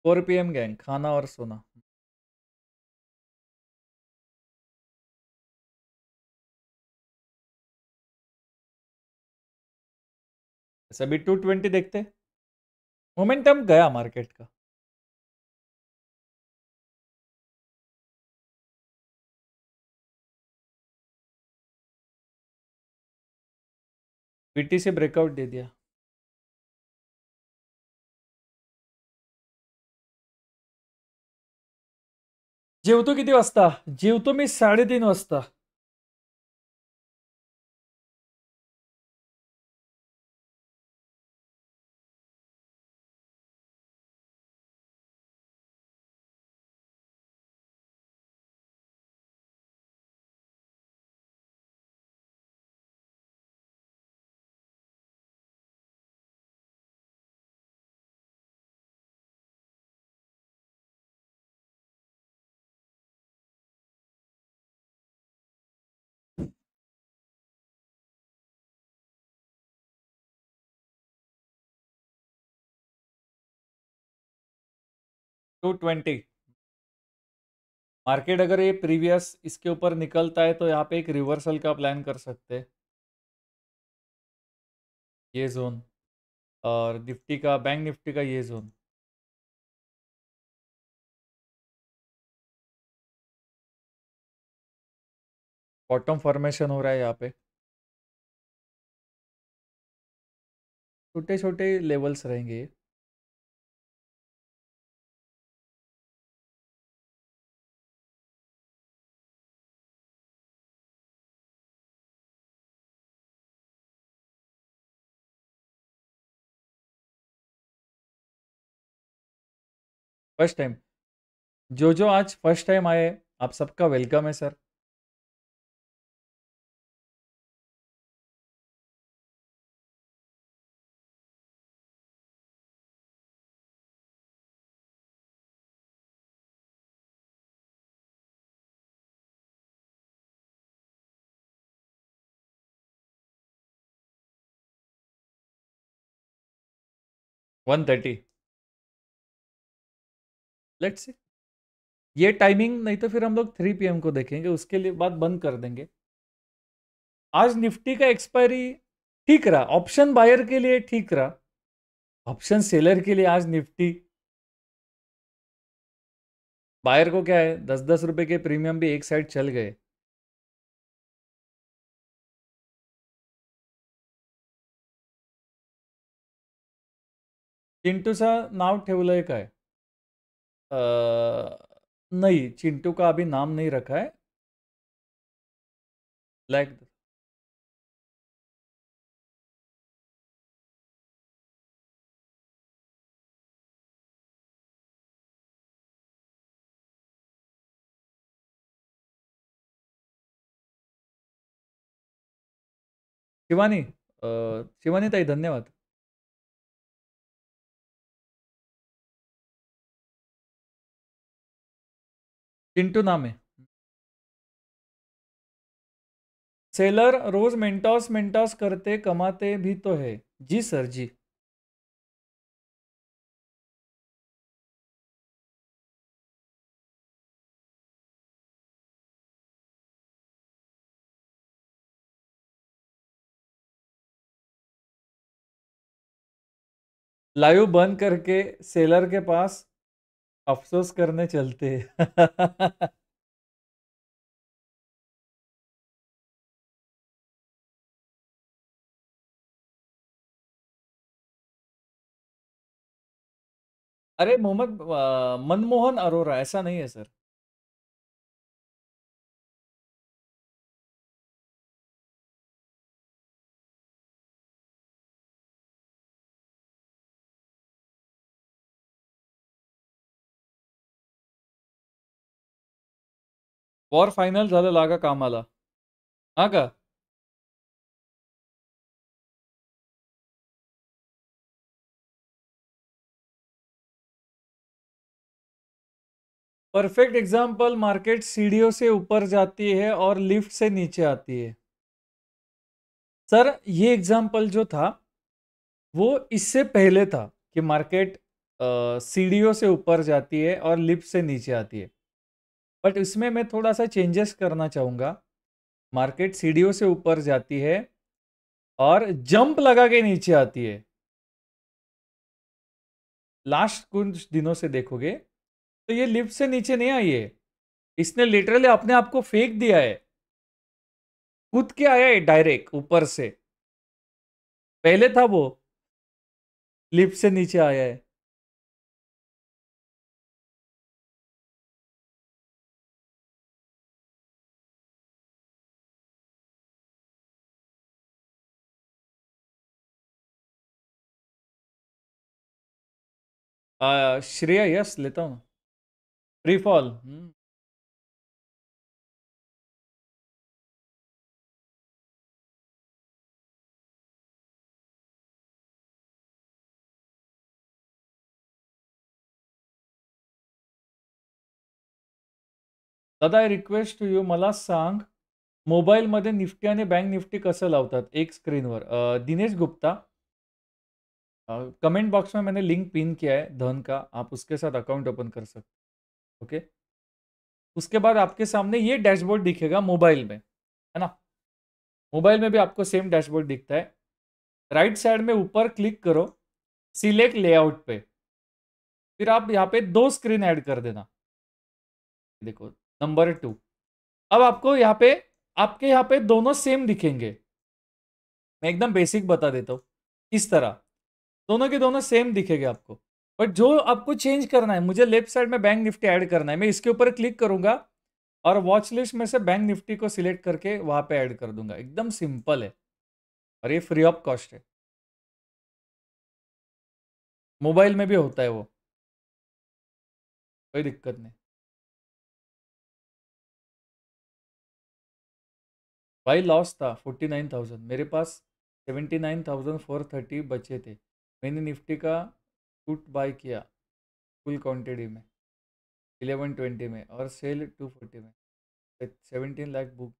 फोर पी एम गैंग खाना और सोना सभी टू ट्वेंटी देखते मोमेंटम गया मार्केट का बीटी से ब्रेकआउट दे दिया जेवतो किती वाजता जेवतो मी साडेतीन वाजता टू ट्वेंटी मार्केट अगर ये प्रीवियस इसके ऊपर निकलता है तो यहाँ पे एक रिवर्सल का प्लान कर सकते ये जोन और निफ्टी का बैंक निफ्टी का ये जोन बॉटम फॉर्मेशन हो रहा है यहाँ पे छोटे छोटे लेवल्स रहेंगे ये फर्स्ट टाइम जो जो आज फर्स्ट टाइम आए आप सबका वेलकम है sir one thirty let's see ये टाइमिंग नहीं तो फिर हम लोग थ्री पीएम को देखेंगे उसके लिए बात बंद कर देंगे आज निफ्टी का एक्सपायरी ठीक रहा ऑप्शन बायर के लिए ठीक रहा ऑप्शन सेलर के लिए आज निफ्टी बायर को क्या है दस दस रुपए के प्रीमियम भी एक साइड चल गए सा नाव का है आ, नहीं चिंटू का अभी नाम नहीं रखा है लाइक शिवानी शिवानी ताई धन्यवाद चिंटू नाम है सेलर रोज मेंटॉस मेंटॉस करते कमाते भी तो है जी सर जी लाइव बंद करके सेलर के पास अफसोस करने चलते अरे मोहम्मद मनमोहन अरोरा ऐसा नहीं है सर। वॉर फाइनल झालं लागा कामाला हा का परफेक्ट एग्जाम्पल मार्केट सीढ़ियों से ऊपर जाती है और लिफ्ट से नीचे आती है सर ये एग्जाम्पल जो था वो इससे पहले था कि मार्केट सीढ़ियों से ऊपर जाती है और लिफ्ट से नीचे आती है बट इसमें मैं थोड़ा सा चेंजेस करना चाहूँगा मार्केट सीढ़ियों से ऊपर जाती है और जंप लगा के नीचे आती है लास्ट कुछ दिनों से देखोगे तो ये लिफ्ट से नीचे नहीं आई है इसने लिटरली अपने आप को फेंक दिया है कूद के आया है डायरेक्ट ऊपर से पहले था वो लिफ्ट से नीचे आया है श्रेया श्रेय यस लेता हूँ फ्री हम्म। फॉल दादा आई रिक्वेस्ट टू यू मला सांग मोबाईलमध्ये निफ्टी आणि बँक निफ्टी कसं लावतात एक स्क्रीनवर दिनेश गुप्ता कमेंट बॉक्स में मैंने लिंक पिन किया है धन का आप उसके साथ अकाउंट ओपन कर सकते ओके उसके बाद आपके सामने ये डैशबोर्ड दिखेगा मोबाइल में है ना मोबाइल में भी आपको सेम डैशबोर्ड दिखता है राइट साइड में ऊपर क्लिक करो सिलेक्ट लेआउट पे फिर आप यहाँ पे दो स्क्रीन ऐड कर देना देखो नंबर टू अब आपको यहाँ पे आपके यहाँ पे दोनों सेम दिखेंगे मैं एकदम बेसिक बता देता हूँ इस तरह दोनों के दोनों सेम दिखेगा आपको बट जो आपको चेंज करना है मुझे लेफ्ट साइड में बैंक निफ्टी ऐड करना है मैं इसके ऊपर क्लिक करूंगा और वॉच लिस्ट में से बैंक निफ्टी को सिलेक्ट करके वहां पे ऐड कर दूंगा एकदम सिंपल है और ये फ्री ऑफ कॉस्ट है मोबाइल में भी होता है वो कोई दिक्कत नहीं भाई लॉस था फोर्टी नाइन थाउजेंड मेरे पास seventy nine thousand four thirty बचे थे मैंने निफ्टी का पुट बाय किया फुल क्वांटिटी में ट्वेंटी में और सेल टू फोर्टी में सेवेंटीन लाख बुक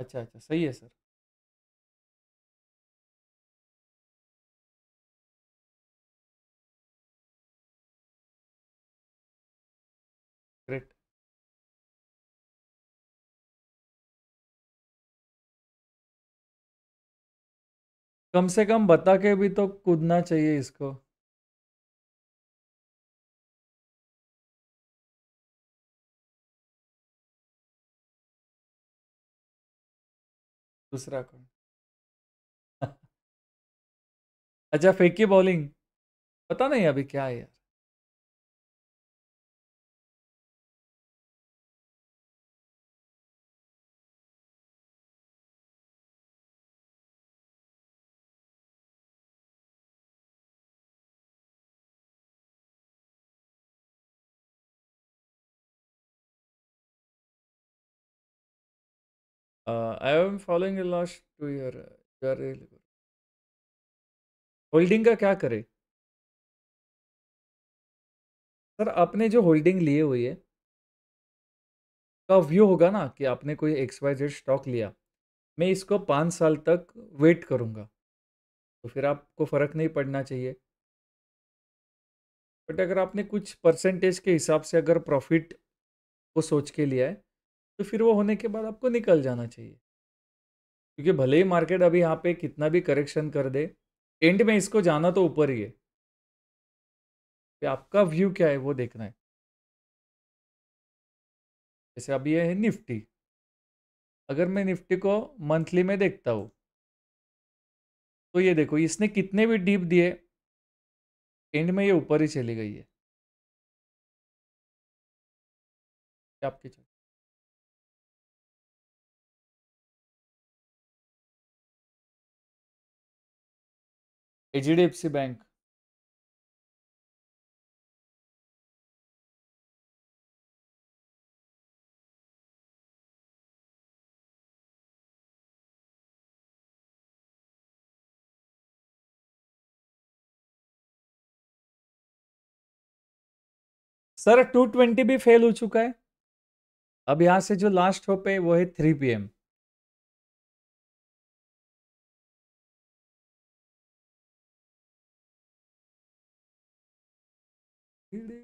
अच्छा अच्छा सही है सर कम से कम बता के भी तो कूदना चाहिए इसको दूसरा कौन अच्छा फेकी बॉलिंग पता नहीं अभी क्या है यार I am following last two year holding का क्या करें सर आपने जो होल्डिंग लिए हुई है का व्यू होगा ना कि आपने कोई एक्स वाई जेड स्टॉक लिया मैं इसको पाँच साल तक वेट करूँगा तो फिर आपको फ़र्क नहीं पड़ना चाहिए बट अगर आपने कुछ परसेंटेज के हिसाब से अगर प्रॉफिट को सोच के लिया है तो फिर वो होने के बाद आपको निकल जाना चाहिए क्योंकि भले ही मार्केट अभी यहाँ पे कितना भी करेक्शन कर दे एंड में इसको जाना तो ऊपर ही है तो आपका व्यू क्या है वो देखना है जैसे अब ये है निफ्टी अगर मैं निफ्टी को मंथली में देखता हूँ तो ये देखो इसने कितने भी डीप दिए एंड में ये ऊपर ही चली गई है आपके आपकी H D F C bank sir 220 भी फेल हो चुका है अब यहां से जो लास्ट होप है वो है 3 PM One day,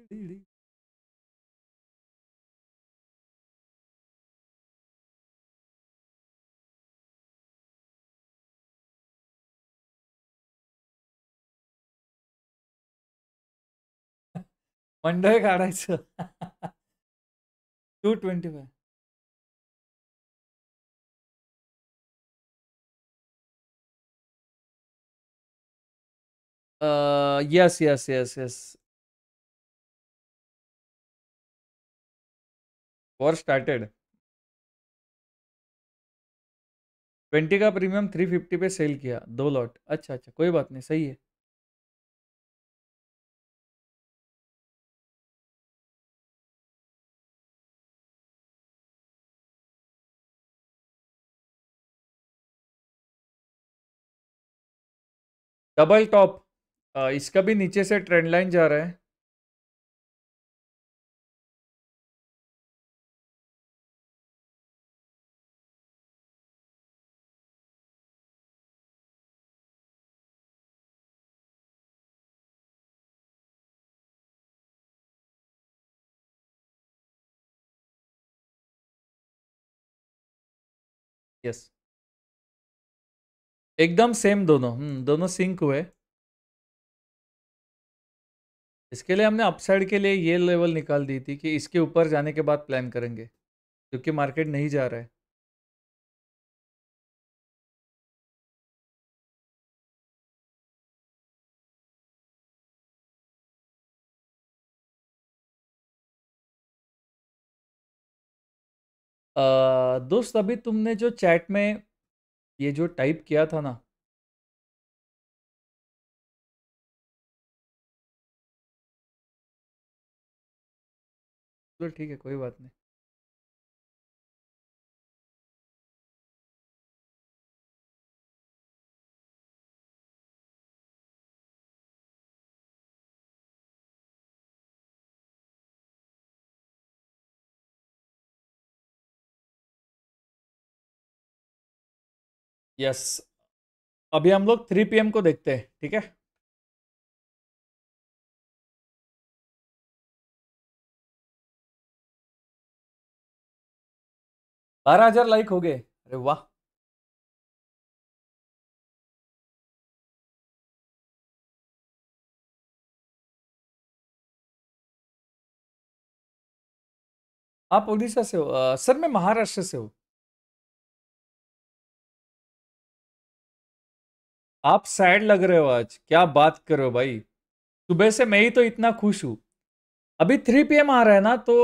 two twenty five. Uh, yes, yes, yes, yes. For started twenty का प्रीमियम थ्री फिफ्टी पे सेल किया दो लॉट अच्छा अच्छा कोई बात नहीं सही है डबल टॉप इसका भी नीचे से ट्रेंड लाइन जा रहा है यस एकदम सेम दोनों हम्म, दोनों सिंक हुए इसके लिए हमने अपसाइड के लिए ये लेवल निकाल दी थी कि इसके ऊपर जाने के बाद प्लान करेंगे क्योंकि मार्केट नहीं जा रहा है दोस्त अभी तुमने जो चैट में ये जो टाइप किया था ना चलो ठीक है कोई बात नहीं यस अभी हम लोग थ्री पीएम को देखते हैं ठीक है बारह हजार लाइक हो गए अरे वाह आप उड़ीसा से हो आ, सर मैं महाराष्ट्र से हूँ आप सैड लग रहे हो आज क्या बात कर रहे हो भाई सुबह से मैं ही तो इतना खुश हूँ अभी थ्री पी आ रहा है ना तो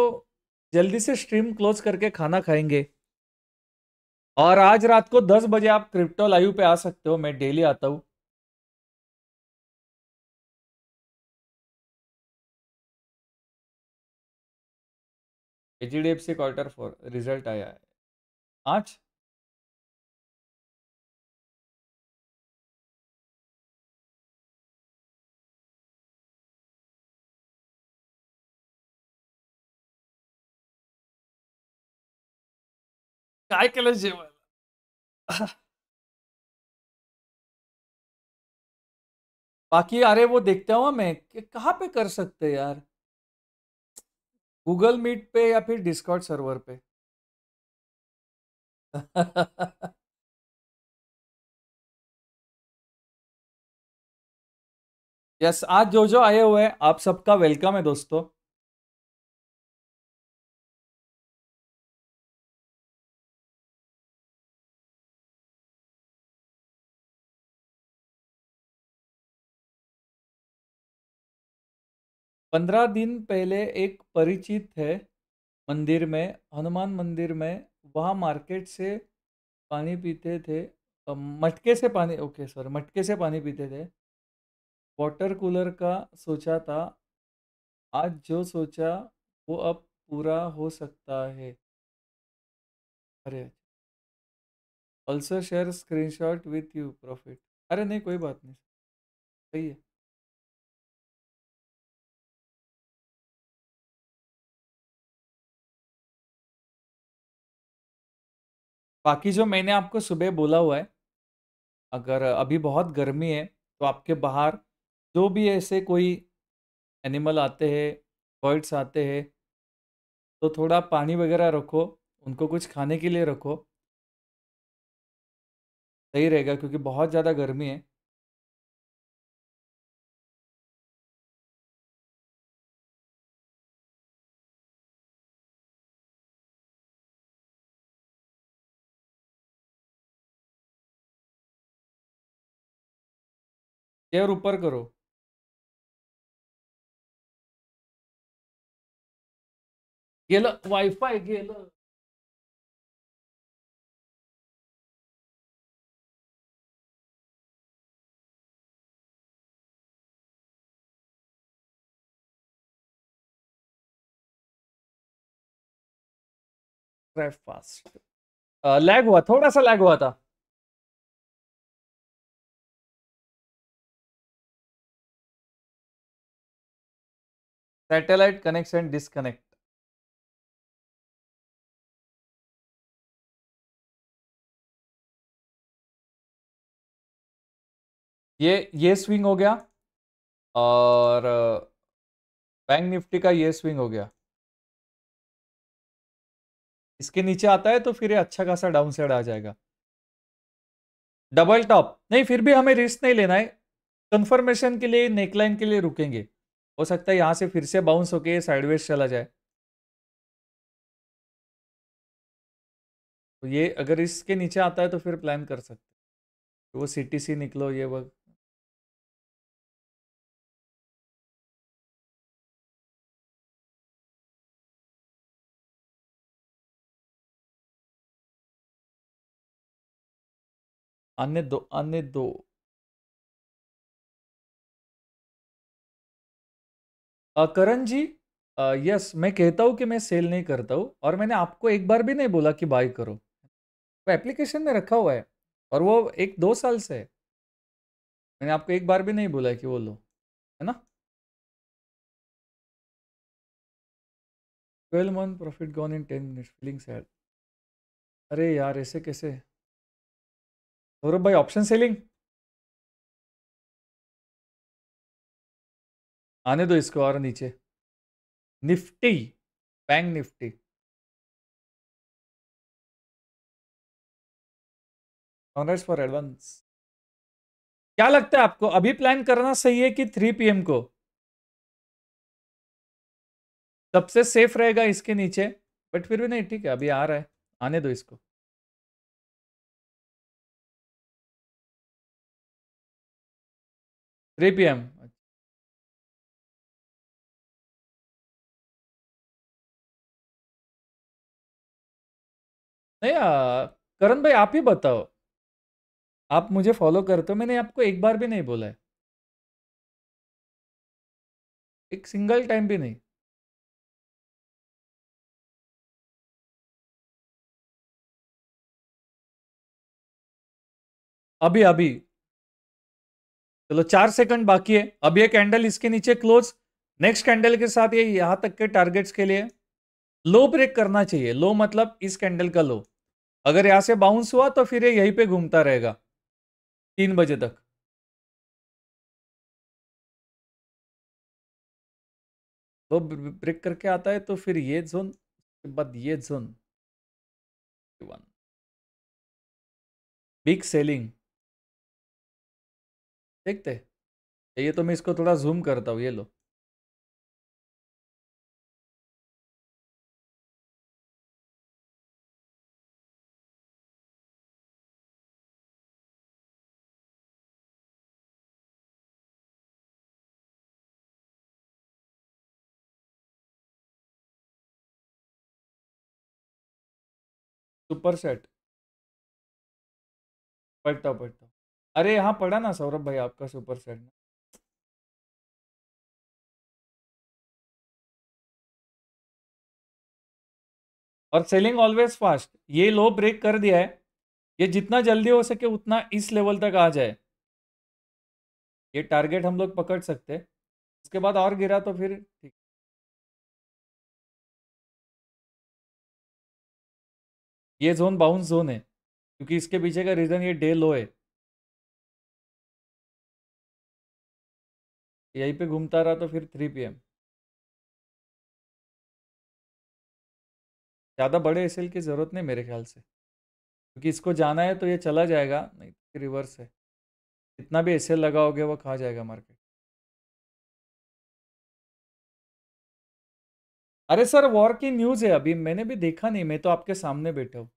जल्दी से स्ट्रीम क्लोज करके खाना खाएंगे और आज रात को दस बजे आप क्रिप्टो लाइव पे आ सकते हो मैं डेली आता हूँ H D F C quarter four result आया है आज काय केलं जेवण बाकी अरे वो देखता हूँ मैं कि कहाँ पे कर सकते यार गूगल मीट पे या फिर डिस्कॉर्ड सर्वर पे यस yes, आज जो जो आए हुए हैं आप सबका वेलकम है दोस्तों पंद्रह दिन पहले एक परिचित है मंदिर में हनुमान मंदिर में वहाँ मार्केट से पानी पीते थे मटके से पानी ओके सर मटके से पानी पीते थे वाटर कूलर का सोचा था आज जो सोचा वो अब पूरा हो सकता है अरे also share screenshot with you profit अरे नहीं कोई बात नहीं सही है बाकी जो मैंने आपको सुबह बोला हुआ है अगर अभी बहुत गर्मी है तो आपके बाहर जो भी ऐसे कोई एनिमल आते हैं बर्ड्स आते हैं तो थोड़ा पानी वगैरह रखो उनको कुछ खाने के लिए रखो सही रहेगा क्योंकि बहुत ज़्यादा गर्मी है चेयर ऊपर करो गेलं गेल गेलं फास्ट लैग हुआ थोड़ा सा लैग हुआ था सैटेलाइट कनेक्शन डिसकनेक्ट ये ये स्विंग हो गया और बैंक निफ्टी का ये स्विंग हो गया इसके नीचे आता है तो फिर ये अच्छा खासा डाउन साइड आ जाएगा डबल टॉप नहीं फिर भी हमें रिस्क नहीं लेना है कंफर्मेशन के लिए नेकलाइन के लिए रुकेंगे हो सकता है यहां से फिर से बाउंस होके साइडवेज चला जाए तो ये अगर इसके नीचे आता है तो फिर प्लान कर सकते तो वो सी सी निकलो ये वक्त अन्य दो अन्य दो करण जी यस मैं कहता हूँ कि मैं सेल नहीं करता हूँ और मैंने आपको एक बार भी नहीं बोला कि बाय करो वो एप्लीकेशन में रखा हुआ है और वो एक दो साल से है मैंने आपको एक बार भी नहीं बोला कि वो लो है ना twelve month profit gone in ten minutes feeling sad अरे यार ऐसे कैसे सौरभ भाई ऑप्शन सेलिंग आने दो इसको और नीचे Nifty bank Nifty congress for advance क्या लगता है आपको अभी प्लान करना सही है कि थ्री पीएम को सबसे सेफ रहेगा इसके नीचे बट फिर भी नहीं ठीक है अभी आ रहा है आने दो इसको थ्री पी एम नहीं आ, करण भाई आप ही बताओ आप मुझे फॉलो करते हो मैंने आपको एक बार भी नहीं बोला है एक सिंगल टाइम भी नहीं अभी अभी चलो चार सेकंड बाकी है अब ये कैंडल इसके नीचे क्लोज नेक्स्ट कैंडल के साथ ये यहां तक के टारगेट्स के लिए लो ब्रेक करना चाहिए लो मतलब इस कैंडल का लो अगर यहां से बाउंस हुआ तो फिर ये यहीं पे घूमता रहेगा तीन बजे तक तो ब्रेक करके आता है तो फिर ये जोन उसके बाद ये जोन वन बिग सेलिंग देखते ये तो मैं इसको थोड़ा जूम करता हूँ ये लो सुपर सेट पढ़ता पढ़ता अरे यहाँ पढ़ा ना सौरभ भाई आपका सुपर सेट में और सेलिंग ऑलवेज फास्ट ये लो ब्रेक कर दिया है ये जितना जल्दी हो सके उतना इस लेवल तक आ जाए ये टारगेट हम लोग पकड़ सकते हैं उसके बाद और गिरा तो फिर ठीक ये जोन बाउंस जोन है क्योंकि इसके पीछे का रीज़न ये डे लो है यहीं पे घूमता रहा तो फिर थ्री पी एम ज़्यादा बड़े एसएल की ज़रूरत नहीं मेरे ख्याल से क्योंकि इसको जाना है तो ये चला जाएगा नहीं तो रिवर्स है कितना भी एस लगाओगे वो खा जाएगा मार्केट अरे सर वॉर की न्यूज है अभी मैंने भी देखा नहीं मैं तो आपके सामने बैठा हूं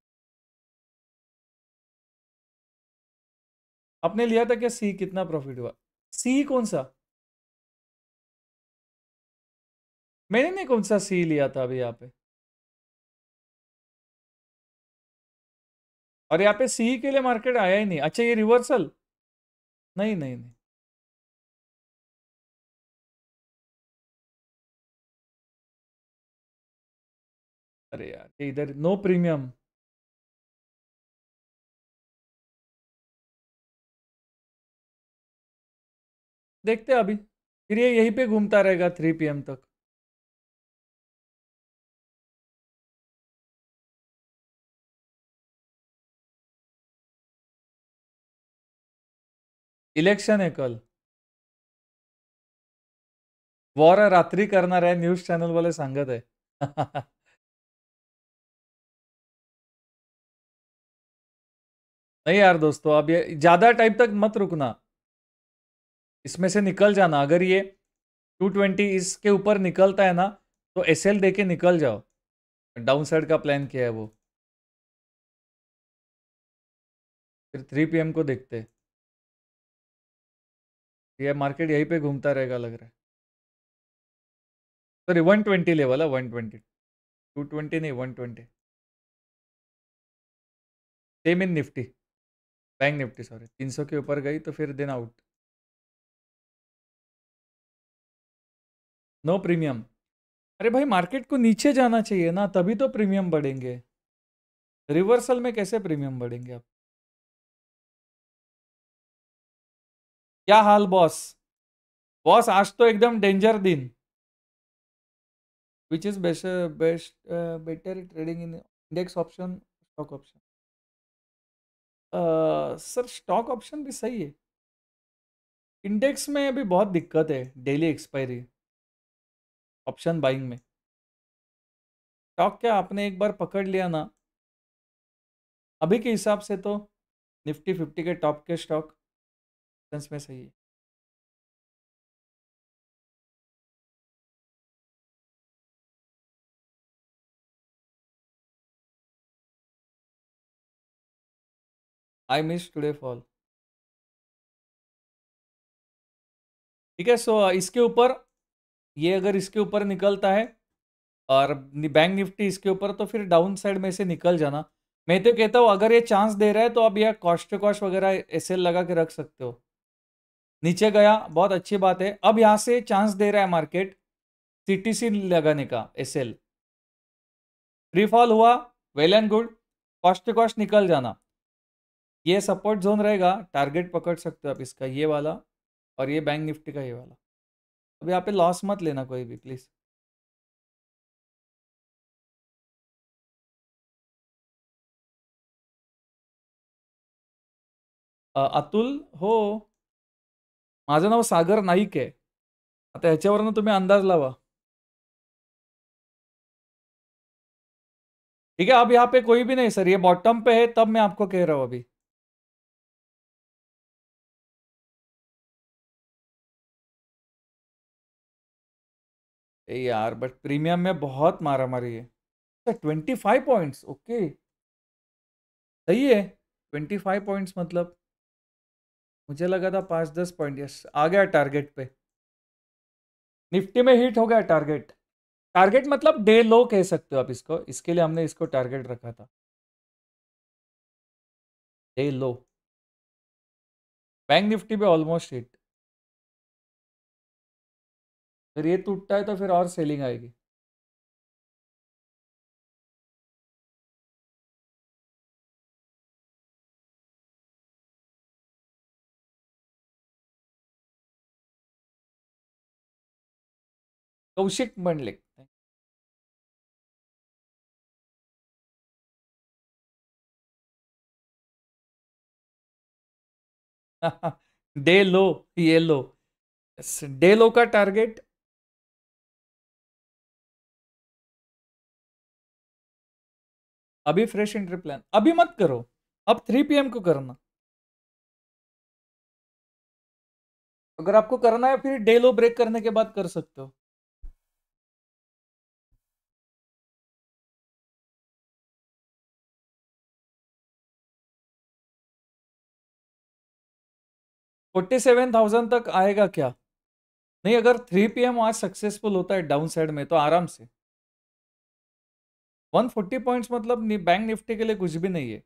आपने लिया था क्या सी कितना प्रॉफिट हुआ सी कौन सा मैंने नहीं कौन सा सी लिया था अभी यहाँ पे और यहाँ पे सी के लिए मार्केट आया ही नहीं अच्छा ये रिवर्सल नहीं नहीं नहीं अरे यार ये इधर नो प्रीमियम देखते अभी फिर ये यहीं पे घूमता रहेगा थ्री पीएम तक इलेक्शन है कल वॉर रात्रि करना है न्यूज वाले संगत है नहीं यार दोस्तों अब ये ज़्यादा टाइम तक मत रुकना इसमें से निकल जाना अगर ये 220 इसके ऊपर निकलता है ना तो एस एल दे के निकल जाओ डाउन साइड का प्लान क्या है वो फिर 3 पीएम को देखते ये मार्केट यहीं पे घूमता रहेगा लग रहा है सॉरी वन ट्वेंटी लेवल है वन ट्वेंटी टू ट्वेंटी नहीं one twenty same in Nifty bank Nifty sorry सौ के ऊपर गई तो फिर देन आउट नो प्रीमियम अरे भाई मार्केट को नीचे जाना चाहिए ना तभी तो प्रीमियम बढ़ेंगे रिवर्सल में कैसे प्रीमियम बढ़ेंगे आप क्या हाल बॉस बॉस आज तो एकदम डेंजर दिन which is best best better trading in index option stock option आ, सर स्टॉक ऑप्शन भी सही है इंडेक्स में अभी बहुत दिक्कत है डेली एक्सपायरी ऑप्शन बाइंग में स्टॉक क्या आपने एक बार पकड़ लिया ना अभी के हिसाब से तो निफ्टी फिफ्टी के टॉप के स्टॉक में सही है आई मिस टुडे फॉल ठीक है सो uh, इसके ऊपर ये अगर इसके ऊपर निकलता है और बैंक निफ्टी इसके ऊपर तो फिर डाउन साइड में से निकल जाना मैं तो कहता हूँ अगर ये चांस दे रहा है तो आप यह कॉस्ट टू कॉस्ट वगैरह एस लगा के रख सकते हो नीचे गया बहुत अच्छी बात है अब यहाँ से चांस दे रहा है मार्केट सीटीसी लगाने का एस एल फ्री फॉल हुआ well and good cost to cost निकल जाना ये सपोर्ट जोन रहेगा टारगेट पकड़ सकते हो आप इसका ये वाला और ये बैंक निफ्टी का ये वाला अब यहाँ पे लॉस मत लेना कोई भी प्लीज़ अतुल हो माझं नाव सागर नाईक आहे आता ह्याच्यावरनं तुम्ही अंदाज लावा ठीक है अब यहाँ पे कोई भी नहीं सर ये बॉटम पे है तब मैं आपको कह रहा हूं अभी यार बट प्रीमियम में बहुत मारा मारी है अच्छा ट्वेंटी फाइव पॉइंट्स ओके सही है ट्वेंटी फाइव पॉइंट्स मतलब मुझे लगा था पाँच दस पॉइंट यस आ गया टारगेट पे निफ्टी में हिट हो गया टारगेट टारगेट मतलब डे लो कह सकते हो आप इसको इसके लिए हमने इसको टारगेट रखा था डे लो बैंक निफ्टी पे ऑलमोस्ट हिट अगर ये टूटता है तो फिर और सेलिंग आएगी कौशिक मंडलिक डे लो ये लो डे लो का टारगेट अभी फ्रेश एंट्री प्लान अभी मत करो अब थ्री पी को करना अगर आपको करना है फिर डे लो ब्रेक करने के बाद कर सकते हो फोर्टी सेवन थाउजेंड तक आएगा क्या नहीं अगर थ्री पी एम आज सक्सेसफुल होता है डाउन साइड में तो आराम से 140 पॉइंट्स मतलब बैंक निफ्टी के लिए कुछ भी नहीं है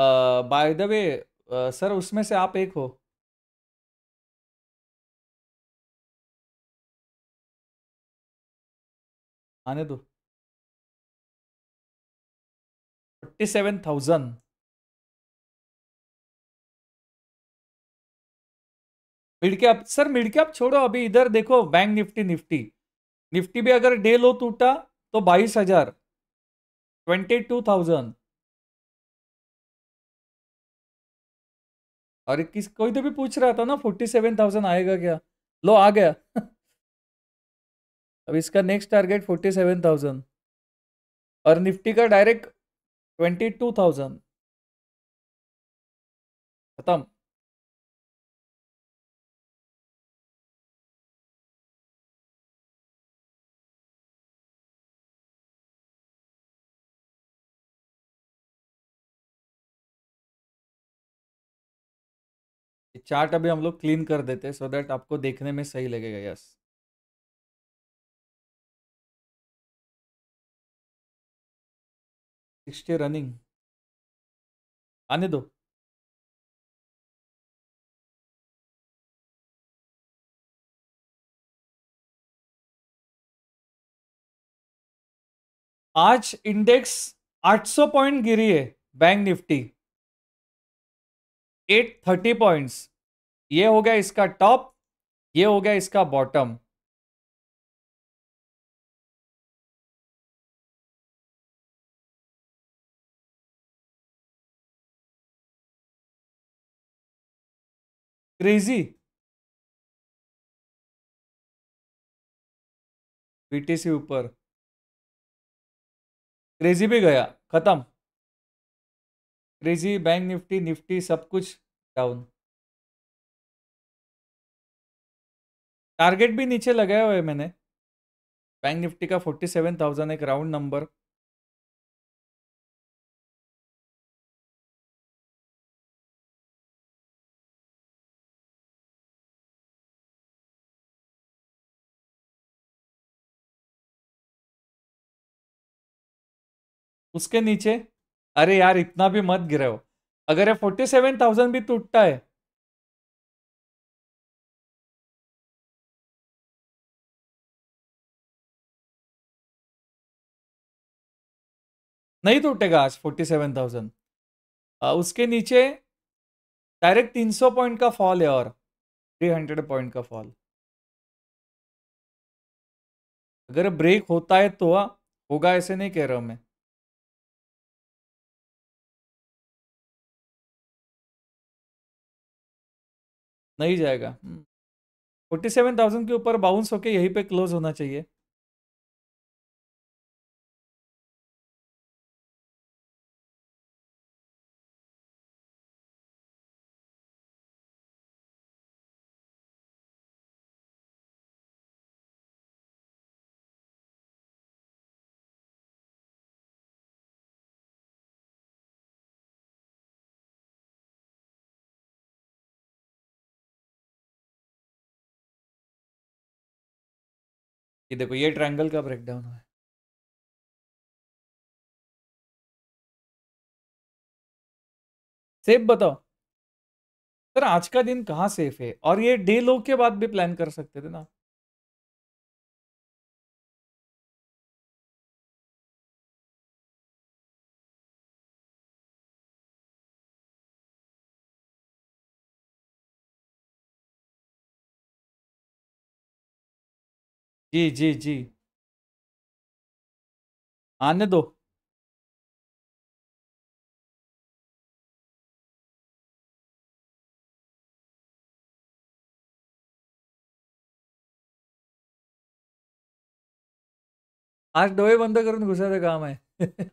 बाय द वे सर उसमें से आप एक हो आने दो forty seven thousand mid cap sir mid cap छोड़ो अभी इधर देखो बैंक निफ्टी निफ्टी निफ्टी भी अगर डे लो टूटा तो बाईस हजार ट्वेंटी टू थाउजेंड और किस कोई तो भी पूछ रहा था ना फोर्टी सेवन थाउजेंड आएगा क्या लो आ गया अब इसका next target forty seven thousand और निफ्टी का डायरेक्ट ट्वेंटी टू थाउजेंड खत्म चार्ट अभी हम लोग क्लीन कर देते हैं सो दैट आपको देखने में सही लगेगा यस रनिंग आने दो आज इंडेक्स 800 पॉइंट गिरी है बैंक निफ्टी 830 पॉइंट्स ये हो गया इसका टॉप ये हो गया इसका बॉटम क्रेजी बीटीसी ऊपर क्रेजी भी गया खत्म क्रेजी बैंक निफ्टी निफ्टी सब कुछ डाउन टारगेट भी नीचे लगाया हुआ है मैंने बैंक निफ्टी का फोर्टी सेवन थाउजेंड एक राउंड नंबर उसके नीचे अरे यार इतना भी मत गिरे हो अगर ये फोर्टी सेवन थाउजेंड भी टूटता है नहीं टूटेगा आज फोर्टी सेवन थाउजेंड उसके नीचे डायरेक्ट तीन सौ पॉइंट का फॉल है और थ्री हंड्रेड पॉइंट का फॉल अगर ब्रेक होता है तो हाँ, होगा ऐसे नहीं कह रहा हूं मैं नहीं जाएगा फोर्टी सेवन थाउजेंड के ऊपर बाउंस होके यहीं पे क्लोज होना चाहिए कि देखो ये ट्रायंगल का ब्रेकडाउन है सेफ बताओ सर आज का दिन कहाँ सेफ है और ये डे लोग के बाद भी प्लान कर सकते थे ना जी जी जी आने दो आज डोए बंद घुसा तो घुसायचं काम है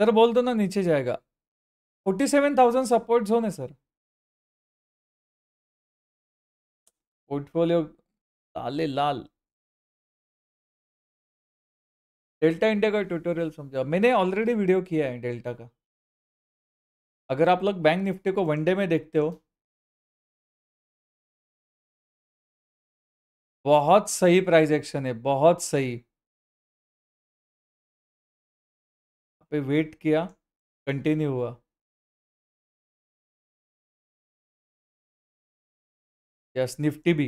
सर बोल दो ना नीचे जाएगा forty seven thousand support zone है सर पोर्टफोलियो लाले लाल डेल्टा इंडिया का ट्यूटोरियल समझा मैंने ऑलरेडी वीडियो किया है डेल्टा का अगर आप लोग बैंक निफ्टी को वनडे में देखते हो बहुत सही प्राइस एक्शन है बहुत सही पे वेट किया कंटिन्यू हुआ यस निफ्टी भी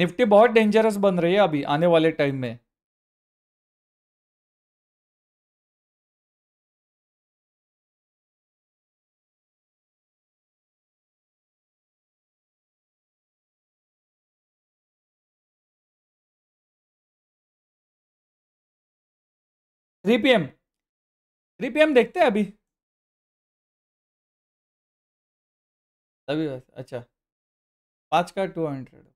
निफ्टी बहुत डेंजरस बन रही है अभी आने वाले टाइम में three P M three P M देखते हैं अभी अभी अच्छा पाँच का टू हंड्रेड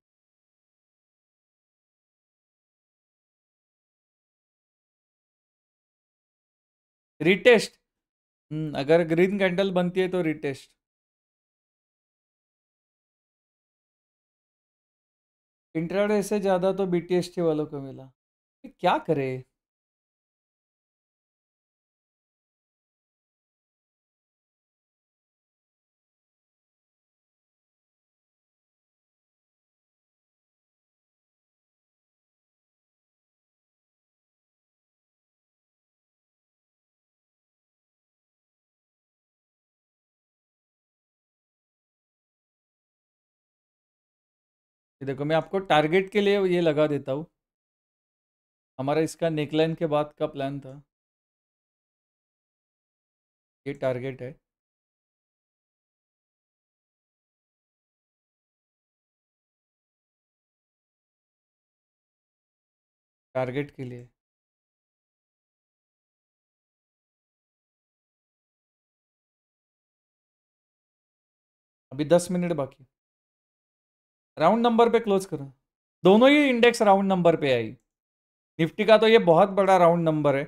रिटेस्ट हम्म, अगर ग्रीन कैंडल बनती है तो रिटेस्ट इंट्राडे से ज़्यादा तो बीटीएसटी वालों को मिला क्या करे ये देखो मैं आपको टारगेट के लिए ये लगा देता हूँ हमारा इसका नेकलाइन के बाद का प्लान था ये टारगेट है टारगेट के लिए अभी दस मिनट बाकी राउंड नंबर पे क्लोज करो दोनों ही इंडेक्स राउंड नंबर पे आई निफ्टी का तो ये बहुत बड़ा राउंड नंबर है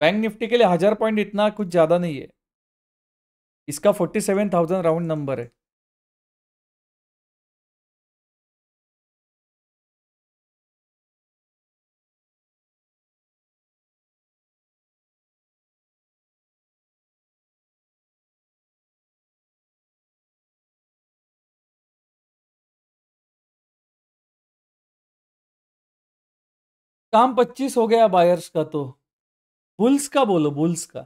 बैंक निफ्टी के लिए हज़ार पॉइंट इतना कुछ ज़्यादा नहीं है इसका forty seven thousand round number है काम पच्चीस हो गया बायर्स का तो बुल्स का बोलो बुल्स का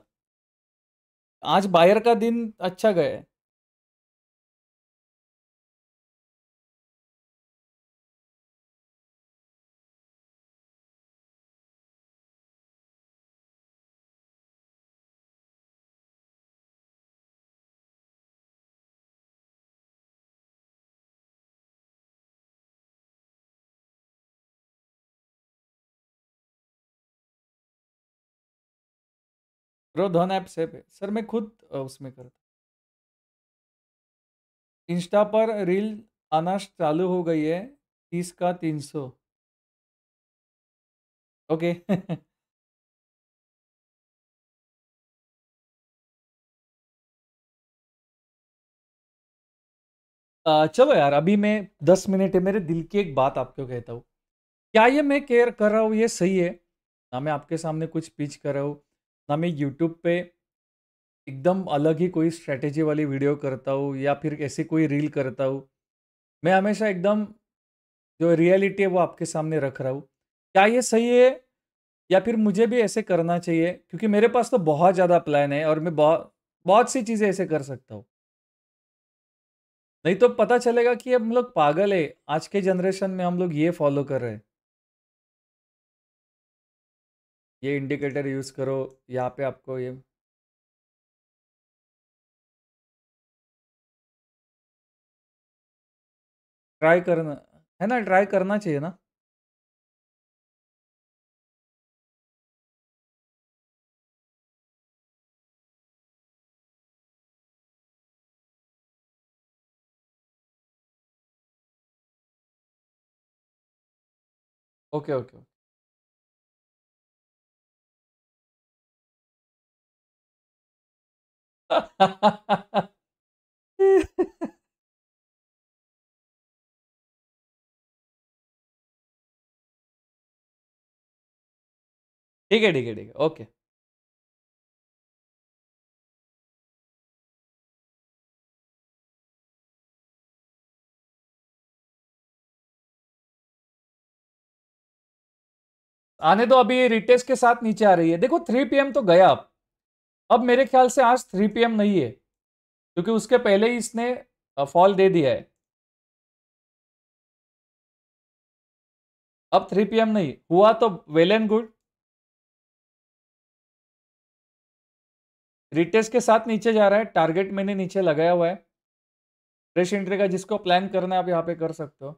आज बायर का दिन अच्छा गया है ब्रो ऐप से सर मैं खुद उसमें करता इंस्टा पर रील आना चालू हो गई है तीस का तीन सौ ओके चलो यार अभी मैं दस मिनट है मेरे दिल की एक बात आपको कहता हूँ क्या ये मैं केयर कर रहा हूँ ये सही है ना मैं आपके सामने कुछ पिच कर रहा हूँ ना मैं यूट्यूब पे एकदम अलग ही कोई स्ट्रेटेजी वाली वीडियो करता हूँ या फिर ऐसी कोई रील करता हूँ मैं हमेशा एकदम जो रियलिटी है वो आपके सामने रख रहा हूँ क्या ये सही है या फिर मुझे भी ऐसे करना चाहिए क्योंकि मेरे पास तो बहुत ज़्यादा प्लान है और मैं बहुत बहुत सी चीज़ें ऐसे कर सकता हूँ नहीं तो पता चलेगा कि हम लोग पागल है आज के जनरेशन में हम लोग ये फॉलो कर रहे हैं ये इंडिकेटर यूज़ करो यहाँ पे आपको ये ट्राई करना है ना ट्राई करना चाहिए ना ओके ओके ओके ठीक है ठीक है ठीक है ओके आने तो अभी रिटेस्ट के साथ नीचे आ रही है देखो थ्री पीएम तो गया अब अब मेरे ख्याल से आज थ्री पी नहीं है क्योंकि उसके पहले ही इसने फॉल दे दिया है अब थ्री पी नहीं हुआ तो वेल एंड गुड रिटेस के साथ नीचे जा रहा है टारगेट मैंने नीचे लगाया हुआ है फ्रेश एंट्री का जिसको प्लान करना है आप यहाँ पे कर सकते हो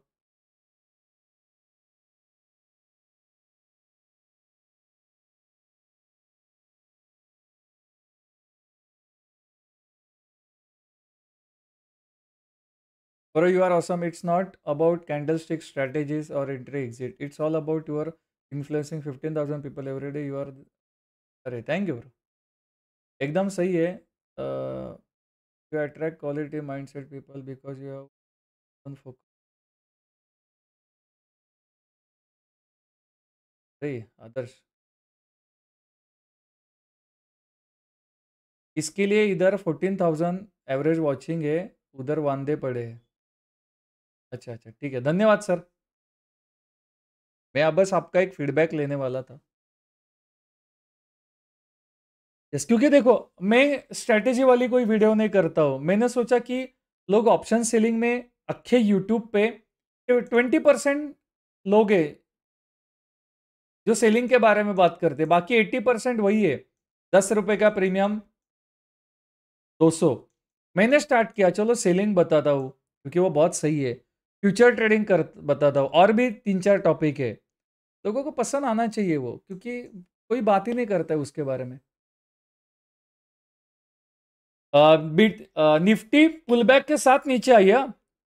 Bro, you are awesome. It's not about candlestick strategies or entry exit. It's all about your are influencing 15,000 people every day. You are. अरे थैंक यू ब्रो एकदम सही है you attract quality mindset people because you have focus सही है आदर्श इसके लिए इधर fourteen thousand average watching है उधर वांदे पड़े हैं अच्छा अच्छा ठीक है धन्यवाद सर मैं बस आपका एक फीडबैक लेने वाला था यस क्योंकि देखो मैं स्ट्रेटेजी वाली कोई वीडियो नहीं करता हूँ मैंने सोचा कि लोग ऑप्शन सेलिंग में अखे यूट्यूब पे ट्वेंटी परसेंट लोग है जो सेलिंग के बारे में बात करते बाकी एट्टी परसेंट वही है दस रुपये का प्रीमियम दो सौ मैंने स्टार्ट किया चलो सेलिंग बताता हूँ क्योंकि वो बहुत सही है फ्यूचर ट्रेडिंग कर बताता हूँ और भी तीन चार टॉपिक है लोगों को पसंद आना चाहिए वो क्योंकि कोई बात ही नहीं करता है उसके बारे में बिट निफ्टी पुल बैक के साथ नीचे आई है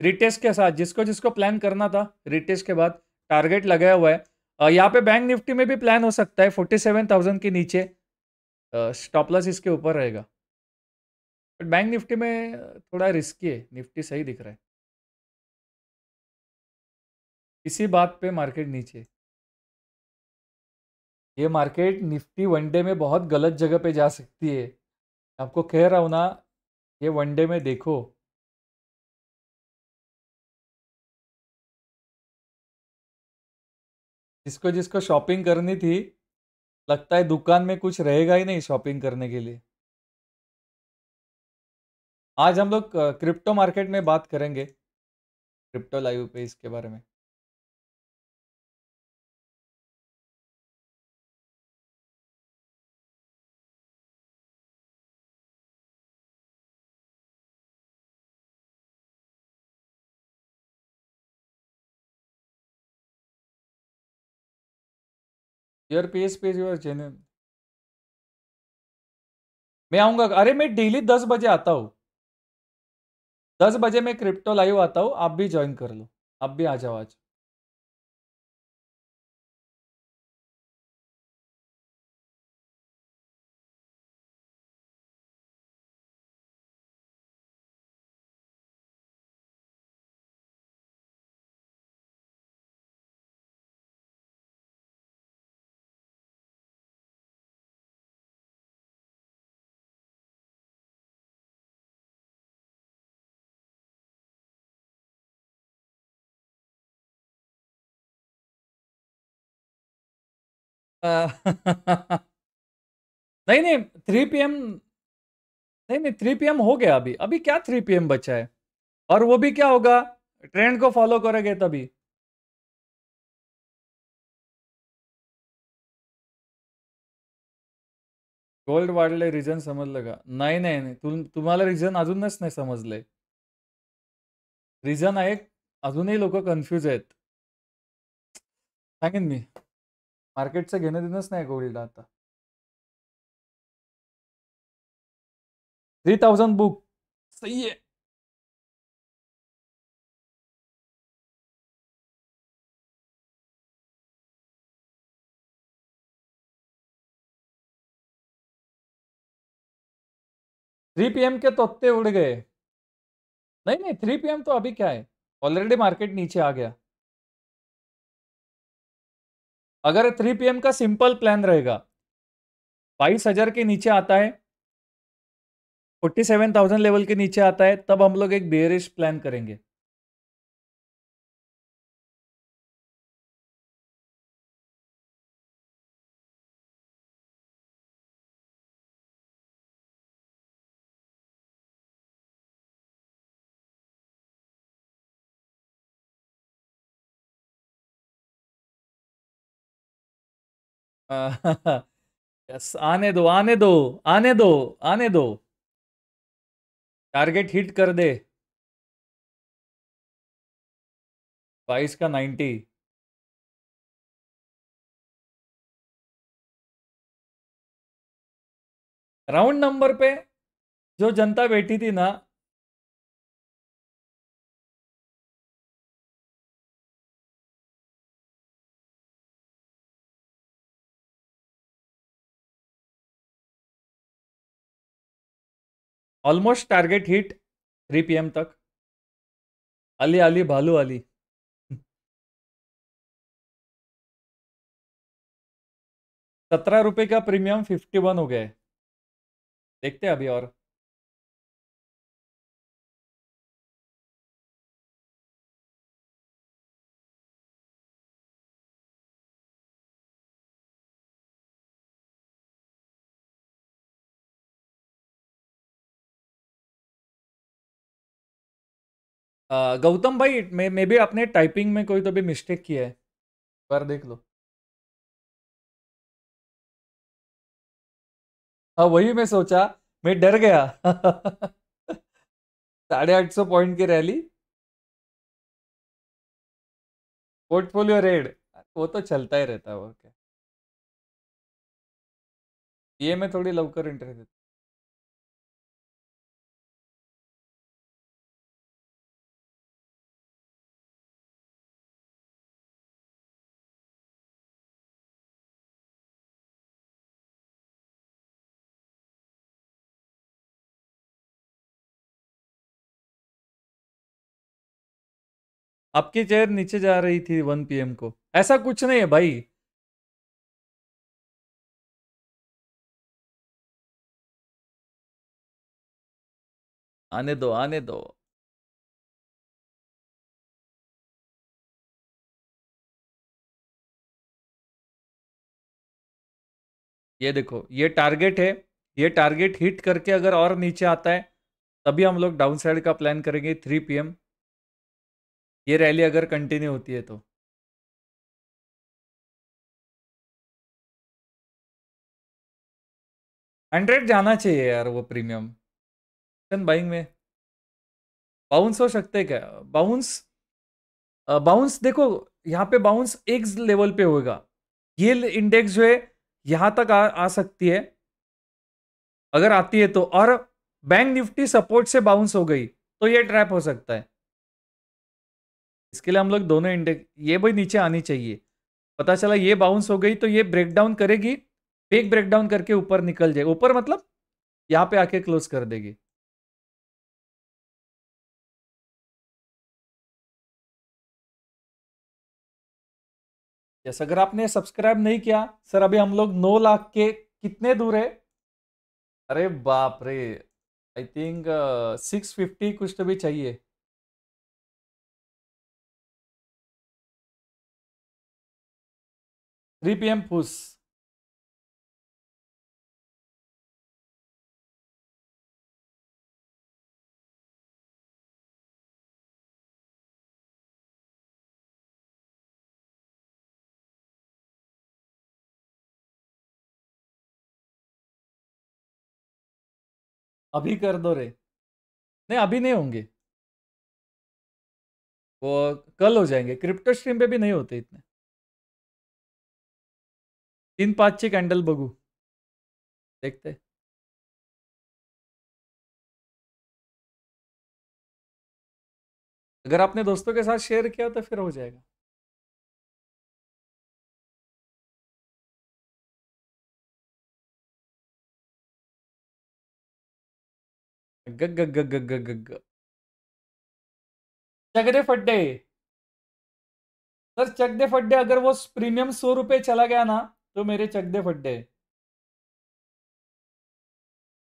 रिटेस्ट के साथ जिसको जिसको प्लान करना था रिटेस्ट के बाद टारगेट लगाया हुआ है यहाँ पे बैंक निफ्टी में भी प्लान हो सकता है फोर्टी सेवन थाउजेंड के नीचे स्टॉपलस इसके ऊपर रहेगा बट बैंक निफ्टी में थोड़ा रिस्की है निफ्टी सही दिख रहा है इसी बात पे मार्केट नीचे ये मार्केट निफ्टी वनडे में बहुत गलत जगह पे जा सकती है आपको कह रहा हूँ ना ये वनडे में देखो जिसको जिसको शॉपिंग करनी थी लगता है दुकान में कुछ रहेगा ही नहीं शॉपिंग करने के लिए आज हम लोग क्रिप्टो मार्केट में बात करेंगे क्रिप्टो लाइव पे इसके बारे में your page page your channel मैं आऊंगा अरे मैं डेली दस बजे आता हूँ दस बजे मैं क्रिप्टो लाइव आता हूँ आप भी ज्वाइन कर लो आप भी आ जाओ आज नहीं नहीं थ्री पीएम नहीं नहीं थ्री पीएम हो गया अभी अभी क्या थ्री पीएम बचा है और वो भी क्या होगा ट्रेंड को फॉलो करोगे तभी गोल्ड वाड़े रीजन समझ लगा नहीं नहीं नहीं तुम तुम्हाला नहीं समझ ले रीजन है आहे ही लोग कन्फ्यूज है संगीन मी मार्केटचं घेणं देणंच नाही गोल्ड आता थ्री थाउजंड बुक सही आहे थ्री पी एम के तोते उड़ गए नहीं नहीं थ्री पी एम तो अभी क्या है ऑलरेडी मार्केट नीचे आ गया अगर थ्री पीएम का सिंपल प्लान रहेगा बाईस हजार के नीचे आता है फोर्टी सेवन थाउजेंड लेवल के नीचे आता है तब हम लोग एक बेरिश प्लान करेंगे यस आने दो आने दो आने दो आने दो टारगेट हिट कर दे बाईस का नाइन्टी राउंड नंबर पे जो जनता बैठी थी ना ऑलमोस्ट टारगेट हिट 3 पीएम तक अली अली भालू अली सत्रह रुपये का प्रीमियम फिफ्टी वन हो गया है देखते हैं अभी और गौतम भाई मे मे भी आपने टाइपिंग में कोई तो भी मिस्टेक किया है पर देख लो हाँ वही मैं सोचा मैं डर गया साढ़े आठ सौ पॉइंट की रैली पोर्टफोलियो रेड वो तो चलता ही रहता है वो क्या ये मैं थोड़ी लवकर इंटरेस्ट आपकी चेयर नीचे जा रही थी वन पीएम को ऐसा कुछ नहीं है भाई आने दो आने दो ये देखो ये टारगेट है ये टारगेट हिट करके अगर और नीचे आता है तभी हम लोग डाउन साइड का प्लान करेंगे थ्री पीएम ये रैली अगर कंटिन्यू होती है तो हंड्रेड जाना चाहिए यार वो प्रीमियम चंद बाइंग में बाउंस हो सकते क्या बाउंस बाउंस देखो यहाँ पे बाउंस एक लेवल पे होगा ये इंडेक्स जो है यहाँ तक आ, आ सकती है अगर आती है तो और बैंक निफ्टी सपोर्ट से बाउंस हो गई तो ये ट्रैप हो सकता है इसके लिए हम लोग दोनों इंडेक्स ये भी नीचे आनी चाहिए पता चला ये बाउंस हो गई तो ये ब्रेकडाउन करेगी फेक ब्रेकडाउन करके ऊपर निकल जाए ऊपर मतलब यहाँ पे आके क्लोज कर देगी यस अगर आपने सब्सक्राइब नहीं किया सर अभी हम लोग नौ लाख के कितने दूर है अरे बाप रे आई थिंक सिक्स फिफ्टी कुछ तो भी चाहिए 3 pm push अभी कर दो रे नहीं अभी नहीं होंगे वो कल हो जाएंगे क्रिप्टो स्ट्रीम पे भी नहीं होते इतने तीन छे कैंडल बगू देखते अगर आपने दोस्तों के साथ शेयर किया तो फिर हो जाएगा गग गग गग गग गग चगरे फड्डे सर फड्डे अगर वो प्रीमियम सौ रुपये चला गया ना तो मेरे चकदे फटे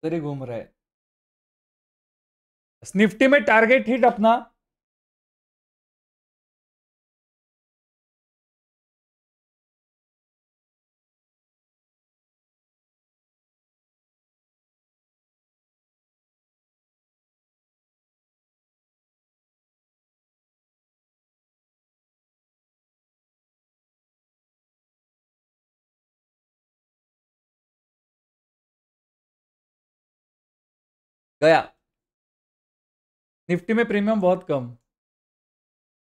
तेरे घूम रहे स्निफ्टी निफ्टी में टारगेट हिट अपना गया निफ्टी में प्रीमियम बहुत कम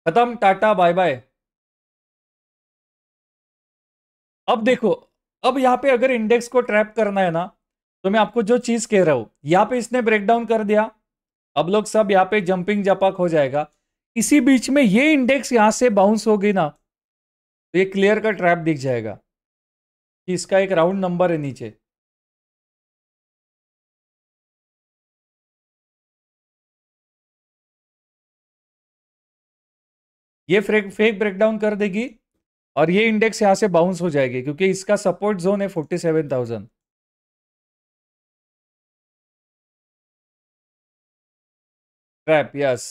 खत्म टाटा बाय बाय अब देखो अब यहां पे अगर इंडेक्स को ट्रैप करना है ना तो मैं आपको जो चीज कह रहा हूं यहां पे इसने ब्रेकडाउन कर दिया अब लोग सब यहां पे जंपिंग जपाक हो जाएगा इसी बीच में ये इंडेक्स यहां से बाउंस होगी ना तो ये क्लियर का ट्रैप दिख जाएगा कि इसका एक राउंड नंबर है नीचे ये फेक ब्रेकडाउन कर देगी और ये इंडेक्स यहाँ से बाउंस हो जाएगी क्योंकि इसका सपोर्ट जोन है forty seven thousand trap yes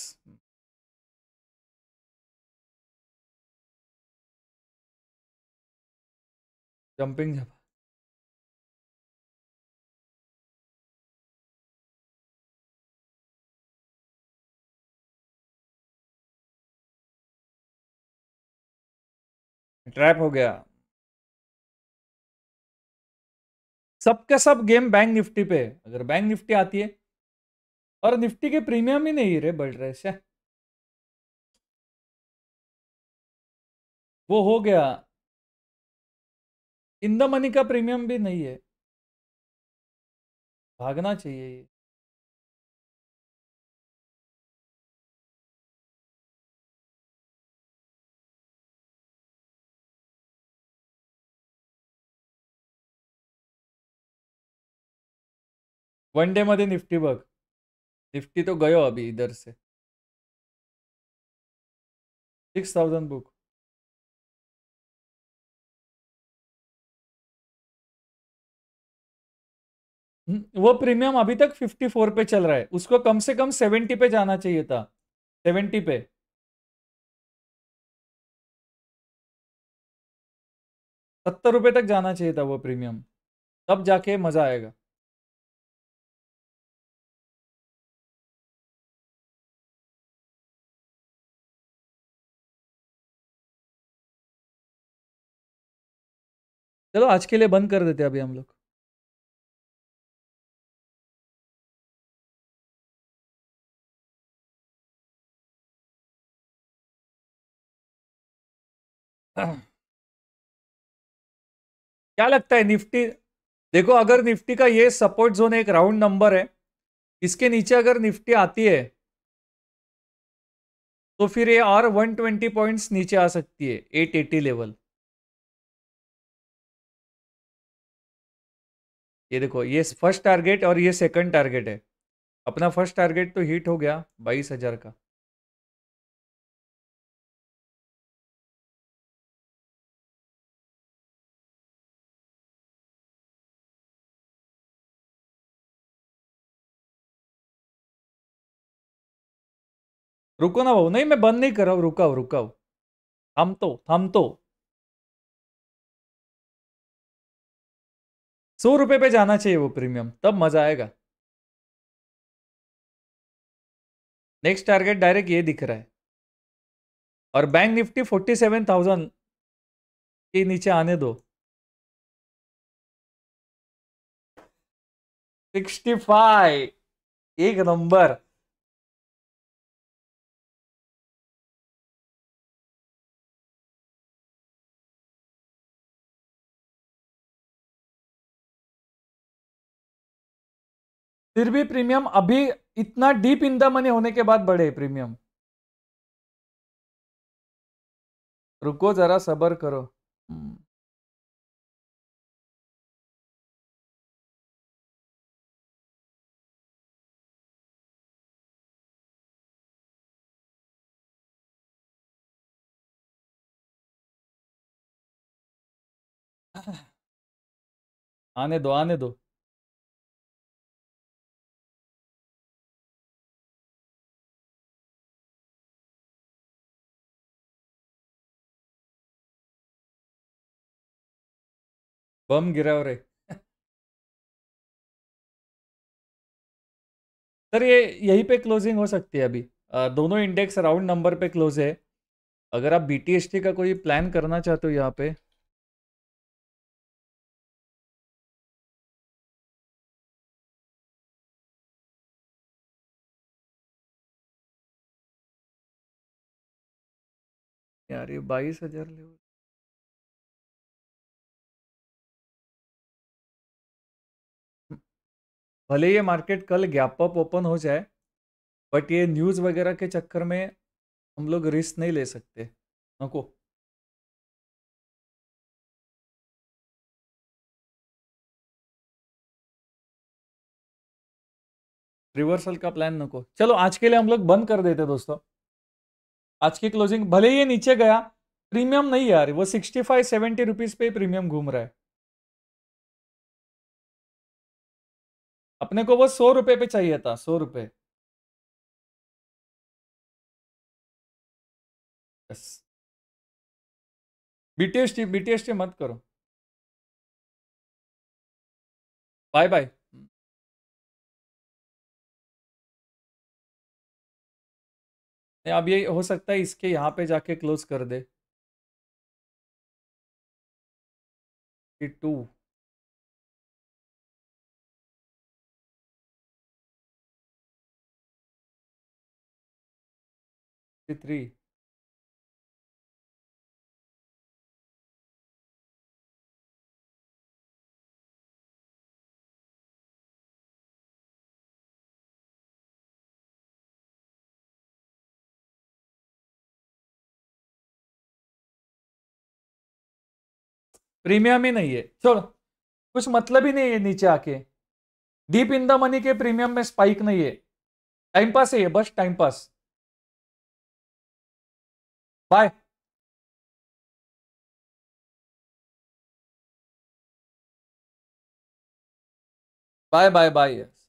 jumping जब ट्रैप हो गया सबके सब गेम बैंक निफ्टी पे अगर बैंक निफ्टी आती है और निफ्टी के प्रीमियम ही नहीं रहे बढ़ रहे से वो हो गया इन द मनी का प्रीमियम भी नहीं है भागना चाहिए ये वन डे मध्ये निफ्टी बघ निफ्टी तो गयो अभी इधर से सिक्स थाउजेंड बुक वो प्रीमियम अभी तक फिफ्टी फोर पे चल रहा है उसको कम से कम सेवेंटी पे जाना चाहिए था सेवेंटी पे सत्तर रुपए तक जाना चाहिए था वो प्रीमियम तब जाके मजा आएगा चलो आज के लिए बंद कर देते अभी हम लोग क्या लगता है निफ्टी देखो अगर निफ्टी का ये सपोर्ट जोन एक राउंड नंबर है इसके नीचे अगर निफ्टी आती है तो फिर ये और 120 पॉइंट्स नीचे आ सकती है 880 लेवल ये देखो ये फर्स्ट टारगेट और ये सेकंड टारगेट है अपना फर्स्ट टारगेट तो हिट हो गया बाईस हजार का रुको ना भाऊ नहीं मैं बंद नहीं कर रहा हूं रुका रुकाओ रुका हम तो हम तो सौ रुपए पे जाना चाहिए वो प्रीमियम तब मज़ा आएगा नेक्स्ट टारगेट डायरेक्ट ये दिख रहा है और bank Nifty forty seven thousand के नीचे आने दो सिक्सटी फाइव एक नंबर फिर भी प्रीमियम अभी इतना डीप इन द मनी होने के बाद बढ़े प्रीमियम रुको जरा सबर करो हम्म। आने दो आने दो बम गिरा और सर ये यहीं पे क्लोजिंग हो सकती है अभी दोनों इंडेक्स राउंड नंबर पे क्लोज है अगर आप बी का कोई प्लान करना चाहते हो यहाँ पे यार ये बाईस हजार ले भले ये मार्केट कल गैप अप ओपन हो जाए बट ये न्यूज़ वगैरह के चक्कर में हम लोग रिस्क नहीं ले सकते नको हाँ रिवर्सल का प्लान नको चलो आज के लिए हम लोग बंद कर देते दोस्तों आज की क्लोजिंग भले ये नीचे गया प्रीमियम नहीं यार वो सिक्सटी फाइव सेवेंटी रुपीज़ पे प्रीमियम घूम रहा है अपने को वो सौ रुपए पे चाहिए था सौ रुपये बीटीएस टी बीटीएस टी मत करो बाय बाय अब ये हो सकता है इसके यहाँ पे जाके क्लोज कर दे टू प्रीमियम ही नहीं है छोड़ कुछ मतलब ही नहीं है नीचे आके डीप इन द मनी के प्रीमियम में स्पाइक नहीं है टाइम पास है बस time pass Bye bye bye bye yes